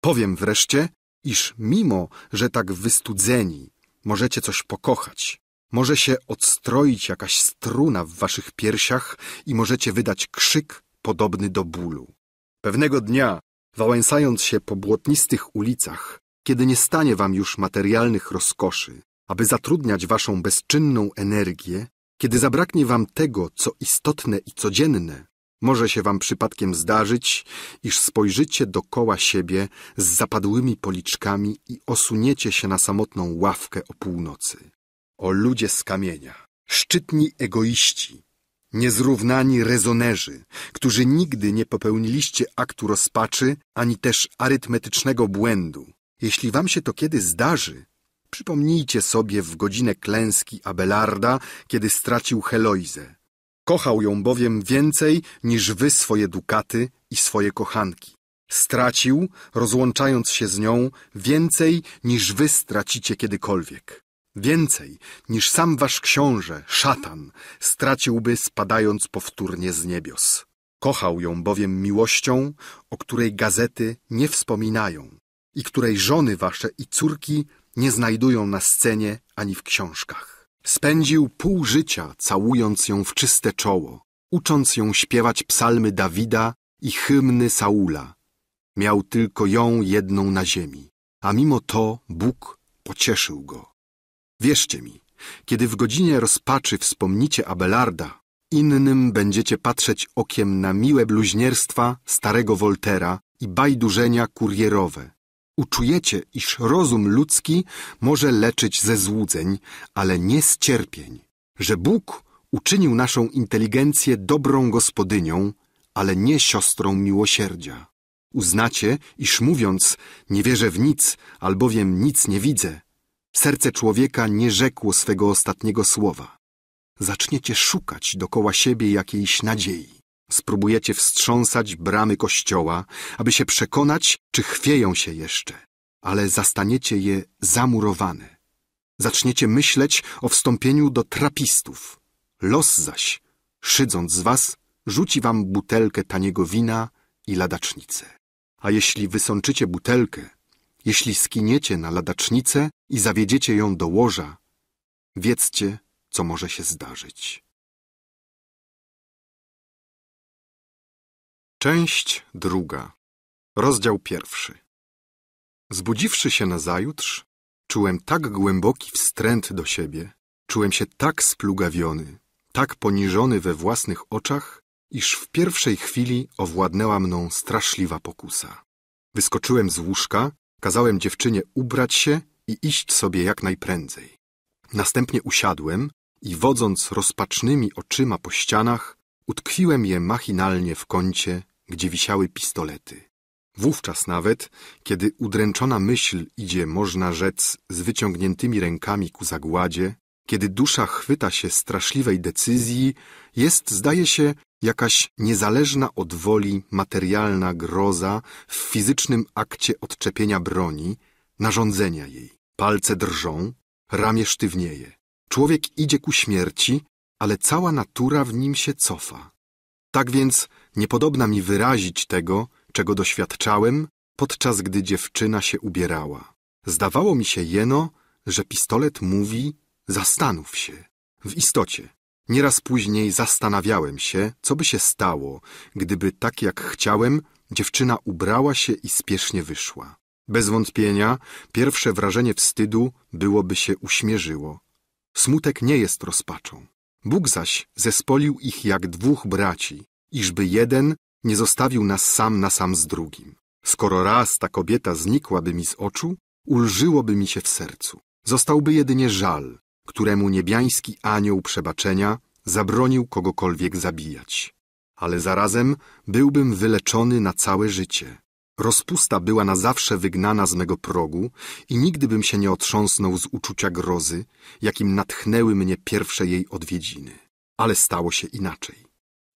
Powiem wreszcie, iż mimo, że tak wystudzeni możecie coś pokochać, może się odstroić jakaś struna w waszych piersiach i możecie wydać krzyk podobny do bólu. Pewnego dnia, wałęsając się po błotnistych ulicach, kiedy nie stanie wam już materialnych rozkoszy, aby zatrudniać waszą bezczynną energię, kiedy zabraknie wam tego, co istotne i codzienne, może się wam przypadkiem zdarzyć, iż spojrzycie dokoła siebie z zapadłymi policzkami i osuniecie się na samotną ławkę o północy o ludzie z kamienia, szczytni egoiści, niezrównani rezonerzy, którzy nigdy nie popełniliście aktu rozpaczy ani też arytmetycznego błędu. Jeśli wam się to kiedy zdarzy, przypomnijcie sobie w godzinę klęski Abelarda, kiedy stracił Heloizę. Kochał ją bowiem więcej niż wy swoje dukaty i swoje kochanki. Stracił, rozłączając się z nią, więcej niż wy stracicie kiedykolwiek. Więcej niż sam wasz książę, szatan, straciłby spadając powtórnie z niebios. Kochał ją bowiem miłością, o której gazety nie wspominają i której żony wasze i córki nie znajdują na scenie ani w książkach. Spędził pół życia całując ją w czyste czoło, ucząc ją śpiewać psalmy Dawida i hymny Saula. Miał tylko ją jedną na ziemi, a mimo to Bóg pocieszył go. Wierzcie mi, kiedy w godzinie rozpaczy wspomnicie Abelarda, innym będziecie patrzeć okiem na miłe bluźnierstwa starego Woltera i bajdurzenia kurierowe. Uczujecie, iż rozum ludzki może leczyć ze złudzeń, ale nie z cierpień, że Bóg uczynił naszą inteligencję dobrą gospodynią, ale nie siostrą miłosierdzia. Uznacie, iż mówiąc, nie wierzę w nic, albowiem nic nie widzę, Serce człowieka nie rzekło swego ostatniego słowa. Zaczniecie szukać dokoła siebie jakiejś nadziei. Spróbujecie wstrząsać bramy kościoła, aby się przekonać, czy chwieją się jeszcze, ale zastaniecie je zamurowane. Zaczniecie myśleć o wstąpieniu do trapistów. Los zaś, szydząc z was, rzuci wam butelkę taniego wina i ladacznicę. A jeśli wysączycie butelkę, jeśli skiniecie na ladacznicę i zawiedziecie ją do łoża, wiedzcie, co może się zdarzyć. Część druga. Rozdział pierwszy. Zbudziwszy się nazajutrz, czułem tak głęboki wstręt do siebie, czułem się tak splugawiony, tak poniżony we własnych oczach, iż w pierwszej chwili owładnęła mną straszliwa pokusa. Wyskoczyłem z łóżka Kazałem dziewczynie ubrać się i iść sobie jak najprędzej. Następnie usiadłem i wodząc rozpacznymi oczyma po ścianach, utkwiłem je machinalnie w kącie, gdzie wisiały pistolety. Wówczas nawet, kiedy udręczona myśl idzie, można rzec, z wyciągniętymi rękami ku zagładzie, kiedy dusza chwyta się straszliwej decyzji, jest, zdaje się, jakaś niezależna od woli materialna groza w fizycznym akcie odczepienia broni, narządzenia jej. Palce drżą, ramię sztywnieje. Człowiek idzie ku śmierci, ale cała natura w nim się cofa. Tak więc niepodobna mi wyrazić tego, czego doświadczałem, podczas gdy dziewczyna się ubierała. Zdawało mi się jeno, że pistolet mówi, Zastanów się. W istocie, nieraz później zastanawiałem się, co by się stało, gdyby tak jak chciałem, dziewczyna ubrała się i spiesznie wyszła. Bez wątpienia pierwsze wrażenie wstydu byłoby się uśmierzyło. Smutek nie jest rozpaczą. Bóg zaś zespolił ich jak dwóch braci, iżby jeden nie zostawił nas sam na sam z drugim. Skoro raz ta kobieta znikłaby mi z oczu, ulżyłoby mi się w sercu. Zostałby jedynie żal, któremu niebiański anioł przebaczenia zabronił kogokolwiek zabijać. Ale zarazem byłbym wyleczony na całe życie. Rozpusta była na zawsze wygnana z mego progu i nigdy bym się nie otrząsnął z uczucia grozy, jakim natchnęły mnie pierwsze jej odwiedziny. Ale stało się inaczej.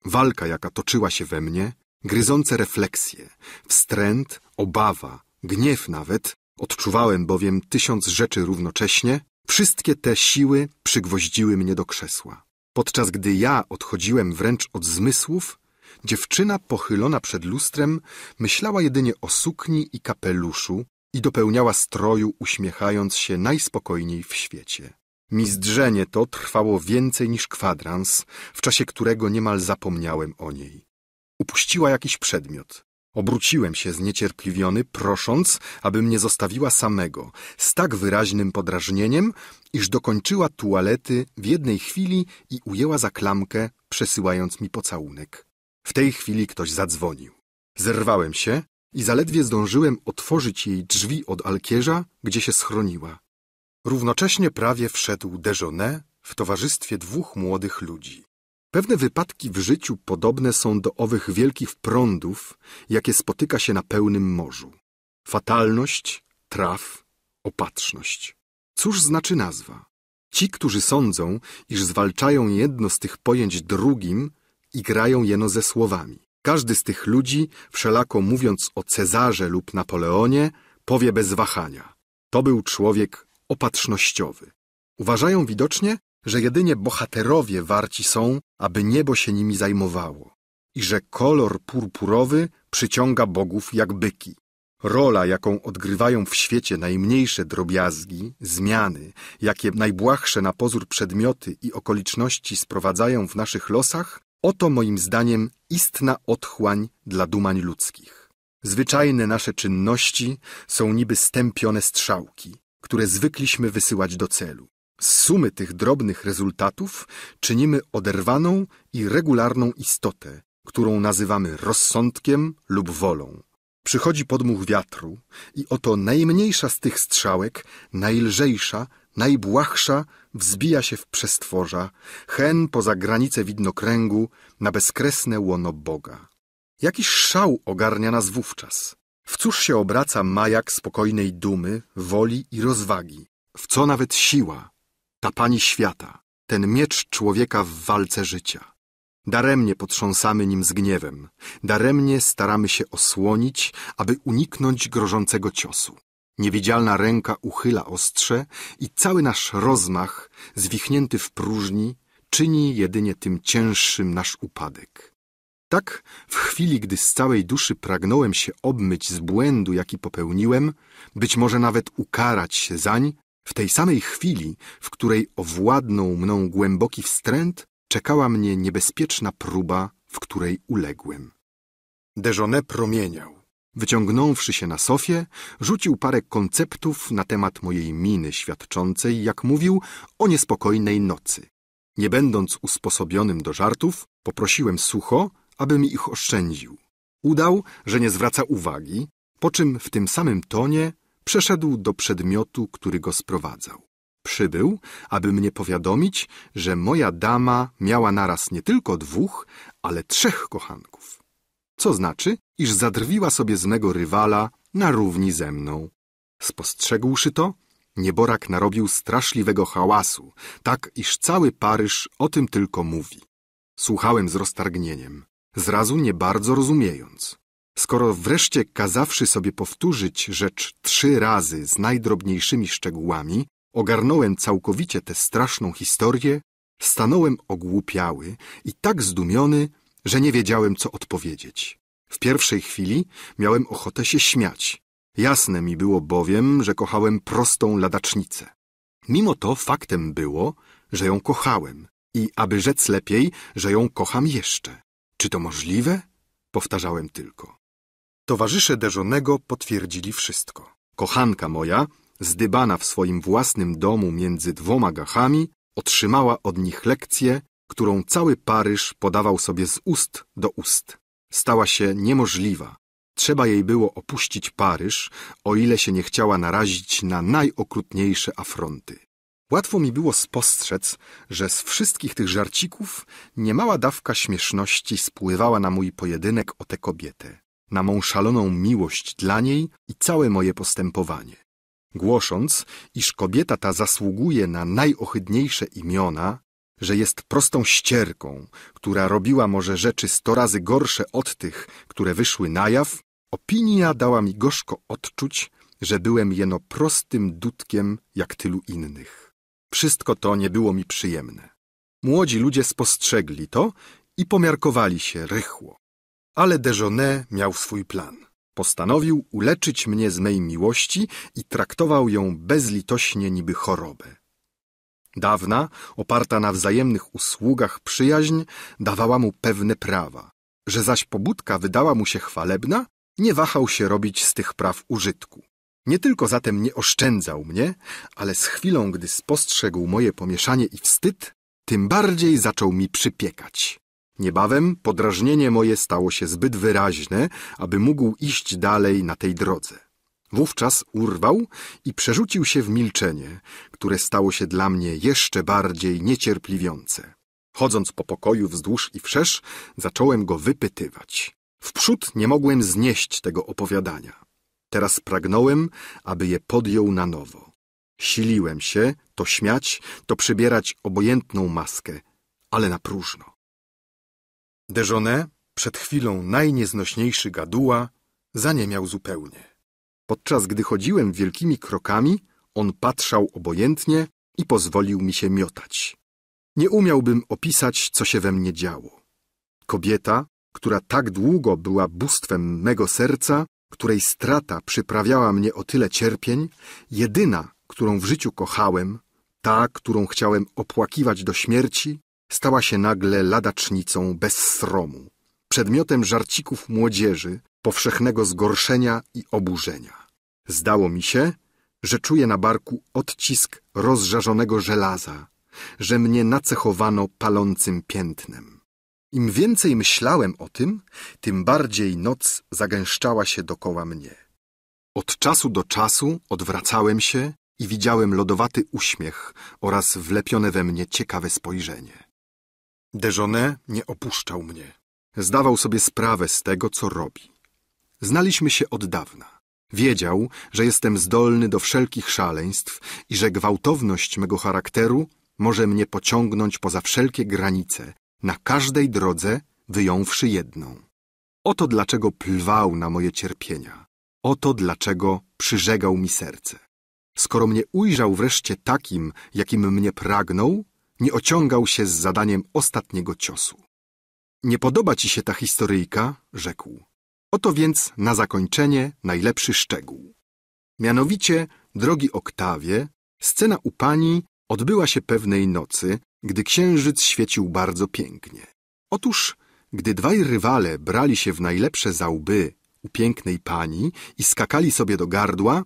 Walka, jaka toczyła się we mnie, gryzące refleksje, wstręt, obawa, gniew nawet, odczuwałem bowiem tysiąc rzeczy równocześnie, Wszystkie te siły przygwoździły mnie do krzesła. Podczas gdy ja odchodziłem wręcz od zmysłów, dziewczyna pochylona przed lustrem myślała jedynie o sukni i kapeluszu i dopełniała stroju, uśmiechając się najspokojniej w świecie. Mizdrzenie to trwało więcej niż kwadrans, w czasie którego niemal zapomniałem o niej. Upuściła jakiś przedmiot. Obróciłem się zniecierpliwiony, prosząc, aby mnie zostawiła samego, z tak wyraźnym podrażnieniem, iż dokończyła tualety w jednej chwili i ujęła za klamkę, przesyłając mi pocałunek. W tej chwili ktoś zadzwonił. Zerwałem się i zaledwie zdążyłem otworzyć jej drzwi od alkierza, gdzie się schroniła. Równocześnie prawie wszedł Dejonet w towarzystwie dwóch młodych ludzi. Pewne wypadki w życiu podobne są do owych wielkich prądów, jakie spotyka się na pełnym morzu. Fatalność, traf, opatrzność. Cóż znaczy nazwa? Ci, którzy sądzą, iż zwalczają jedno z tych pojęć drugim, igrają jeno ze słowami. Każdy z tych ludzi, wszelako mówiąc o Cezarze lub Napoleonie, powie bez wahania. To był człowiek opatrznościowy. Uważają widocznie, że jedynie bohaterowie warci są, aby niebo się nimi zajmowało i że kolor purpurowy przyciąga bogów jak byki. Rola, jaką odgrywają w świecie najmniejsze drobiazgi, zmiany, jakie najbłahsze na pozór przedmioty i okoliczności sprowadzają w naszych losach, oto moim zdaniem istna otchłań dla dumań ludzkich. Zwyczajne nasze czynności są niby stępione strzałki, które zwykliśmy wysyłać do celu. Z sumy tych drobnych rezultatów czynimy oderwaną i regularną istotę, którą nazywamy rozsądkiem lub wolą. Przychodzi podmuch wiatru i oto najmniejsza z tych strzałek, najlżejsza, najbłahsza, wzbija się w przestworza, hen poza granice widnokręgu, na bezkresne łono Boga. Jakiś szał ogarnia nas wówczas. W cóż się obraca majak spokojnej dumy, woli i rozwagi? W co nawet siła? Ta pani świata, ten miecz człowieka w walce życia. Daremnie potrząsamy nim z gniewem, daremnie staramy się osłonić, aby uniknąć grożącego ciosu. Niewidzialna ręka uchyla ostrze i cały nasz rozmach, zwichnięty w próżni, czyni jedynie tym cięższym nasz upadek. Tak, w chwili, gdy z całej duszy pragnąłem się obmyć z błędu, jaki popełniłem, być może nawet ukarać się zań, w tej samej chwili, w której owładnął mną głęboki wstręt, czekała mnie niebezpieczna próba, w której uległem. Dejonę promieniał. Wyciągnąwszy się na sofie, rzucił parę konceptów na temat mojej miny świadczącej, jak mówił, o niespokojnej nocy. Nie będąc usposobionym do żartów, poprosiłem sucho, aby mi ich oszczędził. Udał, że nie zwraca uwagi, po czym w tym samym tonie Przeszedł do przedmiotu, który go sprowadzał. Przybył, aby mnie powiadomić, że moja dama miała naraz nie tylko dwóch, ale trzech kochanków. Co znaczy, iż zadrwiła sobie z mego rywala na równi ze mną. Spostrzegłszy to, nieborak narobił straszliwego hałasu, tak iż cały Paryż o tym tylko mówi. Słuchałem z roztargnieniem, zrazu nie bardzo rozumiejąc. Skoro wreszcie kazawszy sobie powtórzyć rzecz trzy razy z najdrobniejszymi szczegółami, ogarnąłem całkowicie tę straszną historię, stanąłem ogłupiały i tak zdumiony, że nie wiedziałem, co odpowiedzieć. W pierwszej chwili miałem ochotę się śmiać. Jasne mi było bowiem, że kochałem prostą ladacznicę. Mimo to faktem było, że ją kochałem i, aby rzec lepiej, że ją kocham jeszcze. Czy to możliwe? Powtarzałem tylko. Towarzysze Deżonego potwierdzili wszystko. Kochanka moja, zdybana w swoim własnym domu między dwoma gachami, otrzymała od nich lekcję, którą cały Paryż podawał sobie z ust do ust. Stała się niemożliwa. Trzeba jej było opuścić Paryż, o ile się nie chciała narazić na najokrutniejsze afronty. Łatwo mi było spostrzec, że z wszystkich tych żarcików niemała dawka śmieszności spływała na mój pojedynek o tę kobietę na mą szaloną miłość dla niej i całe moje postępowanie. Głosząc, iż kobieta ta zasługuje na najohydniejsze imiona, że jest prostą ścierką, która robiła może rzeczy sto razy gorsze od tych, które wyszły na jaw, opinia dała mi gorzko odczuć, że byłem jeno prostym dudkiem jak tylu innych. Wszystko to nie było mi przyjemne. Młodzi ludzie spostrzegli to i pomiarkowali się rychło. Ale Dejonet miał swój plan. Postanowił uleczyć mnie z mej miłości i traktował ją bezlitośnie niby chorobę. Dawna, oparta na wzajemnych usługach przyjaźń, dawała mu pewne prawa. Że zaś pobudka wydała mu się chwalebna, nie wahał się robić z tych praw użytku. Nie tylko zatem nie oszczędzał mnie, ale z chwilą, gdy spostrzegł moje pomieszanie i wstyd, tym bardziej zaczął mi przypiekać. Niebawem podrażnienie moje stało się zbyt wyraźne, aby mógł iść dalej na tej drodze. Wówczas urwał i przerzucił się w milczenie, które stało się dla mnie jeszcze bardziej niecierpliwiące. Chodząc po pokoju wzdłuż i wszerz, zacząłem go wypytywać. Wprzód nie mogłem znieść tego opowiadania. Teraz pragnąłem, aby je podjął na nowo. Siliłem się to śmiać, to przybierać obojętną maskę, ale na próżno. Dejonay, przed chwilą najnieznośniejszy gaduła, zaniemiał zupełnie. Podczas gdy chodziłem wielkimi krokami, on patrzał obojętnie i pozwolił mi się miotać. Nie umiałbym opisać, co się we mnie działo. Kobieta, która tak długo była bóstwem mego serca, której strata przyprawiała mnie o tyle cierpień, jedyna, którą w życiu kochałem, ta, którą chciałem opłakiwać do śmierci, stała się nagle ladacznicą bez sromu, przedmiotem żarcików młodzieży, powszechnego zgorszenia i oburzenia. Zdało mi się, że czuję na barku odcisk rozżarzonego żelaza, że mnie nacechowano palącym piętnem. Im więcej myślałem o tym, tym bardziej noc zagęszczała się dokoła mnie. Od czasu do czasu odwracałem się i widziałem lodowaty uśmiech oraz wlepione we mnie ciekawe spojrzenie. Dejonet nie opuszczał mnie. Zdawał sobie sprawę z tego, co robi. Znaliśmy się od dawna. Wiedział, że jestem zdolny do wszelkich szaleństw i że gwałtowność mego charakteru może mnie pociągnąć poza wszelkie granice, na każdej drodze wyjąwszy jedną. Oto dlaczego plwał na moje cierpienia. Oto dlaczego przyrzegał mi serce. Skoro mnie ujrzał wreszcie takim, jakim mnie pragnął, nie ociągał się z zadaniem ostatniego ciosu. Nie podoba ci się ta historyjka? rzekł. Oto więc na zakończenie najlepszy szczegół. Mianowicie, drogi Oktawie, scena u pani odbyła się pewnej nocy, gdy księżyc świecił bardzo pięknie. Otóż, gdy dwaj rywale brali się w najlepsze załby u pięknej pani i skakali sobie do gardła,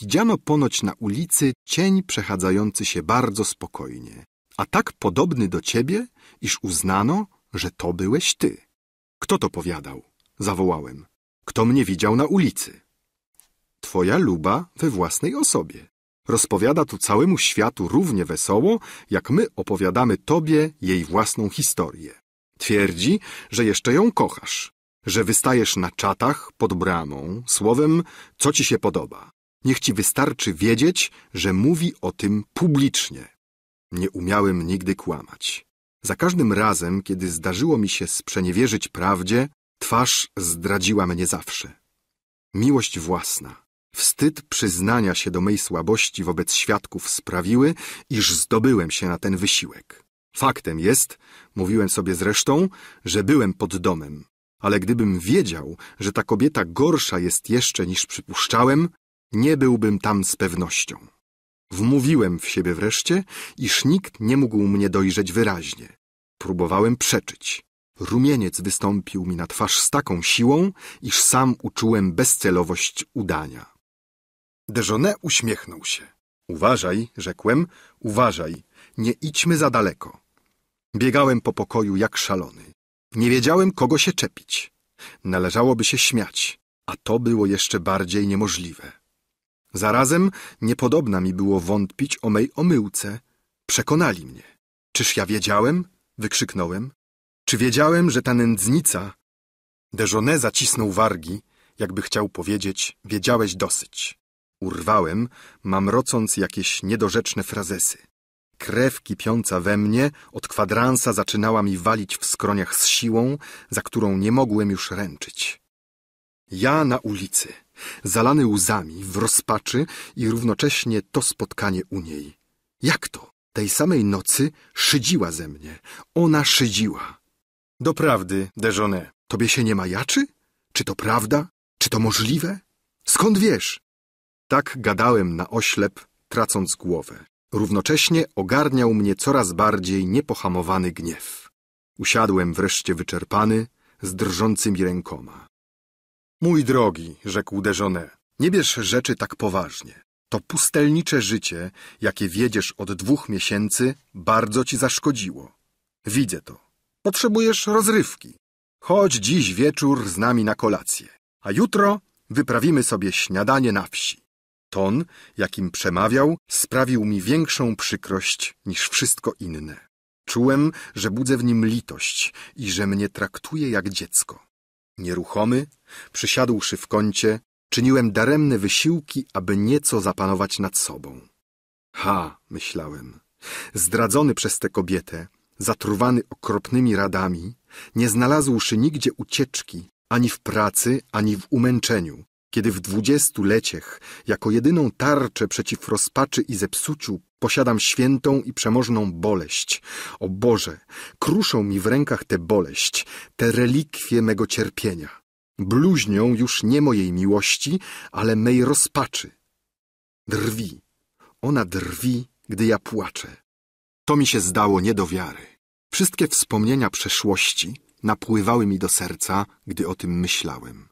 widziano ponoć na ulicy cień przechadzający się bardzo spokojnie, a tak podobny do ciebie, iż uznano, że to byłeś ty. Kto to powiadał? Zawołałem. Kto mnie widział na ulicy? Twoja luba we własnej osobie. Rozpowiada tu całemu światu równie wesoło, jak my opowiadamy tobie jej własną historię. Twierdzi, że jeszcze ją kochasz, że wystajesz na czatach pod bramą, słowem, co ci się podoba. Niech ci wystarczy wiedzieć, że mówi o tym publicznie. Nie umiałem nigdy kłamać. Za każdym razem, kiedy zdarzyło mi się sprzeniewierzyć prawdzie, twarz zdradziła mnie zawsze. Miłość własna, wstyd przyznania się do mej słabości wobec świadków sprawiły, iż zdobyłem się na ten wysiłek. Faktem jest, mówiłem sobie zresztą, że byłem pod domem, ale gdybym wiedział, że ta kobieta gorsza jest jeszcze niż przypuszczałem, nie byłbym tam z pewnością. Wmówiłem w siebie wreszcie, iż nikt nie mógł mnie dojrzeć wyraźnie. Próbowałem przeczyć. Rumieniec wystąpił mi na twarz z taką siłą, iż sam uczułem bezcelowość udania. Dejonet uśmiechnął się. Uważaj, rzekłem, uważaj, nie idźmy za daleko. Biegałem po pokoju jak szalony. Nie wiedziałem, kogo się czepić. Należałoby się śmiać, a to było jeszcze bardziej niemożliwe. Zarazem niepodobna mi było wątpić o mej omyłce. Przekonali mnie. Czyż ja wiedziałem? Wykrzyknąłem. Czy wiedziałem, że ta nędznica... Dejonę zacisnął wargi, jakby chciał powiedzieć, wiedziałeś dosyć. Urwałem, mamrocąc jakieś niedorzeczne frazesy. Krew kipiąca we mnie od kwadransa zaczynała mi walić w skroniach z siłą, za którą nie mogłem już ręczyć. Ja na ulicy zalany łzami, w rozpaczy i równocześnie to spotkanie u niej. Jak to? Tej samej nocy szydziła ze mnie. Ona szydziła. Doprawdy, Dejonet, tobie się nie majaczy? Czy to prawda? Czy to możliwe? Skąd wiesz? Tak gadałem na oślep, tracąc głowę. Równocześnie ogarniał mnie coraz bardziej niepohamowany gniew. Usiadłem wreszcie wyczerpany, z drżącymi rękoma. Mój drogi, rzekł Dejonet, nie bierz rzeczy tak poważnie. To pustelnicze życie, jakie wiedziesz od dwóch miesięcy, bardzo ci zaszkodziło. Widzę to. Potrzebujesz rozrywki. Chodź dziś wieczór z nami na kolację, a jutro wyprawimy sobie śniadanie na wsi. Ton, jakim przemawiał, sprawił mi większą przykrość niż wszystko inne. Czułem, że budzę w nim litość i że mnie traktuje jak dziecko. Nieruchomy, przysiadłszy w kącie, czyniłem daremne wysiłki, aby nieco zapanować nad sobą. Ha, myślałem, zdradzony przez tę kobietę, zatruwany okropnymi radami, nie znalazłszy nigdzie ucieczki, ani w pracy, ani w umęczeniu, kiedy w dwudziestu leciech jako jedyną tarczę przeciw rozpaczy i zepsuciu, posiadam świętą i przemożną boleść. O Boże, kruszą mi w rękach tę boleść, te relikwie mego cierpienia. Bluźnią już nie mojej miłości, ale mej rozpaczy. Drwi, ona drwi, gdy ja płaczę. To mi się zdało nie do wiary. Wszystkie wspomnienia przeszłości napływały mi do serca, gdy o tym myślałem.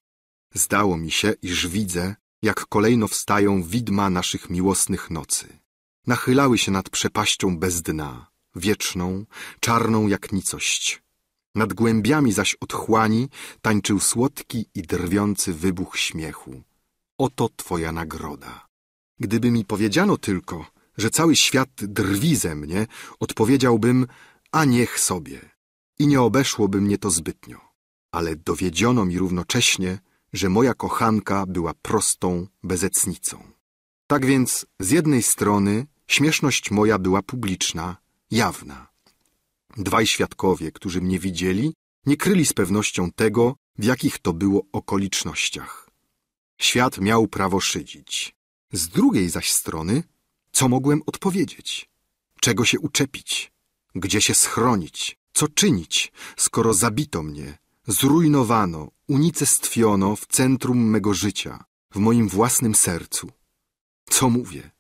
Zdało mi się, iż widzę, jak kolejno wstają widma naszych miłosnych nocy. Nachylały się nad przepaścią bez dna, wieczną, czarną jak nicość. Nad głębiami zaś otchłani tańczył słodki i drwiący wybuch śmiechu. Oto twoja nagroda. Gdyby mi powiedziano tylko, że cały świat drwi ze mnie, odpowiedziałbym, a niech sobie. I nie obeszłoby mnie to zbytnio. Ale dowiedziono mi równocześnie, że moja kochanka była prostą bezecnicą. Tak więc z jednej strony śmieszność moja była publiczna, jawna. Dwaj świadkowie, którzy mnie widzieli, nie kryli z pewnością tego, w jakich to było okolicznościach. Świat miał prawo szydzić. Z drugiej zaś strony, co mogłem odpowiedzieć? Czego się uczepić? Gdzie się schronić? Co czynić, skoro zabito mnie Zrujnowano, unicestwiono w centrum mego życia, w moim własnym sercu. Co mówię?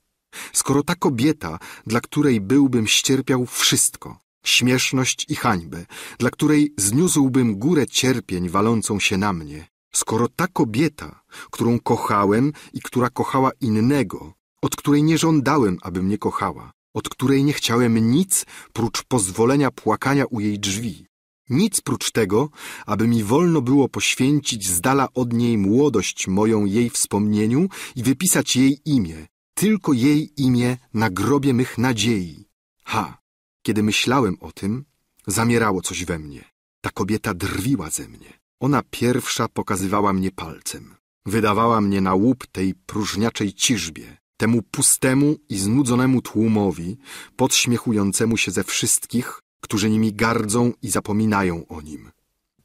Skoro ta kobieta, dla której byłbym ścierpiał wszystko, śmieszność i hańbę, dla której zniósłbym górę cierpień walącą się na mnie, skoro ta kobieta, którą kochałem i która kochała innego, od której nie żądałem, aby mnie kochała, od której nie chciałem nic prócz pozwolenia płakania u jej drzwi, nic prócz tego, aby mi wolno było poświęcić z dala od niej młodość moją jej wspomnieniu i wypisać jej imię, tylko jej imię na grobie mych nadziei. Ha! Kiedy myślałem o tym, zamierało coś we mnie. Ta kobieta drwiła ze mnie. Ona pierwsza pokazywała mnie palcem. Wydawała mnie na łup tej próżniaczej ciżbie, temu pustemu i znudzonemu tłumowi, podśmiechującemu się ze wszystkich, którzy nimi gardzą i zapominają o nim.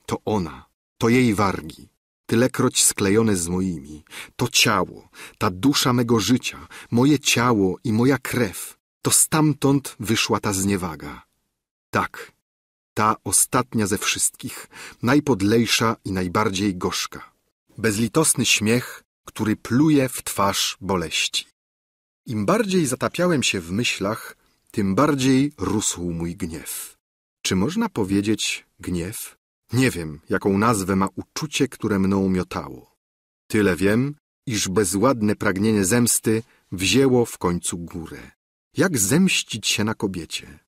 To ona, to jej wargi, tylekroć sklejone z moimi, to ciało, ta dusza mego życia, moje ciało i moja krew, to stamtąd wyszła ta zniewaga. Tak, ta ostatnia ze wszystkich, najpodlejsza i najbardziej gorzka. Bezlitosny śmiech, który pluje w twarz boleści. Im bardziej zatapiałem się w myślach, tym bardziej rósł mój gniew. Czy można powiedzieć gniew? Nie wiem, jaką nazwę ma uczucie, które mną miotało. Tyle wiem, iż bezładne pragnienie zemsty wzięło w końcu górę. Jak zemścić się na kobiecie?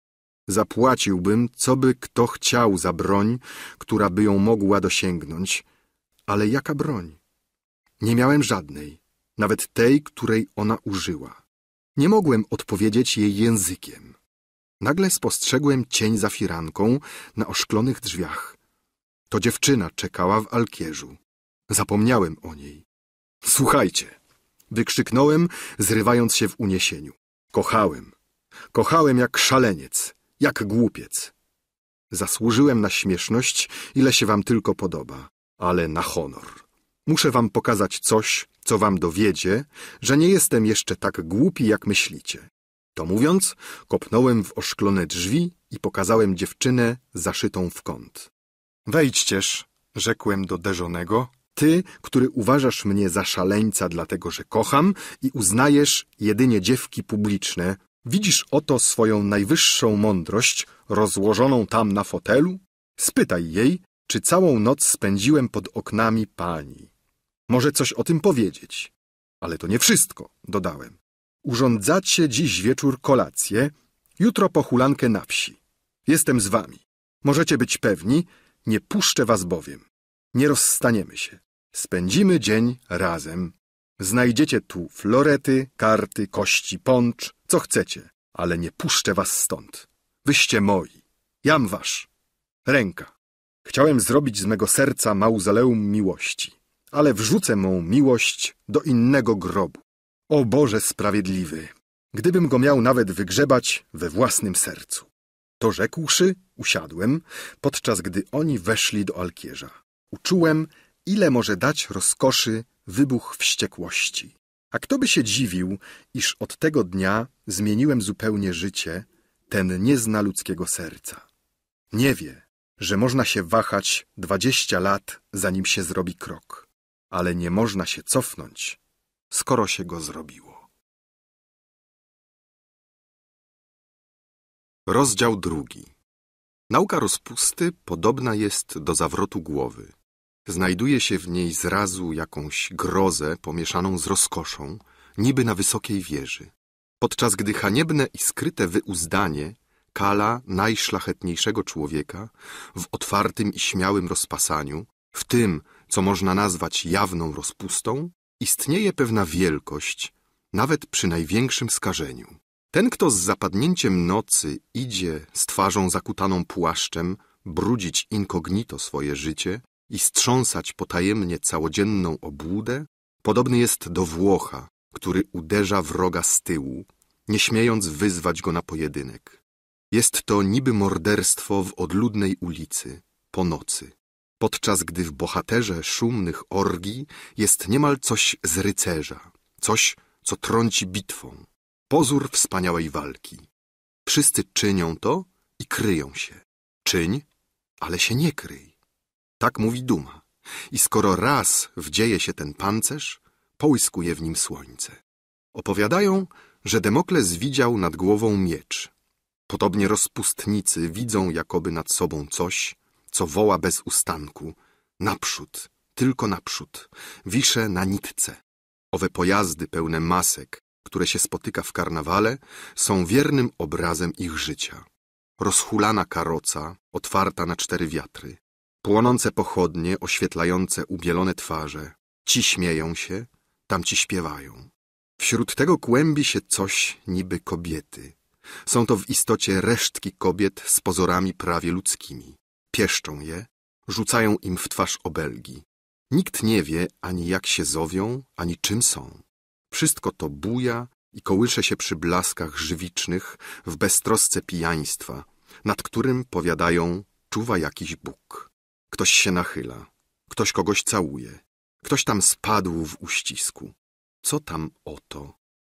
Zapłaciłbym, co by kto chciał za broń, która by ją mogła dosięgnąć. Ale jaka broń? Nie miałem żadnej, nawet tej, której ona użyła. Nie mogłem odpowiedzieć jej językiem. Nagle spostrzegłem cień za firanką na oszklonych drzwiach. To dziewczyna czekała w alkierzu. Zapomniałem o niej. Słuchajcie! Wykrzyknąłem, zrywając się w uniesieniu. Kochałem. Kochałem jak szaleniec, jak głupiec. Zasłużyłem na śmieszność, ile się wam tylko podoba, ale na honor. Muszę wam pokazać coś, co wam dowiedzie, że nie jestem jeszcze tak głupi, jak myślicie. To mówiąc, kopnąłem w oszklone drzwi i pokazałem dziewczynę zaszytą w kąt. Wejdźcież, rzekłem do Deżonego, ty, który uważasz mnie za szaleńca dlatego, że kocham i uznajesz jedynie dziewki publiczne, widzisz oto swoją najwyższą mądrość rozłożoną tam na fotelu? Spytaj jej, czy całą noc spędziłem pod oknami pani. Może coś o tym powiedzieć. Ale to nie wszystko, dodałem. Urządzacie dziś wieczór kolację, jutro pochulankę na wsi. Jestem z wami. Możecie być pewni, nie puszczę was bowiem. Nie rozstaniemy się. Spędzimy dzień razem. Znajdziecie tu florety, karty, kości, poncz, co chcecie, ale nie puszczę was stąd. Wyście moi. Jam wasz. Ręka. Chciałem zrobić z mego serca mauzoleum miłości ale wrzucę mą miłość do innego grobu. O Boże sprawiedliwy, gdybym go miał nawet wygrzebać we własnym sercu. To rzekłszy, usiadłem, podczas gdy oni weszli do alkierza. Uczułem, ile może dać rozkoszy wybuch wściekłości. A kto by się dziwił, iż od tego dnia zmieniłem zupełnie życie, ten nie zna ludzkiego serca. Nie wie, że można się wahać dwadzieścia lat, zanim się zrobi krok ale nie można się cofnąć, skoro się go zrobiło. Rozdział drugi. Nauka rozpusty podobna jest do zawrotu głowy. Znajduje się w niej zrazu jakąś grozę pomieszaną z rozkoszą, niby na wysokiej wieży, podczas gdy haniebne i skryte wyuzdanie kala najszlachetniejszego człowieka w otwartym i śmiałym rozpasaniu, w tym, co można nazwać jawną rozpustą, istnieje pewna wielkość, nawet przy największym skażeniu. Ten, kto z zapadnięciem nocy idzie z twarzą zakutaną płaszczem, brudzić inkognito swoje życie i strząsać potajemnie całodzienną obłudę, podobny jest do Włocha, który uderza wroga z tyłu, nie śmiejąc wyzwać go na pojedynek. Jest to niby morderstwo w odludnej ulicy, po nocy podczas gdy w bohaterze szumnych orgii jest niemal coś z rycerza, coś, co trąci bitwą, pozór wspaniałej walki. Wszyscy czynią to i kryją się. Czyń, ale się nie kryj. Tak mówi duma. I skoro raz wdzieje się ten pancerz, połyskuje w nim słońce. Opowiadają, że Demokles widział nad głową miecz. Podobnie rozpustnicy widzą jakoby nad sobą coś, co woła bez ustanku. Naprzód, tylko naprzód. Wiszę na nitce. Owe pojazdy pełne masek, które się spotyka w karnawale, są wiernym obrazem ich życia. Rozhulana karoca, otwarta na cztery wiatry. Płonące pochodnie, oświetlające ubielone twarze. Ci śmieją się, tamci śpiewają. Wśród tego kłębi się coś niby kobiety. Są to w istocie resztki kobiet z pozorami prawie ludzkimi pieszczą je, rzucają im w twarz obelgi. Nikt nie wie ani jak się zowią, ani czym są. Wszystko to buja i kołysze się przy blaskach żywicznych w beztrosce pijaństwa, nad którym, powiadają, czuwa jakiś Bóg. Ktoś się nachyla, ktoś kogoś całuje, ktoś tam spadł w uścisku. Co tam oto?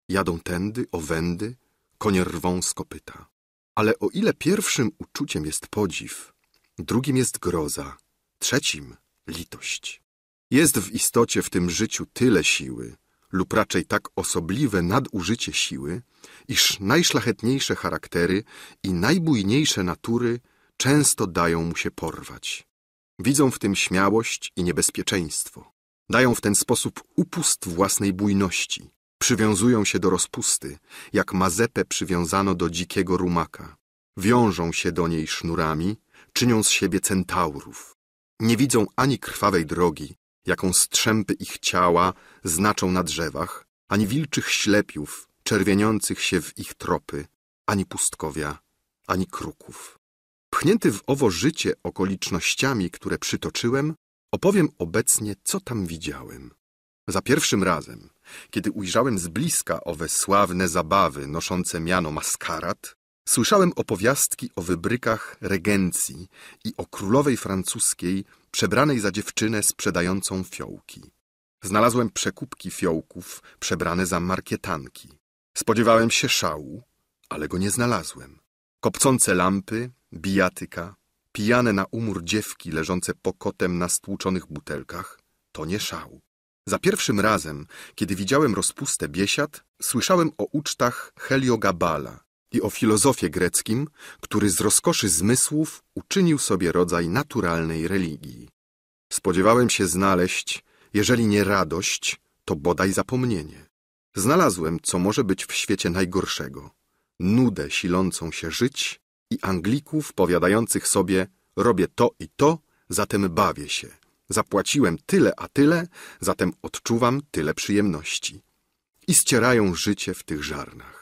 Jadą tędy, owędy, konie rwą z kopyta. Ale o ile pierwszym uczuciem jest podziw, drugim jest groza, trzecim litość. Jest w istocie w tym życiu tyle siły, lub raczej tak osobliwe nadużycie siły, iż najszlachetniejsze charaktery i najbujniejsze natury często dają mu się porwać. Widzą w tym śmiałość i niebezpieczeństwo. Dają w ten sposób upust własnej bujności. Przywiązują się do rozpusty, jak mazepę przywiązano do dzikiego rumaka. Wiążą się do niej sznurami czynią z siebie centaurów. Nie widzą ani krwawej drogi, jaką strzępy ich ciała znaczą na drzewach, ani wilczych ślepiów czerwieniących się w ich tropy, ani pustkowia, ani kruków. Pchnięty w owo życie okolicznościami, które przytoczyłem, opowiem obecnie, co tam widziałem. Za pierwszym razem, kiedy ujrzałem z bliska owe sławne zabawy noszące miano maskarat, Słyszałem opowiastki o wybrykach regencji i o królowej francuskiej przebranej za dziewczynę sprzedającą fiołki. Znalazłem przekupki fiołków przebrane za markietanki. Spodziewałem się szału, ale go nie znalazłem. Kopcące lampy, bijatyka, pijane na umór dziewki leżące pokotem na stłuczonych butelkach, to nie szał. Za pierwszym razem, kiedy widziałem rozpustę biesiad, słyszałem o ucztach Heliogabala, i o filozofie greckim, który z rozkoszy zmysłów uczynił sobie rodzaj naturalnej religii. Spodziewałem się znaleźć, jeżeli nie radość, to bodaj zapomnienie. Znalazłem, co może być w świecie najgorszego. Nudę silącą się żyć i Anglików powiadających sobie robię to i to, zatem bawię się. Zapłaciłem tyle a tyle, zatem odczuwam tyle przyjemności. I ścierają życie w tych żarnach.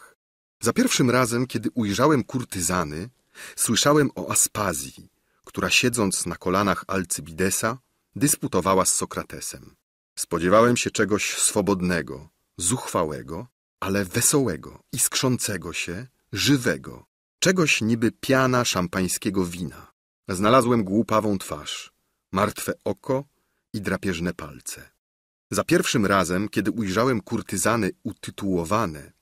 Za pierwszym razem, kiedy ujrzałem kurtyzany, słyszałem o Aspazji, która siedząc na kolanach Alcybidesa, dysputowała z Sokratesem. Spodziewałem się czegoś swobodnego, zuchwałego, ale wesołego, iskrzącego się, żywego, czegoś niby piana szampańskiego wina. Znalazłem głupawą twarz, martwe oko i drapieżne palce. Za pierwszym razem, kiedy ujrzałem kurtyzany utytułowane,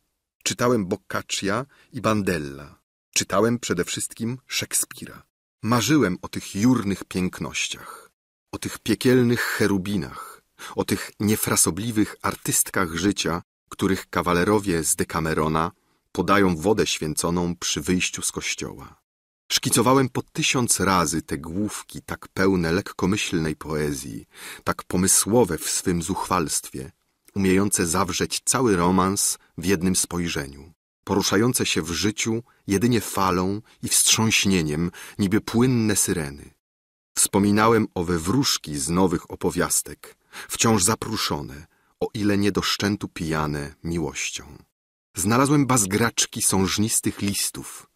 Czytałem Boccaccia i Bandella. Czytałem przede wszystkim Szekspira. Marzyłem o tych jurnych pięknościach, o tych piekielnych cherubinach, o tych niefrasobliwych artystkach życia, których kawalerowie z Decamerona podają wodę święconą przy wyjściu z kościoła. Szkicowałem po tysiąc razy te główki tak pełne lekkomyślnej poezji, tak pomysłowe w swym zuchwalstwie, umiejące zawrzeć cały romans w jednym spojrzeniu, poruszające się w życiu jedynie falą i wstrząśnieniem, niby płynne syreny. Wspominałem o wróżki z nowych opowiastek, wciąż zapruszone, o ile nie do szczętu pijane miłością. Znalazłem bazgraczki sążnistych listów,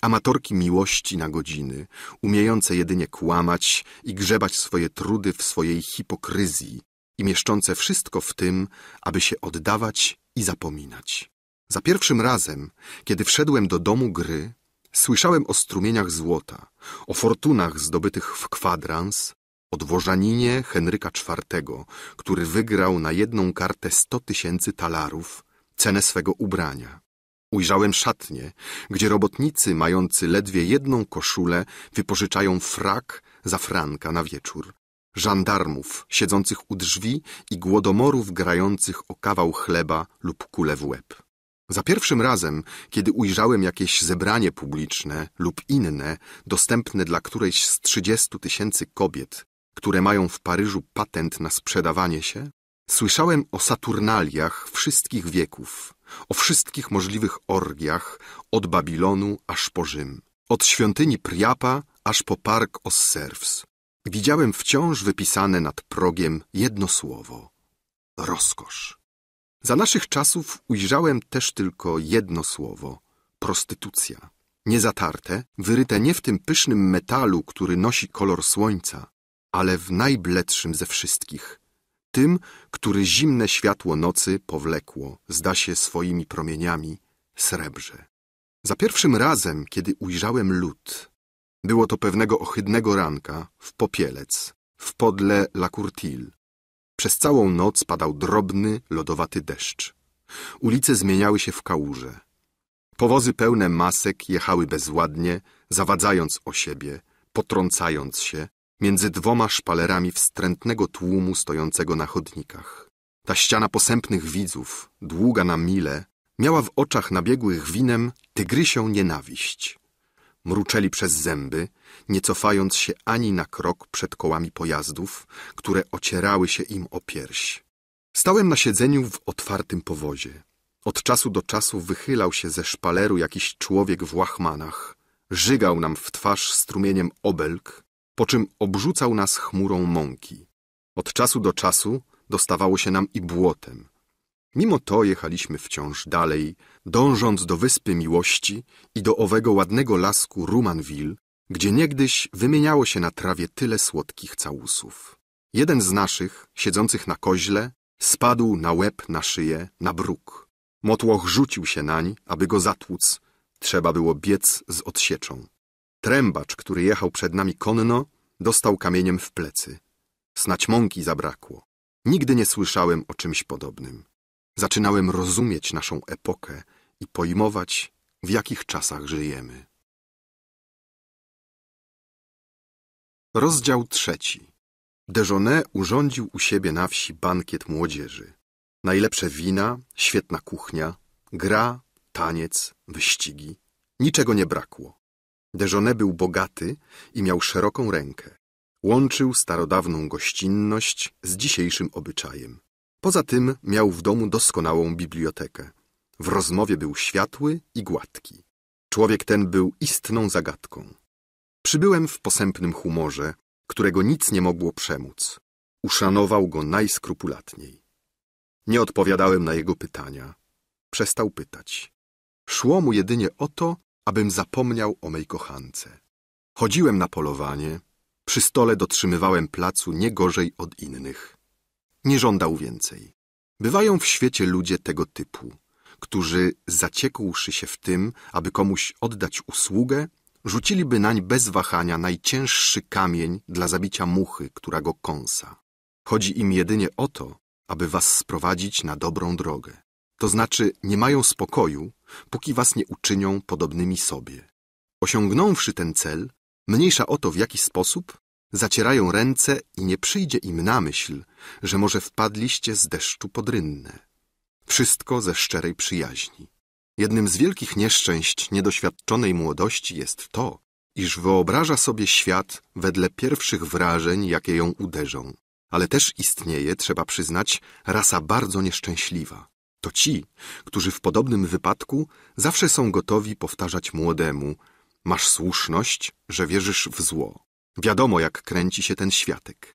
amatorki miłości na godziny, umiejące jedynie kłamać i grzebać swoje trudy w swojej hipokryzji, i mieszczące wszystko w tym, aby się oddawać i zapominać. Za pierwszym razem, kiedy wszedłem do domu gry, słyszałem o strumieniach złota, o fortunach zdobytych w kwadrans, o dworzaninie Henryka IV, który wygrał na jedną kartę 100 tysięcy talarów, cenę swego ubrania. Ujrzałem szatnie, gdzie robotnicy mający ledwie jedną koszulę wypożyczają frak za franka na wieczór, żandarmów siedzących u drzwi i głodomorów grających o kawał chleba lub kule w łeb. Za pierwszym razem, kiedy ujrzałem jakieś zebranie publiczne lub inne, dostępne dla którejś z trzydziestu tysięcy kobiet, które mają w Paryżu patent na sprzedawanie się, słyszałem o Saturnaliach wszystkich wieków, o wszystkich możliwych orgiach, od Babilonu aż po Rzym, od świątyni Priapa aż po park Osserws, Widziałem wciąż wypisane nad progiem jedno słowo rozkosz. Za naszych czasów ujrzałem też tylko jedno słowo prostytucja. Niezatarte, wyryte nie w tym pysznym metalu, który nosi kolor słońca, ale w najbledszym ze wszystkich tym, który zimne światło nocy powlekło, zda się swoimi promieniami srebrze. Za pierwszym razem, kiedy ujrzałem lód, było to pewnego ohydnego ranka w Popielec, w podle La Courtille. Przez całą noc padał drobny, lodowaty deszcz. Ulice zmieniały się w kałuże. Powozy pełne masek jechały bezładnie, zawadzając o siebie, potrącając się, między dwoma szpalerami wstrętnego tłumu stojącego na chodnikach. Ta ściana posępnych widzów, długa na mile, miała w oczach nabiegłych winem tygrysią nienawiść mruczeli przez zęby, nie cofając się ani na krok przed kołami pojazdów, które ocierały się im o pierś. Stałem na siedzeniu w otwartym powozie. Od czasu do czasu wychylał się ze szpaleru jakiś człowiek w łachmanach, żygał nam w twarz strumieniem obelg, po czym obrzucał nas chmurą mąki. Od czasu do czasu dostawało się nam i błotem – Mimo to jechaliśmy wciąż dalej, dążąc do Wyspy Miłości i do owego ładnego lasku Rumanville, gdzie niegdyś wymieniało się na trawie tyle słodkich całusów. Jeden z naszych, siedzących na koźle, spadł na łeb, na szyję, na bruk. Motłoch rzucił się nań, aby go zatłuc. Trzeba było biec z odsieczą. Trębacz, który jechał przed nami konno, dostał kamieniem w plecy. Snać mąki zabrakło. Nigdy nie słyszałem o czymś podobnym. Zaczynałem rozumieć naszą epokę i pojmować, w jakich czasach żyjemy. Rozdział trzeci. Dejonet urządził u siebie na wsi bankiet młodzieży. Najlepsze wina, świetna kuchnia, gra, taniec, wyścigi. Niczego nie brakło. Dejonet był bogaty i miał szeroką rękę. Łączył starodawną gościnność z dzisiejszym obyczajem. Poza tym miał w domu doskonałą bibliotekę. W rozmowie był światły i gładki. Człowiek ten był istną zagadką. Przybyłem w posępnym humorze, którego nic nie mogło przemóc. Uszanował go najskrupulatniej. Nie odpowiadałem na jego pytania. Przestał pytać. Szło mu jedynie o to, abym zapomniał o mej kochance. Chodziłem na polowanie, przy stole dotrzymywałem placu nie gorzej od innych. Nie żądał więcej. Bywają w świecie ludzie tego typu, którzy zaciekłszy się w tym, aby komuś oddać usługę, rzuciliby nań bez wahania najcięższy kamień dla zabicia muchy, która go kąsa. Chodzi im jedynie o to, aby was sprowadzić na dobrą drogę. To znaczy nie mają spokoju, póki was nie uczynią podobnymi sobie. Osiągnąwszy ten cel, mniejsza o to w jaki sposób, zacierają ręce i nie przyjdzie im na myśl, że może wpadliście z deszczu pod rynne. Wszystko ze szczerej przyjaźni. Jednym z wielkich nieszczęść niedoświadczonej młodości jest to, iż wyobraża sobie świat wedle pierwszych wrażeń, jakie ją uderzą. Ale też istnieje, trzeba przyznać, rasa bardzo nieszczęśliwa. To ci, którzy w podobnym wypadku zawsze są gotowi powtarzać młodemu: Masz słuszność, że wierzysz w zło. Wiadomo, jak kręci się ten światek.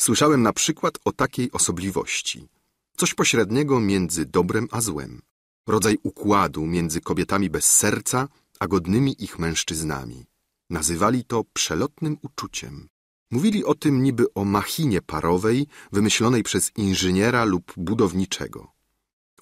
Słyszałem na przykład o takiej osobliwości. Coś pośredniego między dobrem a złem. Rodzaj układu między kobietami bez serca, a godnymi ich mężczyznami. Nazywali to przelotnym uczuciem. Mówili o tym niby o machinie parowej wymyślonej przez inżyniera lub budowniczego.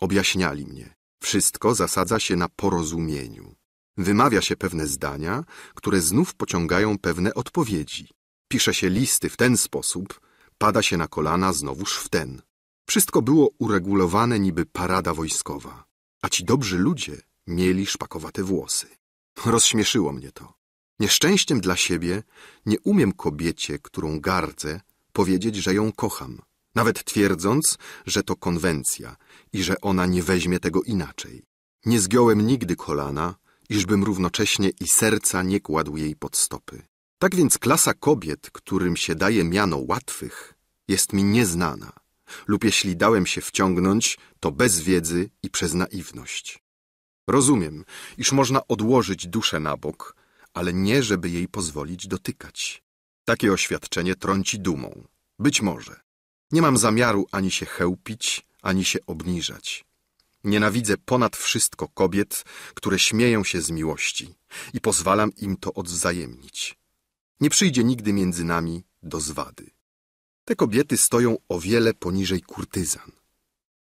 Objaśniali mnie. Wszystko zasadza się na porozumieniu. Wymawia się pewne zdania, które znów pociągają pewne odpowiedzi. Pisze się listy w ten sposób, pada się na kolana znowuż w ten. Wszystko było uregulowane niby parada wojskowa, a ci dobrzy ludzie mieli szpakowate włosy. Rozśmieszyło mnie to. Nieszczęściem dla siebie nie umiem kobiecie, którą gardzę, powiedzieć, że ją kocham, nawet twierdząc, że to konwencja i że ona nie weźmie tego inaczej. Nie zgiąłem nigdy kolana, iżbym równocześnie i serca nie kładł jej pod stopy. Tak więc klasa kobiet, którym się daje miano łatwych, jest mi nieznana, lub jeśli dałem się wciągnąć, to bez wiedzy i przez naiwność. Rozumiem, iż można odłożyć duszę na bok, ale nie, żeby jej pozwolić dotykać. Takie oświadczenie trąci dumą. Być może. Nie mam zamiaru ani się chełpić, ani się obniżać. Nienawidzę ponad wszystko kobiet, które śmieją się z miłości i pozwalam im to odwzajemnić. Nie przyjdzie nigdy między nami do zwady. Te kobiety stoją o wiele poniżej kurtyzan.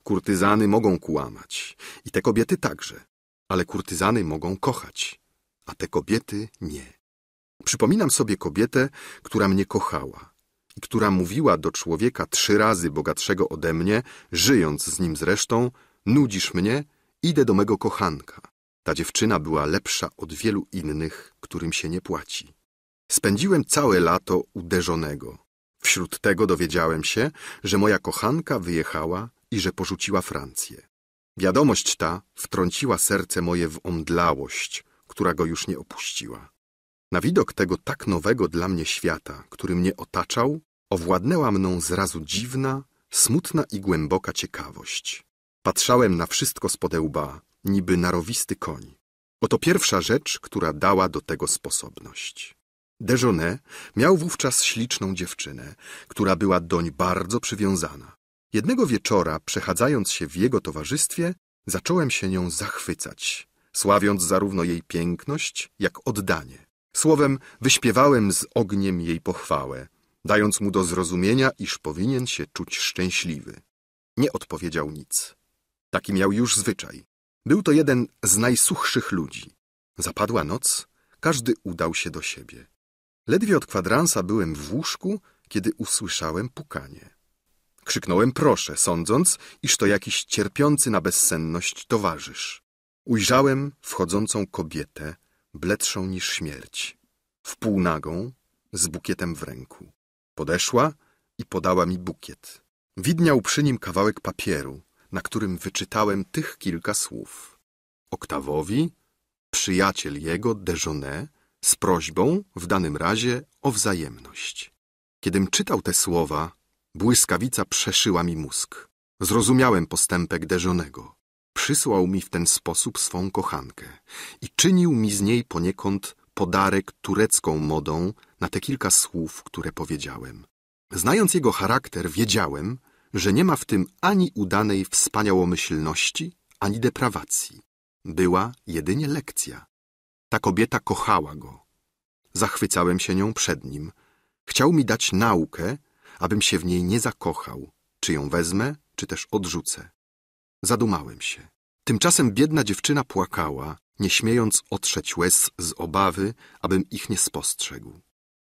Kurtyzany mogą kłamać i te kobiety także, ale kurtyzany mogą kochać, a te kobiety nie. Przypominam sobie kobietę, która mnie kochała i która mówiła do człowieka trzy razy bogatszego ode mnie, żyjąc z nim zresztą, Nudzisz mnie, idę do mego kochanka. Ta dziewczyna była lepsza od wielu innych, którym się nie płaci. Spędziłem całe lato uderzonego. Wśród tego dowiedziałem się, że moja kochanka wyjechała i że porzuciła Francję. Wiadomość ta wtrąciła serce moje w omdlałość, która go już nie opuściła. Na widok tego tak nowego dla mnie świata, który mnie otaczał, owładnęła mną zrazu dziwna, smutna i głęboka ciekawość. Patrzałem na wszystko spod niby niby narowisty koń. Oto pierwsza rzecz, która dała do tego sposobność. Dejonet miał wówczas śliczną dziewczynę, która była doń bardzo przywiązana. Jednego wieczora, przechadzając się w jego towarzystwie, zacząłem się nią zachwycać, sławiąc zarówno jej piękność, jak oddanie. Słowem, wyśpiewałem z ogniem jej pochwałę, dając mu do zrozumienia, iż powinien się czuć szczęśliwy. Nie odpowiedział nic. Taki miał już zwyczaj. Był to jeden z najsuchszych ludzi. Zapadła noc, każdy udał się do siebie. Ledwie od kwadransa byłem w łóżku, kiedy usłyszałem pukanie. Krzyknąłem proszę, sądząc, iż to jakiś cierpiący na bezsenność towarzysz. Ujrzałem wchodzącą kobietę, bledszą niż śmierć, wpółnagą, z bukietem w ręku. Podeszła i podała mi bukiet. Widniał przy nim kawałek papieru, na którym wyczytałem tych kilka słów. Oktawowi, przyjaciel jego, Dejonet, z prośbą, w danym razie, o wzajemność. Kiedym czytał te słowa, błyskawica przeszyła mi mózg. Zrozumiałem postępek Dejonego. Przysłał mi w ten sposób swą kochankę i czynił mi z niej poniekąd podarek turecką modą na te kilka słów, które powiedziałem. Znając jego charakter, wiedziałem, że nie ma w tym ani udanej wspaniałomyślności, ani deprawacji. Była jedynie lekcja. Ta kobieta kochała go. Zachwycałem się nią przed nim. Chciał mi dać naukę, abym się w niej nie zakochał, czy ją wezmę, czy też odrzucę. Zadumałem się. Tymczasem biedna dziewczyna płakała, nie śmiejąc otrzeć łez z obawy, abym ich nie spostrzegł.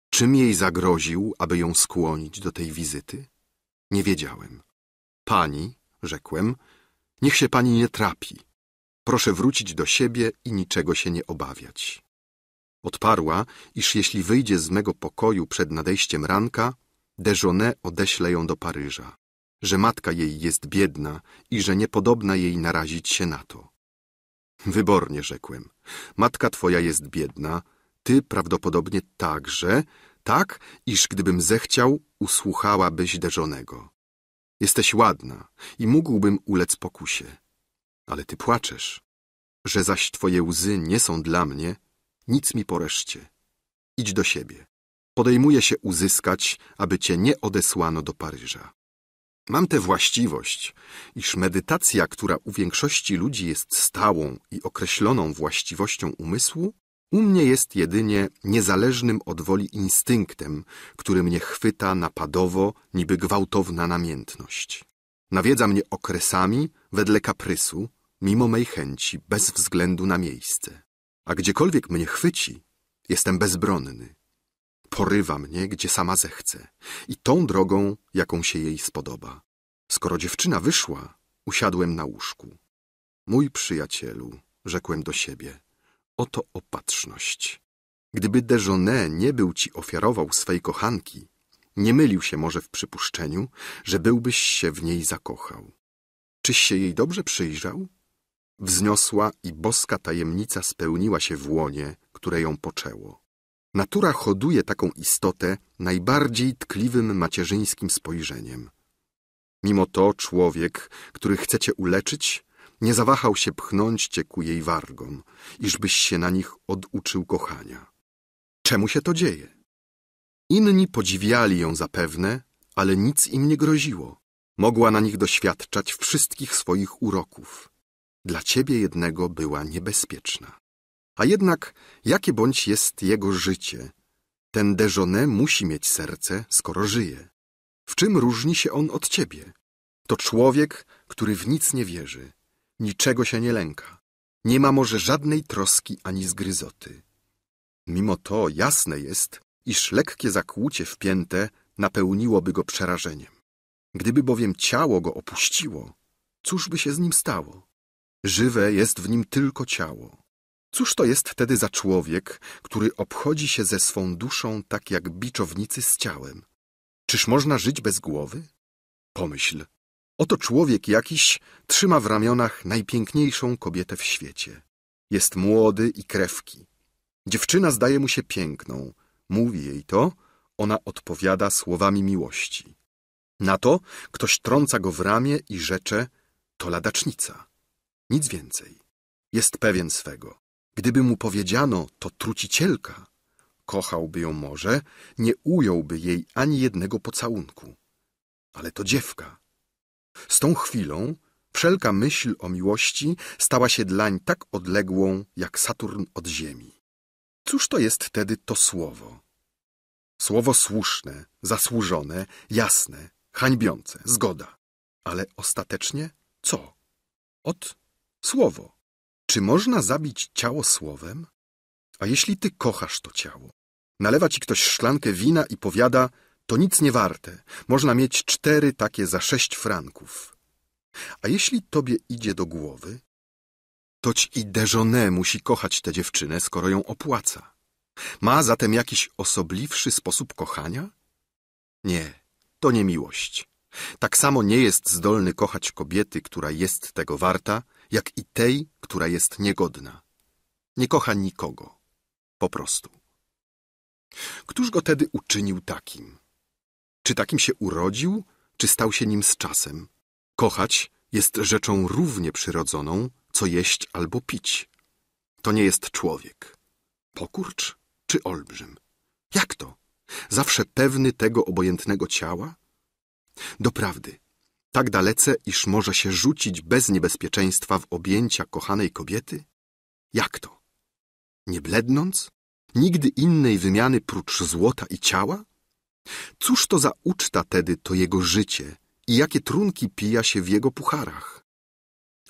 Czym jej zagroził, aby ją skłonić do tej wizyty? Nie wiedziałem. Pani, rzekłem, niech się pani nie trapi. Proszę wrócić do siebie i niczego się nie obawiać. Odparła, iż jeśli wyjdzie z mego pokoju przed nadejściem ranka, Dejonę odeślę ją do Paryża, że matka jej jest biedna i że niepodobna jej narazić się na to. Wybornie, rzekłem. Matka twoja jest biedna, ty prawdopodobnie także, tak iż gdybym zechciał, usłuchałabyś derzonego. Jesteś ładna i mógłbym ulec pokusie, ale ty płaczesz, że zaś twoje łzy nie są dla mnie, nic mi poreszcie. Idź do siebie. Podejmuję się uzyskać, aby cię nie odesłano do Paryża. Mam tę właściwość, iż medytacja, która u większości ludzi jest stałą i określoną właściwością umysłu, u mnie jest jedynie niezależnym od woli instynktem, który mnie chwyta napadowo, niby gwałtowna namiętność. Nawiedza mnie okresami, wedle kaprysu, mimo mej chęci, bez względu na miejsce. A gdziekolwiek mnie chwyci, jestem bezbronny. Porywa mnie, gdzie sama zechce i tą drogą, jaką się jej spodoba. Skoro dziewczyna wyszła, usiadłem na łóżku. Mój przyjacielu, rzekłem do siebie – oto opatrzność. Gdyby Dejonet nie był ci ofiarował swej kochanki, nie mylił się może w przypuszczeniu, że byłbyś się w niej zakochał. Czyś się jej dobrze przyjrzał? Wzniosła i boska tajemnica spełniła się w łonie, które ją poczęło. Natura hoduje taką istotę najbardziej tkliwym macierzyńskim spojrzeniem. Mimo to człowiek, który chcecie uleczyć, nie zawahał się pchnąć cię ku jej wargom, iżbyś się na nich oduczył kochania. Czemu się to dzieje? Inni podziwiali ją zapewne, ale nic im nie groziło. Mogła na nich doświadczać wszystkich swoich uroków. Dla ciebie jednego była niebezpieczna. A jednak, jakie bądź jest jego życie, ten Dejonę musi mieć serce, skoro żyje. W czym różni się on od ciebie? To człowiek, który w nic nie wierzy, niczego się nie lęka. Nie ma może żadnej troski ani zgryzoty. Mimo to jasne jest, iż lekkie zakłucie wpięte napełniłoby go przerażeniem. Gdyby bowiem ciało go opuściło, cóż by się z nim stało? Żywe jest w nim tylko ciało. Cóż to jest wtedy za człowiek, który obchodzi się ze swą duszą tak jak biczownicy z ciałem? Czyż można żyć bez głowy? Pomyśl, Oto człowiek jakiś trzyma w ramionach najpiękniejszą kobietę w świecie. Jest młody i krewki. Dziewczyna zdaje mu się piękną. Mówi jej to, ona odpowiada słowami miłości. Na to ktoś trąca go w ramię i rzecze to ladacznica. Nic więcej. Jest pewien swego. Gdyby mu powiedziano to trucicielka, kochałby ją może, nie ująłby jej ani jednego pocałunku. Ale to dziewka z tą chwilą wszelka myśl o miłości stała się dlań tak odległą, jak Saturn od Ziemi. Cóż to jest tedy to słowo? Słowo słuszne, zasłużone, jasne, hańbiące, zgoda. Ale ostatecznie co? Od słowo. Czy można zabić ciało słowem? A jeśli ty kochasz to ciało? Nalewa ci ktoś szklankę wina i powiada, to nic nie warte. Można mieć cztery takie za sześć franków. A jeśli tobie idzie do głowy, toć i Dejonę musi kochać tę dziewczynę, skoro ją opłaca. Ma zatem jakiś osobliwszy sposób kochania? Nie, to nie miłość. Tak samo nie jest zdolny kochać kobiety, która jest tego warta, jak i tej, która jest niegodna. Nie kocha nikogo. Po prostu. Któż go tedy uczynił takim? Czy takim się urodził, czy stał się nim z czasem? Kochać jest rzeczą równie przyrodzoną, co jeść albo pić. To nie jest człowiek. Pokurcz czy olbrzym? Jak to? Zawsze pewny tego obojętnego ciała? Doprawdy, tak dalece, iż może się rzucić bez niebezpieczeństwa w objęcia kochanej kobiety? Jak to? Nie blednąc? Nigdy innej wymiany prócz złota i ciała? Cóż to za uczta tedy to jego życie i jakie trunki pija się w jego pucharach?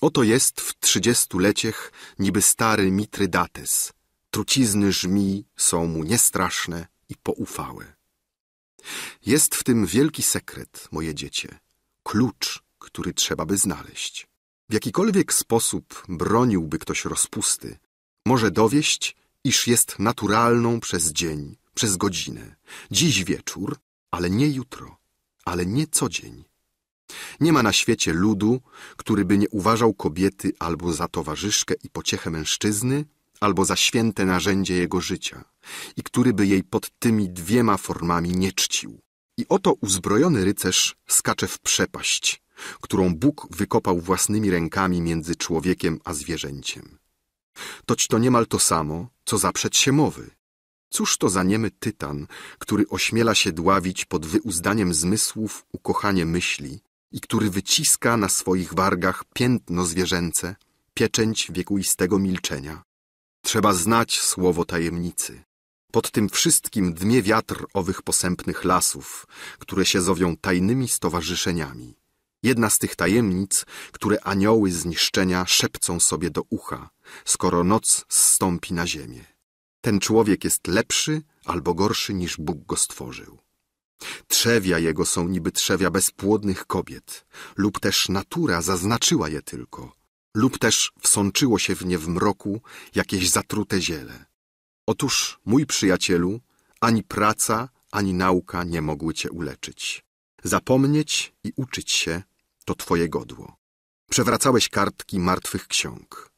Oto jest w trzydziestu leciech niby stary Mitrydates. Trucizny żmi są mu niestraszne i poufałe. Jest w tym wielki sekret, moje dziecię, klucz, który trzeba by znaleźć. W jakikolwiek sposób broniłby ktoś rozpusty, może dowieść, iż jest naturalną przez dzień, przez godzinę. Dziś wieczór, ale nie jutro, ale nie dzień. Nie ma na świecie ludu, który by nie uważał kobiety albo za towarzyszkę i pociechę mężczyzny, albo za święte narzędzie jego życia i który by jej pod tymi dwiema formami nie czcił. I oto uzbrojony rycerz skacze w przepaść, którą Bóg wykopał własnymi rękami między człowiekiem a zwierzęciem. Toć to niemal to samo, co zaprzeć się mowy – Cóż to za niemy tytan, który ośmiela się dławić pod wyuzdaniem zmysłów ukochanie myśli i który wyciska na swoich wargach piętno zwierzęce, pieczęć wiekuistego milczenia. Trzeba znać słowo tajemnicy. Pod tym wszystkim dmie wiatr owych posępnych lasów, które się zowią tajnymi stowarzyszeniami. Jedna z tych tajemnic, które anioły zniszczenia szepcą sobie do ucha, skoro noc zstąpi na ziemię ten człowiek jest lepszy albo gorszy niż Bóg go stworzył. Trzewia jego są niby trzewia bezpłodnych kobiet, lub też natura zaznaczyła je tylko, lub też wsączyło się w nie w mroku jakieś zatrute ziele. Otóż, mój przyjacielu, ani praca, ani nauka nie mogły cię uleczyć. Zapomnieć i uczyć się to twoje godło. Przewracałeś kartki martwych ksiąg.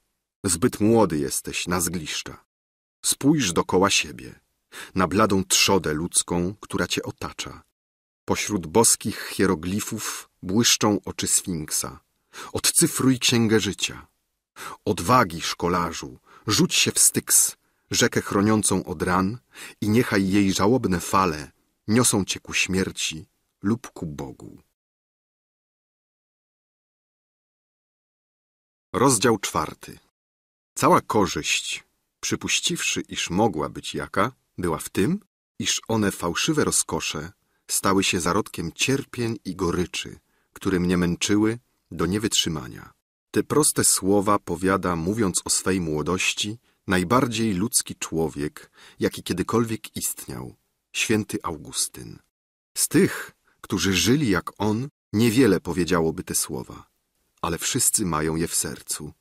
Zbyt młody jesteś na zgliszcza. Spójrz dokoła siebie, na bladą trzodę ludzką, która cię otacza. Pośród boskich hieroglifów błyszczą oczy Sfinksa. Odcyfruj księgę życia. Odwagi, szkolarzu, rzuć się w Styks, rzekę chroniącą od ran i niechaj jej żałobne fale niosą cię ku śmierci lub ku Bogu. Rozdział czwarty. Cała korzyść, przypuściwszy, iż mogła być jaka, była w tym, iż one fałszywe rozkosze stały się zarodkiem cierpień i goryczy, które mnie męczyły do niewytrzymania. Te proste słowa powiada, mówiąc o swej młodości, najbardziej ludzki człowiek, jaki kiedykolwiek istniał, święty Augustyn. Z tych, którzy żyli jak on, niewiele powiedziałoby te słowa, ale wszyscy mają je w sercu.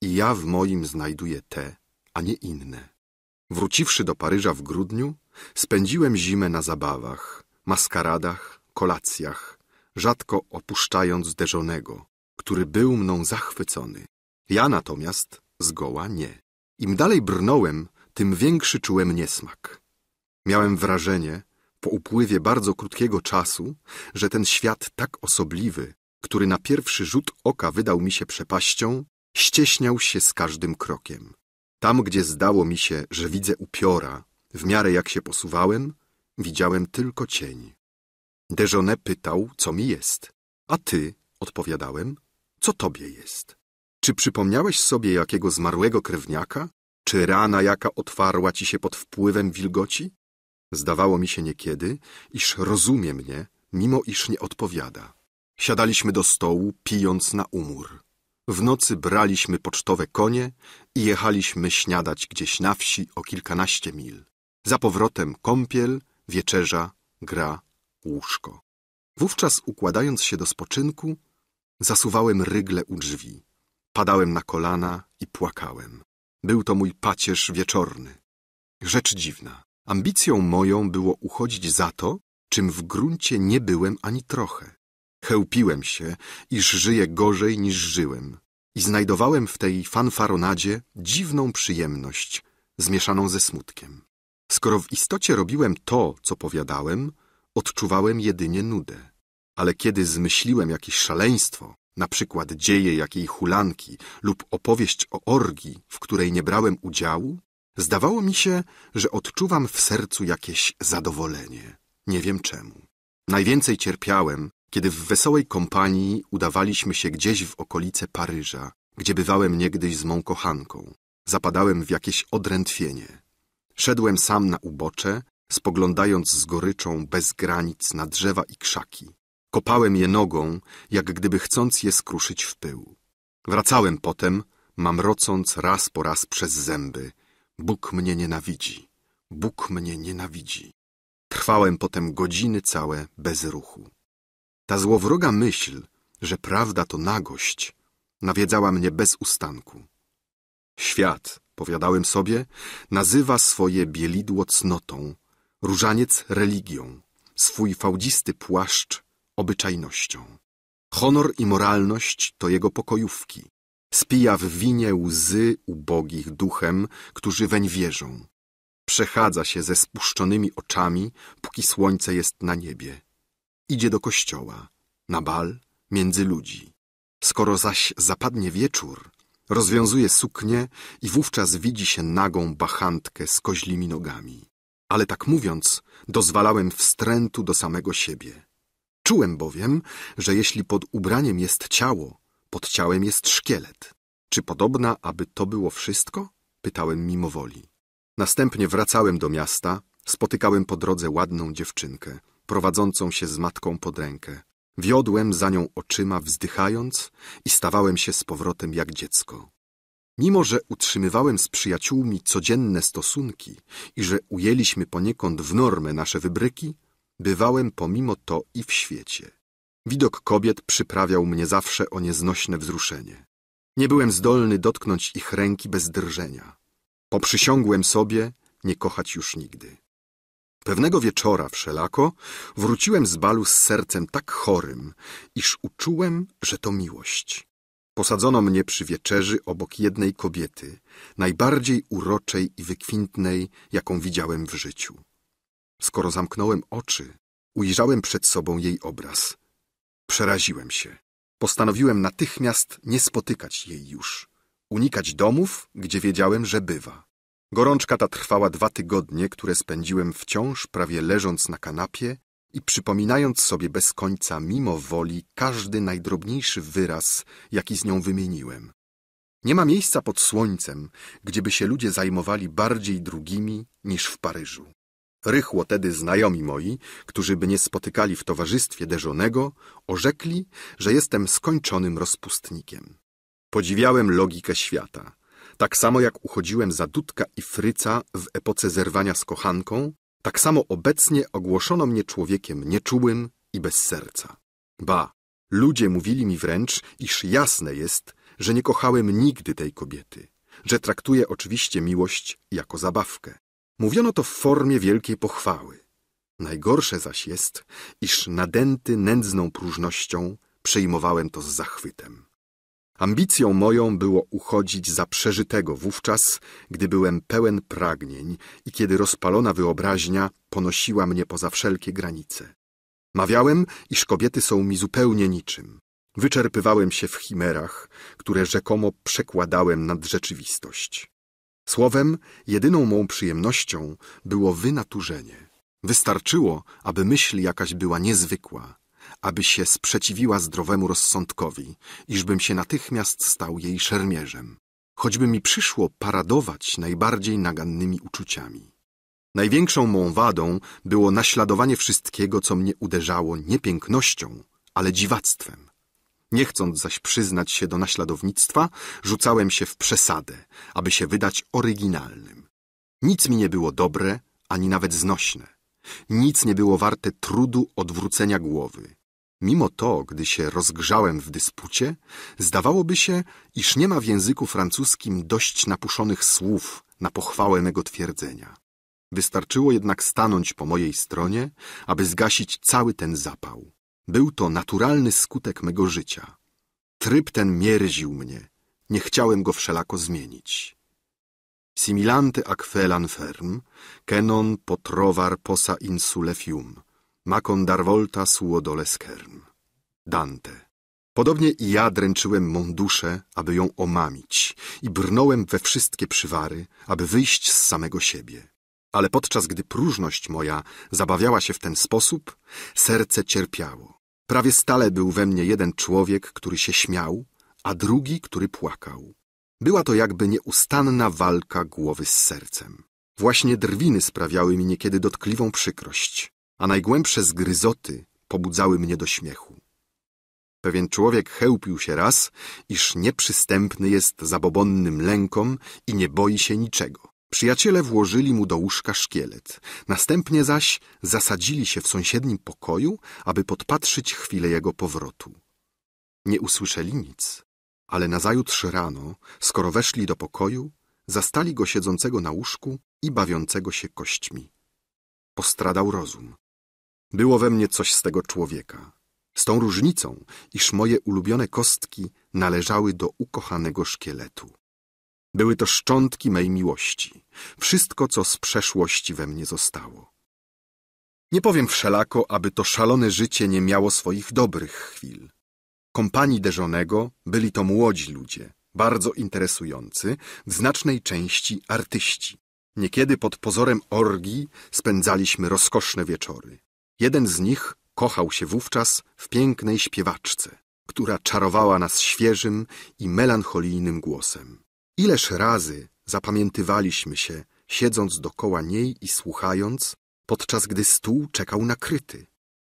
I ja w moim znajduję te, a nie inne. Wróciwszy do Paryża w grudniu, spędziłem zimę na zabawach, maskaradach, kolacjach, rzadko opuszczając Deżonego, który był mną zachwycony. Ja natomiast zgoła nie. Im dalej brnąłem, tym większy czułem niesmak. Miałem wrażenie, po upływie bardzo krótkiego czasu, że ten świat tak osobliwy, który na pierwszy rzut oka wydał mi się przepaścią, ścieśniał się z każdym krokiem. Tam, gdzie zdało mi się, że widzę upiora, w miarę jak się posuwałem, widziałem tylko cień. Dejonę pytał, co mi jest, a ty, odpowiadałem, co tobie jest. Czy przypomniałeś sobie jakiego zmarłego krewniaka? Czy rana jaka otwarła ci się pod wpływem wilgoci? Zdawało mi się niekiedy, iż rozumie mnie, mimo iż nie odpowiada. Siadaliśmy do stołu, pijąc na umór. W nocy braliśmy pocztowe konie i jechaliśmy śniadać gdzieś na wsi o kilkanaście mil. Za powrotem kąpiel, wieczerza, gra, łóżko. Wówczas układając się do spoczynku, zasuwałem rygle u drzwi. Padałem na kolana i płakałem. Był to mój pacierz wieczorny. Rzecz dziwna. Ambicją moją było uchodzić za to, czym w gruncie nie byłem ani trochę. Chełpiłem się, iż żyję gorzej niż żyłem i znajdowałem w tej fanfaronadzie dziwną przyjemność, zmieszaną ze smutkiem. Skoro w istocie robiłem to, co powiadałem, odczuwałem jedynie nudę. Ale kiedy zmyśliłem jakieś szaleństwo, na przykład dzieje jakiej hulanki lub opowieść o orgii, w której nie brałem udziału, zdawało mi się, że odczuwam w sercu jakieś zadowolenie. Nie wiem czemu. Najwięcej cierpiałem, kiedy w wesołej kompanii udawaliśmy się gdzieś w okolice Paryża, gdzie bywałem niegdyś z mą kochanką. Zapadałem w jakieś odrętwienie. Szedłem sam na ubocze, spoglądając z goryczą bez granic na drzewa i krzaki. Kopałem je nogą, jak gdyby chcąc je skruszyć w pył. Wracałem potem, mamrocąc raz po raz przez zęby. Bóg mnie nienawidzi, Bóg mnie nienawidzi. Trwałem potem godziny całe bez ruchu. Ta złowroga myśl, że prawda to nagość, nawiedzała mnie bez ustanku. Świat, powiadałem sobie, nazywa swoje bielidło cnotą, różaniec religią, swój fałdzisty płaszcz obyczajnością. Honor i moralność to jego pokojówki. Spija w winie łzy ubogich duchem, którzy weń wierzą. Przechadza się ze spuszczonymi oczami, póki słońce jest na niebie idzie do kościoła, na bal, między ludzi. Skoro zaś zapadnie wieczór, rozwiązuje suknię i wówczas widzi się nagą bachantkę z koźlimi nogami. Ale tak mówiąc, dozwalałem wstrętu do samego siebie. Czułem bowiem, że jeśli pod ubraniem jest ciało, pod ciałem jest szkielet. Czy podobna, aby to było wszystko? Pytałem mimowoli. Następnie wracałem do miasta, spotykałem po drodze ładną dziewczynkę – prowadzącą się z matką pod rękę. Wiodłem za nią oczyma, wzdychając i stawałem się z powrotem jak dziecko. Mimo, że utrzymywałem z przyjaciółmi codzienne stosunki i że ujęliśmy poniekąd w normę nasze wybryki, bywałem pomimo to i w świecie. Widok kobiet przyprawiał mnie zawsze o nieznośne wzruszenie. Nie byłem zdolny dotknąć ich ręki bez drżenia. Poprzysiągłem sobie nie kochać już nigdy. Pewnego wieczora wszelako wróciłem z balu z sercem tak chorym, iż uczułem, że to miłość. Posadzono mnie przy wieczerzy obok jednej kobiety, najbardziej uroczej i wykwintnej, jaką widziałem w życiu. Skoro zamknąłem oczy, ujrzałem przed sobą jej obraz. Przeraziłem się. Postanowiłem natychmiast nie spotykać jej już, unikać domów, gdzie wiedziałem, że bywa. Gorączka ta trwała dwa tygodnie, które spędziłem wciąż prawie leżąc na kanapie i przypominając sobie bez końca mimo woli każdy najdrobniejszy wyraz, jaki z nią wymieniłem. Nie ma miejsca pod słońcem, gdzieby się ludzie zajmowali bardziej drugimi niż w Paryżu. Rychło tedy znajomi moi, którzy by nie spotykali w towarzystwie Deżonego, orzekli, że jestem skończonym rozpustnikiem. Podziwiałem logikę świata. Tak samo jak uchodziłem za Dudka i Fryca w epoce zerwania z kochanką, tak samo obecnie ogłoszono mnie człowiekiem nieczułym i bez serca. Ba, ludzie mówili mi wręcz, iż jasne jest, że nie kochałem nigdy tej kobiety, że traktuję oczywiście miłość jako zabawkę. Mówiono to w formie wielkiej pochwały. Najgorsze zaś jest, iż nadęty nędzną próżnością przyjmowałem to z zachwytem. Ambicją moją było uchodzić za przeżytego wówczas, gdy byłem pełen pragnień i kiedy rozpalona wyobraźnia ponosiła mnie poza wszelkie granice. Mawiałem, iż kobiety są mi zupełnie niczym. Wyczerpywałem się w chimerach, które rzekomo przekładałem nad rzeczywistość. Słowem, jedyną mą przyjemnością było wynaturzenie. Wystarczyło, aby myśl jakaś była niezwykła, aby się sprzeciwiła zdrowemu rozsądkowi, iżbym się natychmiast stał jej szermierzem, choćby mi przyszło paradować najbardziej nagannymi uczuciami. Największą mą wadą było naśladowanie wszystkiego, co mnie uderzało nie pięknością, ale dziwactwem. Nie chcąc zaś przyznać się do naśladownictwa, rzucałem się w przesadę, aby się wydać oryginalnym. Nic mi nie było dobre, ani nawet znośne. Nic nie było warte trudu odwrócenia głowy. Mimo to, gdy się rozgrzałem w dyspucie, zdawałoby się, iż nie ma w języku francuskim dość napuszonych słów na pochwałę mego twierdzenia. Wystarczyło jednak stanąć po mojej stronie, aby zgasić cały ten zapał. Był to naturalny skutek mego życia. Tryb ten mierził mnie. Nie chciałem go wszelako zmienić. Similante aquelan ferm, kenon potrovar posa insule fium. Macon Darvolta Suodole Dante. Podobnie i ja dręczyłem mą duszę, aby ją omamić i brnąłem we wszystkie przywary, aby wyjść z samego siebie. Ale podczas gdy próżność moja zabawiała się w ten sposób, serce cierpiało. Prawie stale był we mnie jeden człowiek, który się śmiał, a drugi, który płakał. Była to jakby nieustanna walka głowy z sercem. Właśnie drwiny sprawiały mi niekiedy dotkliwą przykrość a najgłębsze zgryzoty pobudzały mnie do śmiechu. Pewien człowiek chełpił się raz, iż nieprzystępny jest zabobonnym lękom i nie boi się niczego. Przyjaciele włożyli mu do łóżka szkielet, następnie zaś zasadzili się w sąsiednim pokoju, aby podpatrzyć chwilę jego powrotu. Nie usłyszeli nic, ale nazajutrz rano, skoro weszli do pokoju, zastali go siedzącego na łóżku i bawiącego się kośćmi. Postradał rozum, było we mnie coś z tego człowieka. Z tą różnicą, iż moje ulubione kostki należały do ukochanego szkieletu. Były to szczątki mej miłości, wszystko, co z przeszłości we mnie zostało. Nie powiem wszelako, aby to szalone życie nie miało swoich dobrych chwil. Kompanii Deżonego byli to młodzi ludzie, bardzo interesujący, w znacznej części artyści. Niekiedy pod pozorem orgii spędzaliśmy rozkoszne wieczory. Jeden z nich kochał się wówczas w pięknej śpiewaczce, która czarowała nas świeżym i melancholijnym głosem. Ileż razy zapamiętywaliśmy się, siedząc dokoła niej i słuchając, podczas gdy stół czekał nakryty.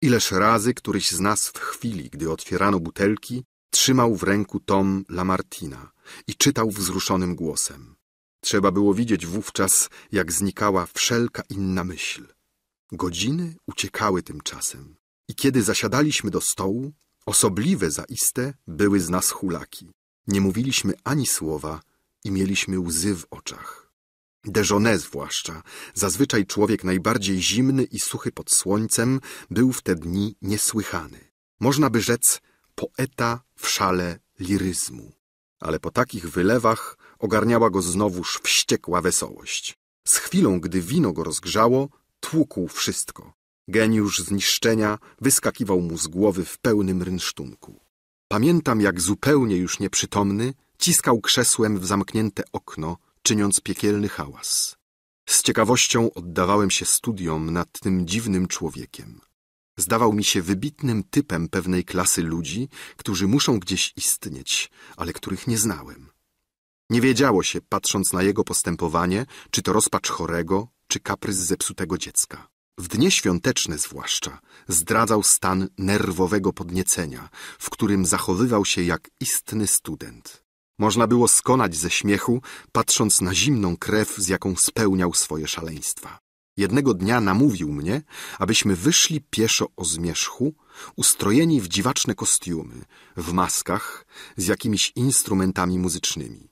Ileż razy któryś z nas w chwili, gdy otwierano butelki, trzymał w ręku tom Lamartina i czytał wzruszonym głosem. Trzeba było widzieć wówczas, jak znikała wszelka inna myśl. Godziny uciekały tymczasem i kiedy zasiadaliśmy do stołu, osobliwe zaiste były z nas hulaki. Nie mówiliśmy ani słowa i mieliśmy łzy w oczach. Dejoné zwłaszcza, zazwyczaj człowiek najbardziej zimny i suchy pod słońcem, był w te dni niesłychany. Można by rzec poeta w szale liryzmu. Ale po takich wylewach ogarniała go znowuż wściekła wesołość. Z chwilą, gdy wino go rozgrzało, tłukł wszystko. Geniusz zniszczenia wyskakiwał mu z głowy w pełnym rynsztunku. Pamiętam, jak zupełnie już nieprzytomny ciskał krzesłem w zamknięte okno, czyniąc piekielny hałas. Z ciekawością oddawałem się studiom nad tym dziwnym człowiekiem. Zdawał mi się wybitnym typem pewnej klasy ludzi, którzy muszą gdzieś istnieć, ale których nie znałem. Nie wiedziało się, patrząc na jego postępowanie, czy to rozpacz chorego, czy kaprys zepsutego dziecka. W dnie świąteczne zwłaszcza zdradzał stan nerwowego podniecenia, w którym zachowywał się jak istny student. Można było skonać ze śmiechu, patrząc na zimną krew, z jaką spełniał swoje szaleństwa. Jednego dnia namówił mnie, abyśmy wyszli pieszo o zmierzchu, ustrojeni w dziwaczne kostiumy, w maskach, z jakimiś instrumentami muzycznymi.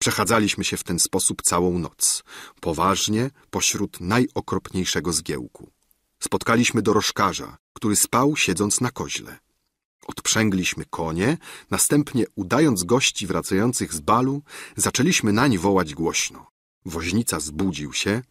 Przechadzaliśmy się w ten sposób całą noc, poważnie, pośród najokropniejszego zgiełku. Spotkaliśmy dorożkarza, który spał siedząc na koźle. Odprzęgliśmy konie, następnie udając gości wracających z balu, zaczęliśmy nań wołać głośno. Woźnica zbudził się.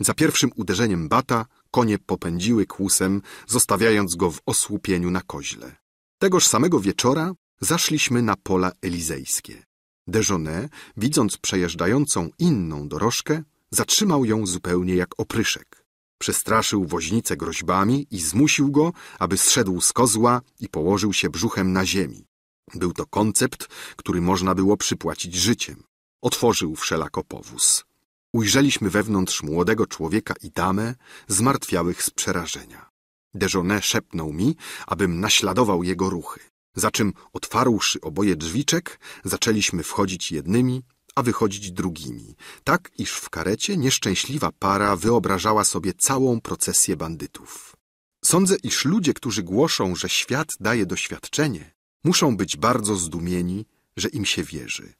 Za pierwszym uderzeniem bata konie popędziły kłusem, zostawiając go w osłupieniu na koźle. Tegoż samego wieczora zaszliśmy na pola elizejskie. Dejonet, widząc przejeżdżającą inną dorożkę, zatrzymał ją zupełnie jak opryszek. Przestraszył woźnicę groźbami i zmusił go, aby zszedł z kozła i położył się brzuchem na ziemi. Był to koncept, który można było przypłacić życiem. Otworzył wszelako powóz. Ujrzeliśmy wewnątrz młodego człowieka i damę, zmartwiałych z przerażenia. Dejonet szepnął mi, abym naśladował jego ruchy. Za czym, otwarłszy oboje drzwiczek, zaczęliśmy wchodzić jednymi, a wychodzić drugimi, tak iż w karecie nieszczęśliwa para wyobrażała sobie całą procesję bandytów. Sądzę, iż ludzie, którzy głoszą, że świat daje doświadczenie, muszą być bardzo zdumieni, że im się wierzy.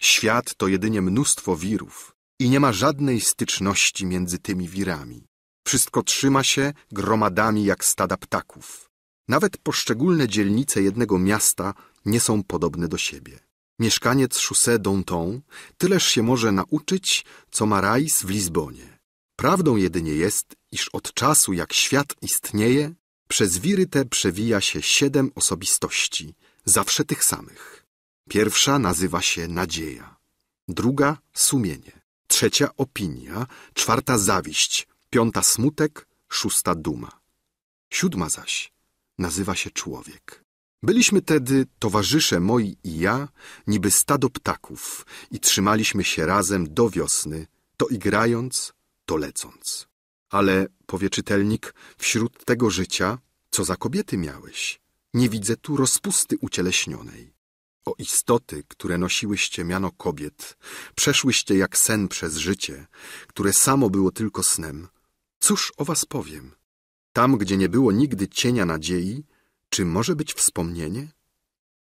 Świat to jedynie mnóstwo wirów i nie ma żadnej styczności między tymi wirami. Wszystko trzyma się gromadami jak stada ptaków. Nawet poszczególne dzielnice jednego miasta nie są podobne do siebie. Mieszkaniec Chaussée d'Anton tyleż się może nauczyć, co Marais w Lizbonie. Prawdą jedynie jest, iż od czasu, jak świat istnieje, przez wiry te przewija się siedem osobistości, zawsze tych samych. Pierwsza nazywa się nadzieja, druga sumienie, trzecia opinia, czwarta zawiść, piąta smutek, szósta duma. Siódma zaś nazywa się człowiek. Byliśmy tedy, towarzysze moi i ja, niby stado ptaków i trzymaliśmy się razem do wiosny, to igrając, to lecąc. Ale, powie czytelnik, wśród tego życia, co za kobiety miałeś? Nie widzę tu rozpusty ucieleśnionej. O istoty, które nosiłyście miano kobiet, przeszłyście jak sen przez życie, które samo było tylko snem. Cóż o was powiem? Tam, gdzie nie było nigdy cienia nadziei, czy może być wspomnienie?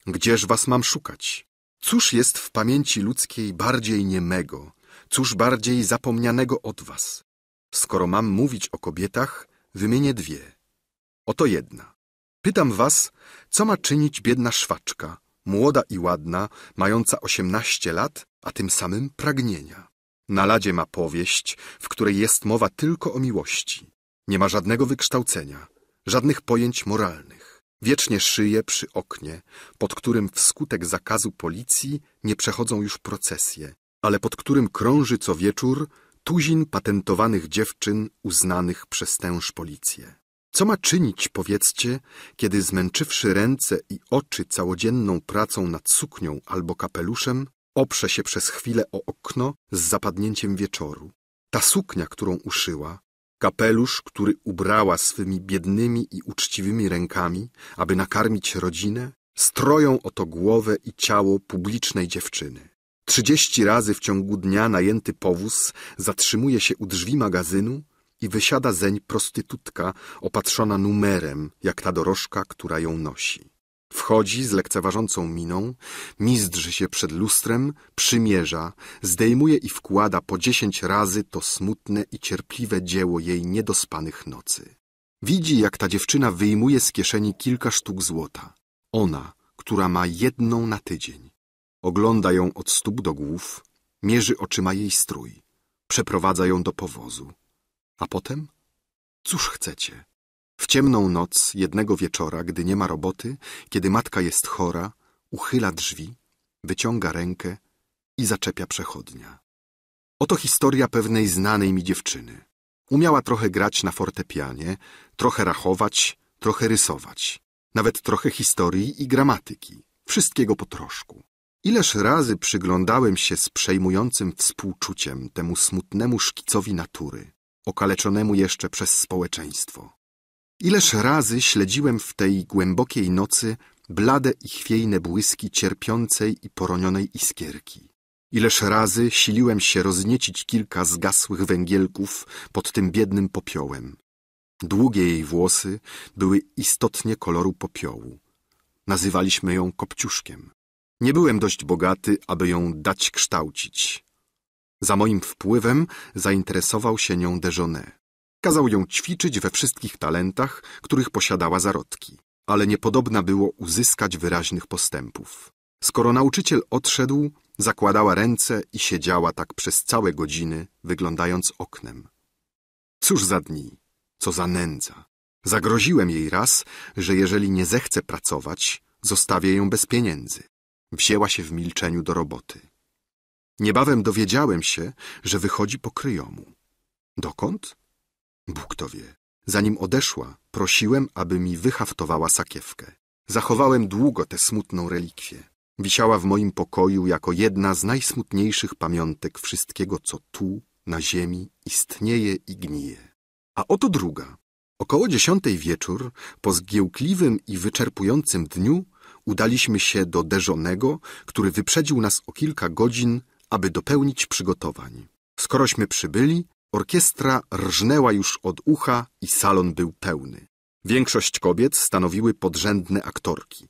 Gdzież was mam szukać? Cóż jest w pamięci ludzkiej bardziej niemego, cóż bardziej zapomnianego od was? Skoro mam mówić o kobietach, wymienię dwie. Oto jedna. Pytam was, co ma czynić biedna szwaczka, młoda i ładna, mająca osiemnaście lat, a tym samym pragnienia. Na ladzie ma powieść, w której jest mowa tylko o miłości. Nie ma żadnego wykształcenia, żadnych pojęć moralnych. Wiecznie szyje przy oknie, pod którym wskutek zakazu policji nie przechodzą już procesje, ale pod którym krąży co wieczór tuzin patentowanych dziewczyn uznanych przez tęż policję. Co ma czynić, powiedzcie, kiedy zmęczywszy ręce i oczy całodzienną pracą nad suknią albo kapeluszem, oprze się przez chwilę o okno z zapadnięciem wieczoru. Ta suknia, którą uszyła, Kapelusz, który ubrała swymi biednymi i uczciwymi rękami, aby nakarmić rodzinę, stroją oto głowę i ciało publicznej dziewczyny. Trzydzieści razy w ciągu dnia najęty powóz zatrzymuje się u drzwi magazynu i wysiada zeń prostytutka opatrzona numerem, jak ta dorożka, która ją nosi. Wchodzi z lekceważącą miną, mizdrzy się przed lustrem, przymierza, zdejmuje i wkłada po dziesięć razy to smutne i cierpliwe dzieło jej niedospanych nocy. Widzi, jak ta dziewczyna wyjmuje z kieszeni kilka sztuk złota. Ona, która ma jedną na tydzień. Ogląda ją od stóp do głów, mierzy oczyma jej strój, przeprowadza ją do powozu. A potem? Cóż chcecie? W ciemną noc, jednego wieczora, gdy nie ma roboty, kiedy matka jest chora, uchyla drzwi, wyciąga rękę i zaczepia przechodnia. Oto historia pewnej znanej mi dziewczyny. Umiała trochę grać na fortepianie, trochę rachować, trochę rysować, nawet trochę historii i gramatyki, wszystkiego po troszku. Ileż razy przyglądałem się z przejmującym współczuciem temu smutnemu szkicowi natury, okaleczonemu jeszcze przez społeczeństwo. Ileż razy śledziłem w tej głębokiej nocy blade i chwiejne błyski cierpiącej i poronionej iskierki. Ileż razy siliłem się rozniecić kilka zgasłych węgielków pod tym biednym popiołem. Długie jej włosy były istotnie koloru popiołu. Nazywaliśmy ją kopciuszkiem. Nie byłem dość bogaty, aby ją dać kształcić. Za moim wpływem zainteresował się nią Dejonet. Kazał ją ćwiczyć we wszystkich talentach, których posiadała zarodki, ale niepodobna było uzyskać wyraźnych postępów. Skoro nauczyciel odszedł, zakładała ręce i siedziała tak przez całe godziny, wyglądając oknem. Cóż za dni, co za nędza. Zagroziłem jej raz, że jeżeli nie zechce pracować, zostawię ją bez pieniędzy. Wzięła się w milczeniu do roboty. Niebawem dowiedziałem się, że wychodzi po kryjomu. Dokąd? Bóg to wie. Zanim odeszła, prosiłem, aby mi wyhaftowała sakiewkę. Zachowałem długo tę smutną relikwię. Wisiała w moim pokoju jako jedna z najsmutniejszych pamiątek wszystkiego, co tu, na ziemi, istnieje i gnije. A oto druga. Około dziesiątej wieczór, po zgiełkliwym i wyczerpującym dniu, udaliśmy się do Deżonego, który wyprzedził nas o kilka godzin, aby dopełnić przygotowań. Skorośmy przybyli, Orkiestra rżnęła już od ucha i salon był pełny. Większość kobiet stanowiły podrzędne aktorki.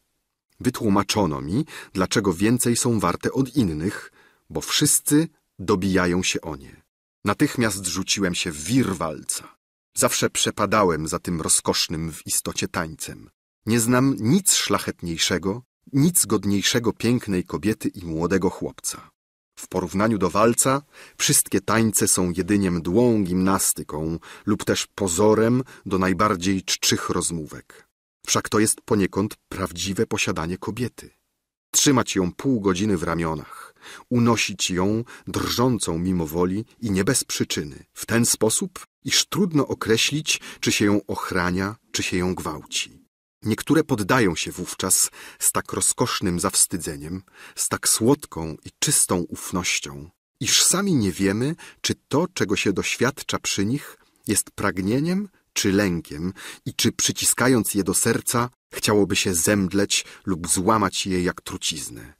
Wytłumaczono mi, dlaczego więcej są warte od innych, bo wszyscy dobijają się o nie. Natychmiast rzuciłem się w wir walca. Zawsze przepadałem za tym rozkosznym w istocie tańcem. Nie znam nic szlachetniejszego, nic godniejszego pięknej kobiety i młodego chłopca. W porównaniu do walca, wszystkie tańce są jedynie mdłą gimnastyką lub też pozorem do najbardziej czczych rozmówek. Wszak to jest poniekąd prawdziwe posiadanie kobiety. Trzymać ją pół godziny w ramionach, unosić ją drżącą mimo woli i nie bez przyczyny, w ten sposób, iż trudno określić, czy się ją ochrania, czy się ją gwałci. Niektóre poddają się wówczas z tak rozkosznym zawstydzeniem, z tak słodką i czystą ufnością, iż sami nie wiemy, czy to, czego się doświadcza przy nich, jest pragnieniem czy lękiem i czy przyciskając je do serca, chciałoby się zemdleć lub złamać je jak truciznę.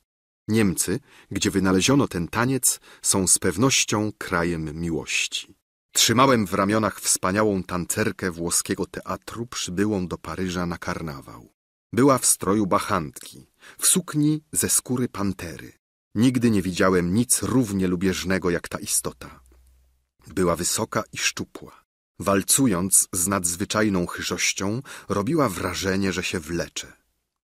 Niemcy, gdzie wynaleziono ten taniec, są z pewnością krajem miłości. Trzymałem w ramionach wspaniałą tancerkę włoskiego teatru przybyłą do Paryża na karnawał. Była w stroju bachantki, w sukni ze skóry pantery. Nigdy nie widziałem nic równie lubieżnego jak ta istota. Była wysoka i szczupła. Walcując z nadzwyczajną chyżością, robiła wrażenie, że się wlecze.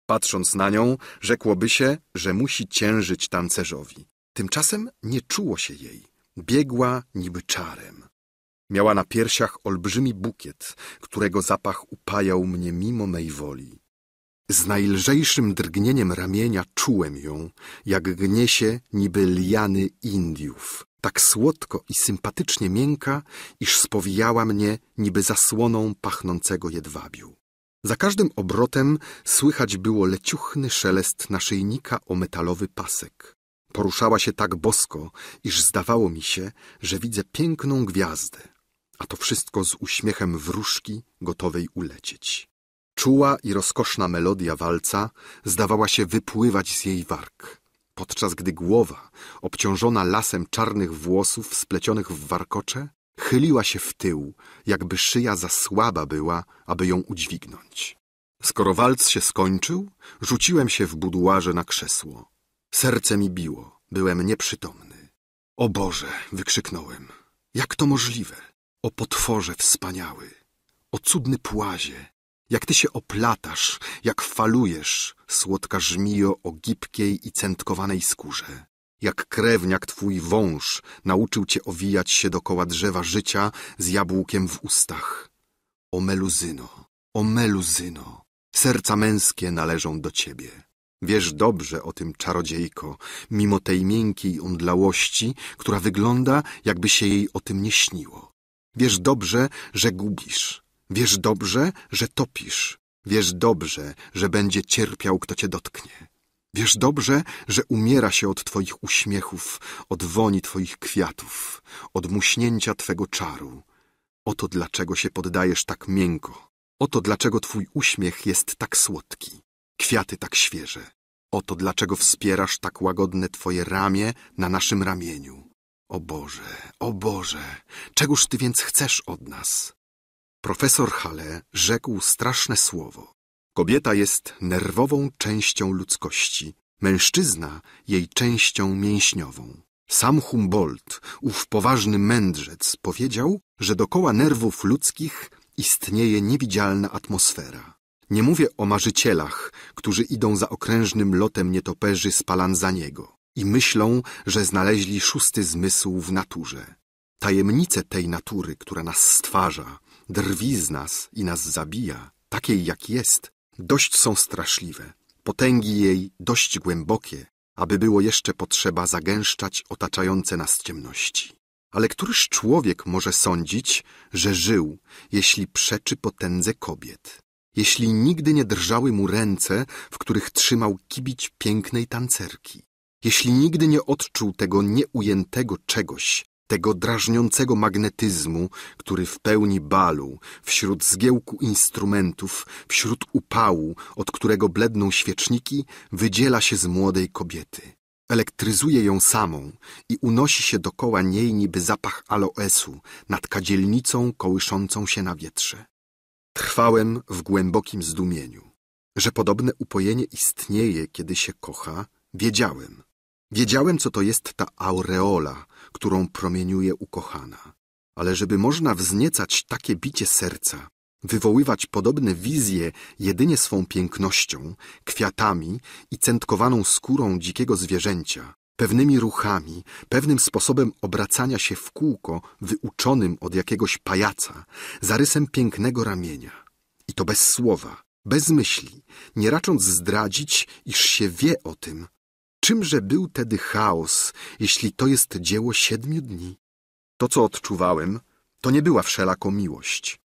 Patrząc na nią, rzekłoby się, że musi ciężyć tancerzowi. Tymczasem nie czuło się jej. Biegła niby czarem. Miała na piersiach olbrzymi bukiet, którego zapach upajał mnie mimo mej woli. Z najlżejszym drgnieniem ramienia czułem ją, jak gniesie niby liany Indiów, tak słodko i sympatycznie miękka, iż spowijała mnie niby zasłoną pachnącego jedwabiu. Za każdym obrotem słychać było leciuchny szelest naszyjnika o metalowy pasek. Poruszała się tak bosko, iż zdawało mi się, że widzę piękną gwiazdę a to wszystko z uśmiechem wróżki gotowej ulecieć. Czuła i rozkoszna melodia walca zdawała się wypływać z jej warg, podczas gdy głowa, obciążona lasem czarnych włosów splecionych w warkocze, chyliła się w tył, jakby szyja za słaba była, aby ją udźwignąć. Skoro walc się skończył, rzuciłem się w buduarze na krzesło. Serce mi biło, byłem nieprzytomny. O Boże! wykrzyknąłem. Jak to możliwe? O potworze wspaniały, o cudny płazie, jak ty się oplatasz, jak falujesz, słodka żmijo o gibkiej i centkowanej skórze. Jak krewniak twój wąż nauczył cię owijać się dokoła drzewa życia z jabłkiem w ustach. O meluzyno, o meluzyno, serca męskie należą do ciebie. Wiesz dobrze o tym, czarodziejko, mimo tej miękkiej omdlałości, która wygląda, jakby się jej o tym nie śniło. Wiesz dobrze, że gubisz. Wiesz dobrze, że topisz. Wiesz dobrze, że będzie cierpiał, kto cię dotknie. Wiesz dobrze, że umiera się od twoich uśmiechów, od woni twoich kwiatów, od muśnięcia twego czaru. Oto dlaczego się poddajesz tak miękko. Oto dlaczego twój uśmiech jest tak słodki, kwiaty tak świeże. Oto dlaczego wspierasz tak łagodne twoje ramię na naszym ramieniu. O Boże, o Boże, czegóż Ty więc chcesz od nas? Profesor Hale rzekł straszne słowo. Kobieta jest nerwową częścią ludzkości, mężczyzna jej częścią mięśniową. Sam Humboldt, ów poważny mędrzec, powiedział, że dokoła nerwów ludzkich istnieje niewidzialna atmosfera. Nie mówię o marzycielach, którzy idą za okrężnym lotem nietoperzy z niego i myślą, że znaleźli szósty zmysł w naturze. Tajemnicę tej natury, która nas stwarza, drwi z nas i nas zabija, takiej jak jest, dość są straszliwe, potęgi jej dość głębokie, aby było jeszcze potrzeba zagęszczać otaczające nas ciemności. Ale któryż człowiek może sądzić, że żył, jeśli przeczy potędze kobiet? Jeśli nigdy nie drżały mu ręce, w których trzymał kibić pięknej tancerki? Jeśli nigdy nie odczuł tego nieujętego czegoś, tego drażniącego magnetyzmu, który w pełni balu, wśród zgiełku instrumentów, wśród upału, od którego bledną świeczniki, wydziela się z młodej kobiety. Elektryzuje ją samą i unosi się dokoła niej niby zapach aloesu nad kadzielnicą kołyszącą się na wietrze. Trwałem w głębokim zdumieniu. Że podobne upojenie istnieje, kiedy się kocha, wiedziałem – Wiedziałem, co to jest ta aureola, którą promieniuje ukochana. Ale żeby można wzniecać takie bicie serca, wywoływać podobne wizje jedynie swą pięknością, kwiatami i centkowaną skórą dzikiego zwierzęcia, pewnymi ruchami, pewnym sposobem obracania się w kółko wyuczonym od jakiegoś pajaca, zarysem pięknego ramienia. I to bez słowa, bez myśli, nie racząc zdradzić, iż się wie o tym, Czymże był tedy chaos, jeśli to jest dzieło siedmiu dni? To, co odczuwałem, to nie była wszelako miłość.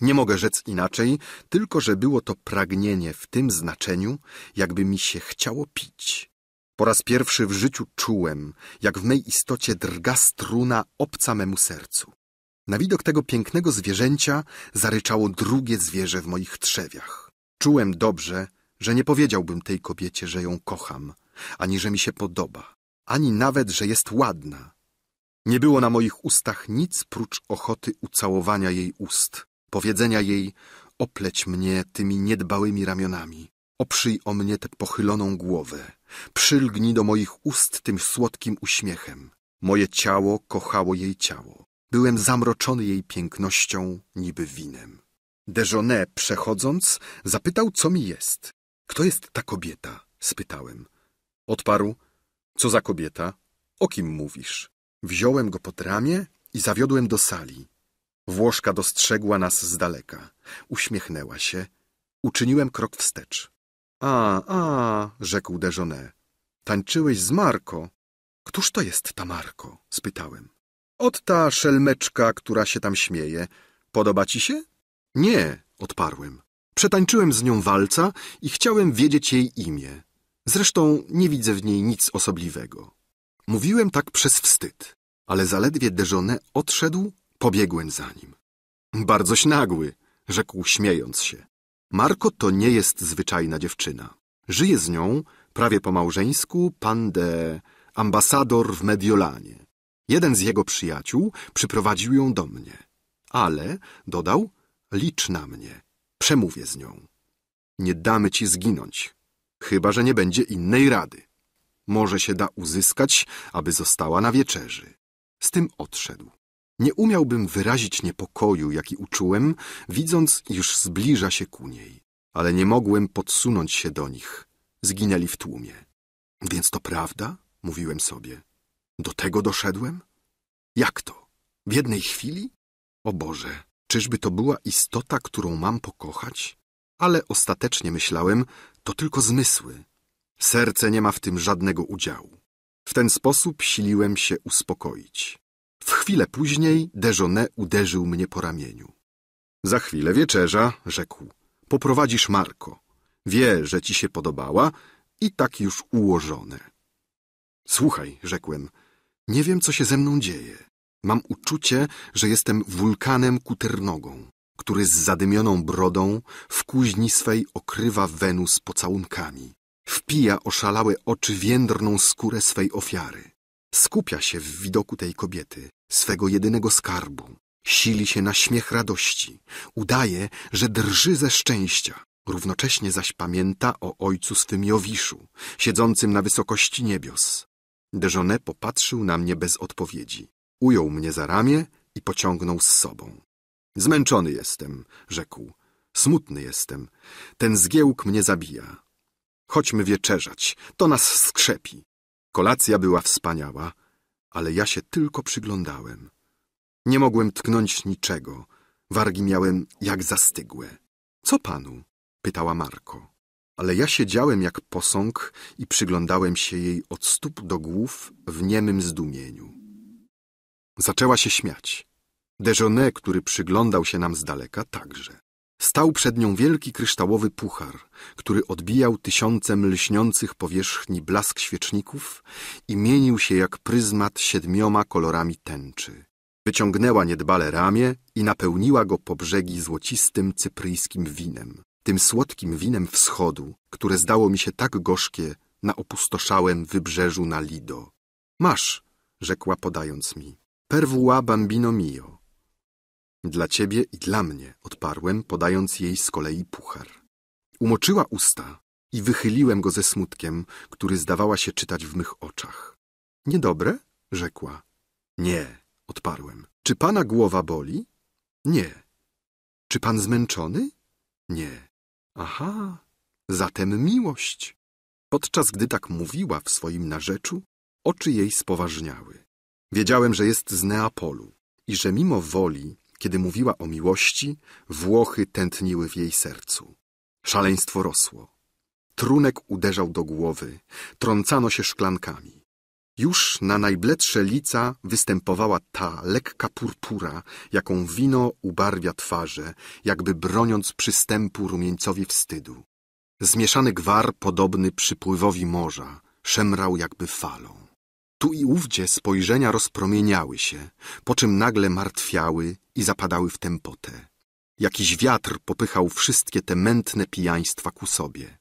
Nie mogę rzec inaczej, tylko że było to pragnienie w tym znaczeniu, jakby mi się chciało pić. Po raz pierwszy w życiu czułem, jak w mej istocie drga struna obca memu sercu. Na widok tego pięknego zwierzęcia zaryczało drugie zwierzę w moich trzewiach. Czułem dobrze, że nie powiedziałbym tej kobiecie, że ją kocham – ani że mi się podoba, ani nawet, że jest ładna. Nie było na moich ustach nic prócz ochoty ucałowania jej ust, powiedzenia jej opleć mnie tymi niedbałymi ramionami, oprzyj o mnie tę pochyloną głowę, przylgnij do moich ust tym słodkim uśmiechem. Moje ciało kochało jej ciało. Byłem zamroczony jej pięknością niby winem. Dejonet, przechodząc, zapytał, co mi jest. Kto jest ta kobieta? spytałem. Odparł, co za kobieta? O kim mówisz? Wziąłem go pod ramię i zawiodłem do sali. Włoszka dostrzegła nas z daleka. Uśmiechnęła się. Uczyniłem krok wstecz. A, a, rzekł Dejonet. Tańczyłeś z Marko. Któż to jest ta Marko? spytałem. Od ta szelmeczka, która się tam śmieje. Podoba ci się? Nie, odparłem. Przetańczyłem z nią walca i chciałem wiedzieć jej imię. Zresztą nie widzę w niej nic osobliwego. Mówiłem tak przez wstyd, ale zaledwie Dejonę odszedł, pobiegłem za nim. Bardzoś nagły, rzekł śmiejąc się. Marko to nie jest zwyczajna dziewczyna. Żyje z nią, prawie po małżeńsku, pan de... ambasador w Mediolanie. Jeden z jego przyjaciół przyprowadził ją do mnie. Ale, dodał, licz na mnie. Przemówię z nią. Nie damy ci zginąć, chyba że nie będzie innej rady. Może się da uzyskać, aby została na wieczerzy. Z tym odszedł. Nie umiałbym wyrazić niepokoju, jaki uczułem, widząc, iż zbliża się ku niej, ale nie mogłem podsunąć się do nich. Zginęli w tłumie. Więc to prawda? Mówiłem sobie. Do tego doszedłem? Jak to? W jednej chwili? O Boże, czyżby to była istota, którą mam pokochać? Ale ostatecznie myślałem, to tylko zmysły. Serce nie ma w tym żadnego udziału. W ten sposób siliłem się uspokoić. W chwilę później Dejonet uderzył mnie po ramieniu. Za chwilę wieczerza, rzekł. Poprowadzisz Marko. Wie, że ci się podobała i tak już ułożone. Słuchaj, rzekłem, nie wiem, co się ze mną dzieje. Mam uczucie, że jestem wulkanem kuternogą który z zadymioną brodą w kuźni swej okrywa Wenus pocałunkami. Wpija oszalałe oczy więdrną skórę swej ofiary. Skupia się w widoku tej kobiety, swego jedynego skarbu. Sili się na śmiech radości. Udaje, że drży ze szczęścia. Równocześnie zaś pamięta o ojcu swym Jowiszu, siedzącym na wysokości niebios. Dejonet popatrzył na mnie bez odpowiedzi. Ujął mnie za ramię i pociągnął z sobą. Zmęczony jestem, rzekł. Smutny jestem. Ten zgiełk mnie zabija. Chodźmy wieczerzać, to nas skrzepi. Kolacja była wspaniała, ale ja się tylko przyglądałem. Nie mogłem tknąć niczego. Wargi miałem jak zastygłe. Co panu? pytała Marko. Ale ja siedziałem jak posąg i przyglądałem się jej od stóp do głów w niemym zdumieniu. Zaczęła się śmiać. Dejonet, który przyglądał się nam z daleka, także. Stał przed nią wielki kryształowy puchar, który odbijał tysiącem lśniących powierzchni blask świeczników i mienił się jak pryzmat siedmioma kolorami tęczy. Wyciągnęła niedbale ramię i napełniła go po brzegi złocistym cypryjskim winem, tym słodkim winem wschodu, które zdało mi się tak gorzkie na opustoszałem wybrzeżu na Lido. Masz, rzekła podając mi, perwua bambino mio. Dla ciebie i dla mnie, odparłem, podając jej z kolei puchar. Umoczyła usta i wychyliłem go ze smutkiem, który zdawała się czytać w mych oczach. Niedobre? rzekła. Nie, odparłem. Czy pana głowa boli? Nie. Czy pan zmęczony? Nie. Aha, zatem miłość. Podczas gdy tak mówiła w swoim narzeczu, oczy jej spoważniały. Wiedziałem, że jest z Neapolu i że mimo woli kiedy mówiła o miłości, Włochy tętniły w jej sercu. Szaleństwo rosło. Trunek uderzał do głowy, trącano się szklankami. Już na najbledsze lica występowała ta lekka purpura, jaką wino ubarwia twarze, jakby broniąc przystępu rumieńcowi wstydu. Zmieszany gwar, podobny przypływowi morza, szemrał jakby falą. Tu i ówdzie spojrzenia rozpromieniały się, po czym nagle martwiały i zapadały w tempotę. Jakiś wiatr popychał wszystkie te mętne pijaństwa ku sobie.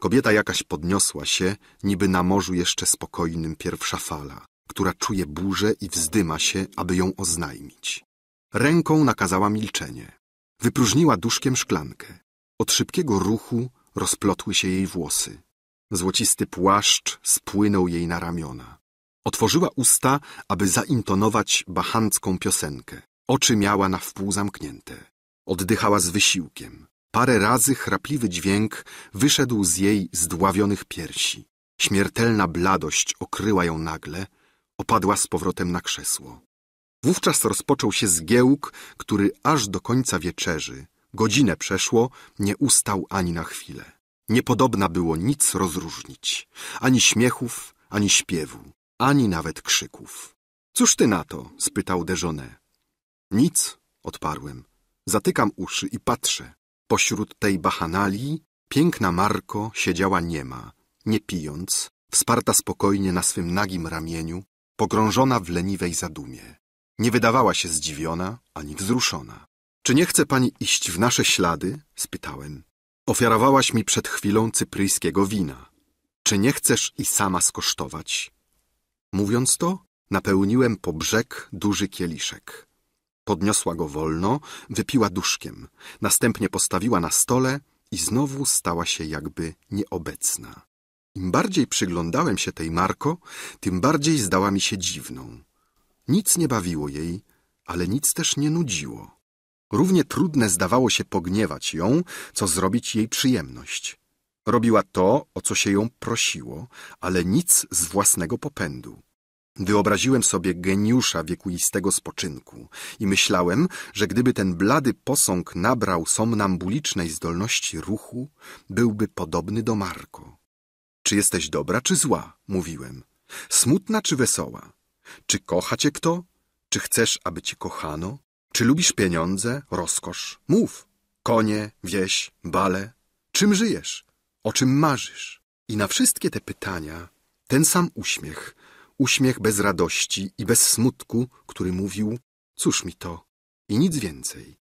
Kobieta jakaś podniosła się, niby na morzu jeszcze spokojnym pierwsza fala, która czuje burzę i wzdyma się, aby ją oznajmić. Ręką nakazała milczenie. Wypróżniła duszkiem szklankę. Od szybkiego ruchu rozplotły się jej włosy. Złocisty płaszcz spłynął jej na ramiona. Otworzyła usta, aby zaintonować bachancką piosenkę. Oczy miała na wpół zamknięte. Oddychała z wysiłkiem. Parę razy chrapliwy dźwięk wyszedł z jej zdławionych piersi. Śmiertelna bladość okryła ją nagle, opadła z powrotem na krzesło. Wówczas rozpoczął się zgiełk, który aż do końca wieczerzy, godzinę przeszło, nie ustał ani na chwilę. Niepodobna było nic rozróżnić, ani śmiechów, ani śpiewu ani nawet krzyków. Cóż ty na to? spytał Dejonę. Nic, odparłem. Zatykam uszy i patrzę. Pośród tej bachanalii piękna Marko siedziała niema, nie pijąc, wsparta spokojnie na swym nagim ramieniu, pogrążona w leniwej zadumie. Nie wydawała się zdziwiona ani wzruszona. Czy nie chce pani iść w nasze ślady? spytałem. Ofiarowałaś mi przed chwilą cypryjskiego wina. Czy nie chcesz i sama skosztować? Mówiąc to, napełniłem po brzeg duży kieliszek. Podniosła go wolno, wypiła duszkiem, następnie postawiła na stole i znowu stała się jakby nieobecna. Im bardziej przyglądałem się tej Marko, tym bardziej zdała mi się dziwną. Nic nie bawiło jej, ale nic też nie nudziło. Równie trudne zdawało się pogniewać ją, co zrobić jej przyjemność. Robiła to, o co się ją prosiło, ale nic z własnego popędu. Wyobraziłem sobie geniusza wiekuistego spoczynku i myślałem, że gdyby ten blady posąg nabrał somnambulicznej zdolności ruchu, byłby podobny do Marko. Czy jesteś dobra czy zła? mówiłem. Smutna czy wesoła? Czy kocha cię kto? Czy chcesz, aby cię kochano? Czy lubisz pieniądze, rozkosz? Mów. Konie, wieś, bale. Czym żyjesz? o czym marzysz? I na wszystkie te pytania ten sam uśmiech, uśmiech bez radości i bez smutku, który mówił: Cóż mi to? I nic więcej.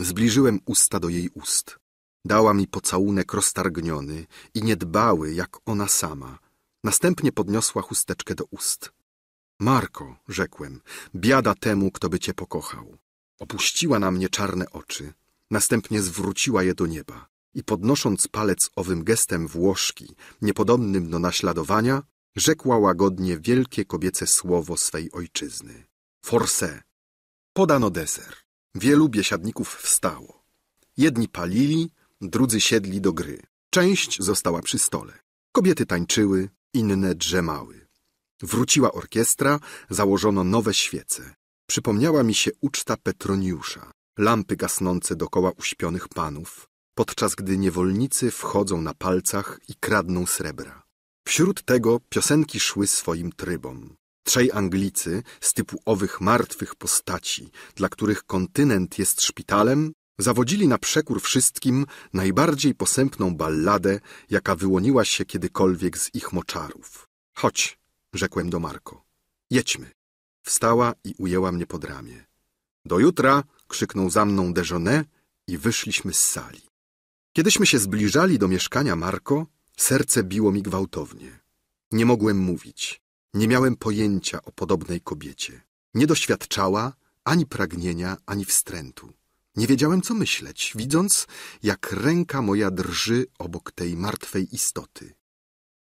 Zbliżyłem usta do jej ust. Dała mi pocałunek roztargniony i niedbały, jak ona sama. Następnie podniosła chusteczkę do ust. Marko, rzekłem, biada temu, kto by cię pokochał. Opuściła na mnie czarne oczy, następnie zwróciła je do nieba i podnosząc palec owym gestem Włoszki, niepodobnym do naśladowania, rzekła łagodnie wielkie kobiece słowo swej ojczyzny. Forse! Podano deser. Wielu biesiadników wstało. Jedni palili, drudzy siedli do gry. Część została przy stole. Kobiety tańczyły, inne drzemały. Wróciła orkiestra, założono nowe świece. Przypomniała mi się uczta Petroniusza, lampy gasnące dokoła uśpionych panów, podczas gdy niewolnicy wchodzą na palcach i kradną srebra. Wśród tego piosenki szły swoim trybom. Trzej Anglicy z typu owych martwych postaci, dla których kontynent jest szpitalem, zawodzili na przekór wszystkim najbardziej posępną balladę, jaka wyłoniła się kiedykolwiek z ich moczarów. Chodź, rzekłem do Marko. Jedźmy. Wstała i ujęła mnie pod ramię. Do jutra, krzyknął za mną Dejonet i wyszliśmy z sali. Kiedyśmy się zbliżali do mieszkania Marko, serce biło mi gwałtownie. Nie mogłem mówić. Nie miałem pojęcia o podobnej kobiecie. Nie doświadczała ani pragnienia, ani wstrętu. Nie wiedziałem, co myśleć, widząc, jak ręka moja drży obok tej martwej istoty.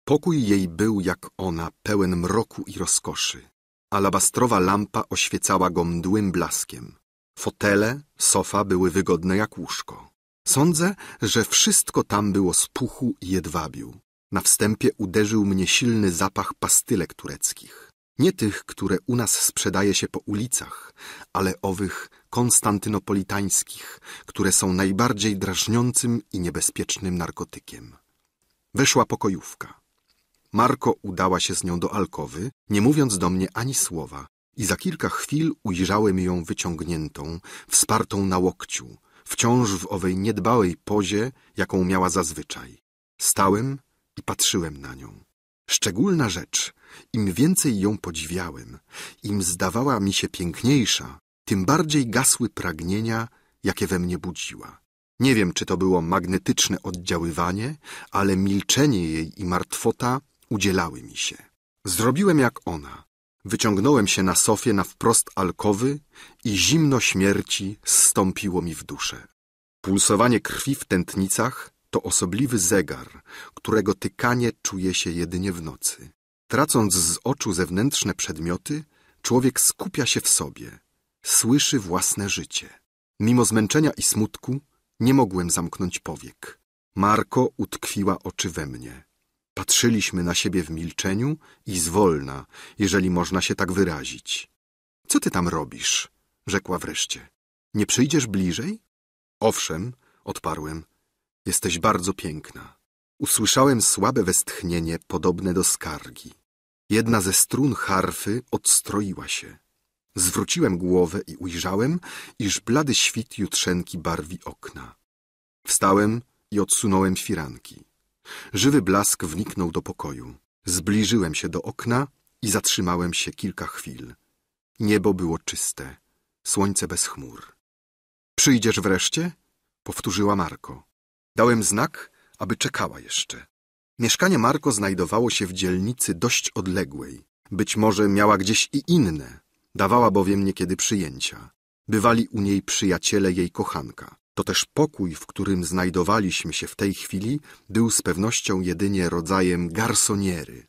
Pokój jej był jak ona, pełen mroku i rozkoszy. Alabastrowa lampa oświecała go mdłym blaskiem. Fotele, sofa były wygodne jak łóżko. Sądzę, że wszystko tam było z puchu i jedwabiu. Na wstępie uderzył mnie silny zapach pastylek tureckich. Nie tych, które u nas sprzedaje się po ulicach, ale owych konstantynopolitańskich, które są najbardziej drażniącym i niebezpiecznym narkotykiem. Weszła pokojówka. Marko udała się z nią do alkowy, nie mówiąc do mnie ani słowa, i za kilka chwil ujrzałem ją wyciągniętą, wspartą na łokciu, wciąż w owej niedbałej pozie, jaką miała zazwyczaj. Stałem i patrzyłem na nią. Szczególna rzecz, im więcej ją podziwiałem, im zdawała mi się piękniejsza, tym bardziej gasły pragnienia, jakie we mnie budziła. Nie wiem, czy to było magnetyczne oddziaływanie, ale milczenie jej i martwota udzielały mi się. Zrobiłem jak ona. Wyciągnąłem się na sofie na wprost alkowy i zimno śmierci zstąpiło mi w duszę. Pulsowanie krwi w tętnicach to osobliwy zegar, którego tykanie czuje się jedynie w nocy. Tracąc z oczu zewnętrzne przedmioty, człowiek skupia się w sobie, słyszy własne życie. Mimo zmęczenia i smutku nie mogłem zamknąć powiek. Marko utkwiła oczy we mnie. Patrzyliśmy na siebie w milczeniu i zwolna, jeżeli można się tak wyrazić. Co ty tam robisz? rzekła wreszcie. Nie przyjdziesz bliżej? Owszem, odparłem. Jesteś bardzo piękna. Usłyszałem słabe westchnienie, podobne do skargi. Jedna ze strun harfy odstroiła się. Zwróciłem głowę i ujrzałem, iż blady świt jutrzenki barwi okna. Wstałem i odsunąłem firanki. Żywy blask wniknął do pokoju. Zbliżyłem się do okna i zatrzymałem się kilka chwil. Niebo było czyste, słońce bez chmur. Przyjdziesz wreszcie? Powtórzyła Marko. Dałem znak, aby czekała jeszcze. Mieszkanie Marko znajdowało się w dzielnicy dość odległej. Być może miała gdzieś i inne. Dawała bowiem niekiedy przyjęcia. Bywali u niej przyjaciele jej kochanka to też pokój, w którym znajdowaliśmy się w tej chwili, był z pewnością jedynie rodzajem garsoniery.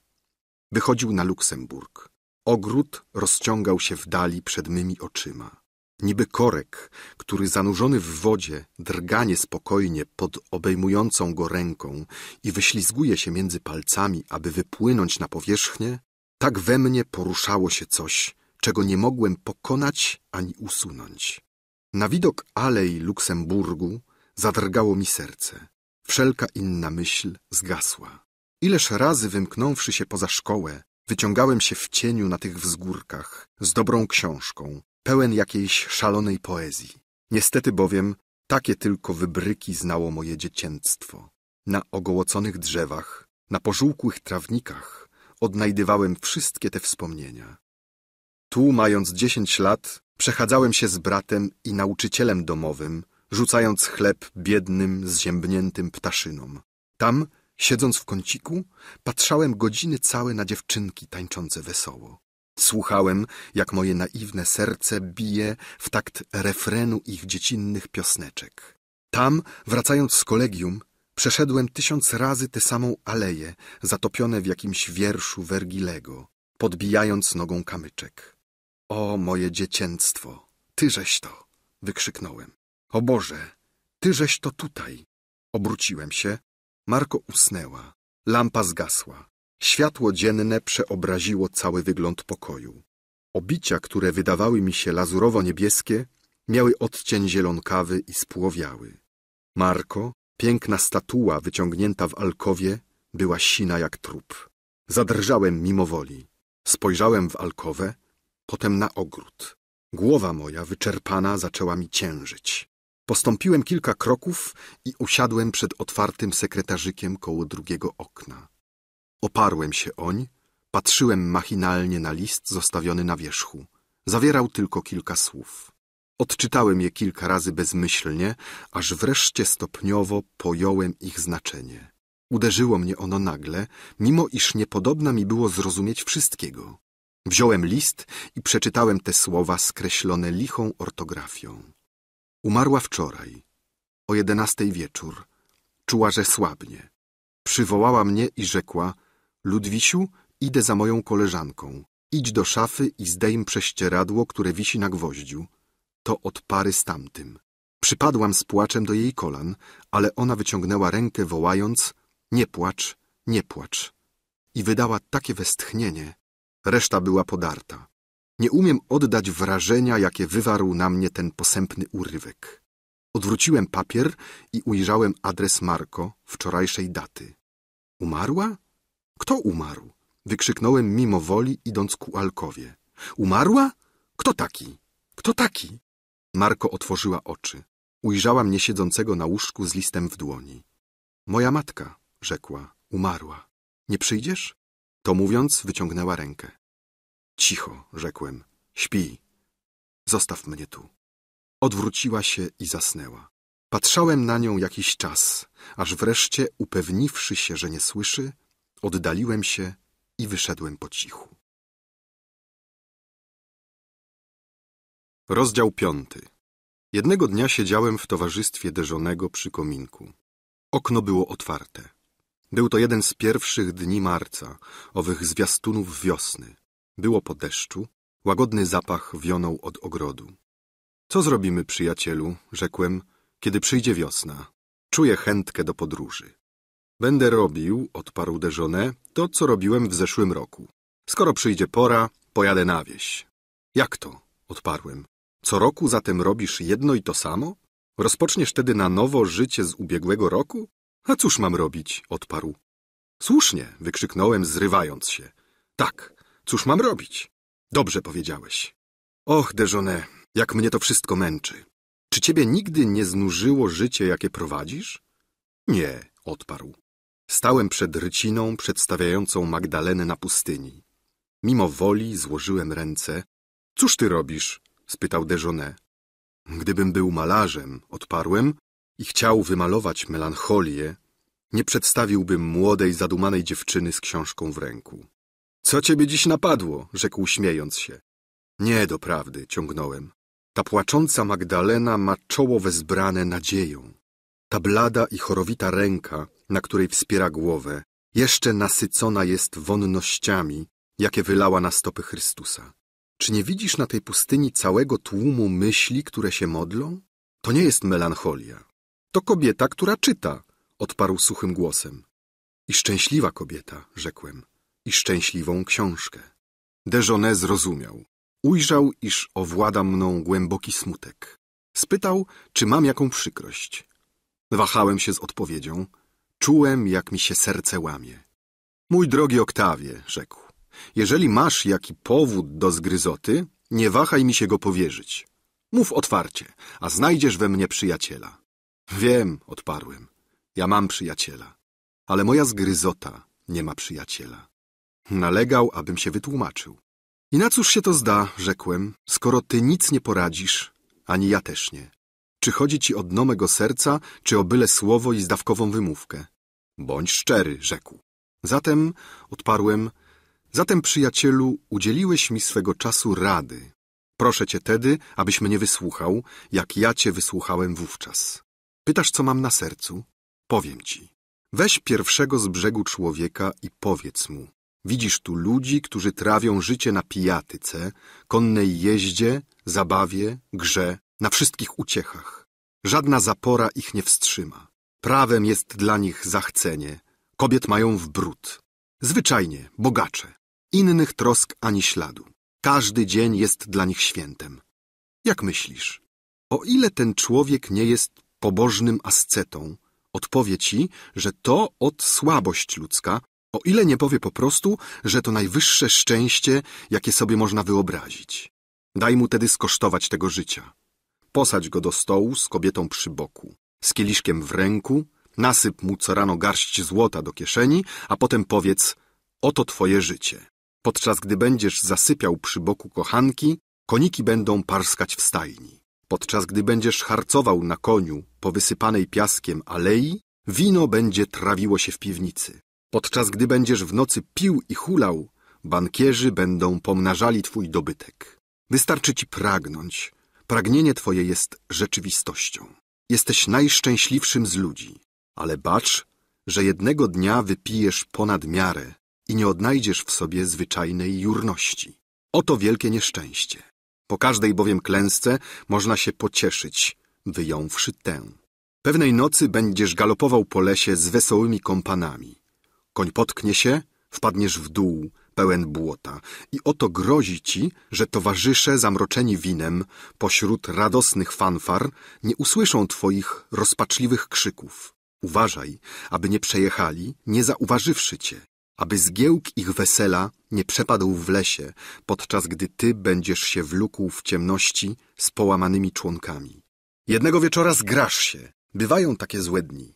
Wychodził na Luksemburg. Ogród rozciągał się w dali przed mymi oczyma. Niby korek, który zanurzony w wodzie drganie spokojnie pod obejmującą go ręką i wyślizguje się między palcami, aby wypłynąć na powierzchnię, tak we mnie poruszało się coś, czego nie mogłem pokonać ani usunąć. Na widok alei Luksemburgu zadrgało mi serce. Wszelka inna myśl zgasła. Ileż razy wymknąwszy się poza szkołę, wyciągałem się w cieniu na tych wzgórkach z dobrą książką, pełen jakiejś szalonej poezji. Niestety bowiem takie tylko wybryki znało moje dziecięctwo. Na ogołoconych drzewach, na pożółkłych trawnikach odnajdywałem wszystkie te wspomnienia. Tu, mając dziesięć lat, Przechadzałem się z bratem i nauczycielem domowym, rzucając chleb biednym, zziębniętym ptaszynom. Tam, siedząc w kąciku, patrzałem godziny całe na dziewczynki tańczące wesoło. Słuchałem, jak moje naiwne serce bije w takt refrenu ich dziecinnych piosneczek. Tam, wracając z kolegium, przeszedłem tysiąc razy tę samą aleję, zatopione w jakimś wierszu Wergilego, podbijając nogą kamyczek. O moje dziecięctwo, tyżeś to! wykrzyknąłem. O Boże, tyżeś to tutaj! Obróciłem się. Marko usnęła. Lampa zgasła. Światło dzienne przeobraziło cały wygląd pokoju. Obicia, które wydawały mi się lazurowo-niebieskie, miały odcień zielonkawy i spłowiały. Marko, piękna statua wyciągnięta w alkowie, była sina jak trup. Zadrżałem mimowoli. Spojrzałem w alkowę, potem na ogród. Głowa moja, wyczerpana, zaczęła mi ciężyć. Postąpiłem kilka kroków i usiadłem przed otwartym sekretarzykiem koło drugiego okna. Oparłem się oń, patrzyłem machinalnie na list zostawiony na wierzchu. Zawierał tylko kilka słów. Odczytałem je kilka razy bezmyślnie, aż wreszcie stopniowo pojąłem ich znaczenie. Uderzyło mnie ono nagle, mimo iż niepodobna mi było zrozumieć wszystkiego. Wziąłem list i przeczytałem te słowa skreślone lichą ortografią. Umarła wczoraj, o jedenastej wieczór. Czuła, że słabnie. Przywołała mnie i rzekła, Ludwisiu, idę za moją koleżanką. Idź do szafy i zdejm prześcieradło, które wisi na gwoździu. To od pary z tamtym. Przypadłam z płaczem do jej kolan, ale ona wyciągnęła rękę, wołając, nie płacz, nie płacz. I wydała takie westchnienie, reszta była podarta. Nie umiem oddać wrażenia, jakie wywarł na mnie ten posępny urywek. Odwróciłem papier i ujrzałem adres Marko wczorajszej daty. Umarła? Kto umarł? Wykrzyknąłem mimo woli, idąc ku alkowie. Umarła? Kto taki? Kto taki? Marko otworzyła oczy. Ujrzała mnie siedzącego na łóżku z listem w dłoni. Moja matka, rzekła, umarła. Nie przyjdziesz? To mówiąc, wyciągnęła rękę. Cicho, rzekłem. Śpi. Zostaw mnie tu. Odwróciła się i zasnęła. Patrzałem na nią jakiś czas, aż wreszcie, upewniwszy się, że nie słyszy, oddaliłem się i wyszedłem po cichu. Rozdział piąty. Jednego dnia siedziałem w towarzystwie Deżonego przy kominku. Okno było otwarte. Był to jeden z pierwszych dni marca, owych zwiastunów wiosny. Było po deszczu, łagodny zapach wionął od ogrodu. Co zrobimy, przyjacielu? rzekłem, kiedy przyjdzie wiosna. Czuję chętkę do podróży. Będę robił, odparł Dejonę, to, co robiłem w zeszłym roku. Skoro przyjdzie pora, pojadę na wieś. Jak to? odparłem. Co roku zatem robisz jedno i to samo? Rozpoczniesz tedy na nowo życie z ubiegłego roku? A cóż mam robić? odparł. Słusznie, wykrzyknąłem, zrywając się. Tak, cóż mam robić? Dobrze powiedziałeś. Och, Dejoné, jak mnie to wszystko męczy. Czy ciebie nigdy nie znużyło życie, jakie prowadzisz? Nie, odparł. Stałem przed ryciną przedstawiającą Magdalenę na pustyni. Mimo woli złożyłem ręce. Cóż ty robisz? spytał Dejoné. Gdybym był malarzem, odparłem, i chciał wymalować melancholię, nie przedstawiłbym młodej, zadumanej dziewczyny z książką w ręku. Co ciebie dziś napadło? rzekł śmiejąc się. Nie, doprawdy, ciągnąłem. Ta płacząca Magdalena ma czoło wezbrane nadzieją. Ta blada i chorowita ręka, na której wspiera głowę, jeszcze nasycona jest wonnościami, jakie wylała na stopy Chrystusa. Czy nie widzisz na tej pustyni całego tłumu myśli, które się modlą? To nie jest melancholia, to kobieta, która czyta, odparł suchym głosem. I szczęśliwa kobieta, rzekłem, i szczęśliwą książkę. Dejonet zrozumiał. Ujrzał, iż owłada mną głęboki smutek. Spytał, czy mam jaką przykrość. Wahałem się z odpowiedzią. Czułem, jak mi się serce łamie. Mój drogi Oktawie, rzekł, jeżeli masz jaki powód do zgryzoty, nie wahaj mi się go powierzyć. Mów otwarcie, a znajdziesz we mnie przyjaciela. Wiem, odparłem. Ja mam przyjaciela. Ale moja zgryzota nie ma przyjaciela. Nalegał, abym się wytłumaczył. I na cóż się to zda, rzekłem, skoro ty nic nie poradzisz, ani ja też nie. Czy chodzi ci o dno mego serca, czy o byle słowo i zdawkową wymówkę? Bądź szczery, rzekł. Zatem, odparłem, zatem przyjacielu, udzieliłeś mi swego czasu rady. Proszę cię tedy, abyś mnie wysłuchał, jak ja cię wysłuchałem wówczas. Pytasz, co mam na sercu? Powiem ci. Weź pierwszego z brzegu człowieka i powiedz mu. Widzisz tu ludzi, którzy trawią życie na pijatyce, konnej jeździe, zabawie, grze, na wszystkich uciechach. Żadna zapora ich nie wstrzyma. Prawem jest dla nich zachcenie. Kobiet mają w brud. Zwyczajnie, bogacze. Innych trosk ani śladu. Każdy dzień jest dla nich świętem. Jak myślisz? O ile ten człowiek nie jest pobożnym ascetą, odpowie ci, że to od słabość ludzka, o ile nie powie po prostu, że to najwyższe szczęście, jakie sobie można wyobrazić. Daj mu tedy skosztować tego życia. Posadź go do stołu z kobietą przy boku, z kieliszkiem w ręku, nasyp mu co rano garść złota do kieszeni, a potem powiedz – oto twoje życie. Podczas gdy będziesz zasypiał przy boku kochanki, koniki będą parskać w stajni. Podczas gdy będziesz harcował na koniu po wysypanej piaskiem alei, wino będzie trawiło się w piwnicy. Podczas gdy będziesz w nocy pił i hulał, bankierzy będą pomnażali twój dobytek. Wystarczy ci pragnąć. Pragnienie twoje jest rzeczywistością. Jesteś najszczęśliwszym z ludzi, ale bacz, że jednego dnia wypijesz ponad miarę i nie odnajdziesz w sobie zwyczajnej jurności. Oto wielkie nieszczęście. Po każdej bowiem klęsce można się pocieszyć, wyjąwszy tę. Pewnej nocy będziesz galopował po lesie z wesołymi kompanami. Koń potknie się, wpadniesz w dół, pełen błota. I oto grozi ci, że towarzysze zamroczeni winem, pośród radosnych fanfar, nie usłyszą twoich rozpaczliwych krzyków. Uważaj, aby nie przejechali, nie zauważywszy cię aby zgiełk ich wesela nie przepadł w lesie, podczas gdy ty będziesz się wlókł w ciemności z połamanymi członkami. Jednego wieczora zgrasz się, bywają takie złe dni.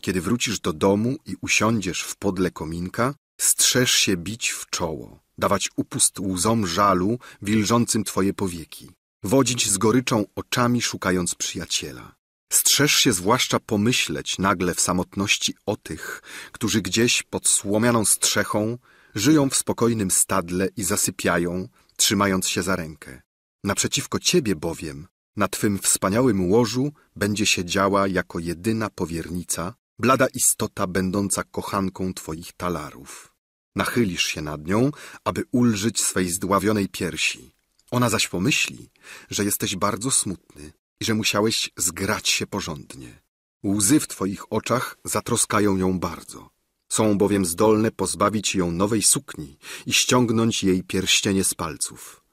Kiedy wrócisz do domu i usiądziesz w podle kominka, strzeż się bić w czoło, dawać upust łzom żalu wilżącym twoje powieki, wodzić z goryczą oczami szukając przyjaciela. Strzeż się zwłaszcza pomyśleć nagle w samotności o tych, którzy gdzieś pod słomianą strzechą żyją w spokojnym stadle i zasypiają, trzymając się za rękę. Naprzeciwko ciebie bowiem, na twym wspaniałym łożu, będzie siedziała jako jedyna powiernica, blada istota będąca kochanką twoich talarów. Nachylisz się nad nią, aby ulżyć swej zdławionej piersi. Ona zaś pomyśli, że jesteś bardzo smutny i że musiałeś zgrać się porządnie. Łzy w twoich oczach zatroskają ją bardzo. Są bowiem zdolne pozbawić ją nowej sukni i ściągnąć jej pierścienie z palców.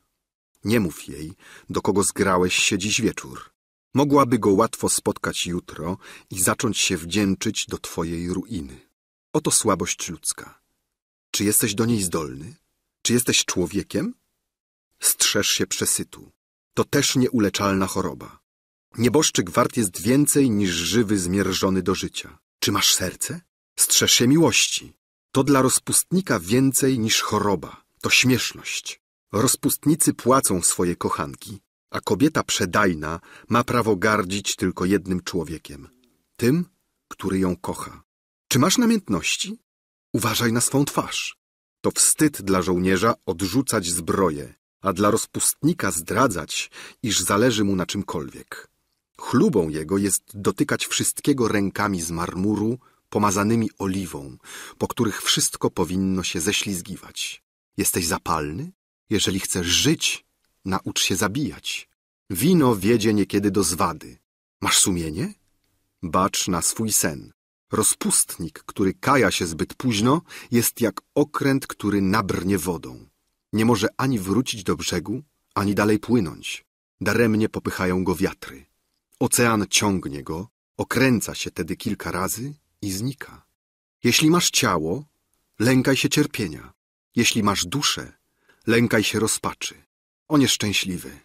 Nie mów jej, do kogo zgrałeś się dziś wieczór. Mogłaby go łatwo spotkać jutro i zacząć się wdzięczyć do twojej ruiny. Oto słabość ludzka. Czy jesteś do niej zdolny? Czy jesteś człowiekiem? Strzeż się przesytu. To też nieuleczalna choroba. Nieboszczyk wart jest więcej niż żywy zmierzony do życia. Czy masz serce? Strzeż się miłości. To dla rozpustnika więcej niż choroba. To śmieszność. Rozpustnicy płacą swoje kochanki, a kobieta przedajna ma prawo gardzić tylko jednym człowiekiem. Tym, który ją kocha. Czy masz namiętności? Uważaj na swą twarz. To wstyd dla żołnierza odrzucać zbroję, a dla rozpustnika zdradzać, iż zależy mu na czymkolwiek. Chlubą jego jest dotykać wszystkiego rękami z marmuru, pomazanymi oliwą, po których wszystko powinno się ześlizgiwać. Jesteś zapalny? Jeżeli chcesz żyć, naucz się zabijać. Wino wiedzie niekiedy do zwady. Masz sumienie? Bacz na swój sen. Rozpustnik, który kaja się zbyt późno, jest jak okręt, który nabrnie wodą. Nie może ani wrócić do brzegu, ani dalej płynąć. Daremnie popychają go wiatry. Ocean ciągnie go, okręca się tedy kilka razy i znika. Jeśli masz ciało, lękaj się cierpienia. Jeśli masz duszę, lękaj się rozpaczy. O nieszczęśliwy,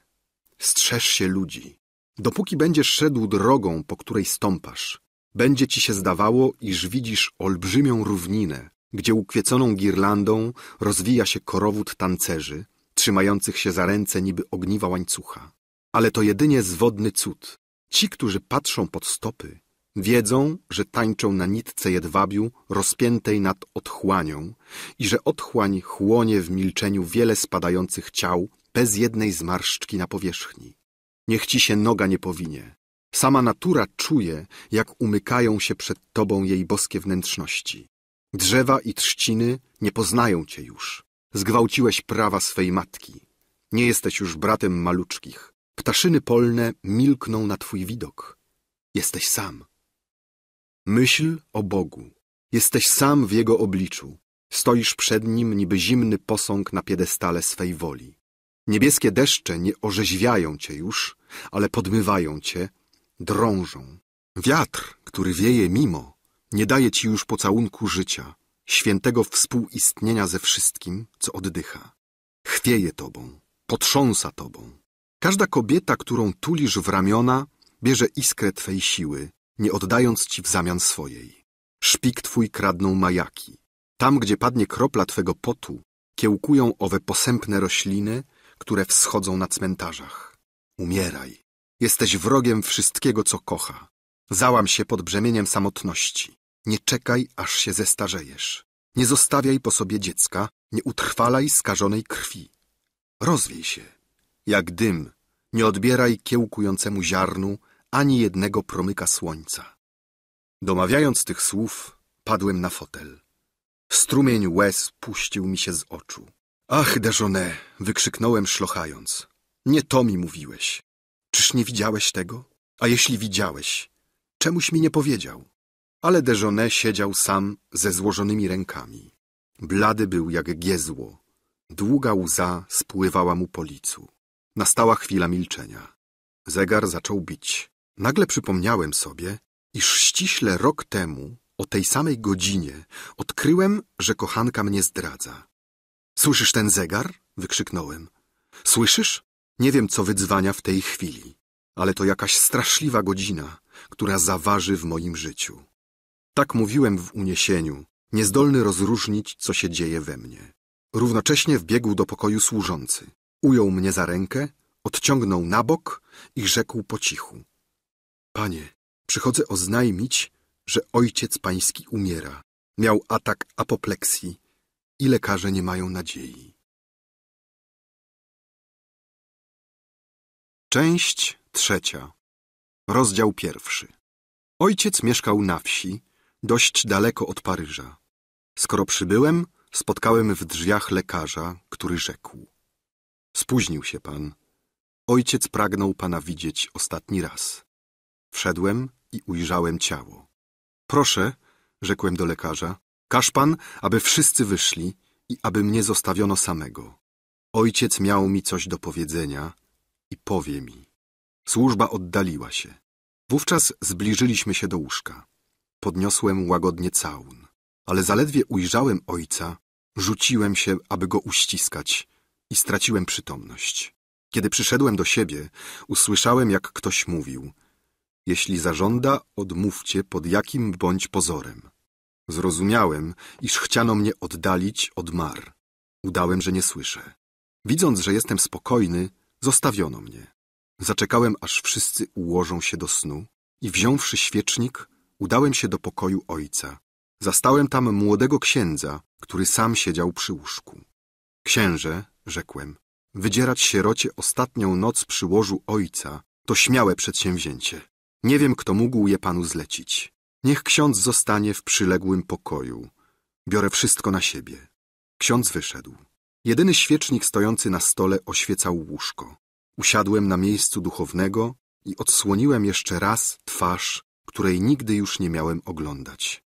strzeż się ludzi. Dopóki będziesz szedł drogą, po której stąpasz, będzie ci się zdawało, iż widzisz olbrzymią równinę, gdzie ukwieconą girlandą rozwija się korowód tancerzy, trzymających się za ręce niby ogniwa łańcucha. Ale to jedynie zwodny cud, Ci, którzy patrzą pod stopy, wiedzą, że tańczą na nitce jedwabiu rozpiętej nad otchłanią i że otchłań chłonie w milczeniu wiele spadających ciał bez jednej zmarszczki na powierzchni. Niech ci się noga nie powinie. Sama natura czuje, jak umykają się przed tobą jej boskie wnętrzności. Drzewa i trzciny nie poznają cię już. Zgwałciłeś prawa swej matki. Nie jesteś już bratem maluczkich. Ptaszyny polne milkną na twój widok. Jesteś sam. Myśl o Bogu. Jesteś sam w Jego obliczu. Stoisz przed Nim niby zimny posąg na piedestale swej woli. Niebieskie deszcze nie orzeźwiają cię już, ale podmywają cię, drążą. Wiatr, który wieje mimo, nie daje ci już pocałunku życia, świętego współistnienia ze wszystkim, co oddycha. Chwieje tobą, potrząsa tobą. Każda kobieta, którą tulisz w ramiona, bierze iskrę twej siły, nie oddając ci w zamian swojej. Szpik twój kradną majaki. Tam, gdzie padnie kropla twego potu, kiełkują owe posępne rośliny, które wschodzą na cmentarzach. Umieraj. Jesteś wrogiem wszystkiego, co kocha. Załam się pod brzemieniem samotności. Nie czekaj, aż się zestarzejesz. Nie zostawiaj po sobie dziecka, nie utrwalaj skażonej krwi. Rozwij się jak dym, nie odbieraj kiełkującemu ziarnu ani jednego promyka słońca. Domawiając tych słów, padłem na fotel. Strumień łez puścił mi się z oczu. Ach, Dejonet! wykrzyknąłem szlochając. Nie to mi mówiłeś. Czyż nie widziałeś tego? A jeśli widziałeś, czemuś mi nie powiedział? Ale Dejonet siedział sam ze złożonymi rękami. Blady był jak giezło. Długa łza spływała mu po licu. Nastała chwila milczenia. Zegar zaczął bić. Nagle przypomniałem sobie, iż ściśle rok temu, o tej samej godzinie, odkryłem, że kochanka mnie zdradza. Słyszysz ten zegar? wykrzyknąłem. Słyszysz? Nie wiem, co wydzwania w tej chwili, ale to jakaś straszliwa godzina, która zaważy w moim życiu. Tak mówiłem w uniesieniu, niezdolny rozróżnić, co się dzieje we mnie. Równocześnie wbiegł do pokoju służący. Ujął mnie za rękę, odciągnął na bok i rzekł po cichu. Panie, przychodzę oznajmić, że ojciec pański umiera. Miał atak apopleksji i lekarze nie mają nadziei. Część trzecia. Rozdział pierwszy. Ojciec mieszkał na wsi, dość daleko od Paryża. Skoro przybyłem, spotkałem w drzwiach lekarza, który rzekł. Spóźnił się pan. Ojciec pragnął pana widzieć ostatni raz. Wszedłem i ujrzałem ciało. Proszę, rzekłem do lekarza, każ pan, aby wszyscy wyszli i aby mnie zostawiono samego. Ojciec miał mi coś do powiedzenia i powie mi. Służba oddaliła się. Wówczas zbliżyliśmy się do łóżka. Podniosłem łagodnie całun, ale zaledwie ujrzałem ojca, rzuciłem się, aby go uściskać i straciłem przytomność. Kiedy przyszedłem do siebie, usłyszałem, jak ktoś mówił: Jeśli zażąda, odmówcie pod jakim bądź pozorem. Zrozumiałem, iż chciano mnie oddalić od mar. Udałem, że nie słyszę. Widząc, że jestem spokojny, zostawiono mnie. Zaczekałem, aż wszyscy ułożą się do snu i wziąwszy świecznik, udałem się do pokoju ojca. Zastałem tam młodego księdza, który sam siedział przy łóżku. Księże, rzekłem, wydzierać sierocie ostatnią noc przy łożu ojca to śmiałe przedsięwzięcie. Nie wiem, kto mógł je panu zlecić. Niech ksiądz zostanie w przyległym pokoju. Biorę wszystko na siebie. Ksiądz wyszedł. Jedyny świecznik stojący na stole oświecał łóżko. Usiadłem na miejscu duchownego i odsłoniłem jeszcze raz twarz, której nigdy już nie miałem oglądać.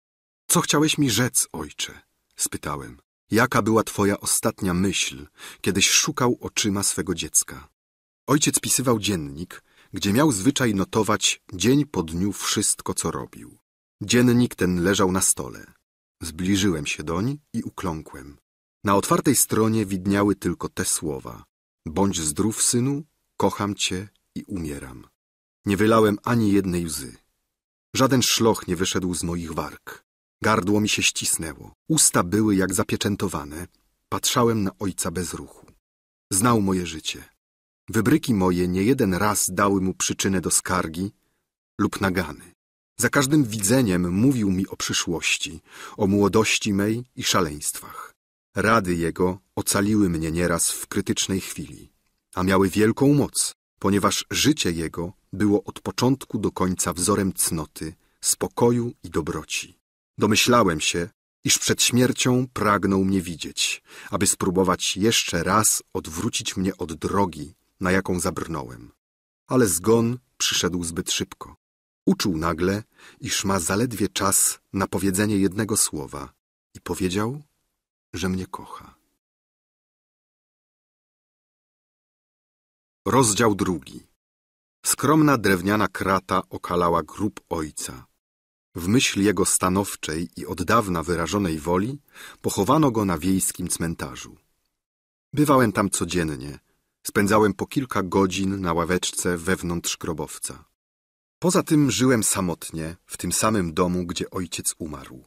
Co chciałeś mi rzec, ojcze? spytałem. Jaka była twoja ostatnia myśl, kiedyś szukał oczyma swego dziecka? Ojciec pisywał dziennik, gdzie miał zwyczaj notować dzień po dniu wszystko, co robił. Dziennik ten leżał na stole. Zbliżyłem się doń i ukląkłem. Na otwartej stronie widniały tylko te słowa. Bądź zdrów, synu, kocham cię i umieram. Nie wylałem ani jednej łzy. Żaden szloch nie wyszedł z moich warg. Gardło mi się ścisnęło, usta były jak zapieczętowane. Patrzałem na ojca bez ruchu. Znał moje życie. Wybryki moje nie jeden raz dały mu przyczynę do skargi lub nagany. Za każdym widzeniem mówił mi o przyszłości, o młodości mej i szaleństwach. Rady jego ocaliły mnie nieraz w krytycznej chwili, a miały wielką moc, ponieważ życie jego było od początku do końca wzorem cnoty, spokoju i dobroci. Domyślałem się, iż przed śmiercią pragnął mnie widzieć, aby spróbować jeszcze raz odwrócić mnie od drogi, na jaką zabrnąłem. Ale zgon przyszedł zbyt szybko. Uczuł nagle, iż ma zaledwie czas na powiedzenie jednego słowa i powiedział, że mnie kocha. Rozdział drugi. Skromna drewniana krata okalała grób ojca. W myśl jego stanowczej i od dawna wyrażonej woli pochowano go na wiejskim cmentarzu. Bywałem tam codziennie, spędzałem po kilka godzin na ławeczce wewnątrz grobowca. Poza tym żyłem samotnie, w tym samym domu, gdzie ojciec umarł.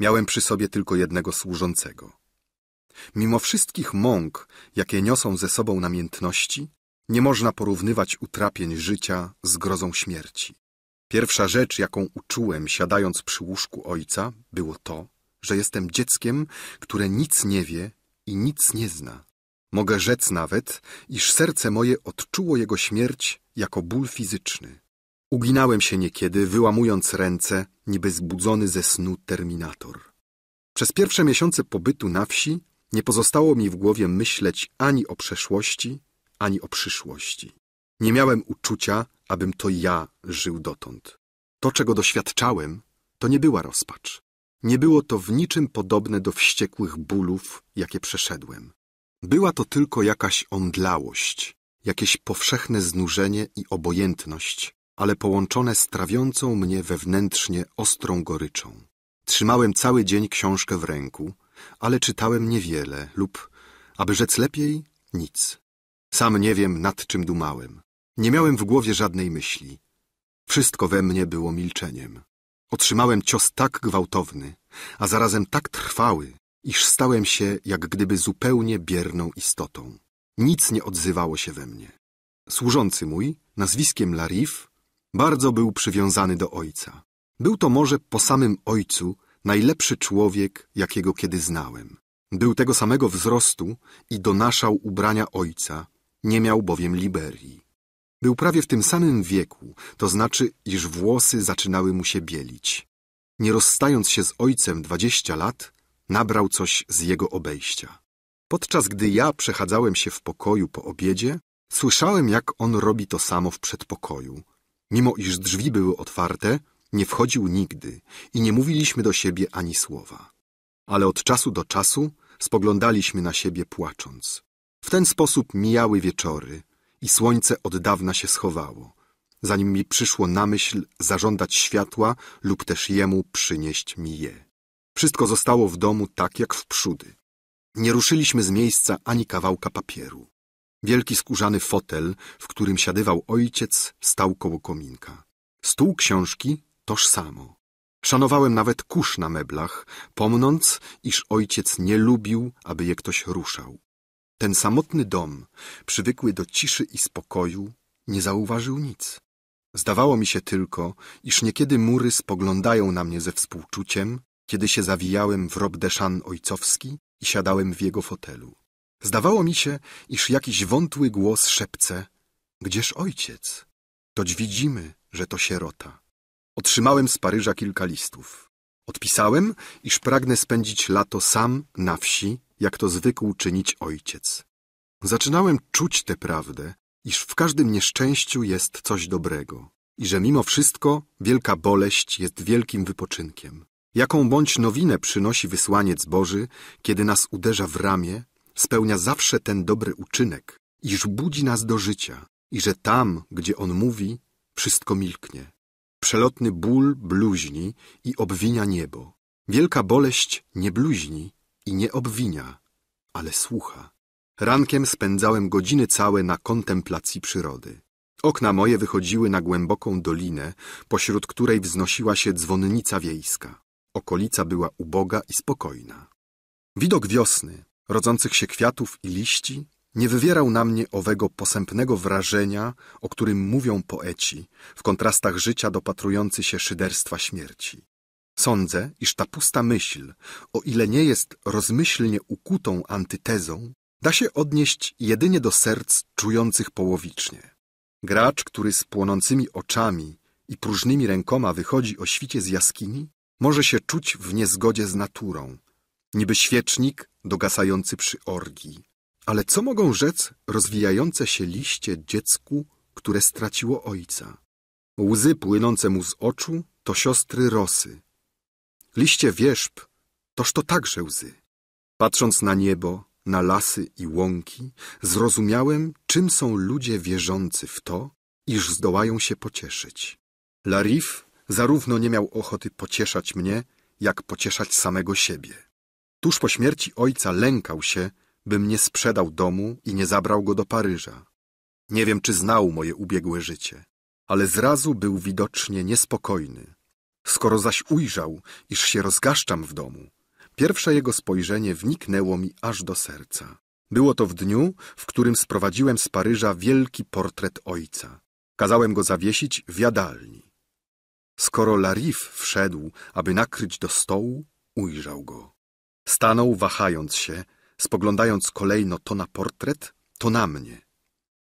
Miałem przy sobie tylko jednego służącego. Mimo wszystkich mąk, jakie niosą ze sobą namiętności, nie można porównywać utrapień życia z grozą śmierci. Pierwsza rzecz, jaką uczułem, siadając przy łóżku ojca, było to, że jestem dzieckiem, które nic nie wie i nic nie zna. Mogę rzec nawet, iż serce moje odczuło jego śmierć jako ból fizyczny. Uginałem się niekiedy, wyłamując ręce, niby zbudzony ze snu terminator. Przez pierwsze miesiące pobytu na wsi nie pozostało mi w głowie myśleć ani o przeszłości, ani o przyszłości. Nie miałem uczucia, abym to ja żył dotąd. To, czego doświadczałem, to nie była rozpacz. Nie było to w niczym podobne do wściekłych bólów, jakie przeszedłem. Była to tylko jakaś omdlałość, jakieś powszechne znużenie i obojętność, ale połączone z trawiącą mnie wewnętrznie ostrą goryczą. Trzymałem cały dzień książkę w ręku, ale czytałem niewiele lub, aby rzec lepiej, nic. Sam nie wiem, nad czym dumałem. Nie miałem w głowie żadnej myśli. Wszystko we mnie było milczeniem. Otrzymałem cios tak gwałtowny, a zarazem tak trwały, iż stałem się jak gdyby zupełnie bierną istotą. Nic nie odzywało się we mnie. Służący mój, nazwiskiem Larif, bardzo był przywiązany do ojca. Był to może po samym ojcu najlepszy człowiek, jakiego kiedy znałem. Był tego samego wzrostu i donaszał ubrania ojca, nie miał bowiem liberii. Był prawie w tym samym wieku, to znaczy, iż włosy zaczynały mu się bielić. Nie rozstając się z ojcem dwadzieścia lat, nabrał coś z jego obejścia. Podczas gdy ja przechadzałem się w pokoju po obiedzie, słyszałem, jak on robi to samo w przedpokoju. Mimo iż drzwi były otwarte, nie wchodził nigdy i nie mówiliśmy do siebie ani słowa. Ale od czasu do czasu spoglądaliśmy na siebie płacząc. W ten sposób mijały wieczory, i słońce od dawna się schowało, zanim mi przyszło na myśl zażądać światła lub też jemu przynieść mi je. Wszystko zostało w domu tak jak wprzódy. Nie ruszyliśmy z miejsca ani kawałka papieru. Wielki skórzany fotel, w którym siadywał ojciec, stał koło kominka. Stół książki toż samo. Szanowałem nawet kurz na meblach, pomnąc, iż ojciec nie lubił, aby je ktoś ruszał. Ten samotny dom, przywykły do ciszy i spokoju, nie zauważył nic. Zdawało mi się tylko, iż niekiedy mury spoglądają na mnie ze współczuciem, kiedy się zawijałem w robdeszan ojcowski i siadałem w jego fotelu. Zdawało mi się, iż jakiś wątły głos szepce – Gdzież ojciec? Toć widzimy, że to sierota. Otrzymałem z Paryża kilka listów. Odpisałem, iż pragnę spędzić lato sam na wsi, jak to zwykł czynić ojciec. Zaczynałem czuć tę prawdę, iż w każdym nieszczęściu jest coś dobrego i że mimo wszystko wielka boleść jest wielkim wypoczynkiem. Jaką bądź nowinę przynosi wysłaniec Boży, kiedy nas uderza w ramię, spełnia zawsze ten dobry uczynek, iż budzi nas do życia i że tam, gdzie on mówi, wszystko milknie. Przelotny ból bluźni i obwinia niebo. Wielka boleść nie bluźni i nie obwinia, ale słucha. Rankiem spędzałem godziny całe na kontemplacji przyrody. Okna moje wychodziły na głęboką dolinę, pośród której wznosiła się dzwonnica wiejska. Okolica była uboga i spokojna. Widok wiosny, rodzących się kwiatów i liści, nie wywierał na mnie owego posępnego wrażenia, o którym mówią poeci, w kontrastach życia dopatrujący się szyderstwa śmierci. Sądzę, iż ta pusta myśl, o ile nie jest rozmyślnie ukutą antytezą, da się odnieść jedynie do serc czujących połowicznie. Gracz, który z płonącymi oczami i próżnymi rękoma wychodzi o świcie z jaskini, może się czuć w niezgodzie z naturą, niby świecznik dogasający przy orgii. Ale co mogą rzec rozwijające się liście dziecku, które straciło ojca? Łzy płynące mu z oczu to siostry rosy. Liście wierzb toż to także łzy. Patrząc na niebo, na lasy i łąki, zrozumiałem, czym są ludzie wierzący w to, iż zdołają się pocieszyć. Larif zarówno nie miał ochoty pocieszać mnie, jak pocieszać samego siebie. Tuż po śmierci ojca lękał się, bym nie sprzedał domu i nie zabrał go do Paryża. Nie wiem, czy znał moje ubiegłe życie, ale zrazu był widocznie niespokojny. Skoro zaś ujrzał, iż się rozgaszczam w domu, pierwsze jego spojrzenie wniknęło mi aż do serca. Było to w dniu, w którym sprowadziłem z Paryża wielki portret ojca. Kazałem go zawiesić w jadalni. Skoro Larif wszedł, aby nakryć do stołu, ujrzał go. Stanął wahając się, spoglądając kolejno to na portret, to na mnie.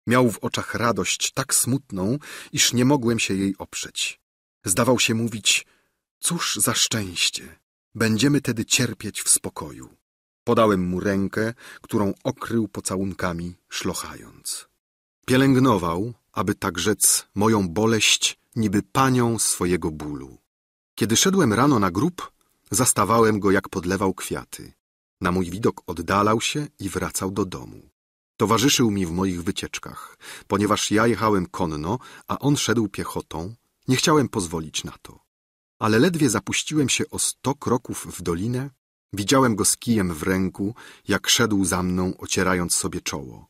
Miał w oczach radość tak smutną, iż nie mogłem się jej oprzeć. Zdawał się mówić, cóż za szczęście, będziemy tedy cierpieć w spokoju. Podałem mu rękę, którą okrył pocałunkami, szlochając. Pielęgnował, aby tak rzec, moją boleść niby panią swojego bólu. Kiedy szedłem rano na grób, zastawałem go, jak podlewał kwiaty. Na mój widok oddalał się i wracał do domu. Towarzyszył mi w moich wycieczkach, ponieważ ja jechałem konno, a on szedł piechotą, nie chciałem pozwolić na to. Ale ledwie zapuściłem się o sto kroków w dolinę, widziałem go z kijem w ręku, jak szedł za mną, ocierając sobie czoło.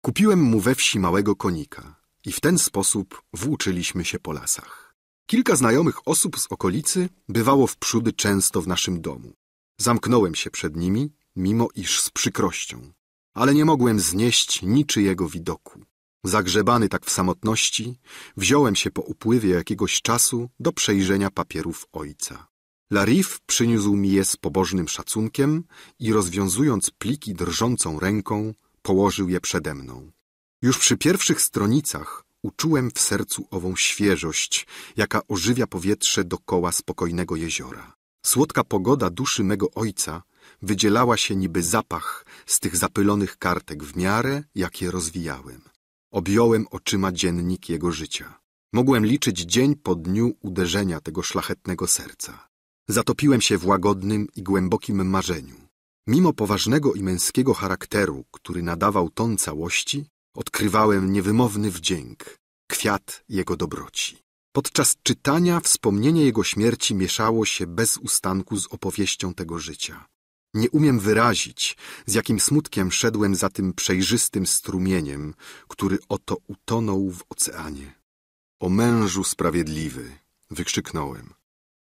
Kupiłem mu we wsi małego konika i w ten sposób włóczyliśmy się po lasach. Kilka znajomych osób z okolicy bywało wprzódy często w naszym domu. Zamknąłem się przed nimi, mimo iż z przykrością, ale nie mogłem znieść niczyjego widoku. Zagrzebany tak w samotności, wziąłem się po upływie jakiegoś czasu do przejrzenia papierów ojca. Larif przyniósł mi je z pobożnym szacunkiem i rozwiązując pliki drżącą ręką, położył je przede mną. Już przy pierwszych stronicach uczułem w sercu ową świeżość, jaka ożywia powietrze dokoła spokojnego jeziora. Słodka pogoda duszy mego ojca wydzielała się niby zapach z tych zapylonych kartek w miarę, jak je rozwijałem. Objąłem oczyma dziennik jego życia. Mogłem liczyć dzień po dniu uderzenia tego szlachetnego serca. Zatopiłem się w łagodnym i głębokim marzeniu. Mimo poważnego i męskiego charakteru, który nadawał ton całości, odkrywałem niewymowny wdzięk, kwiat jego dobroci. Podczas czytania wspomnienie jego śmierci mieszało się bez ustanku z opowieścią tego życia. Nie umiem wyrazić, z jakim smutkiem szedłem za tym przejrzystym strumieniem, który oto utonął w oceanie. O mężu sprawiedliwy! wykrzyknąłem.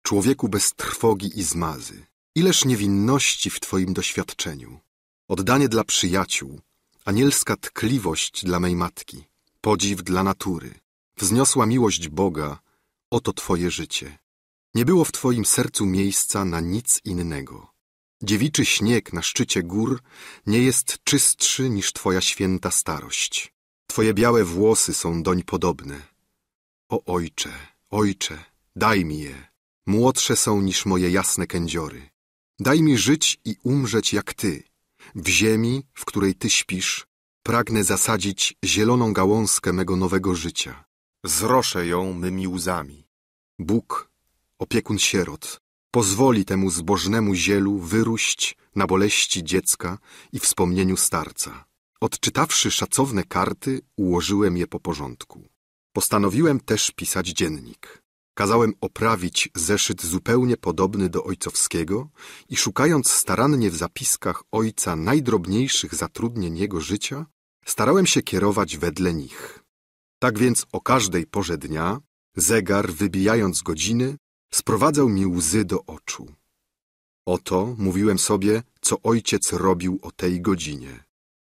Człowieku bez trwogi i zmazy, ileż niewinności w Twoim doświadczeniu. Oddanie dla przyjaciół, anielska tkliwość dla mej matki, podziw dla natury, wzniosła miłość Boga, oto Twoje życie. Nie było w Twoim sercu miejsca na nic innego. Dziewiczy śnieg na szczycie gór nie jest czystszy niż Twoja święta starość. Twoje białe włosy są doń podobne. O Ojcze, Ojcze, daj mi je. Młodsze są niż moje jasne kędziory. Daj mi żyć i umrzeć jak Ty. W ziemi, w której Ty śpisz, pragnę zasadzić zieloną gałązkę mego nowego życia. Zroszę ją mymi łzami. Bóg, opiekun sierot, pozwoli temu zbożnemu zielu wyruść na boleści dziecka i wspomnieniu starca. Odczytawszy szacowne karty, ułożyłem je po porządku. Postanowiłem też pisać dziennik. Kazałem oprawić zeszyt zupełnie podobny do ojcowskiego i szukając starannie w zapiskach ojca najdrobniejszych zatrudnień jego życia, starałem się kierować wedle nich. Tak więc o każdej porze dnia zegar, wybijając godziny, sprowadzał mi łzy do oczu. Oto mówiłem sobie, co ojciec robił o tej godzinie.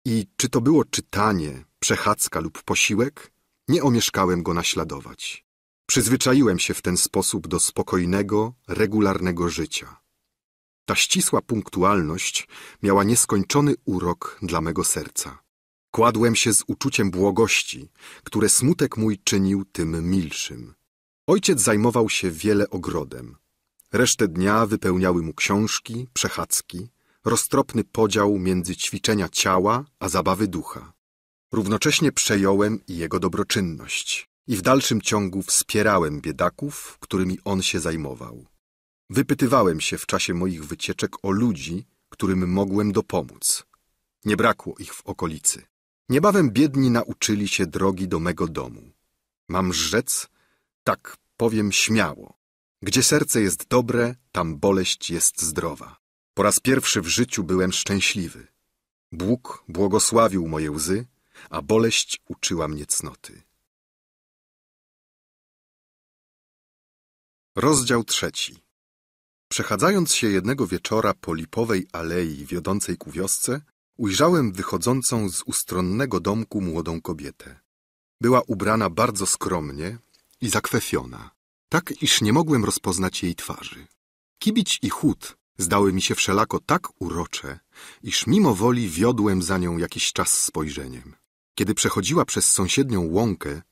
I czy to było czytanie, przechadzka lub posiłek, nie omieszkałem go naśladować. Przyzwyczaiłem się w ten sposób do spokojnego, regularnego życia. Ta ścisła punktualność miała nieskończony urok dla mego serca. Kładłem się z uczuciem błogości, które smutek mój czynił tym milszym. Ojciec zajmował się wiele ogrodem. Resztę dnia wypełniały mu książki, przechadzki, roztropny podział między ćwiczenia ciała a zabawy ducha. Równocześnie przejąłem i jego dobroczynność i w dalszym ciągu wspierałem biedaków, którymi on się zajmował. Wypytywałem się w czasie moich wycieczek o ludzi, którym mogłem dopomóc. Nie brakło ich w okolicy. Niebawem biedni nauczyli się drogi do mego domu. Mam rzec? Tak, powiem śmiało. Gdzie serce jest dobre, tam boleść jest zdrowa. Po raz pierwszy w życiu byłem szczęśliwy. Bóg błogosławił moje łzy, a boleść uczyła mnie cnoty. Rozdział trzeci Przechadzając się jednego wieczora po lipowej alei wiodącej ku wiosce, Ujrzałem wychodzącą z ustronnego domku młodą kobietę. Była ubrana bardzo skromnie i zakwefiona, tak iż nie mogłem rozpoznać jej twarzy. Kibić i chód zdały mi się wszelako tak urocze, iż mimo woli wiodłem za nią jakiś czas spojrzeniem. Kiedy przechodziła przez sąsiednią łąkę,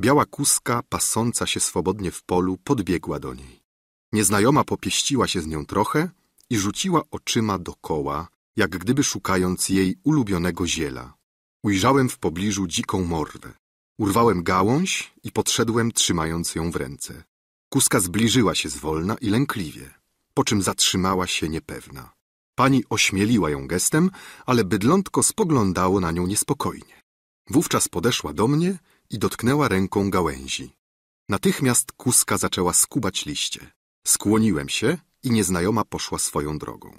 biała kuska, pasąca się swobodnie w polu, podbiegła do niej. Nieznajoma popieściła się z nią trochę i rzuciła oczyma dokoła, jak gdyby szukając jej ulubionego ziela. Ujrzałem w pobliżu dziką morwę. Urwałem gałąź i podszedłem, trzymając ją w ręce. Kuska zbliżyła się zwolna i lękliwie, po czym zatrzymała się niepewna. Pani ośmieliła ją gestem, ale bydlątko spoglądało na nią niespokojnie. Wówczas podeszła do mnie i dotknęła ręką gałęzi. Natychmiast kuska zaczęła skubać liście. Skłoniłem się i nieznajoma poszła swoją drogą.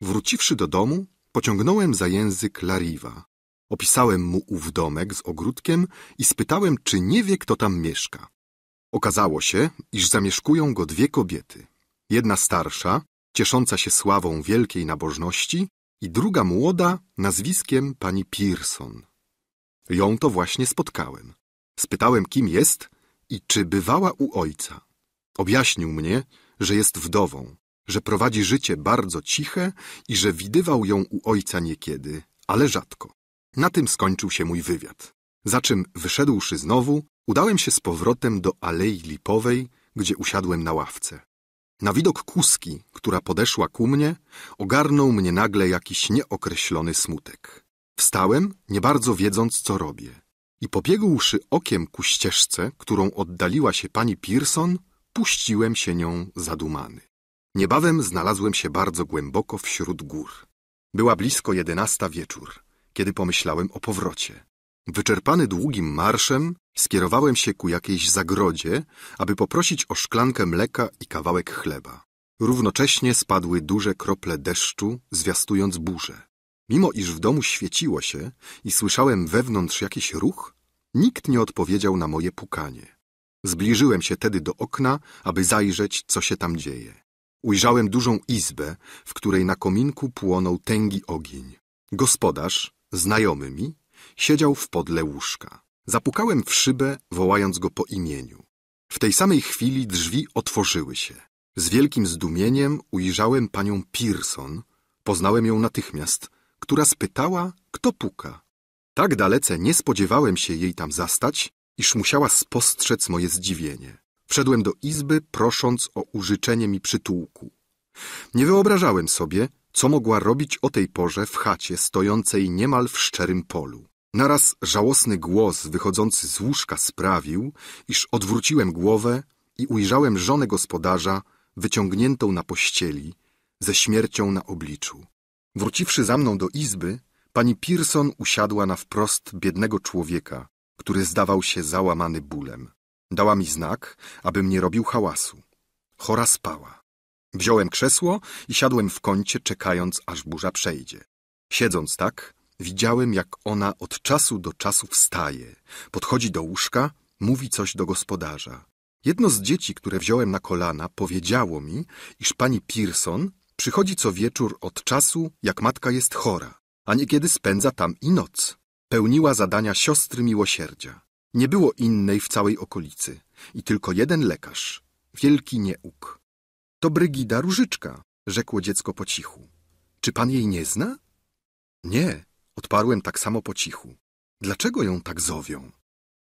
Wróciwszy do domu, pociągnąłem za język Lariwa. Opisałem mu ów domek z ogródkiem i spytałem, czy nie wie, kto tam mieszka. Okazało się, iż zamieszkują go dwie kobiety. Jedna starsza, ciesząca się sławą wielkiej nabożności i druga młoda, nazwiskiem pani Pearson. Ją to właśnie spotkałem. Spytałem, kim jest i czy bywała u ojca. Objaśnił mnie, że jest wdową że prowadzi życie bardzo ciche i że widywał ją u ojca niekiedy, ale rzadko. Na tym skończył się mój wywiad. Za czym, wyszedłszy znowu, udałem się z powrotem do Alei Lipowej, gdzie usiadłem na ławce. Na widok kuski, która podeszła ku mnie, ogarnął mnie nagle jakiś nieokreślony smutek. Wstałem, nie bardzo wiedząc, co robię. I pobiegłszy okiem ku ścieżce, którą oddaliła się pani Pearson, puściłem się nią zadumany. Niebawem znalazłem się bardzo głęboko wśród gór. Była blisko jedenasta wieczór, kiedy pomyślałem o powrocie. Wyczerpany długim marszem, skierowałem się ku jakiejś zagrodzie, aby poprosić o szklankę mleka i kawałek chleba. Równocześnie spadły duże krople deszczu, zwiastując burzę. Mimo iż w domu świeciło się i słyszałem wewnątrz jakiś ruch, nikt nie odpowiedział na moje pukanie. Zbliżyłem się tedy do okna, aby zajrzeć, co się tam dzieje. Ujrzałem dużą izbę, w której na kominku płonął tęgi ogień. Gospodarz, znajomy mi, siedział w podle łóżka. Zapukałem w szybę, wołając go po imieniu. W tej samej chwili drzwi otworzyły się. Z wielkim zdumieniem ujrzałem panią Pearson. Poznałem ją natychmiast, która spytała, kto puka. Tak dalece nie spodziewałem się jej tam zastać, iż musiała spostrzec moje zdziwienie. Wszedłem do izby, prosząc o użyczenie mi przytułku. Nie wyobrażałem sobie, co mogła robić o tej porze w chacie stojącej niemal w szczerym polu. Naraz żałosny głos wychodzący z łóżka sprawił, iż odwróciłem głowę i ujrzałem żonę gospodarza wyciągniętą na pościeli, ze śmiercią na obliczu. Wróciwszy za mną do izby, pani Pearson usiadła na wprost biednego człowieka, który zdawał się załamany bólem. Dała mi znak, abym nie robił hałasu. Chora spała. Wziąłem krzesło i siadłem w kącie, czekając, aż burza przejdzie. Siedząc tak, widziałem, jak ona od czasu do czasu wstaje, podchodzi do łóżka, mówi coś do gospodarza. Jedno z dzieci, które wziąłem na kolana, powiedziało mi, iż pani Pearson przychodzi co wieczór od czasu, jak matka jest chora, a niekiedy spędza tam i noc. Pełniła zadania siostry miłosierdzia. Nie było innej w całej okolicy i tylko jeden lekarz, wielki nieuk. To Brygida Różyczka, rzekło dziecko po cichu. Czy pan jej nie zna? Nie, odparłem tak samo po cichu. Dlaczego ją tak zowią?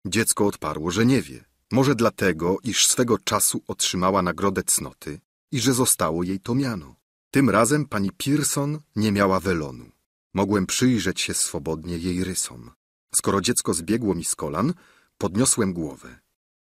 Dziecko odparło, że nie wie. Może dlatego, iż swego czasu otrzymała nagrodę cnoty i że zostało jej to miano. Tym razem pani Pearson nie miała welonu. Mogłem przyjrzeć się swobodnie jej rysom. Skoro dziecko zbiegło mi z kolan, podniosłem głowę.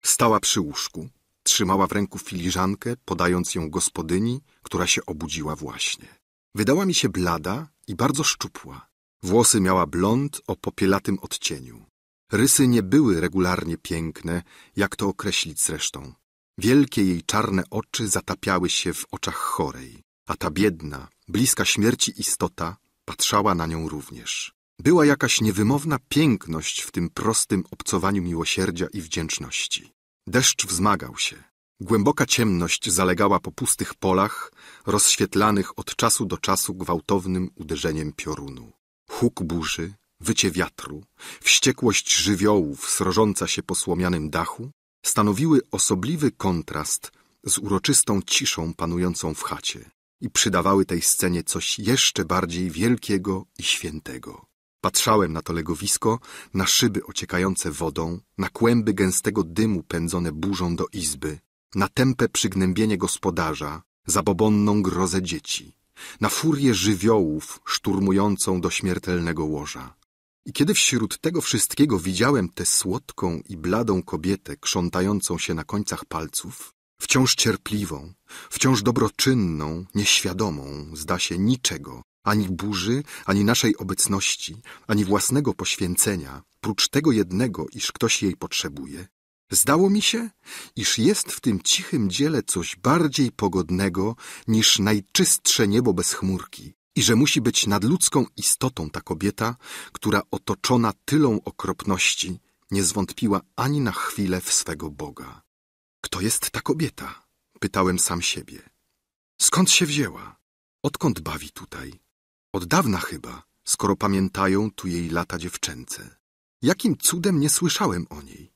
Stała przy łóżku, trzymała w ręku filiżankę, podając ją gospodyni, która się obudziła właśnie. Wydała mi się blada i bardzo szczupła. Włosy miała blond o popielatym odcieniu. Rysy nie były regularnie piękne, jak to określić zresztą. Wielkie jej czarne oczy zatapiały się w oczach chorej, a ta biedna, bliska śmierci istota patrzała na nią również. Była jakaś niewymowna piękność w tym prostym obcowaniu miłosierdzia i wdzięczności. Deszcz wzmagał się. Głęboka ciemność zalegała po pustych polach, rozświetlanych od czasu do czasu gwałtownym uderzeniem piorunu. Huk burzy, wycie wiatru, wściekłość żywiołów srożąca się po słomianym dachu stanowiły osobliwy kontrast z uroczystą ciszą panującą w chacie i przydawały tej scenie coś jeszcze bardziej wielkiego i świętego. Patrzałem na to legowisko, na szyby ociekające wodą, na kłęby gęstego dymu pędzone burzą do izby, na tępe przygnębienie gospodarza, zabobonną grozę dzieci, na furię żywiołów szturmującą do śmiertelnego łoża. I kiedy wśród tego wszystkiego widziałem tę słodką i bladą kobietę krzątającą się na końcach palców, wciąż cierpliwą, wciąż dobroczynną, nieświadomą, zda się, niczego, ani burzy, ani naszej obecności, ani własnego poświęcenia, prócz tego jednego, iż ktoś jej potrzebuje, zdało mi się, iż jest w tym cichym dziele coś bardziej pogodnego niż najczystsze niebo bez chmurki i że musi być nadludzką istotą ta kobieta, która otoczona tylą okropności nie zwątpiła ani na chwilę w swego Boga. Kto jest ta kobieta? Pytałem sam siebie. Skąd się wzięła? Odkąd bawi tutaj? Od dawna chyba, skoro pamiętają tu jej lata dziewczęce. Jakim cudem nie słyszałem o niej?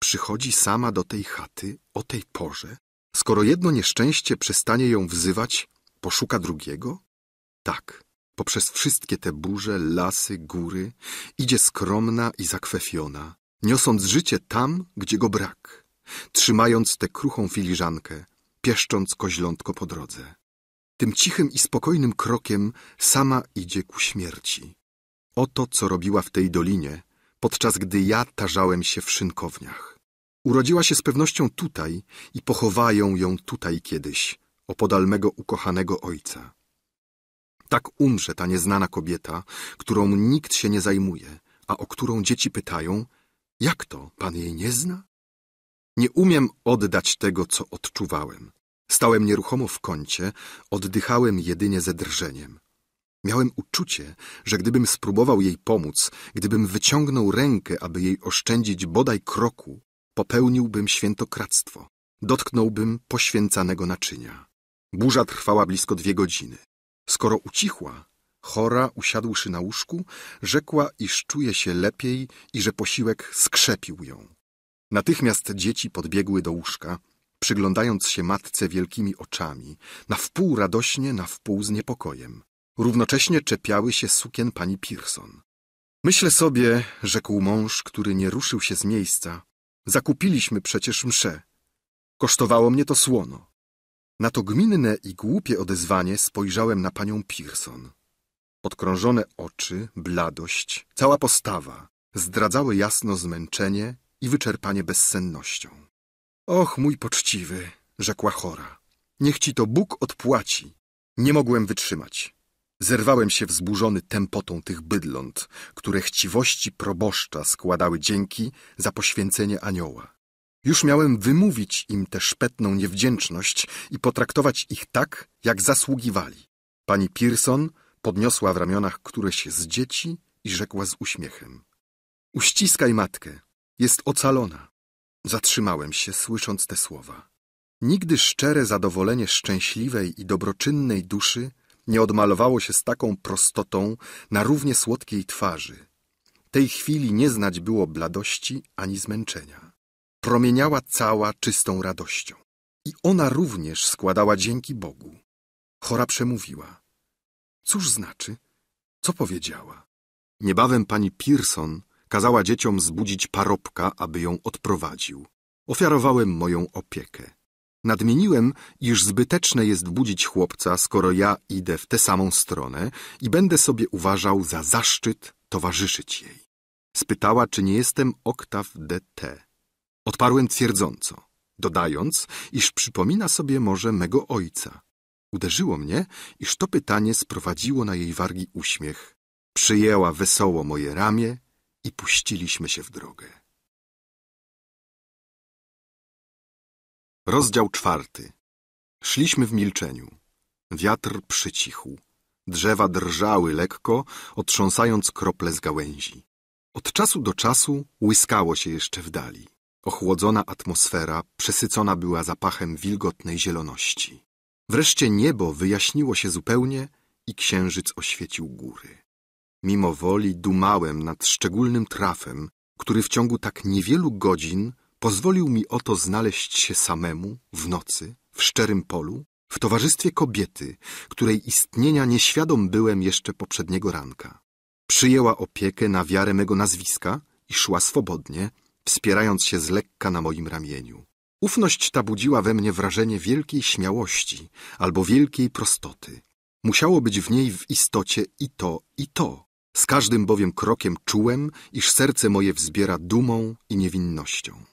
Przychodzi sama do tej chaty o tej porze, skoro jedno nieszczęście przestanie ją wzywać, poszuka drugiego? Tak, poprzez wszystkie te burze, lasy, góry idzie skromna i zakwefiona, niosąc życie tam, gdzie go brak, trzymając tę kruchą filiżankę, pieszcząc koźlątko po drodze. Tym cichym i spokojnym krokiem sama idzie ku śmierci. Oto co robiła w tej dolinie, podczas gdy ja tarzałem się w szynkowniach. Urodziła się z pewnością tutaj i pochowają ją tutaj kiedyś, opodal mego ukochanego ojca. Tak umrze ta nieznana kobieta, którą nikt się nie zajmuje, a o którą dzieci pytają, jak to, pan jej nie zna? Nie umiem oddać tego, co odczuwałem. Stałem nieruchomo w kącie, oddychałem jedynie ze drżeniem. Miałem uczucie, że gdybym spróbował jej pomóc, gdybym wyciągnął rękę, aby jej oszczędzić bodaj kroku, popełniłbym świętokradztwo, dotknąłbym poświęcanego naczynia. Burza trwała blisko dwie godziny. Skoro ucichła, chora, usiadłszy na łóżku, rzekła, iż czuje się lepiej i że posiłek skrzepił ją. Natychmiast dzieci podbiegły do łóżka, przyglądając się matce wielkimi oczami, na wpół radośnie, na wpół z niepokojem. Równocześnie czepiały się sukien pani Pearson. Myślę sobie, rzekł mąż, który nie ruszył się z miejsca. Zakupiliśmy przecież mszę. Kosztowało mnie to słono. Na to gminne i głupie odezwanie spojrzałem na panią Pearson. Odkrążone oczy, bladość, cała postawa zdradzały jasno zmęczenie i wyczerpanie bezsennością. Och, mój poczciwy, rzekła chora, niech ci to Bóg odpłaci. Nie mogłem wytrzymać. Zerwałem się wzburzony tempotą tych bydląt, które chciwości proboszcza składały dzięki za poświęcenie anioła. Już miałem wymówić im tę szpetną niewdzięczność i potraktować ich tak, jak zasługiwali. Pani Pearson podniosła w ramionach któreś z dzieci i rzekła z uśmiechem. Uściskaj matkę, jest ocalona. Zatrzymałem się, słysząc te słowa. Nigdy szczere zadowolenie szczęśliwej i dobroczynnej duszy nie odmalowało się z taką prostotą na równie słodkiej twarzy. Tej chwili nie znać było bladości ani zmęczenia. Promieniała cała czystą radością. I ona również składała dzięki Bogu. Chora przemówiła. Cóż znaczy? Co powiedziała? Niebawem pani Pearson Kazała dzieciom zbudzić parobka, aby ją odprowadził. Ofiarowałem moją opiekę. Nadmieniłem, iż zbyteczne jest budzić chłopca, skoro ja idę w tę samą stronę i będę sobie uważał za zaszczyt towarzyszyć jej. Spytała, czy nie jestem oktaw DT. Odparłem twierdząco, dodając, iż przypomina sobie może mego ojca. Uderzyło mnie, iż to pytanie sprowadziło na jej wargi uśmiech. Przyjęła wesoło moje ramię i puściliśmy się w drogę. Rozdział czwarty. Szliśmy w milczeniu. Wiatr przycichł. Drzewa drżały lekko, otrząsając krople z gałęzi. Od czasu do czasu łyskało się jeszcze w dali. Ochłodzona atmosfera przesycona była zapachem wilgotnej zieloności. Wreszcie niebo wyjaśniło się zupełnie i księżyc oświecił góry. Mimo woli dumałem nad szczególnym trafem, który w ciągu tak niewielu godzin pozwolił mi oto znaleźć się samemu, w nocy, w szczerym polu, w towarzystwie kobiety, której istnienia nieświadom byłem jeszcze poprzedniego ranka. Przyjęła opiekę na wiarę mego nazwiska i szła swobodnie, wspierając się z lekka na moim ramieniu. Ufność ta budziła we mnie wrażenie wielkiej śmiałości albo wielkiej prostoty. Musiało być w niej w istocie i to, i to, z każdym bowiem krokiem czułem, iż serce moje wzbiera dumą i niewinnością.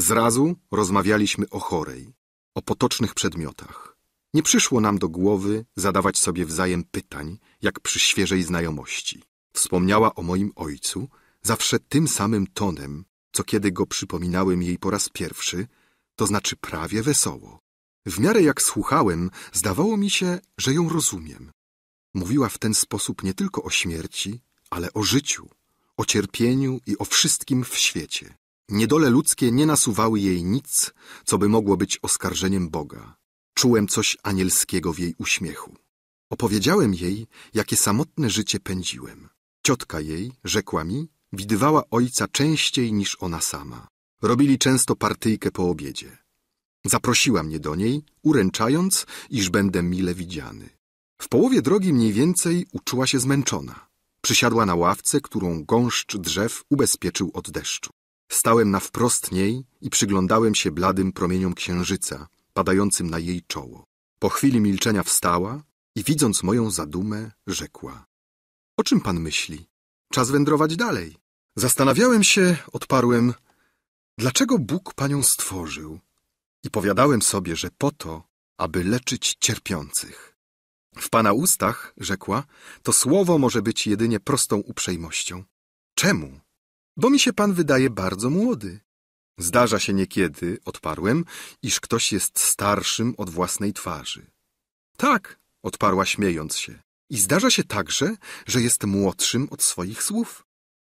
Zrazu rozmawialiśmy o chorej, o potocznych przedmiotach. Nie przyszło nam do głowy zadawać sobie wzajem pytań, jak przy świeżej znajomości. Wspomniała o moim ojcu, zawsze tym samym tonem, co kiedy go przypominałem jej po raz pierwszy, to znaczy prawie wesoło. W miarę jak słuchałem, zdawało mi się, że ją rozumiem, Mówiła w ten sposób nie tylko o śmierci, ale o życiu, o cierpieniu i o wszystkim w świecie. Niedole ludzkie nie nasuwały jej nic, co by mogło być oskarżeniem Boga. Czułem coś anielskiego w jej uśmiechu. Opowiedziałem jej, jakie samotne życie pędziłem. Ciotka jej, rzekła mi, widywała ojca częściej niż ona sama. Robili często partyjkę po obiedzie. Zaprosiła mnie do niej, uręczając, iż będę mile widziany. W połowie drogi mniej więcej uczuła się zmęczona. Przysiadła na ławce, którą gąszcz drzew ubezpieczył od deszczu. Stałem na wprost niej i przyglądałem się bladym promieniom księżyca, padającym na jej czoło. Po chwili milczenia wstała i widząc moją zadumę, rzekła. O czym pan myśli? Czas wędrować dalej. Zastanawiałem się, odparłem, dlaczego Bóg panią stworzył. I powiadałem sobie, że po to, aby leczyć cierpiących. W pana ustach, rzekła, to słowo może być jedynie prostą uprzejmością. Czemu? Bo mi się pan wydaje bardzo młody. Zdarza się niekiedy, odparłem, iż ktoś jest starszym od własnej twarzy. Tak, odparła śmiejąc się. I zdarza się także, że jest młodszym od swoich słów.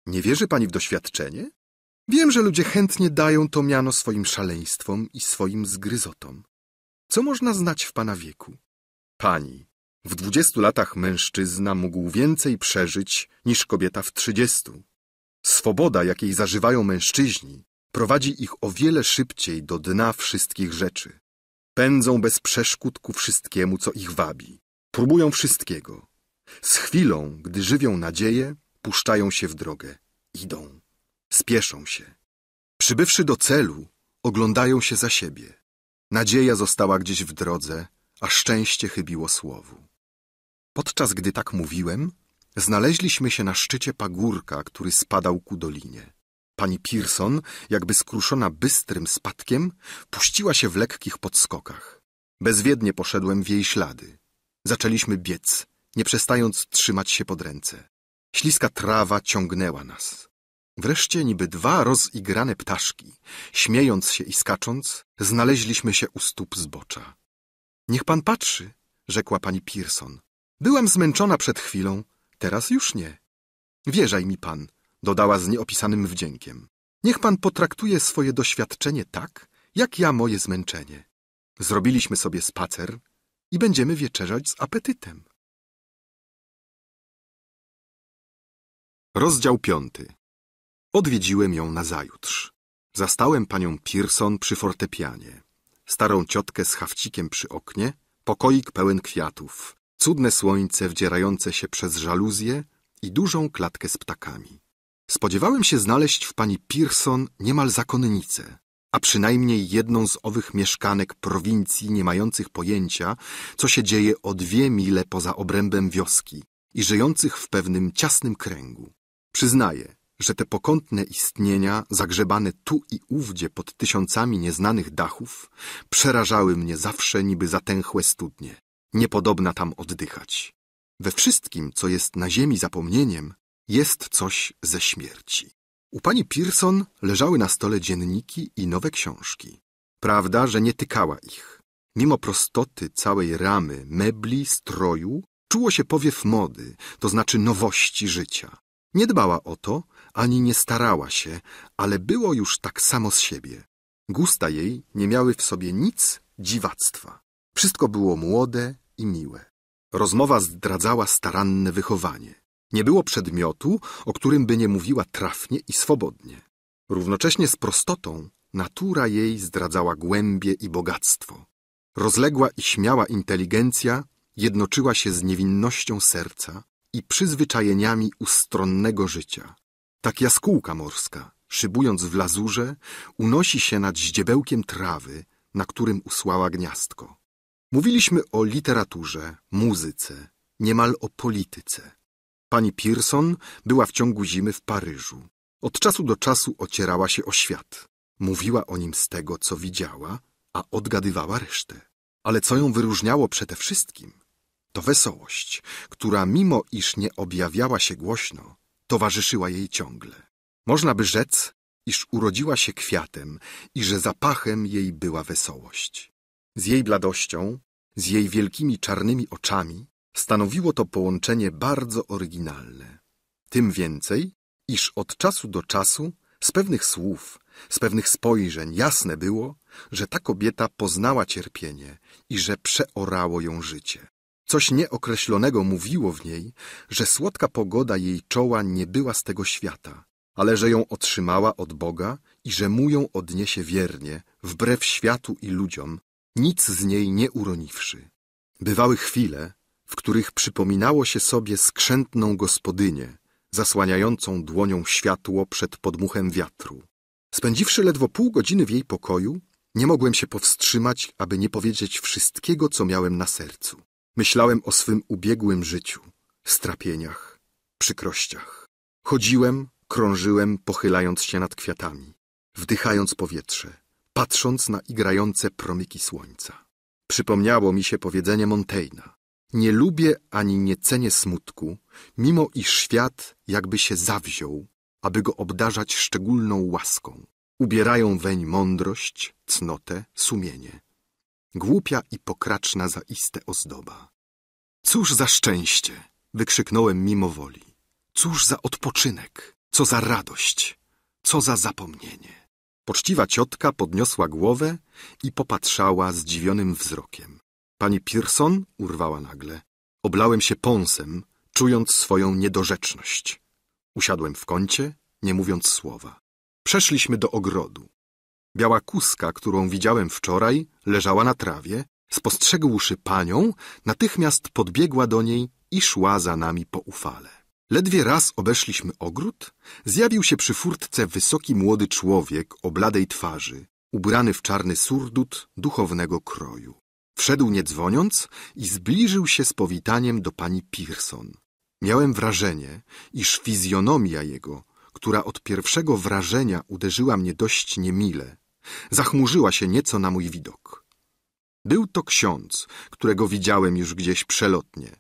Nie wierzy pani w doświadczenie? Wiem, że ludzie chętnie dają to miano swoim szaleństwom i swoim zgryzotom. Co można znać w pana wieku? Pani, w dwudziestu latach mężczyzna mógł więcej przeżyć niż kobieta w trzydziestu. Swoboda, jakiej zażywają mężczyźni, prowadzi ich o wiele szybciej do dna wszystkich rzeczy. Pędzą bez przeszkód ku wszystkiemu, co ich wabi. Próbują wszystkiego. Z chwilą, gdy żywią nadzieję, puszczają się w drogę. Idą. Spieszą się. Przybywszy do celu, oglądają się za siebie. Nadzieja została gdzieś w drodze, a szczęście chybiło słowu. Podczas gdy tak mówiłem, znaleźliśmy się na szczycie pagórka, który spadał ku dolinie. Pani Pearson, jakby skruszona bystrym spadkiem, puściła się w lekkich podskokach. Bezwiednie poszedłem w jej ślady. Zaczęliśmy biec, nie przestając trzymać się pod ręce. Śliska trawa ciągnęła nas. Wreszcie niby dwa rozigrane ptaszki, śmiejąc się i skacząc, znaleźliśmy się u stóp zbocza. Niech pan patrzy, rzekła pani Pearson. Byłam zmęczona przed chwilą, teraz już nie. Wierzaj mi pan, dodała z nieopisanym wdziękiem. Niech pan potraktuje swoje doświadczenie tak, jak ja moje zmęczenie. Zrobiliśmy sobie spacer i będziemy wieczerzać z apetytem. Rozdział piąty. Odwiedziłem ją nazajutrz. Zastałem panią Pearson przy fortepianie. Starą ciotkę z hawcikiem przy oknie, pokoik pełen kwiatów, cudne słońce wdzierające się przez żaluzję i dużą klatkę z ptakami. Spodziewałem się znaleźć w pani Pearson niemal zakonnicę, a przynajmniej jedną z owych mieszkanek prowincji nie mających pojęcia, co się dzieje o dwie mile poza obrębem wioski i żyjących w pewnym ciasnym kręgu. Przyznaję, że te pokątne istnienia, zagrzebane tu i ówdzie pod tysiącami nieznanych dachów, przerażały mnie zawsze niby zatęchłe studnie niepodobna tam oddychać. We wszystkim, co jest na ziemi zapomnieniem, jest coś ze śmierci. U pani Pearson leżały na stole dzienniki i nowe książki. Prawda, że nie tykała ich. Mimo prostoty całej ramy, mebli, stroju, czuło się powiew mody, to znaczy nowości życia. Nie dbała o to, ani nie starała się, ale było już tak samo z siebie. Gusta jej nie miały w sobie nic dziwactwa. Wszystko było młode i miłe. Rozmowa zdradzała staranne wychowanie. Nie było przedmiotu, o którym by nie mówiła trafnie i swobodnie. Równocześnie z prostotą natura jej zdradzała głębie i bogactwo. Rozległa i śmiała inteligencja jednoczyła się z niewinnością serca i przyzwyczajeniami ustronnego życia. Tak jaskółka morska, szybując w lazurze, unosi się nad ździebełkiem trawy, na którym usłała gniazdko. Mówiliśmy o literaturze, muzyce, niemal o polityce. Pani Pearson była w ciągu zimy w Paryżu. Od czasu do czasu ocierała się o świat. Mówiła o nim z tego, co widziała, a odgadywała resztę. Ale co ją wyróżniało przede wszystkim, to wesołość, która mimo iż nie objawiała się głośno, towarzyszyła jej ciągle. Można by rzec, iż urodziła się kwiatem i że zapachem jej była wesołość. Z jej bladością, z jej wielkimi czarnymi oczami stanowiło to połączenie bardzo oryginalne. Tym więcej, iż od czasu do czasu z pewnych słów, z pewnych spojrzeń jasne było, że ta kobieta poznała cierpienie i że przeorało ją życie. Coś nieokreślonego mówiło w niej, że słodka pogoda jej czoła nie była z tego świata, ale że ją otrzymała od Boga i że mu ją odniesie wiernie, wbrew światu i ludziom, nic z niej nie uroniwszy. Bywały chwile, w których przypominało się sobie skrzętną gospodynię, zasłaniającą dłonią światło przed podmuchem wiatru. Spędziwszy ledwo pół godziny w jej pokoju, nie mogłem się powstrzymać, aby nie powiedzieć wszystkiego, co miałem na sercu. Myślałem o swym ubiegłym życiu, strapieniach, przykrościach. Chodziłem, krążyłem, pochylając się nad kwiatami, wdychając powietrze, patrząc na igrające promyki słońca. Przypomniało mi się powiedzenie Montaignea. Nie lubię ani nie cenię smutku, mimo iż świat jakby się zawziął, aby go obdarzać szczególną łaską. Ubierają weń mądrość, cnotę, sumienie. Głupia i pokraczna zaiste ozdoba. Cóż za szczęście! wykrzyknąłem mimo woli. Cóż za odpoczynek! Co za radość! Co za zapomnienie! Poczciwa ciotka podniosła głowę i popatrzała zdziwionym wzrokiem. Pani Pearson urwała nagle. Oblałem się pąsem, czując swoją niedorzeczność. Usiadłem w kącie, nie mówiąc słowa. Przeszliśmy do ogrodu. Biała kuska, którą widziałem wczoraj, leżała na trawie. Spostrzegłszy panią, natychmiast podbiegła do niej i szła za nami po ufale. Ledwie raz obeszliśmy ogród, zjawił się przy furtce wysoki młody człowiek o bladej twarzy, ubrany w czarny surdut duchownego kroju. Wszedł nie dzwoniąc i zbliżył się z powitaniem do pani Pearson. Miałem wrażenie, iż fizjonomia jego, która od pierwszego wrażenia uderzyła mnie dość niemile, zachmurzyła się nieco na mój widok. Był to ksiądz, którego widziałem już gdzieś przelotnie.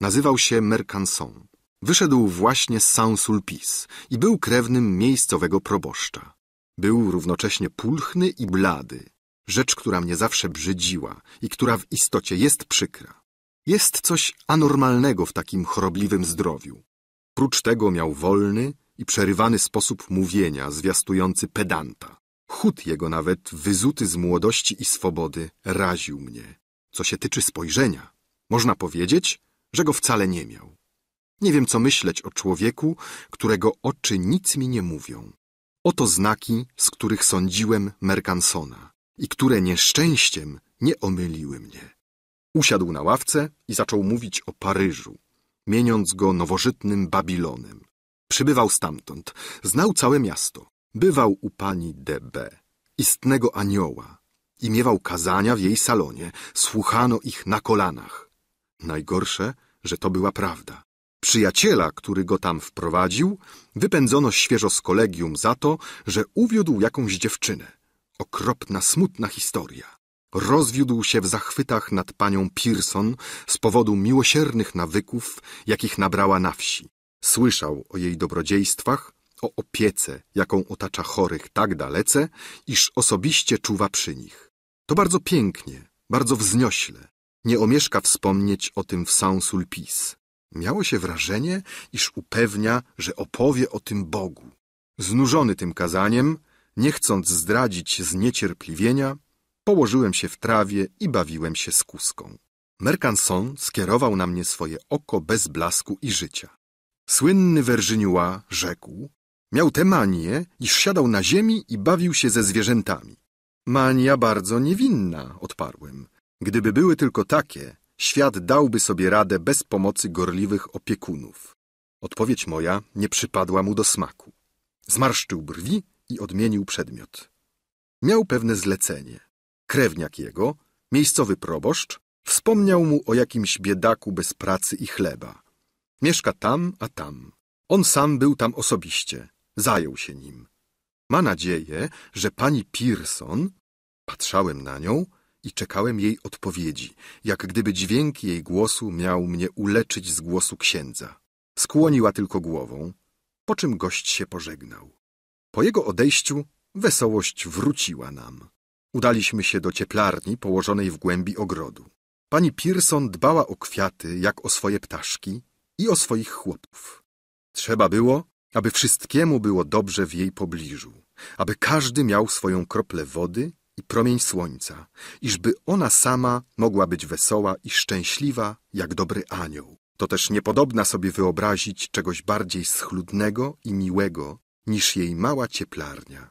Nazywał się Mercanson. Wyszedł właśnie z Saint-Sulpice i był krewnym miejscowego proboszcza. Był równocześnie pulchny i blady, rzecz, która mnie zawsze brzydziła i która w istocie jest przykra. Jest coś anormalnego w takim chorobliwym zdrowiu. Prócz tego miał wolny i przerywany sposób mówienia, zwiastujący pedanta. Chód jego nawet, wyzuty z młodości i swobody, raził mnie. Co się tyczy spojrzenia, można powiedzieć, że go wcale nie miał. Nie wiem, co myśleć o człowieku, którego oczy nic mi nie mówią. Oto znaki, z których sądziłem Mercansona i które nieszczęściem nie omyliły mnie. Usiadł na ławce i zaczął mówić o Paryżu, mieniąc go nowożytnym Babilonem. Przybywał stamtąd, znał całe miasto, bywał u pani D.B., istnego anioła i miewał kazania w jej salonie, słuchano ich na kolanach. Najgorsze, że to była prawda. Przyjaciela, który go tam wprowadził, wypędzono świeżo z kolegium za to, że uwiódł jakąś dziewczynę. Okropna, smutna historia. Rozwiódł się w zachwytach nad panią Pearson z powodu miłosiernych nawyków, jakich nabrała na wsi. Słyszał o jej dobrodziejstwach, o opiece, jaką otacza chorych tak dalece, iż osobiście czuwa przy nich. To bardzo pięknie, bardzo wzniośle. Nie omieszka wspomnieć o tym w Saint-Sulpice. Miało się wrażenie, iż upewnia, że opowie o tym Bogu. Znużony tym kazaniem, nie chcąc zdradzić zniecierpliwienia, położyłem się w trawie i bawiłem się z kuską. Merkanson skierował na mnie swoje oko bez blasku i życia. Słynny Werżyniua rzekł, miał tę manię, iż siadał na ziemi i bawił się ze zwierzętami. Mania bardzo niewinna, odparłem. Gdyby były tylko takie, świat dałby sobie radę bez pomocy gorliwych opiekunów. Odpowiedź moja nie przypadła mu do smaku. Zmarszczył brwi i odmienił przedmiot. Miał pewne zlecenie. Krewniak jego, miejscowy proboszcz, wspomniał mu o jakimś biedaku bez pracy i chleba. Mieszka tam, a tam. On sam był tam osobiście. Zajął się nim. Ma nadzieję, że pani Pearson, patrzałem na nią, i czekałem jej odpowiedzi, jak gdyby dźwięk jej głosu miał mnie uleczyć z głosu księdza. Skłoniła tylko głową, po czym gość się pożegnał. Po jego odejściu wesołość wróciła nam. Udaliśmy się do cieplarni położonej w głębi ogrodu. Pani Pearson dbała o kwiaty jak o swoje ptaszki i o swoich chłopów. Trzeba było, aby wszystkiemu było dobrze w jej pobliżu, aby każdy miał swoją kroplę wody i promień słońca, iżby ona sama mogła być wesoła i szczęśliwa jak dobry anioł. To też niepodobna sobie wyobrazić czegoś bardziej schludnego i miłego niż jej mała cieplarnia.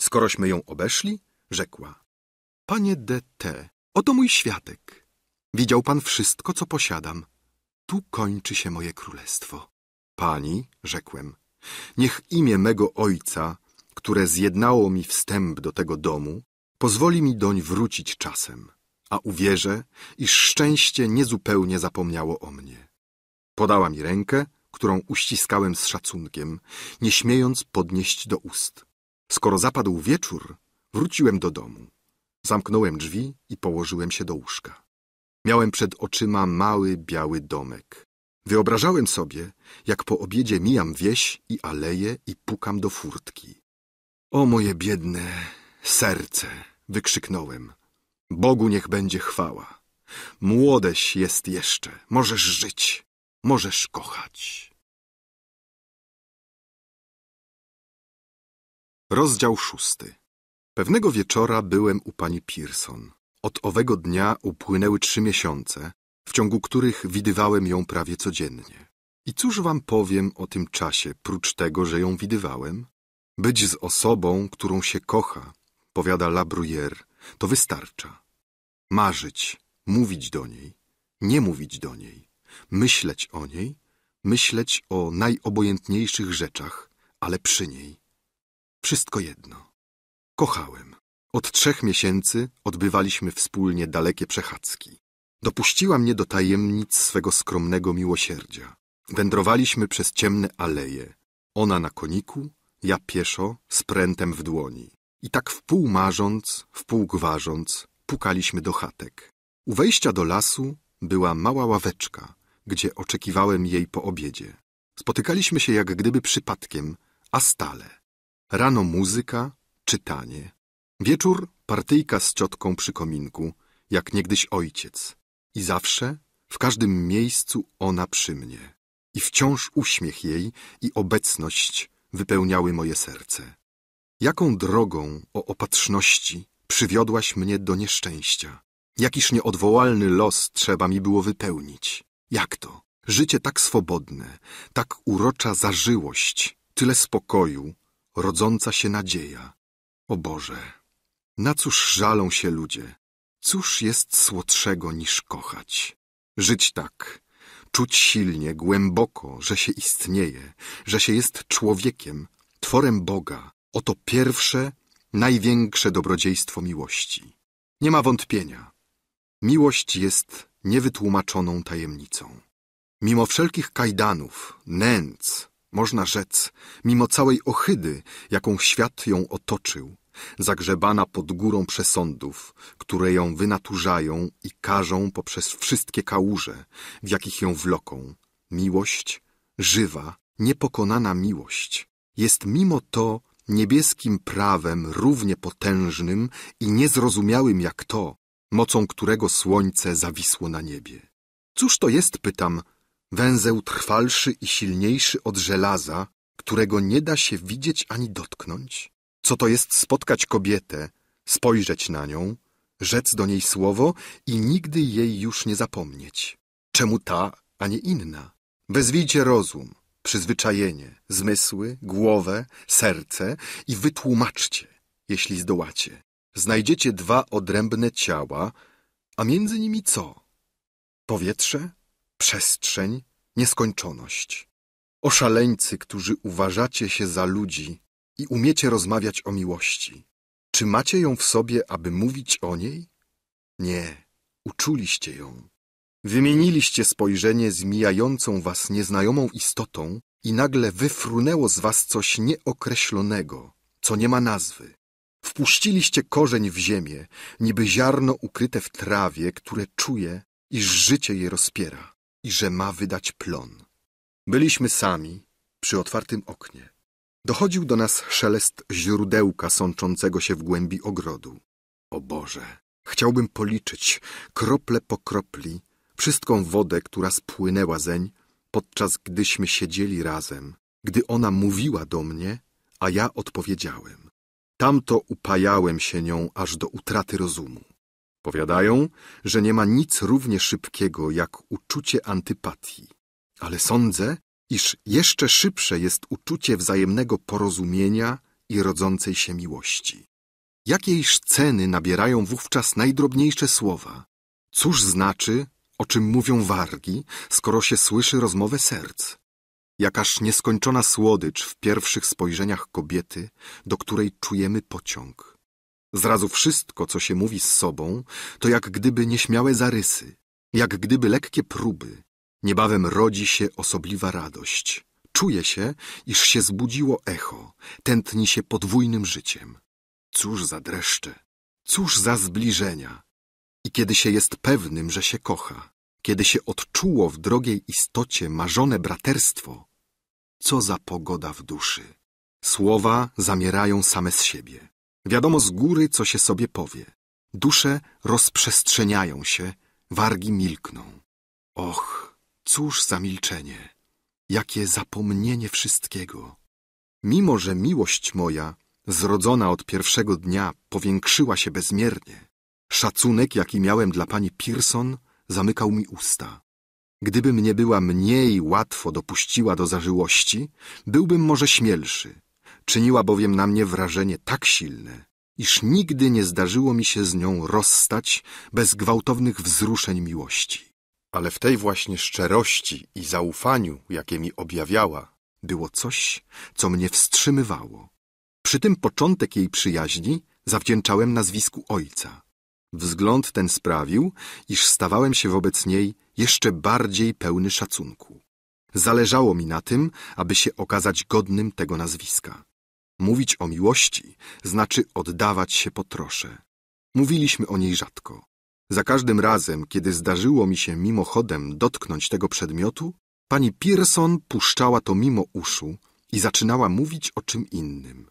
Skorośmy ją obeszli, rzekła. Panie D.T., oto mój światek. Widział pan wszystko, co posiadam. Tu kończy się moje królestwo. Pani, rzekłem, niech imię mego ojca, które zjednało mi wstęp do tego domu, Pozwoli mi doń wrócić czasem, a uwierzę, iż szczęście niezupełnie zapomniało o mnie. Podała mi rękę, którą uściskałem z szacunkiem, nie śmiejąc podnieść do ust. Skoro zapadł wieczór, wróciłem do domu. Zamknąłem drzwi i położyłem się do łóżka. Miałem przed oczyma mały, biały domek. Wyobrażałem sobie, jak po obiedzie mijam wieś i aleje i pukam do furtki. O moje biedne serce! wykrzyknąłem. Bogu niech będzie chwała. Młodeś jest jeszcze, możesz żyć, możesz kochać. Rozdział szósty. Pewnego wieczora byłem u pani Pearson. Od owego dnia upłynęły trzy miesiące, w ciągu których widywałem ją prawie codziennie. I cóż wam powiem o tym czasie, prócz tego, że ją widywałem? Być z osobą, którą się kocha, powiada La Bruyère, to wystarcza. Marzyć, mówić do niej, nie mówić do niej, myśleć o niej, myśleć o najobojętniejszych rzeczach, ale przy niej. Wszystko jedno. Kochałem. Od trzech miesięcy odbywaliśmy wspólnie dalekie przechadzki. Dopuściła mnie do tajemnic swego skromnego miłosierdzia. Wędrowaliśmy przez ciemne aleje. Ona na koniku, ja pieszo, z prętem w dłoni. I tak pół marząc, pół gwarząc, pukaliśmy do chatek. U wejścia do lasu była mała ławeczka, gdzie oczekiwałem jej po obiedzie. Spotykaliśmy się jak gdyby przypadkiem, a stale. Rano muzyka, czytanie. Wieczór partyjka z ciotką przy kominku, jak niegdyś ojciec. I zawsze, w każdym miejscu ona przy mnie. I wciąż uśmiech jej i obecność wypełniały moje serce. Jaką drogą o opatrzności przywiodłaś mnie do nieszczęścia? Jakiż nieodwołalny los trzeba mi było wypełnić? Jak to? Życie tak swobodne, tak urocza zażyłość, tyle spokoju, rodząca się nadzieja. O Boże, na cóż żalą się ludzie? Cóż jest słodszego niż kochać? Żyć tak, czuć silnie, głęboko, że się istnieje, że się jest człowiekiem, tworem Boga, Oto pierwsze, największe dobrodziejstwo miłości. Nie ma wątpienia. Miłość jest niewytłumaczoną tajemnicą. Mimo wszelkich kajdanów, nędz, można rzec, mimo całej ohydy, jaką świat ją otoczył, zagrzebana pod górą przesądów, które ją wynaturzają i karzą poprzez wszystkie kałuże, w jakich ją wloką, miłość, żywa, niepokonana miłość, jest mimo to niebieskim prawem równie potężnym i niezrozumiałym jak to, mocą którego słońce zawisło na niebie. Cóż to jest, pytam, węzeł trwalszy i silniejszy od żelaza, którego nie da się widzieć ani dotknąć? Co to jest spotkać kobietę, spojrzeć na nią, rzec do niej słowo i nigdy jej już nie zapomnieć? Czemu ta, a nie inna? Wezwijcie rozum, przyzwyczajenie, zmysły, głowę, serce i wytłumaczcie, jeśli zdołacie. Znajdziecie dwa odrębne ciała, a między nimi co? Powietrze, przestrzeń, nieskończoność. O, szaleńcy, którzy uważacie się za ludzi i umiecie rozmawiać o miłości. Czy macie ją w sobie, aby mówić o niej? Nie, uczuliście ją. Wymieniliście spojrzenie z mijającą was nieznajomą istotą i nagle wyfrunęło z was coś nieokreślonego, co nie ma nazwy. Wpuściliście korzeń w ziemię, niby ziarno ukryte w trawie, które czuje, iż życie je rozpiera i że ma wydać plon. Byliśmy sami przy otwartym oknie. Dochodził do nas szelest źródełka sączącego się w głębi ogrodu. O Boże, chciałbym policzyć krople po kropli Wszystką wodę, która spłynęła zeń, podczas gdyśmy siedzieli razem, gdy ona mówiła do mnie, a ja odpowiedziałem. Tamto upajałem się nią aż do utraty rozumu. Powiadają, że nie ma nic równie szybkiego jak uczucie antypatii, ale sądzę, iż jeszcze szybsze jest uczucie wzajemnego porozumienia i rodzącej się miłości. Jakiejż ceny nabierają wówczas najdrobniejsze słowa? Cóż znaczy, o czym mówią wargi, skoro się słyszy rozmowę serc? Jakaż nieskończona słodycz w pierwszych spojrzeniach kobiety, do której czujemy pociąg. Zrazu wszystko, co się mówi z sobą, to jak gdyby nieśmiałe zarysy, jak gdyby lekkie próby. Niebawem rodzi się osobliwa radość. Czuje się, iż się zbudziło echo, tętni się podwójnym życiem. Cóż za dreszcze, cóż za zbliżenia, i kiedy się jest pewnym, że się kocha, kiedy się odczuło w drogiej istocie marzone braterstwo, co za pogoda w duszy. Słowa zamierają same z siebie. Wiadomo z góry, co się sobie powie. Dusze rozprzestrzeniają się, wargi milkną. Och, cóż za milczenie, jakie zapomnienie wszystkiego. Mimo, że miłość moja, zrodzona od pierwszego dnia, powiększyła się bezmiernie, Szacunek, jaki miałem dla pani Pearson, zamykał mi usta. Gdybym nie była mniej łatwo dopuściła do zażyłości, byłbym może śmielszy. Czyniła bowiem na mnie wrażenie tak silne, iż nigdy nie zdarzyło mi się z nią rozstać bez gwałtownych wzruszeń miłości. Ale w tej właśnie szczerości i zaufaniu, jakie mi objawiała, było coś, co mnie wstrzymywało. Przy tym początek jej przyjaźni zawdzięczałem nazwisku ojca. Wzgląd ten sprawił, iż stawałem się wobec niej jeszcze bardziej pełny szacunku. Zależało mi na tym, aby się okazać godnym tego nazwiska. Mówić o miłości znaczy oddawać się po trosze. Mówiliśmy o niej rzadko. Za każdym razem, kiedy zdarzyło mi się mimochodem dotknąć tego przedmiotu, pani Pearson puszczała to mimo uszu i zaczynała mówić o czym innym.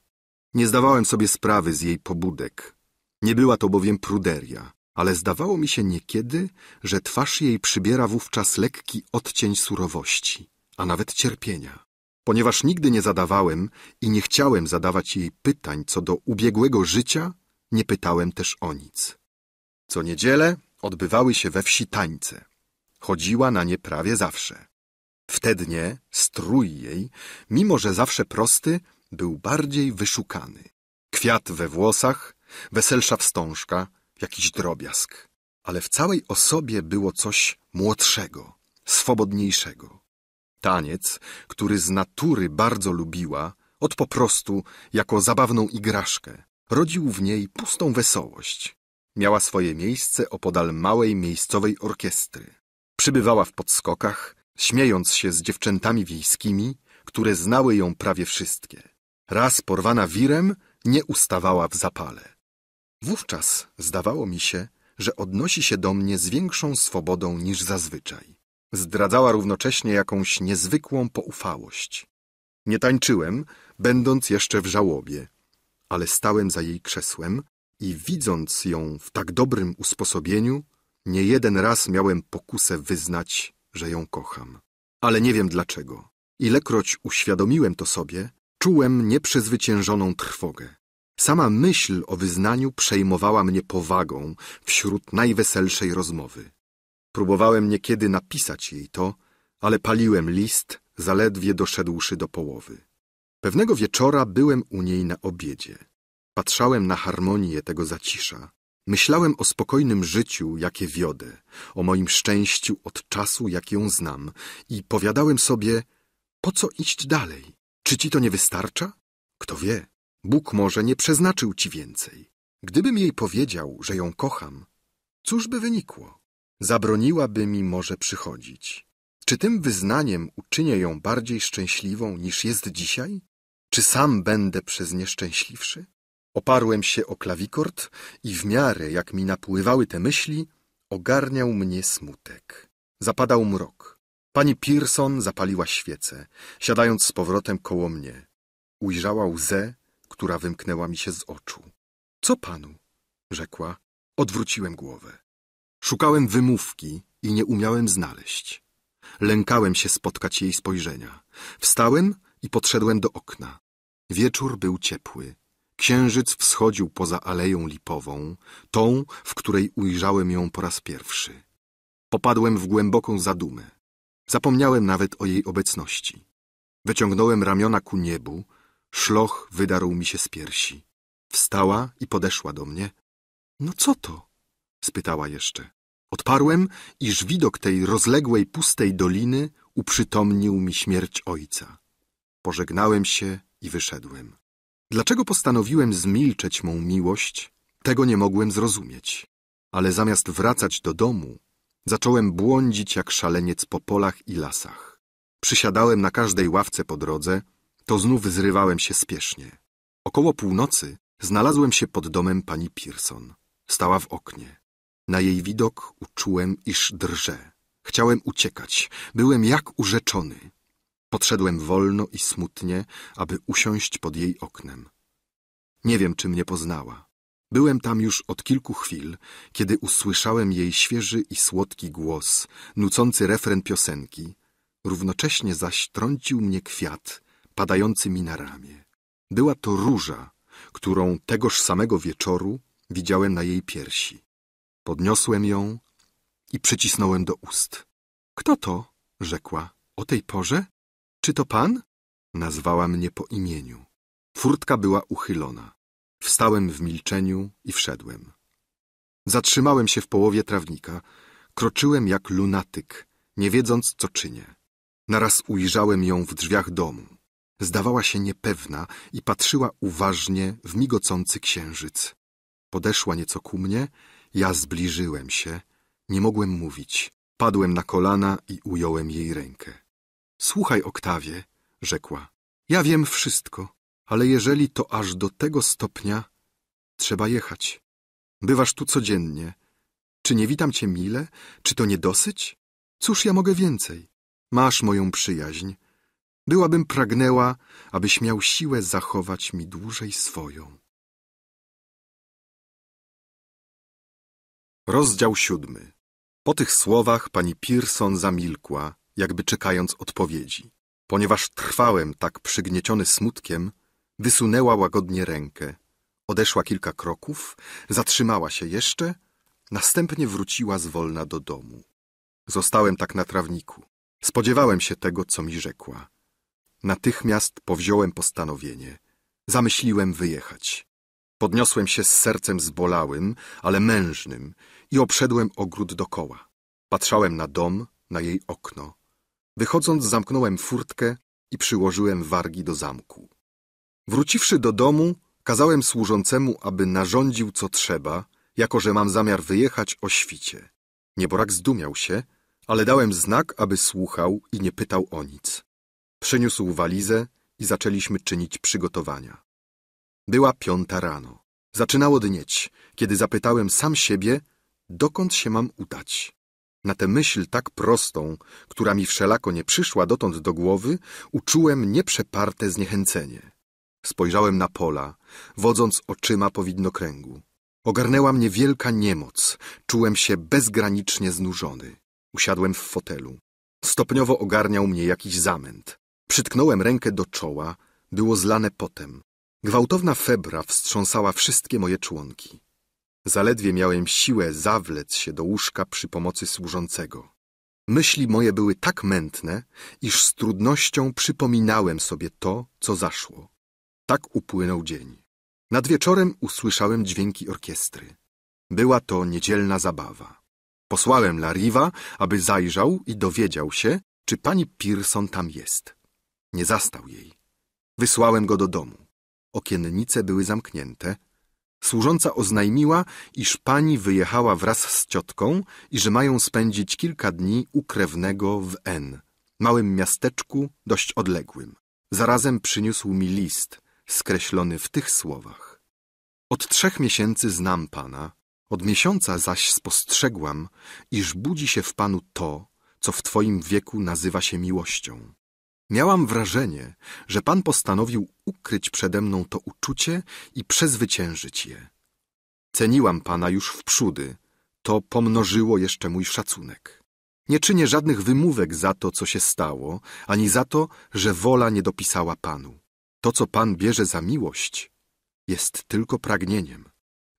Nie zdawałem sobie sprawy z jej pobudek, nie była to bowiem pruderia, ale zdawało mi się niekiedy, że twarz jej przybiera wówczas lekki odcień surowości, a nawet cierpienia. Ponieważ nigdy nie zadawałem i nie chciałem zadawać jej pytań co do ubiegłego życia, nie pytałem też o nic. Co niedzielę odbywały się we wsi tańce. Chodziła na nie prawie zawsze. Wtednie strój jej, mimo że zawsze prosty, był bardziej wyszukany. Kwiat we włosach weselsza wstążka, jakiś drobiazg. Ale w całej osobie było coś młodszego, swobodniejszego. Taniec, który z natury bardzo lubiła, od po prostu jako zabawną igraszkę, rodził w niej pustą wesołość. Miała swoje miejsce opodal małej miejscowej orkiestry. Przybywała w podskokach, śmiejąc się z dziewczętami wiejskimi, które znały ją prawie wszystkie. Raz porwana wirem, nie ustawała w zapale. Wówczas zdawało mi się, że odnosi się do mnie z większą swobodą niż zazwyczaj. Zdradzała równocześnie jakąś niezwykłą poufałość. Nie tańczyłem, będąc jeszcze w żałobie, ale stałem za jej krzesłem i widząc ją w tak dobrym usposobieniu, nie jeden raz miałem pokusę wyznać, że ją kocham. Ale nie wiem dlaczego. Ilekroć uświadomiłem to sobie, czułem nieprzezwyciężoną trwogę. Sama myśl o wyznaniu przejmowała mnie powagą wśród najweselszej rozmowy. Próbowałem niekiedy napisać jej to, ale paliłem list, zaledwie doszedłszy do połowy. Pewnego wieczora byłem u niej na obiedzie. Patrzałem na harmonię tego zacisza. Myślałem o spokojnym życiu, jakie wiodę, o moim szczęściu od czasu, jak ją znam i powiadałem sobie, po co iść dalej? Czy ci to nie wystarcza? Kto wie, Bóg może nie przeznaczył ci więcej. Gdybym jej powiedział, że ją kocham, cóż by wynikło? Zabroniłaby mi może przychodzić. Czy tym wyznaniem uczynię ją bardziej szczęśliwą niż jest dzisiaj? Czy sam będę przez nie szczęśliwszy? Oparłem się o klawikord i w miarę jak mi napływały te myśli, ogarniał mnie smutek. Zapadał mrok. Pani Pearson zapaliła świecę, siadając z powrotem koło mnie. Ujrzała łzę która wymknęła mi się z oczu. Co panu? rzekła. Odwróciłem głowę. Szukałem wymówki i nie umiałem znaleźć. Lękałem się spotkać jej spojrzenia. Wstałem i podszedłem do okna. Wieczór był ciepły. Księżyc wschodził poza aleją lipową, tą, w której ujrzałem ją po raz pierwszy. Popadłem w głęboką zadumę. Zapomniałem nawet o jej obecności. Wyciągnąłem ramiona ku niebu Szloch wydarł mi się z piersi. Wstała i podeszła do mnie. No co to? spytała jeszcze. Odparłem, iż widok tej rozległej, pustej doliny uprzytomnił mi śmierć ojca. Pożegnałem się i wyszedłem. Dlaczego postanowiłem zmilczeć mą miłość, tego nie mogłem zrozumieć. Ale zamiast wracać do domu, zacząłem błądzić jak szaleniec po polach i lasach. Przysiadałem na każdej ławce po drodze, to znów zrywałem się spiesznie. Około północy znalazłem się pod domem pani Pearson. Stała w oknie. Na jej widok uczułem, iż drże. Chciałem uciekać. Byłem jak urzeczony. Podszedłem wolno i smutnie, aby usiąść pod jej oknem. Nie wiem, czy mnie poznała. Byłem tam już od kilku chwil, kiedy usłyszałem jej świeży i słodki głos, nucący refren piosenki. Równocześnie zaś trącił mnie kwiat, padającymi na ramię. Była to róża, którą tegoż samego wieczoru widziałem na jej piersi. Podniosłem ją i przycisnąłem do ust. Kto to? rzekła. O tej porze? Czy to pan? Nazwała mnie po imieniu. Furtka była uchylona. Wstałem w milczeniu i wszedłem. Zatrzymałem się w połowie trawnika. Kroczyłem jak lunatyk, nie wiedząc, co czynię. Naraz ujrzałem ją w drzwiach domu. Zdawała się niepewna i patrzyła uważnie w migocący księżyc. Podeszła nieco ku mnie, ja zbliżyłem się, nie mogłem mówić. Padłem na kolana i ująłem jej rękę. Słuchaj, Oktawie, rzekła. Ja wiem wszystko, ale jeżeli to aż do tego stopnia, trzeba jechać. Bywasz tu codziennie. Czy nie witam cię mile? Czy to nie dosyć? Cóż ja mogę więcej? Masz moją przyjaźń. Byłabym pragnęła, abyś miał siłę zachować mi dłużej swoją. Rozdział siódmy. Po tych słowach pani Pearson zamilkła, jakby czekając odpowiedzi. Ponieważ trwałem tak przygnieciony smutkiem, wysunęła łagodnie rękę. Odeszła kilka kroków, zatrzymała się jeszcze, następnie wróciła zwolna do domu. Zostałem tak na trawniku. Spodziewałem się tego, co mi rzekła. Natychmiast powziąłem postanowienie. Zamyśliłem wyjechać. Podniosłem się z sercem zbolałym, ale mężnym i obszedłem ogród dokoła. Patrzałem na dom, na jej okno. Wychodząc zamknąłem furtkę i przyłożyłem wargi do zamku. Wróciwszy do domu, kazałem służącemu, aby narządził co trzeba, jako że mam zamiar wyjechać o świcie. Nieborak zdumiał się, ale dałem znak, aby słuchał i nie pytał o nic. Przyniósł walizę i zaczęliśmy czynić przygotowania. Była piąta rano. Zaczynało dnieć, kiedy zapytałem sam siebie, dokąd się mam udać. Na tę myśl tak prostą, która mi wszelako nie przyszła dotąd do głowy, uczułem nieprzeparte zniechęcenie. Spojrzałem na pola, wodząc oczyma po widnokręgu. Ogarnęła mnie wielka niemoc, czułem się bezgranicznie znużony. Usiadłem w fotelu. Stopniowo ogarniał mnie jakiś zamęt. Przytknąłem rękę do czoła, było zlane potem. Gwałtowna febra wstrząsała wszystkie moje członki. Zaledwie miałem siłę zawlec się do łóżka przy pomocy służącego. Myśli moje były tak mętne, iż z trudnością przypominałem sobie to, co zaszło. Tak upłynął dzień. Nad wieczorem usłyszałem dźwięki orkiestry. Była to niedzielna zabawa. Posłałem Lariva, aby zajrzał i dowiedział się, czy pani Pearson tam jest. Nie zastał jej. Wysłałem go do domu. Okiennice były zamknięte. Służąca oznajmiła, iż pani wyjechała wraz z ciotką i że mają spędzić kilka dni u krewnego w N, małym miasteczku dość odległym. Zarazem przyniósł mi list, skreślony w tych słowach. Od trzech miesięcy znam pana, od miesiąca zaś spostrzegłam, iż budzi się w panu to, co w twoim wieku nazywa się miłością. Miałam wrażenie, że pan postanowił ukryć przede mną to uczucie i przezwyciężyć je. Ceniłam pana już wprzódy. To pomnożyło jeszcze mój szacunek. Nie czynię żadnych wymówek za to, co się stało, ani za to, że wola nie dopisała panu. To, co pan bierze za miłość, jest tylko pragnieniem.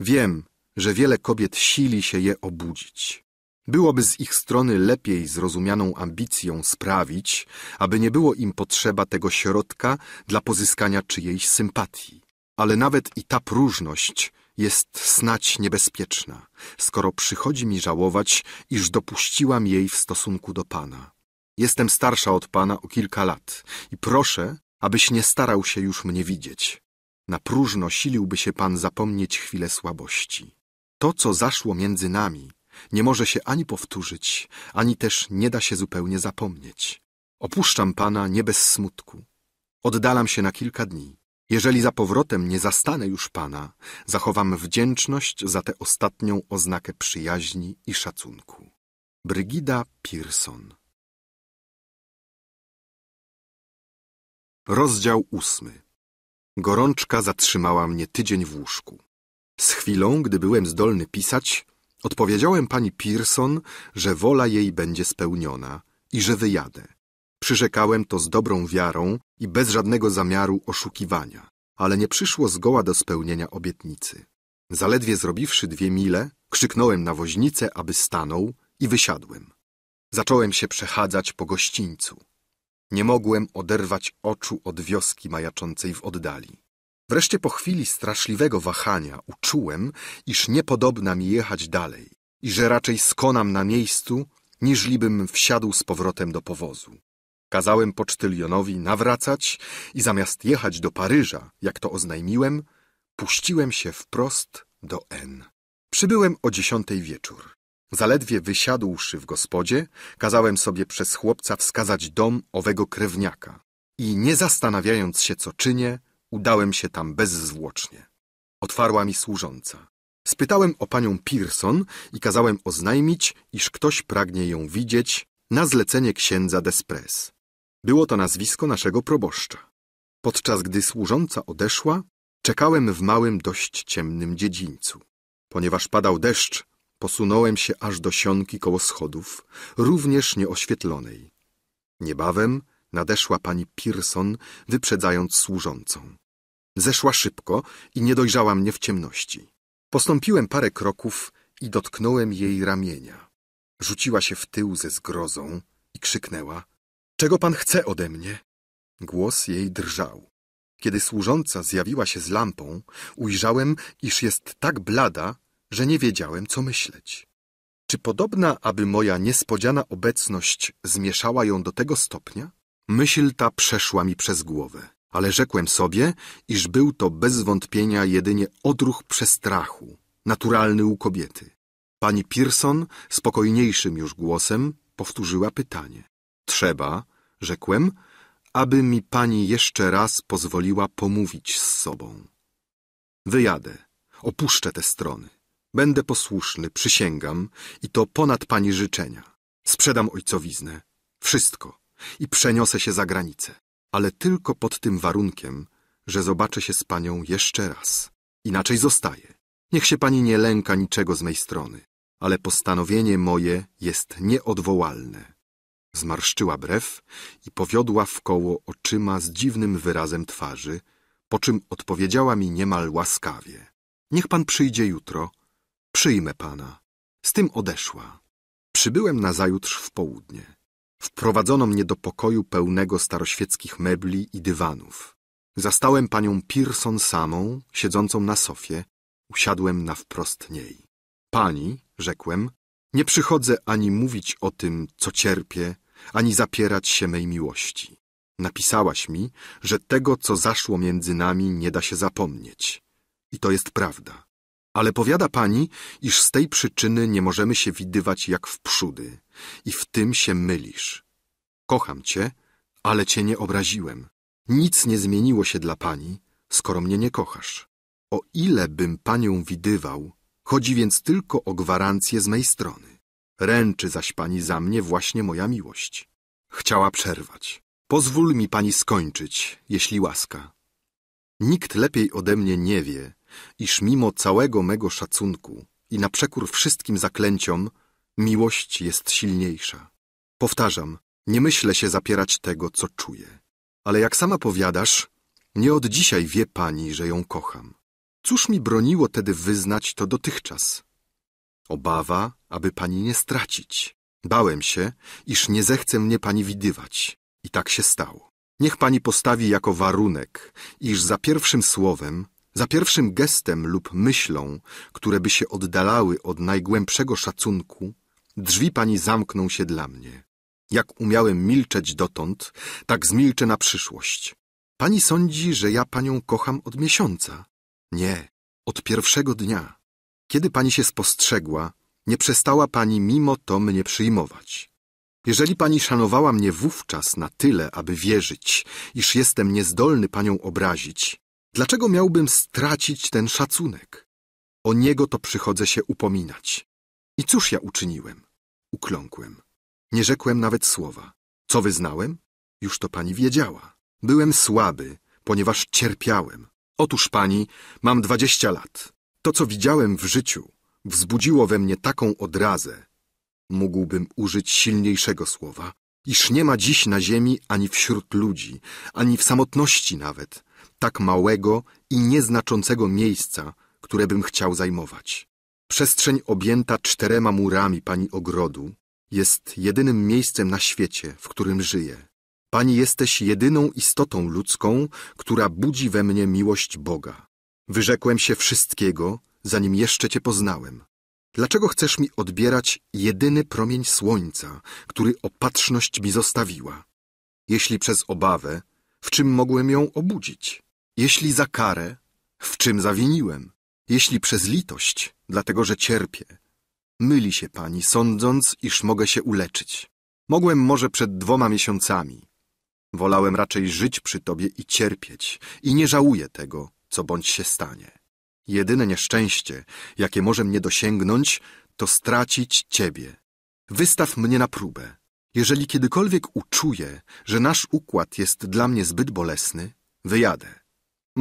Wiem, że wiele kobiet sili się je obudzić. Byłoby z ich strony lepiej zrozumianą ambicją sprawić, aby nie było im potrzeba tego środka dla pozyskania czyjejś sympatii. Ale nawet i ta próżność jest snać niebezpieczna, skoro przychodzi mi żałować, iż dopuściłam jej w stosunku do Pana. Jestem starsza od Pana o kilka lat i proszę, abyś nie starał się już mnie widzieć. Na próżno siliłby się Pan zapomnieć chwilę słabości. To, co zaszło między nami, nie może się ani powtórzyć, ani też nie da się zupełnie zapomnieć. Opuszczam Pana nie bez smutku. Oddalam się na kilka dni. Jeżeli za powrotem nie zastanę już Pana, zachowam wdzięczność za tę ostatnią oznakę przyjaźni i szacunku. Brygida Pearson Rozdział ósmy Gorączka zatrzymała mnie tydzień w łóżku. Z chwilą, gdy byłem zdolny pisać, Odpowiedziałem pani Pearson, że wola jej będzie spełniona i że wyjadę. Przyrzekałem to z dobrą wiarą i bez żadnego zamiaru oszukiwania, ale nie przyszło zgoła do spełnienia obietnicy. Zaledwie zrobiwszy dwie mile, krzyknąłem na woźnicę, aby stanął i wysiadłem. Zacząłem się przechadzać po gościńcu. Nie mogłem oderwać oczu od wioski majaczącej w oddali. Wreszcie po chwili straszliwego wahania uczułem, iż niepodobna mi jechać dalej i że raczej skonam na miejscu, niż wsiadł z powrotem do powozu. Kazałem pocztylionowi nawracać i zamiast jechać do Paryża, jak to oznajmiłem, puściłem się wprost do N. Przybyłem o dziesiątej wieczór. Zaledwie wysiadłszy w gospodzie, kazałem sobie przez chłopca wskazać dom owego krewniaka i nie zastanawiając się, co czynię, Udałem się tam bezzwłocznie. Otwarła mi służąca. Spytałem o panią Pearson i kazałem oznajmić, iż ktoś pragnie ją widzieć na zlecenie księdza Desprez. Było to nazwisko naszego proboszcza. Podczas gdy służąca odeszła, czekałem w małym, dość ciemnym dziedzińcu. Ponieważ padał deszcz, posunąłem się aż do sionki koło schodów, również nieoświetlonej. Niebawem nadeszła pani Pearson, wyprzedzając służącą. Zeszła szybko i nie dojrzała mnie w ciemności. Postąpiłem parę kroków i dotknąłem jej ramienia. Rzuciła się w tył ze zgrozą i krzyknęła – Czego pan chce ode mnie? Głos jej drżał. Kiedy służąca zjawiła się z lampą, ujrzałem, iż jest tak blada, że nie wiedziałem, co myśleć. Czy podobna, aby moja niespodziana obecność zmieszała ją do tego stopnia? Myśl ta przeszła mi przez głowę ale rzekłem sobie, iż był to bez wątpienia jedynie odruch przestrachu, naturalny u kobiety. Pani Pearson spokojniejszym już głosem powtórzyła pytanie. Trzeba, rzekłem, aby mi pani jeszcze raz pozwoliła pomówić z sobą. Wyjadę, opuszczę te strony. Będę posłuszny, przysięgam, i to ponad pani życzenia. Sprzedam ojcowiznę, wszystko, i przeniosę się za granicę ale tylko pod tym warunkiem, że zobaczę się z panią jeszcze raz. Inaczej zostaje. Niech się pani nie lęka niczego z mej strony, ale postanowienie moje jest nieodwołalne. Zmarszczyła brew i powiodła w koło oczyma z dziwnym wyrazem twarzy, po czym odpowiedziała mi niemal łaskawie. Niech pan przyjdzie jutro. Przyjmę pana. Z tym odeszła. Przybyłem nazajutrz w południe. Wprowadzono mnie do pokoju pełnego staroświeckich mebli i dywanów. Zastałem panią Pearson samą, siedzącą na sofie. Usiadłem na wprost niej. Pani, rzekłem, nie przychodzę ani mówić o tym, co cierpię, ani zapierać się mej miłości. Napisałaś mi, że tego, co zaszło między nami, nie da się zapomnieć. I to jest prawda. Ale powiada pani, iż z tej przyczyny nie możemy się widywać jak wprzódy i w tym się mylisz. Kocham cię, ale cię nie obraziłem. Nic nie zmieniło się dla pani, skoro mnie nie kochasz. O ile bym panią widywał, chodzi więc tylko o gwarancję z mej strony. Ręczy zaś pani za mnie właśnie moja miłość. Chciała przerwać. Pozwól mi pani skończyć, jeśli łaska. Nikt lepiej ode mnie nie wie, iż mimo całego mego szacunku i na przekór wszystkim zaklęciom, miłość jest silniejsza. Powtarzam, nie myślę się zapierać tego, co czuję. Ale jak sama powiadasz, nie od dzisiaj wie pani, że ją kocham. Cóż mi broniło tedy wyznać to dotychczas? Obawa, aby pani nie stracić. Bałem się, iż nie zechce mnie pani widywać. I tak się stało. Niech pani postawi jako warunek, iż za pierwszym słowem, za pierwszym gestem lub myślą, które by się oddalały od najgłębszego szacunku, drzwi pani zamkną się dla mnie. Jak umiałem milczeć dotąd, tak zmilczę na przyszłość. Pani sądzi, że ja panią kocham od miesiąca. Nie, od pierwszego dnia. Kiedy pani się spostrzegła, nie przestała pani mimo to mnie przyjmować. Jeżeli pani szanowała mnie wówczas na tyle, aby wierzyć, iż jestem niezdolny panią obrazić, Dlaczego miałbym stracić ten szacunek? O niego to przychodzę się upominać. I cóż ja uczyniłem? Ukląkłem. Nie rzekłem nawet słowa. Co wyznałem? Już to pani wiedziała. Byłem słaby, ponieważ cierpiałem. Otóż pani, mam dwadzieścia lat. To, co widziałem w życiu, wzbudziło we mnie taką odrazę. Mógłbym użyć silniejszego słowa, iż nie ma dziś na ziemi ani wśród ludzi, ani w samotności nawet, tak małego i nieznaczącego miejsca, które bym chciał zajmować. Przestrzeń objęta czterema murami pani ogrodu jest jedynym miejscem na świecie, w którym żyję. Pani jesteś jedyną istotą ludzką, która budzi we mnie miłość Boga. Wyrzekłem się wszystkiego, zanim jeszcze Cię poznałem. Dlaczego chcesz mi odbierać jedyny promień słońca, który opatrzność mi zostawiła? Jeśli przez obawę, w czym mogłem ją obudzić? Jeśli za karę, w czym zawiniłem? Jeśli przez litość, dlatego że cierpię. Myli się pani, sądząc, iż mogę się uleczyć. Mogłem może przed dwoma miesiącami. Wolałem raczej żyć przy tobie i cierpieć, i nie żałuję tego, co bądź się stanie. Jedyne nieszczęście, jakie może mnie dosięgnąć, to stracić ciebie. Wystaw mnie na próbę. Jeżeli kiedykolwiek uczuję, że nasz układ jest dla mnie zbyt bolesny, wyjadę.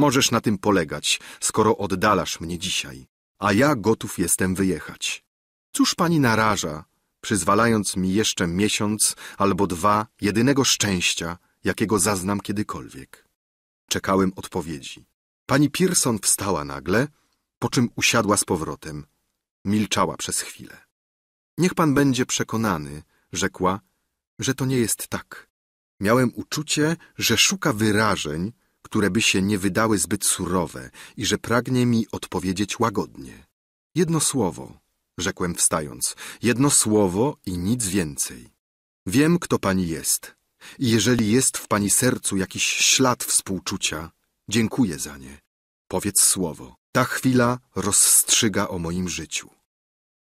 Możesz na tym polegać, skoro oddalasz mnie dzisiaj, a ja gotów jestem wyjechać. Cóż pani naraża, przyzwalając mi jeszcze miesiąc albo dwa jedynego szczęścia, jakiego zaznam kiedykolwiek? Czekałem odpowiedzi. Pani Pearson wstała nagle, po czym usiadła z powrotem. Milczała przez chwilę. Niech pan będzie przekonany, rzekła, że to nie jest tak. Miałem uczucie, że szuka wyrażeń, które by się nie wydały zbyt surowe i że pragnie mi odpowiedzieć łagodnie. Jedno słowo, rzekłem wstając, jedno słowo i nic więcej. Wiem, kto pani jest i jeżeli jest w pani sercu jakiś ślad współczucia, dziękuję za nie. Powiedz słowo. Ta chwila rozstrzyga o moim życiu.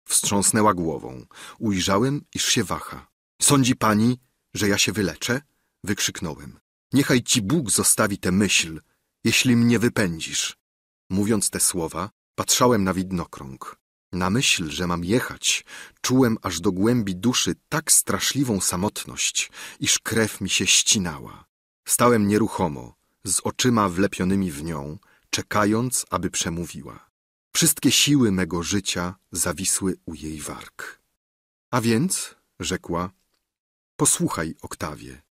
Wstrząsnęła głową. Ujrzałem, iż się waha. Sądzi pani, że ja się wyleczę? Wykrzyknąłem. Niechaj ci Bóg zostawi tę myśl, jeśli mnie wypędzisz. Mówiąc te słowa, patrzałem na widnokrąg. Na myśl, że mam jechać, czułem aż do głębi duszy tak straszliwą samotność, iż krew mi się ścinała. Stałem nieruchomo, z oczyma wlepionymi w nią, czekając, aby przemówiła. Wszystkie siły mego życia zawisły u jej warg. A więc, rzekła, posłuchaj, Oktawie,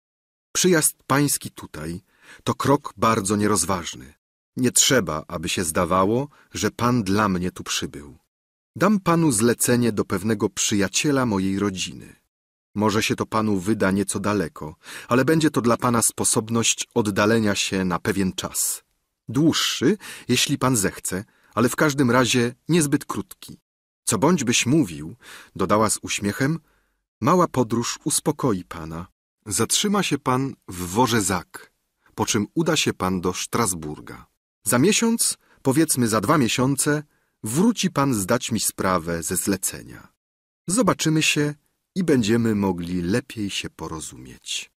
Przyjazd pański tutaj to krok bardzo nierozważny. Nie trzeba, aby się zdawało, że pan dla mnie tu przybył. Dam panu zlecenie do pewnego przyjaciela mojej rodziny. Może się to panu wyda nieco daleko, ale będzie to dla pana sposobność oddalenia się na pewien czas. Dłuższy, jeśli pan zechce, ale w każdym razie niezbyt krótki. Co bądź byś mówił, dodała z uśmiechem, mała podróż uspokoi pana, Zatrzyma się pan w worze Zak, po czym uda się pan do Strasburga. Za miesiąc, powiedzmy za dwa miesiące, wróci pan zdać mi sprawę ze zlecenia. Zobaczymy się i będziemy mogli lepiej się porozumieć.